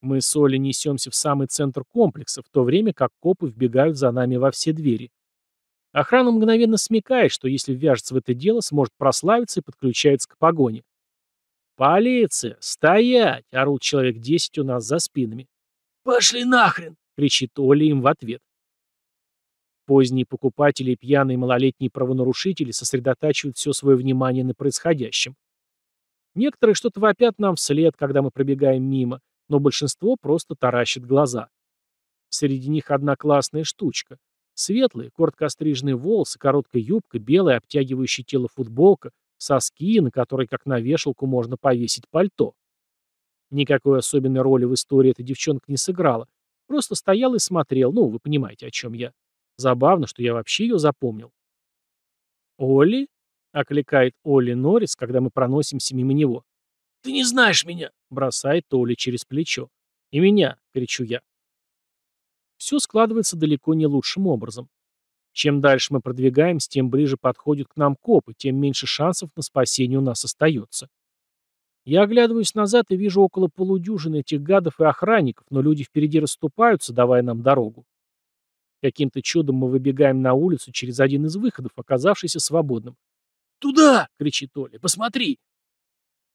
Мы с Олей несемся в самый центр комплекса, в то время как копы вбегают за нами во все двери. Охрана мгновенно смекает, что если ввяжется в это дело, сможет прославиться и подключается к погоне. «Полиция! Стоять!» — орут человек десять у нас за спинами. «Пошли нахрен!» — кричит Оля им в ответ. Поздние покупатели и пьяные малолетние правонарушители сосредотачивают все свое внимание на происходящем. Некоторые что-то вопят нам вслед, когда мы пробегаем мимо, но большинство просто таращит глаза. Среди них одна классная штучка. Светлые, коротко остриженные волосы, короткая юбка, белая, обтягивающая тело футболка, соски, на которой, как на вешалку, можно повесить пальто. Никакой особенной роли в истории эта девчонка не сыграла. Просто стоял и смотрел, ну, вы понимаете, о чем я. Забавно, что я вообще ее запомнил. «Олли?» — окликает Олли Норрис, когда мы проносимся мимо него. «Ты не знаешь меня!» — бросает Олли через плечо. «И меня!» — кричу я. Все складывается далеко не лучшим образом. Чем дальше мы продвигаемся, тем ближе подходят к нам копы, тем меньше шансов на спасение у нас остается. Я оглядываюсь назад и вижу около полудюжины этих гадов и охранников, но люди впереди расступаются, давая нам дорогу. Каким-то чудом мы выбегаем на улицу через один из выходов, оказавшийся свободным. «Туда!» — кричит Оля. «Посмотри!»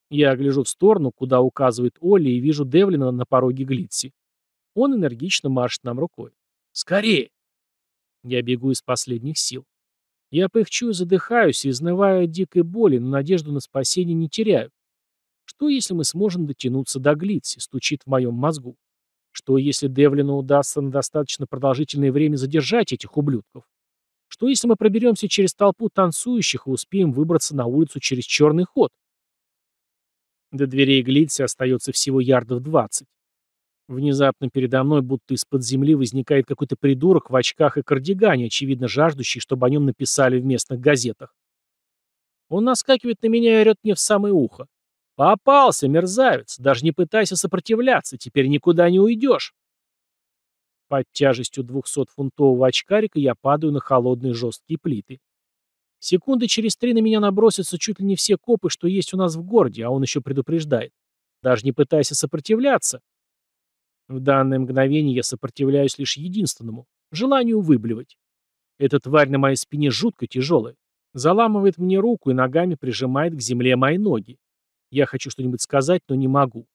Я гляжу в сторону, куда указывает Оля, и вижу Девлина на пороге Глитси. Он энергично машет нам рукой. «Скорее!» Я бегу из последних сил. Я пыхчу и задыхаюсь, и изнываю от дикой боли, но надежду на спасение не теряю. Что, если мы сможем дотянуться до Глитси, стучит в моем мозгу. Что, если Девлину удастся на достаточно продолжительное время задержать этих ублюдков? Что, если мы проберемся через толпу танцующих и успеем выбраться на улицу через черный ход? До дверей Глитси остается всего ярдов двадцать. Внезапно передо мной, будто из-под земли, возникает какой-то придурок в очках и кардигане, очевидно жаждущий, чтобы о нем написали в местных газетах. Он наскакивает на меня и орет мне в самое ухо. «Попался, мерзавец! Даже не пытайся сопротивляться, теперь никуда не уйдешь!» Под тяжестью 200-фунтового очкарика я падаю на холодные жесткие плиты. Секунды через три на меня набросятся чуть ли не все копы, что есть у нас в городе, а он еще предупреждает. Даже не пытайся сопротивляться. В данное мгновение я сопротивляюсь лишь единственному — желанию выблевать. Эта тварь на моей спине жутко тяжелая. Заламывает мне руку и ногами прижимает к земле мои ноги. Я хочу что-нибудь сказать, но не могу.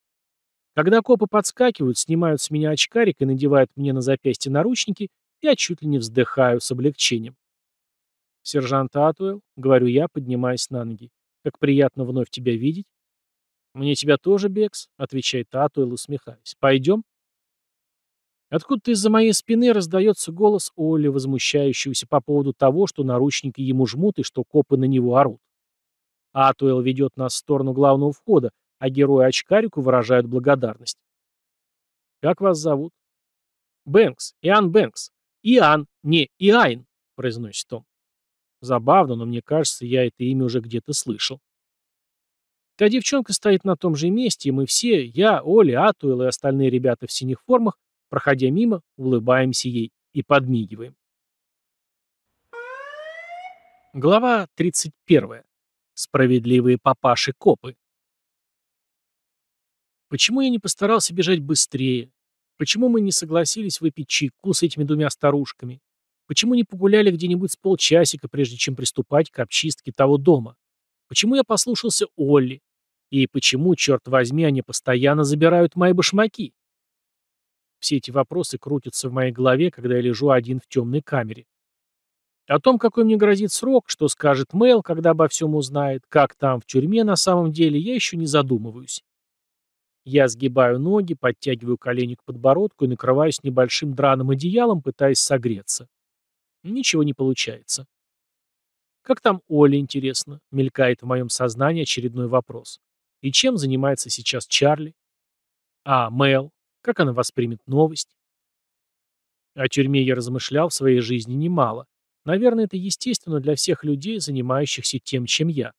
Когда копы подскакивают, снимают с меня очкарик и надевают мне на запястье наручники, я чуть ли не вздыхаю с облегчением. «Сержант Атуэлл», — говорю я, поднимаясь на ноги, — «как приятно вновь тебя видеть». «Мне тебя тоже, Бекс», — отвечает Атуэлл, усмехаясь. «Пойдем?» Откуда-то из-за моей спины раздается голос Оли, возмущающегося по поводу того, что наручники ему жмут и что копы на него орут а Атуэлл ведет нас в сторону главного входа, а герои очкарику выражают благодарность. «Как вас зовут?» «Бэнкс. Иоанн Бэнкс. Иоанн, не Иайн», — произносит он. Забавно, но мне кажется, я это имя уже где-то слышал. Та девчонка стоит на том же месте, и мы все, я, Оля, Атуэл и остальные ребята в синих формах, проходя мимо, улыбаемся ей и подмигиваем. Глава 31. Справедливые папаши-копы. Почему я не постарался бежать быстрее? Почему мы не согласились выпить чайку с этими двумя старушками? Почему не погуляли где-нибудь с полчасика, прежде чем приступать к обчистке того дома? Почему я послушался Олли? И почему, черт возьми, они постоянно забирают мои башмаки? Все эти вопросы крутятся в моей голове, когда я лежу один в темной камере. О том, какой мне грозит срок, что скажет Мэл, когда обо всем узнает, как там в тюрьме на самом деле, я еще не задумываюсь. Я сгибаю ноги, подтягиваю колени к подбородку и накрываюсь небольшим драным одеялом, пытаясь согреться. Ничего не получается. Как там Оля, интересно? Мелькает в моем сознании очередной вопрос. И чем занимается сейчас Чарли? А, Мэл. Как она воспримет новость? О тюрьме я размышлял в своей жизни немало. Наверное, это естественно для всех людей, занимающихся тем, чем я.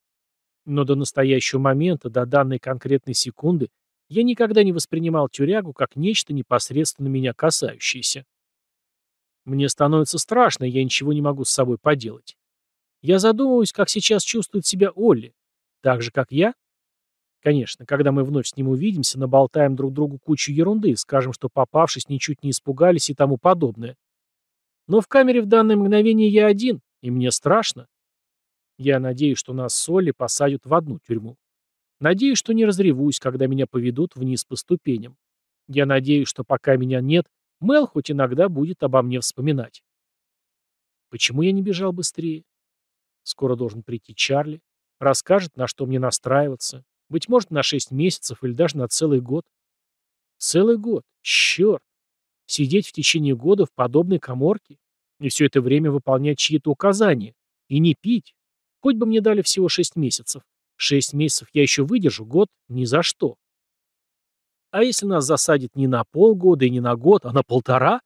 Но до настоящего момента, до данной конкретной секунды, я никогда не воспринимал тюрягу как нечто непосредственно меня касающееся. Мне становится страшно, я ничего не могу с собой поделать. Я задумываюсь, как сейчас чувствует себя Олли. Так же, как я? Конечно, когда мы вновь с ним увидимся, наболтаем друг другу кучу ерунды, скажем, что попавшись, ничуть не испугались и тому подобное. Но в камере в данное мгновение я один, и мне страшно. Я надеюсь, что нас с Олли посадят в одну тюрьму. Надеюсь, что не разревусь, когда меня поведут вниз по ступеням. Я надеюсь, что пока меня нет, Мел хоть иногда будет обо мне вспоминать. Почему я не бежал быстрее? Скоро должен прийти Чарли. Расскажет, на что мне настраиваться. Быть может, на шесть месяцев или даже на целый год. Целый год. Черт сидеть в течение года в подобной коморке и все это время выполнять чьи-то указания, и не пить. Хоть бы мне дали всего шесть месяцев. Шесть месяцев я еще выдержу, год — ни за что. А если нас засадит не на полгода и не на год, а на полтора?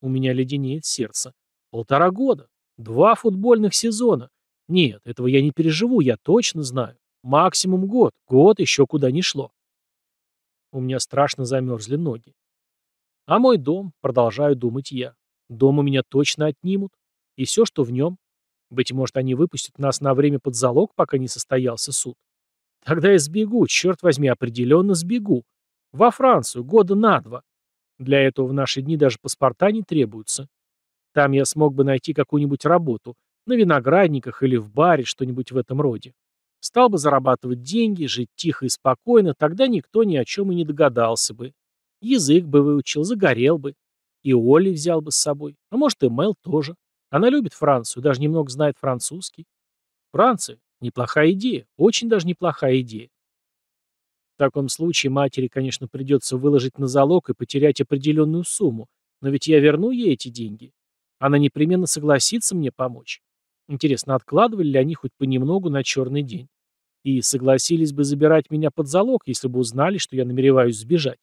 У меня леденеет сердце. Полтора года. Два футбольных сезона. Нет, этого я не переживу, я точно знаю. Максимум год. Год еще куда ни шло. У меня страшно замерзли ноги. А мой дом, продолжаю думать я. Дом у меня точно отнимут. И все, что в нем. Быть может, они выпустят нас на время под залог, пока не состоялся суд. Тогда я сбегу, черт возьми, определенно сбегу. Во Францию, года на два. Для этого в наши дни даже паспорта не требуются. Там я смог бы найти какую-нибудь работу, на виноградниках или в баре, что-нибудь в этом роде. Стал бы зарабатывать деньги, жить тихо и спокойно, тогда никто ни о чем и не догадался бы. Язык бы выучил, загорел бы. И Олли взял бы с собой. А может, и Мел тоже. Она любит Францию, даже немного знает французский. Франция – неплохая идея, очень даже неплохая идея. В таком случае матери, конечно, придется выложить на залог и потерять определенную сумму, но ведь я верну ей эти деньги. Она непременно согласится мне помочь. Интересно, откладывали ли они хоть понемногу на черный день? И согласились бы забирать меня под залог, если бы узнали, что я намереваюсь сбежать.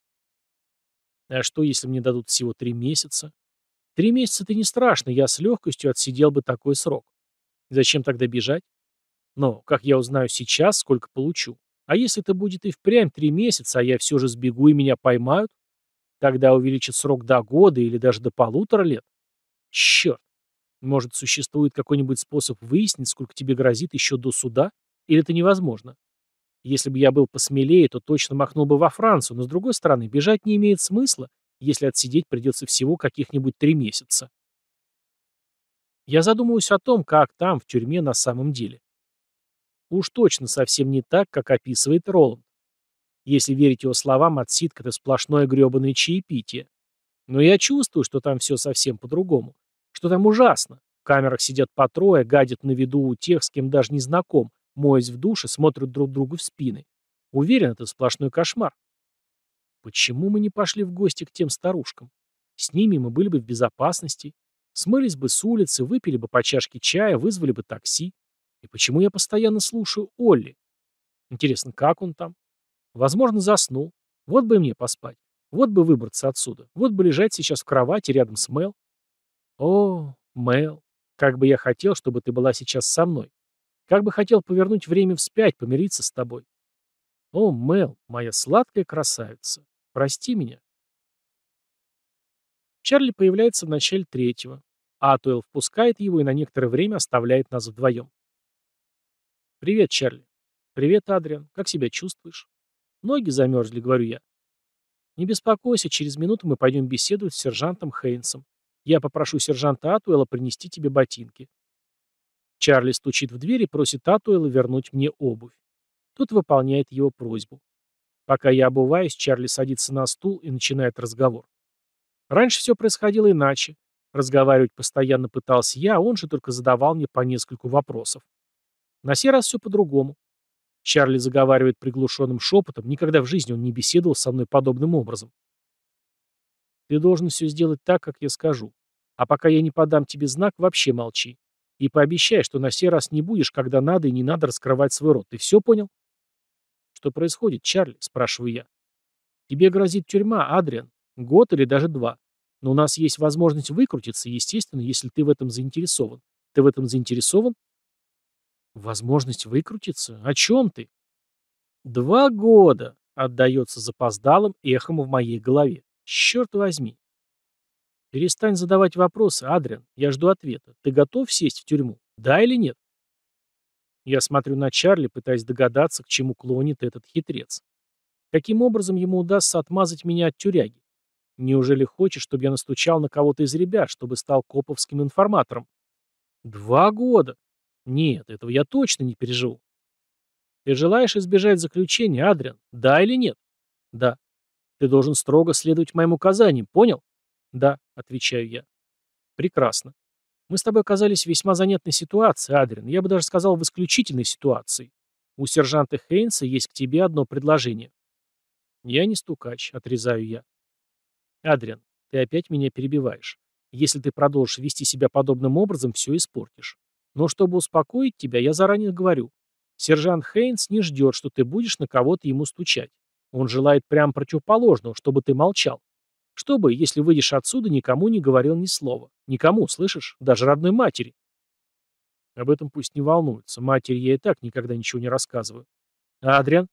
А что, если мне дадут всего три месяца? Три месяца это не страшно, я с легкостью отсидел бы такой срок. Зачем тогда бежать? Но, как я узнаю сейчас, сколько получу? А если это будет и впрямь три месяца, а я все же сбегу и меня поймают? Тогда увеличат срок до года или даже до полутора лет. Черт. Может, существует какой-нибудь способ выяснить, сколько тебе грозит еще до суда? Или это невозможно? Если бы я был посмелее, то точно махнул бы во Францию, но, с другой стороны, бежать не имеет смысла, если отсидеть придется всего каких-нибудь три месяца. Я задумываюсь о том, как там, в тюрьме, на самом деле. Уж точно совсем не так, как описывает Роланд. Если верить его словам, отсидка — это сплошное гребаное чаепитие. Но я чувствую, что там все совсем по-другому. Что там ужасно. В камерах сидят по трое, гадят на виду у тех, с кем даже не знаком, моясь в душе, смотрят друг другу в спины. Уверен, это сплошной кошмар. Почему мы не пошли в гости к тем старушкам? С ними мы были бы в безопасности, смылись бы с улицы, выпили бы по чашке чая, вызвали бы такси. И почему я постоянно слушаю Олли? Интересно, как он там? Возможно, заснул. Вот бы мне поспать. Вот бы выбраться отсюда. Вот бы лежать сейчас в кровати рядом с Мел. О, Мел, как бы я хотел, чтобы ты была сейчас со мной. Как бы хотел повернуть время вспять, помириться с тобой. О, Мел, моя сладкая красавица, прости меня. Чарли появляется в начале третьего. А Атуэлл впускает его и на некоторое время оставляет нас вдвоем. «Привет, Чарли». «Привет, Адриан. Как себя чувствуешь?» «Ноги замерзли», — говорю я. «Не беспокойся, через минуту мы пойдем беседовать с сержантом Хейнсом. Я попрошу сержанта Атуэлла принести тебе ботинки. Чарли стучит в дверь и просит Атуэла вернуть мне обувь. Тот выполняет его просьбу. Пока я обуваюсь, Чарли садится на стул и начинает разговор. Раньше все происходило иначе. Разговаривать постоянно пытался я, а он же только задавал мне по нескольку вопросов. На сей раз все по-другому. Чарли заговаривает приглушенным шепотом, никогда в жизни он не беседовал со мной подобным образом. «Ты должен все сделать так, как я скажу. А пока я не подам тебе знак, вообще молчи. И пообещай, что на сей раз не будешь, когда надо и не надо раскрывать свой рот. Ты все понял? Что происходит, Чарли? Спрашиваю я. Тебе грозит тюрьма, Адриан. Год или даже два. Но у нас есть возможность выкрутиться, естественно, если ты в этом заинтересован. Ты в этом заинтересован? Возможность выкрутиться? О чем ты? Два года, отдается запоздалым эхом в моей голове. Черт возьми. «Перестань задавать вопросы, Адриан. Я жду ответа. Ты готов сесть в тюрьму? Да или нет?» Я смотрю на Чарли, пытаясь догадаться, к чему клонит этот хитрец. Каким образом ему удастся отмазать меня от тюряги? Неужели хочешь, чтобы я настучал на кого-то из ребят, чтобы стал коповским информатором? Два года? Нет, этого я точно не переживу. Ты желаешь избежать заключения, Адриан? Да или нет? Да. Ты должен строго следовать моим указаниям, понял? «Да», — отвечаю я. «Прекрасно. Мы с тобой оказались в весьма занятной ситуации, Адрин. Я бы даже сказал, в исключительной ситуации. У сержанта Хейнса есть к тебе одно предложение». «Я не стукач», — отрезаю я. «Адриан, ты опять меня перебиваешь. Если ты продолжишь вести себя подобным образом, все испортишь. Но чтобы успокоить тебя, я заранее говорю. Сержант Хейнс не ждет, что ты будешь на кого-то ему стучать. Он желает прямо противоположного, чтобы ты молчал. Чтобы, если выйдешь отсюда, никому не говорил ни слова. Никому, слышишь? Даже родной матери. Об этом пусть не волнуется. Матери я и так никогда ничего не рассказываю. А Адриан?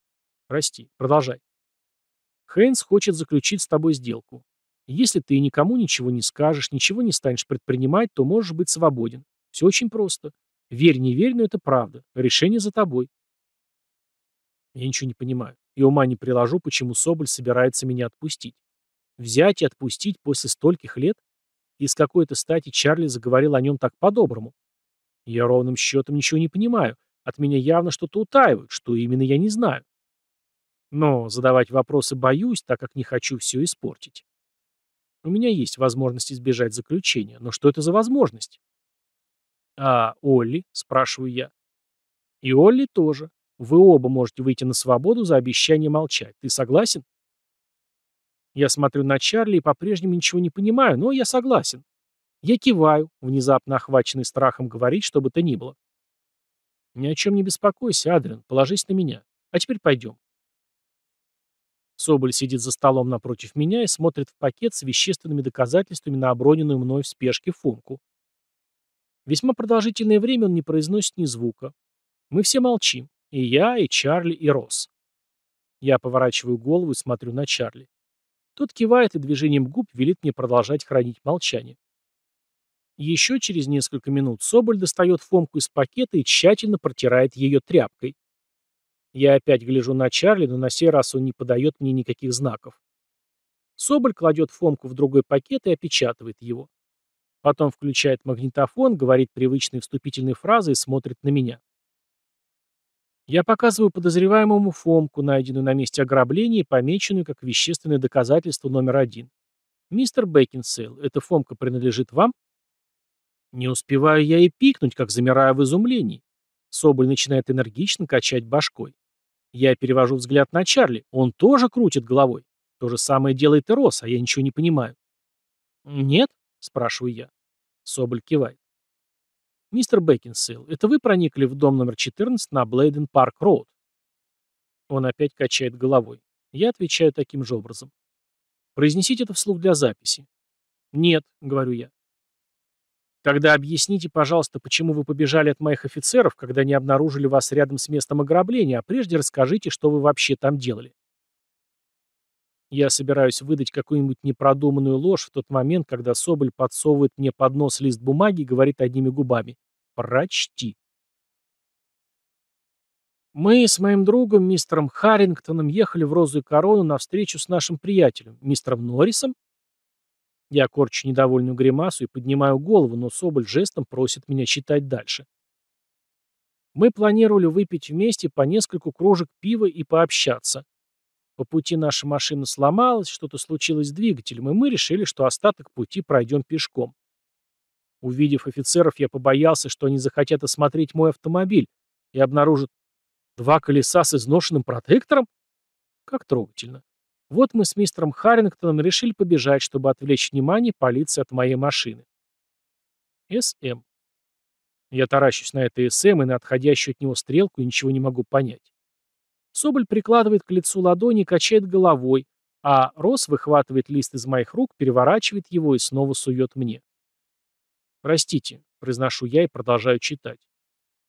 Прости, продолжай. Хейнс хочет заключить с тобой сделку. Если ты никому ничего не скажешь, ничего не станешь предпринимать, то можешь быть свободен. Все очень просто. Верь, не верь, но это правда. Решение за тобой. Я ничего не понимаю. И ума не приложу, почему Соболь собирается меня отпустить. Взять и отпустить после стольких лет? Из какой-то стати Чарли заговорил о нем так по-доброму. Я ровным счетом ничего не понимаю. От меня явно что-то утаивают, что именно я не знаю. Но задавать вопросы боюсь, так как не хочу все испортить. У меня есть возможность избежать заключения, но что это за возможность? А Олли, спрашиваю я. И Олли тоже. Вы оба можете выйти на свободу за обещание молчать. Ты согласен? Я смотрю на Чарли и по-прежнему ничего не понимаю, но я согласен. Я киваю, внезапно охваченный страхом говорить, чтобы то ни было. «Ни о чем не беспокойся, Адриан, положись на меня. А теперь пойдем». Соболь сидит за столом напротив меня и смотрит в пакет с вещественными доказательствами на оброненную мной в спешке функу. Весьма продолжительное время он не произносит ни звука. Мы все молчим. И я, и Чарли, и Росс. Я поворачиваю голову и смотрю на Чарли. Тот кивает и движением губ велит мне продолжать хранить молчание. Еще через несколько минут Соболь достает Фомку из пакета и тщательно протирает ее тряпкой. Я опять гляжу на Чарли, но на сей раз он не подает мне никаких знаков. Соболь кладет Фомку в другой пакет и опечатывает его. Потом включает магнитофон, говорит привычные вступительные фразы и смотрит на меня. Я показываю подозреваемому Фомку, найденную на месте ограбления и помеченную как вещественное доказательство номер один. «Мистер Бекинсейл, эта Фомка принадлежит вам?» Не успеваю я и пикнуть, как замираю в изумлении. Соболь начинает энергично качать башкой. Я перевожу взгляд на Чарли. Он тоже крутит головой. То же самое делает и Рос, а я ничего не понимаю. «Нет?» – спрашиваю я. Соболь кивает. «Мистер Бекинсейл, это вы проникли в дом номер 14 на Блейден-Парк-Роуд?» Он опять качает головой. Я отвечаю таким же образом. «Произнесите это вслух для записи». «Нет», — говорю я. «Тогда объясните, пожалуйста, почему вы побежали от моих офицеров, когда не обнаружили вас рядом с местом ограбления, а прежде расскажите, что вы вообще там делали». Я собираюсь выдать какую-нибудь непродуманную ложь в тот момент, когда Соболь подсовывает мне под нос лист бумаги и говорит одними губами «Прочти». Мы с моим другом, мистером Харрингтоном, ехали в Розу и Корону на встречу с нашим приятелем, мистером Норрисом. Я корчу недовольную гримасу и поднимаю голову, но Соболь жестом просит меня читать дальше. Мы планировали выпить вместе по нескольку кружек пива и пообщаться. По пути наша машина сломалась, что-то случилось с двигателем, и мы решили, что остаток пути пройдем пешком. Увидев офицеров, я побоялся, что они захотят осмотреть мой автомобиль и обнаружат два колеса с изношенным протектором. Как трогательно. Вот мы с мистером Харрингтоном решили побежать, чтобы отвлечь внимание полиции от моей машины. СМ. Я таращусь на это СМ и на отходящую от него стрелку и ничего не могу понять. Соболь прикладывает к лицу ладони и качает головой, а Рос выхватывает лист из моих рук, переворачивает его и снова сует мне. «Простите», — произношу я и продолжаю читать.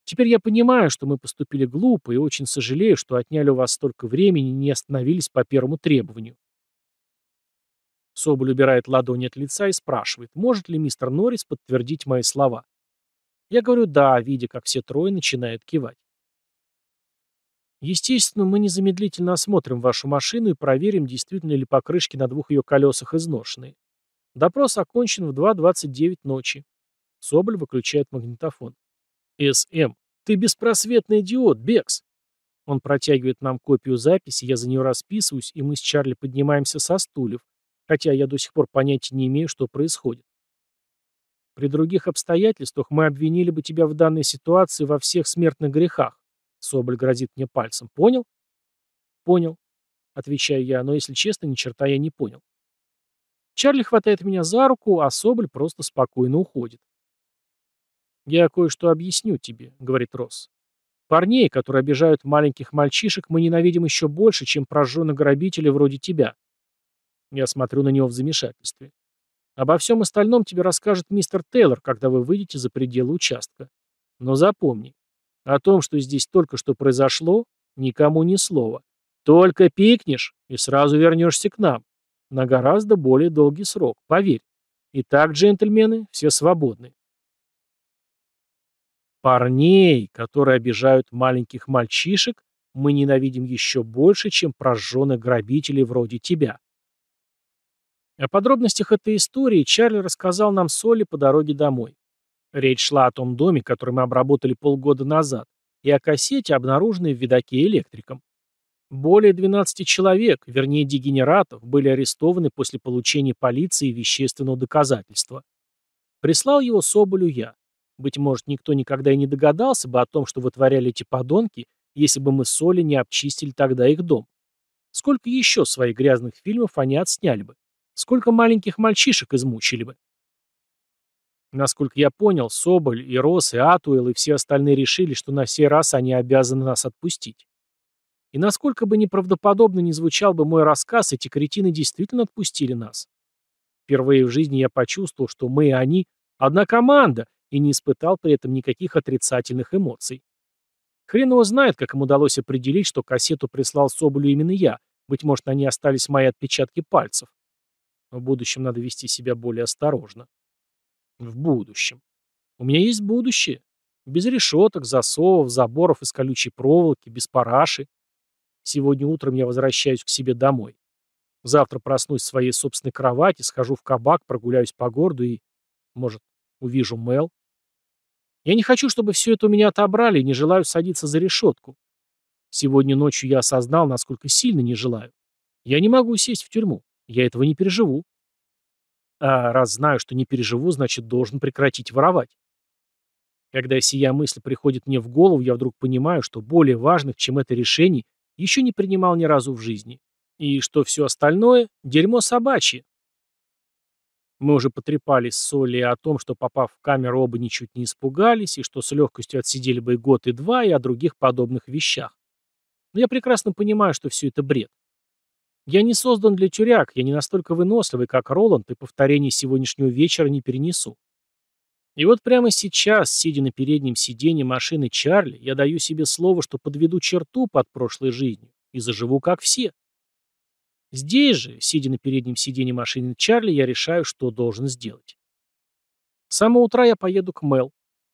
«Теперь я понимаю, что мы поступили глупо и очень сожалею, что отняли у вас столько времени и не остановились по первому требованию». Соболь убирает ладони от лица и спрашивает, может ли мистер Норрис подтвердить мои слова. Я говорю «да», видя, как все трое начинают кивать. Естественно, мы незамедлительно осмотрим вашу машину и проверим, действительно ли покрышки на двух ее колесах изношены. Допрос окончен в 2.29 ночи. Соболь выключает магнитофон. СМ, ты беспросветный идиот, Бекс. Он протягивает нам копию записи, я за нее расписываюсь, и мы с Чарли поднимаемся со стульев, хотя я до сих пор понятия не имею, что происходит. При других обстоятельствах мы обвинили бы тебя в данной ситуации во всех смертных грехах. Соболь грозит мне пальцем. Понял? Понял, отвечаю я, но, если честно, ни черта я не понял. Чарли хватает меня за руку, а Соболь просто спокойно уходит. «Я кое-что объясню тебе», — говорит Росс. «Парней, которые обижают маленьких мальчишек, мы ненавидим еще больше, чем прожженных грабителей вроде тебя». Я смотрю на него в замешательстве. «Обо всем остальном тебе расскажет мистер Тейлор, когда вы выйдете за пределы участка. Но запомни, о том, что здесь только что произошло, никому ни слова. Только пикнешь, и сразу вернешься к нам. На гораздо более долгий срок, поверь. Итак, джентльмены, все свободны. Парней, которые обижают маленьких мальчишек, мы ненавидим еще больше, чем прожженных грабителей вроде тебя. О подробностях этой истории Чарли рассказал нам Соли по дороге домой. Речь шла о том доме, который мы обработали полгода назад, и о кассете, обнаруженной в видаке электриком. Более 12 человек, вернее дегенератов, были арестованы после получения полиции вещественного доказательства. Прислал его Соболю я. Быть может, никто никогда и не догадался бы о том, что вытворяли эти подонки, если бы мы с Олей не обчистили тогда их дом. Сколько еще своих грязных фильмов они отсняли бы? Сколько маленьких мальчишек измучили бы? Насколько я понял, Соболь, и Рос, и Атуэлл, и все остальные решили, что на сей раз они обязаны нас отпустить. И насколько бы неправдоподобно ни звучал бы мой рассказ, эти кретины действительно отпустили нас. Впервые в жизни я почувствовал, что мы и они – одна команда, и не испытал при этом никаких отрицательных эмоций. Хрен его знает, как им удалось определить, что кассету прислал Соболю именно я. Быть может, они остались мои отпечатки пальцев. в будущем надо вести себя более осторожно. В будущем. У меня есть будущее. Без решеток, засовов, заборов из колючей проволоки, без параши. Сегодня утром я возвращаюсь к себе домой. Завтра проснусь в своей собственной кровати, схожу в кабак, прогуляюсь по городу и, может, увижу Мэл. Я не хочу, чтобы все это у меня отобрали и не желаю садиться за решетку. Сегодня ночью я осознал, насколько сильно не желаю. Я не могу сесть в тюрьму. Я этого не переживу. А раз знаю, что не переживу, значит, должен прекратить воровать. Когда сия мысль приходит мне в голову, я вдруг понимаю, что более важных, чем это решение, еще не принимал ни разу в жизни. И что все остальное – дерьмо собачье. Мы уже потрепались с Солей о том, что, попав в камеру, оба ничуть не испугались, и что с легкостью отсидели бы и год, и два, и о других подобных вещах. Но я прекрасно понимаю, что все это бред. Я не создан для тюряк, я не настолько выносливый, как Роланд, и повторений сегодняшнего вечера не перенесу. И вот прямо сейчас, сидя на переднем сиденье машины Чарли, я даю себе слово, что подведу черту под прошлой жизнью и заживу как все. Здесь же, сидя на переднем сиденье машины Чарли, я решаю, что должен сделать. С самого утра я поеду к Мел.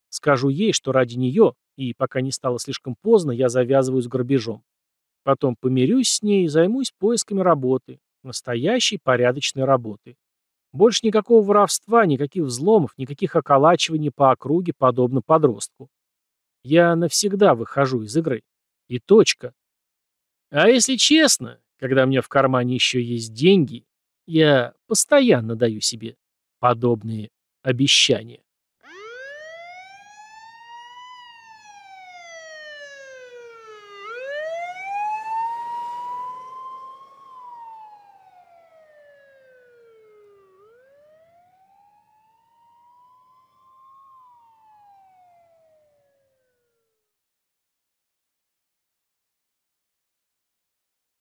Скажу ей, что ради нее, и пока не стало слишком поздно, я завязываю с грабежом. Потом помирюсь с ней и займусь поисками работы. Настоящей, порядочной работы. Больше никакого воровства, никаких взломов, никаких околачиваний по округе, подобно подростку. Я навсегда выхожу из игры. И точка. А если честно, когда у меня в кармане еще есть деньги, я постоянно даю себе подобные обещания.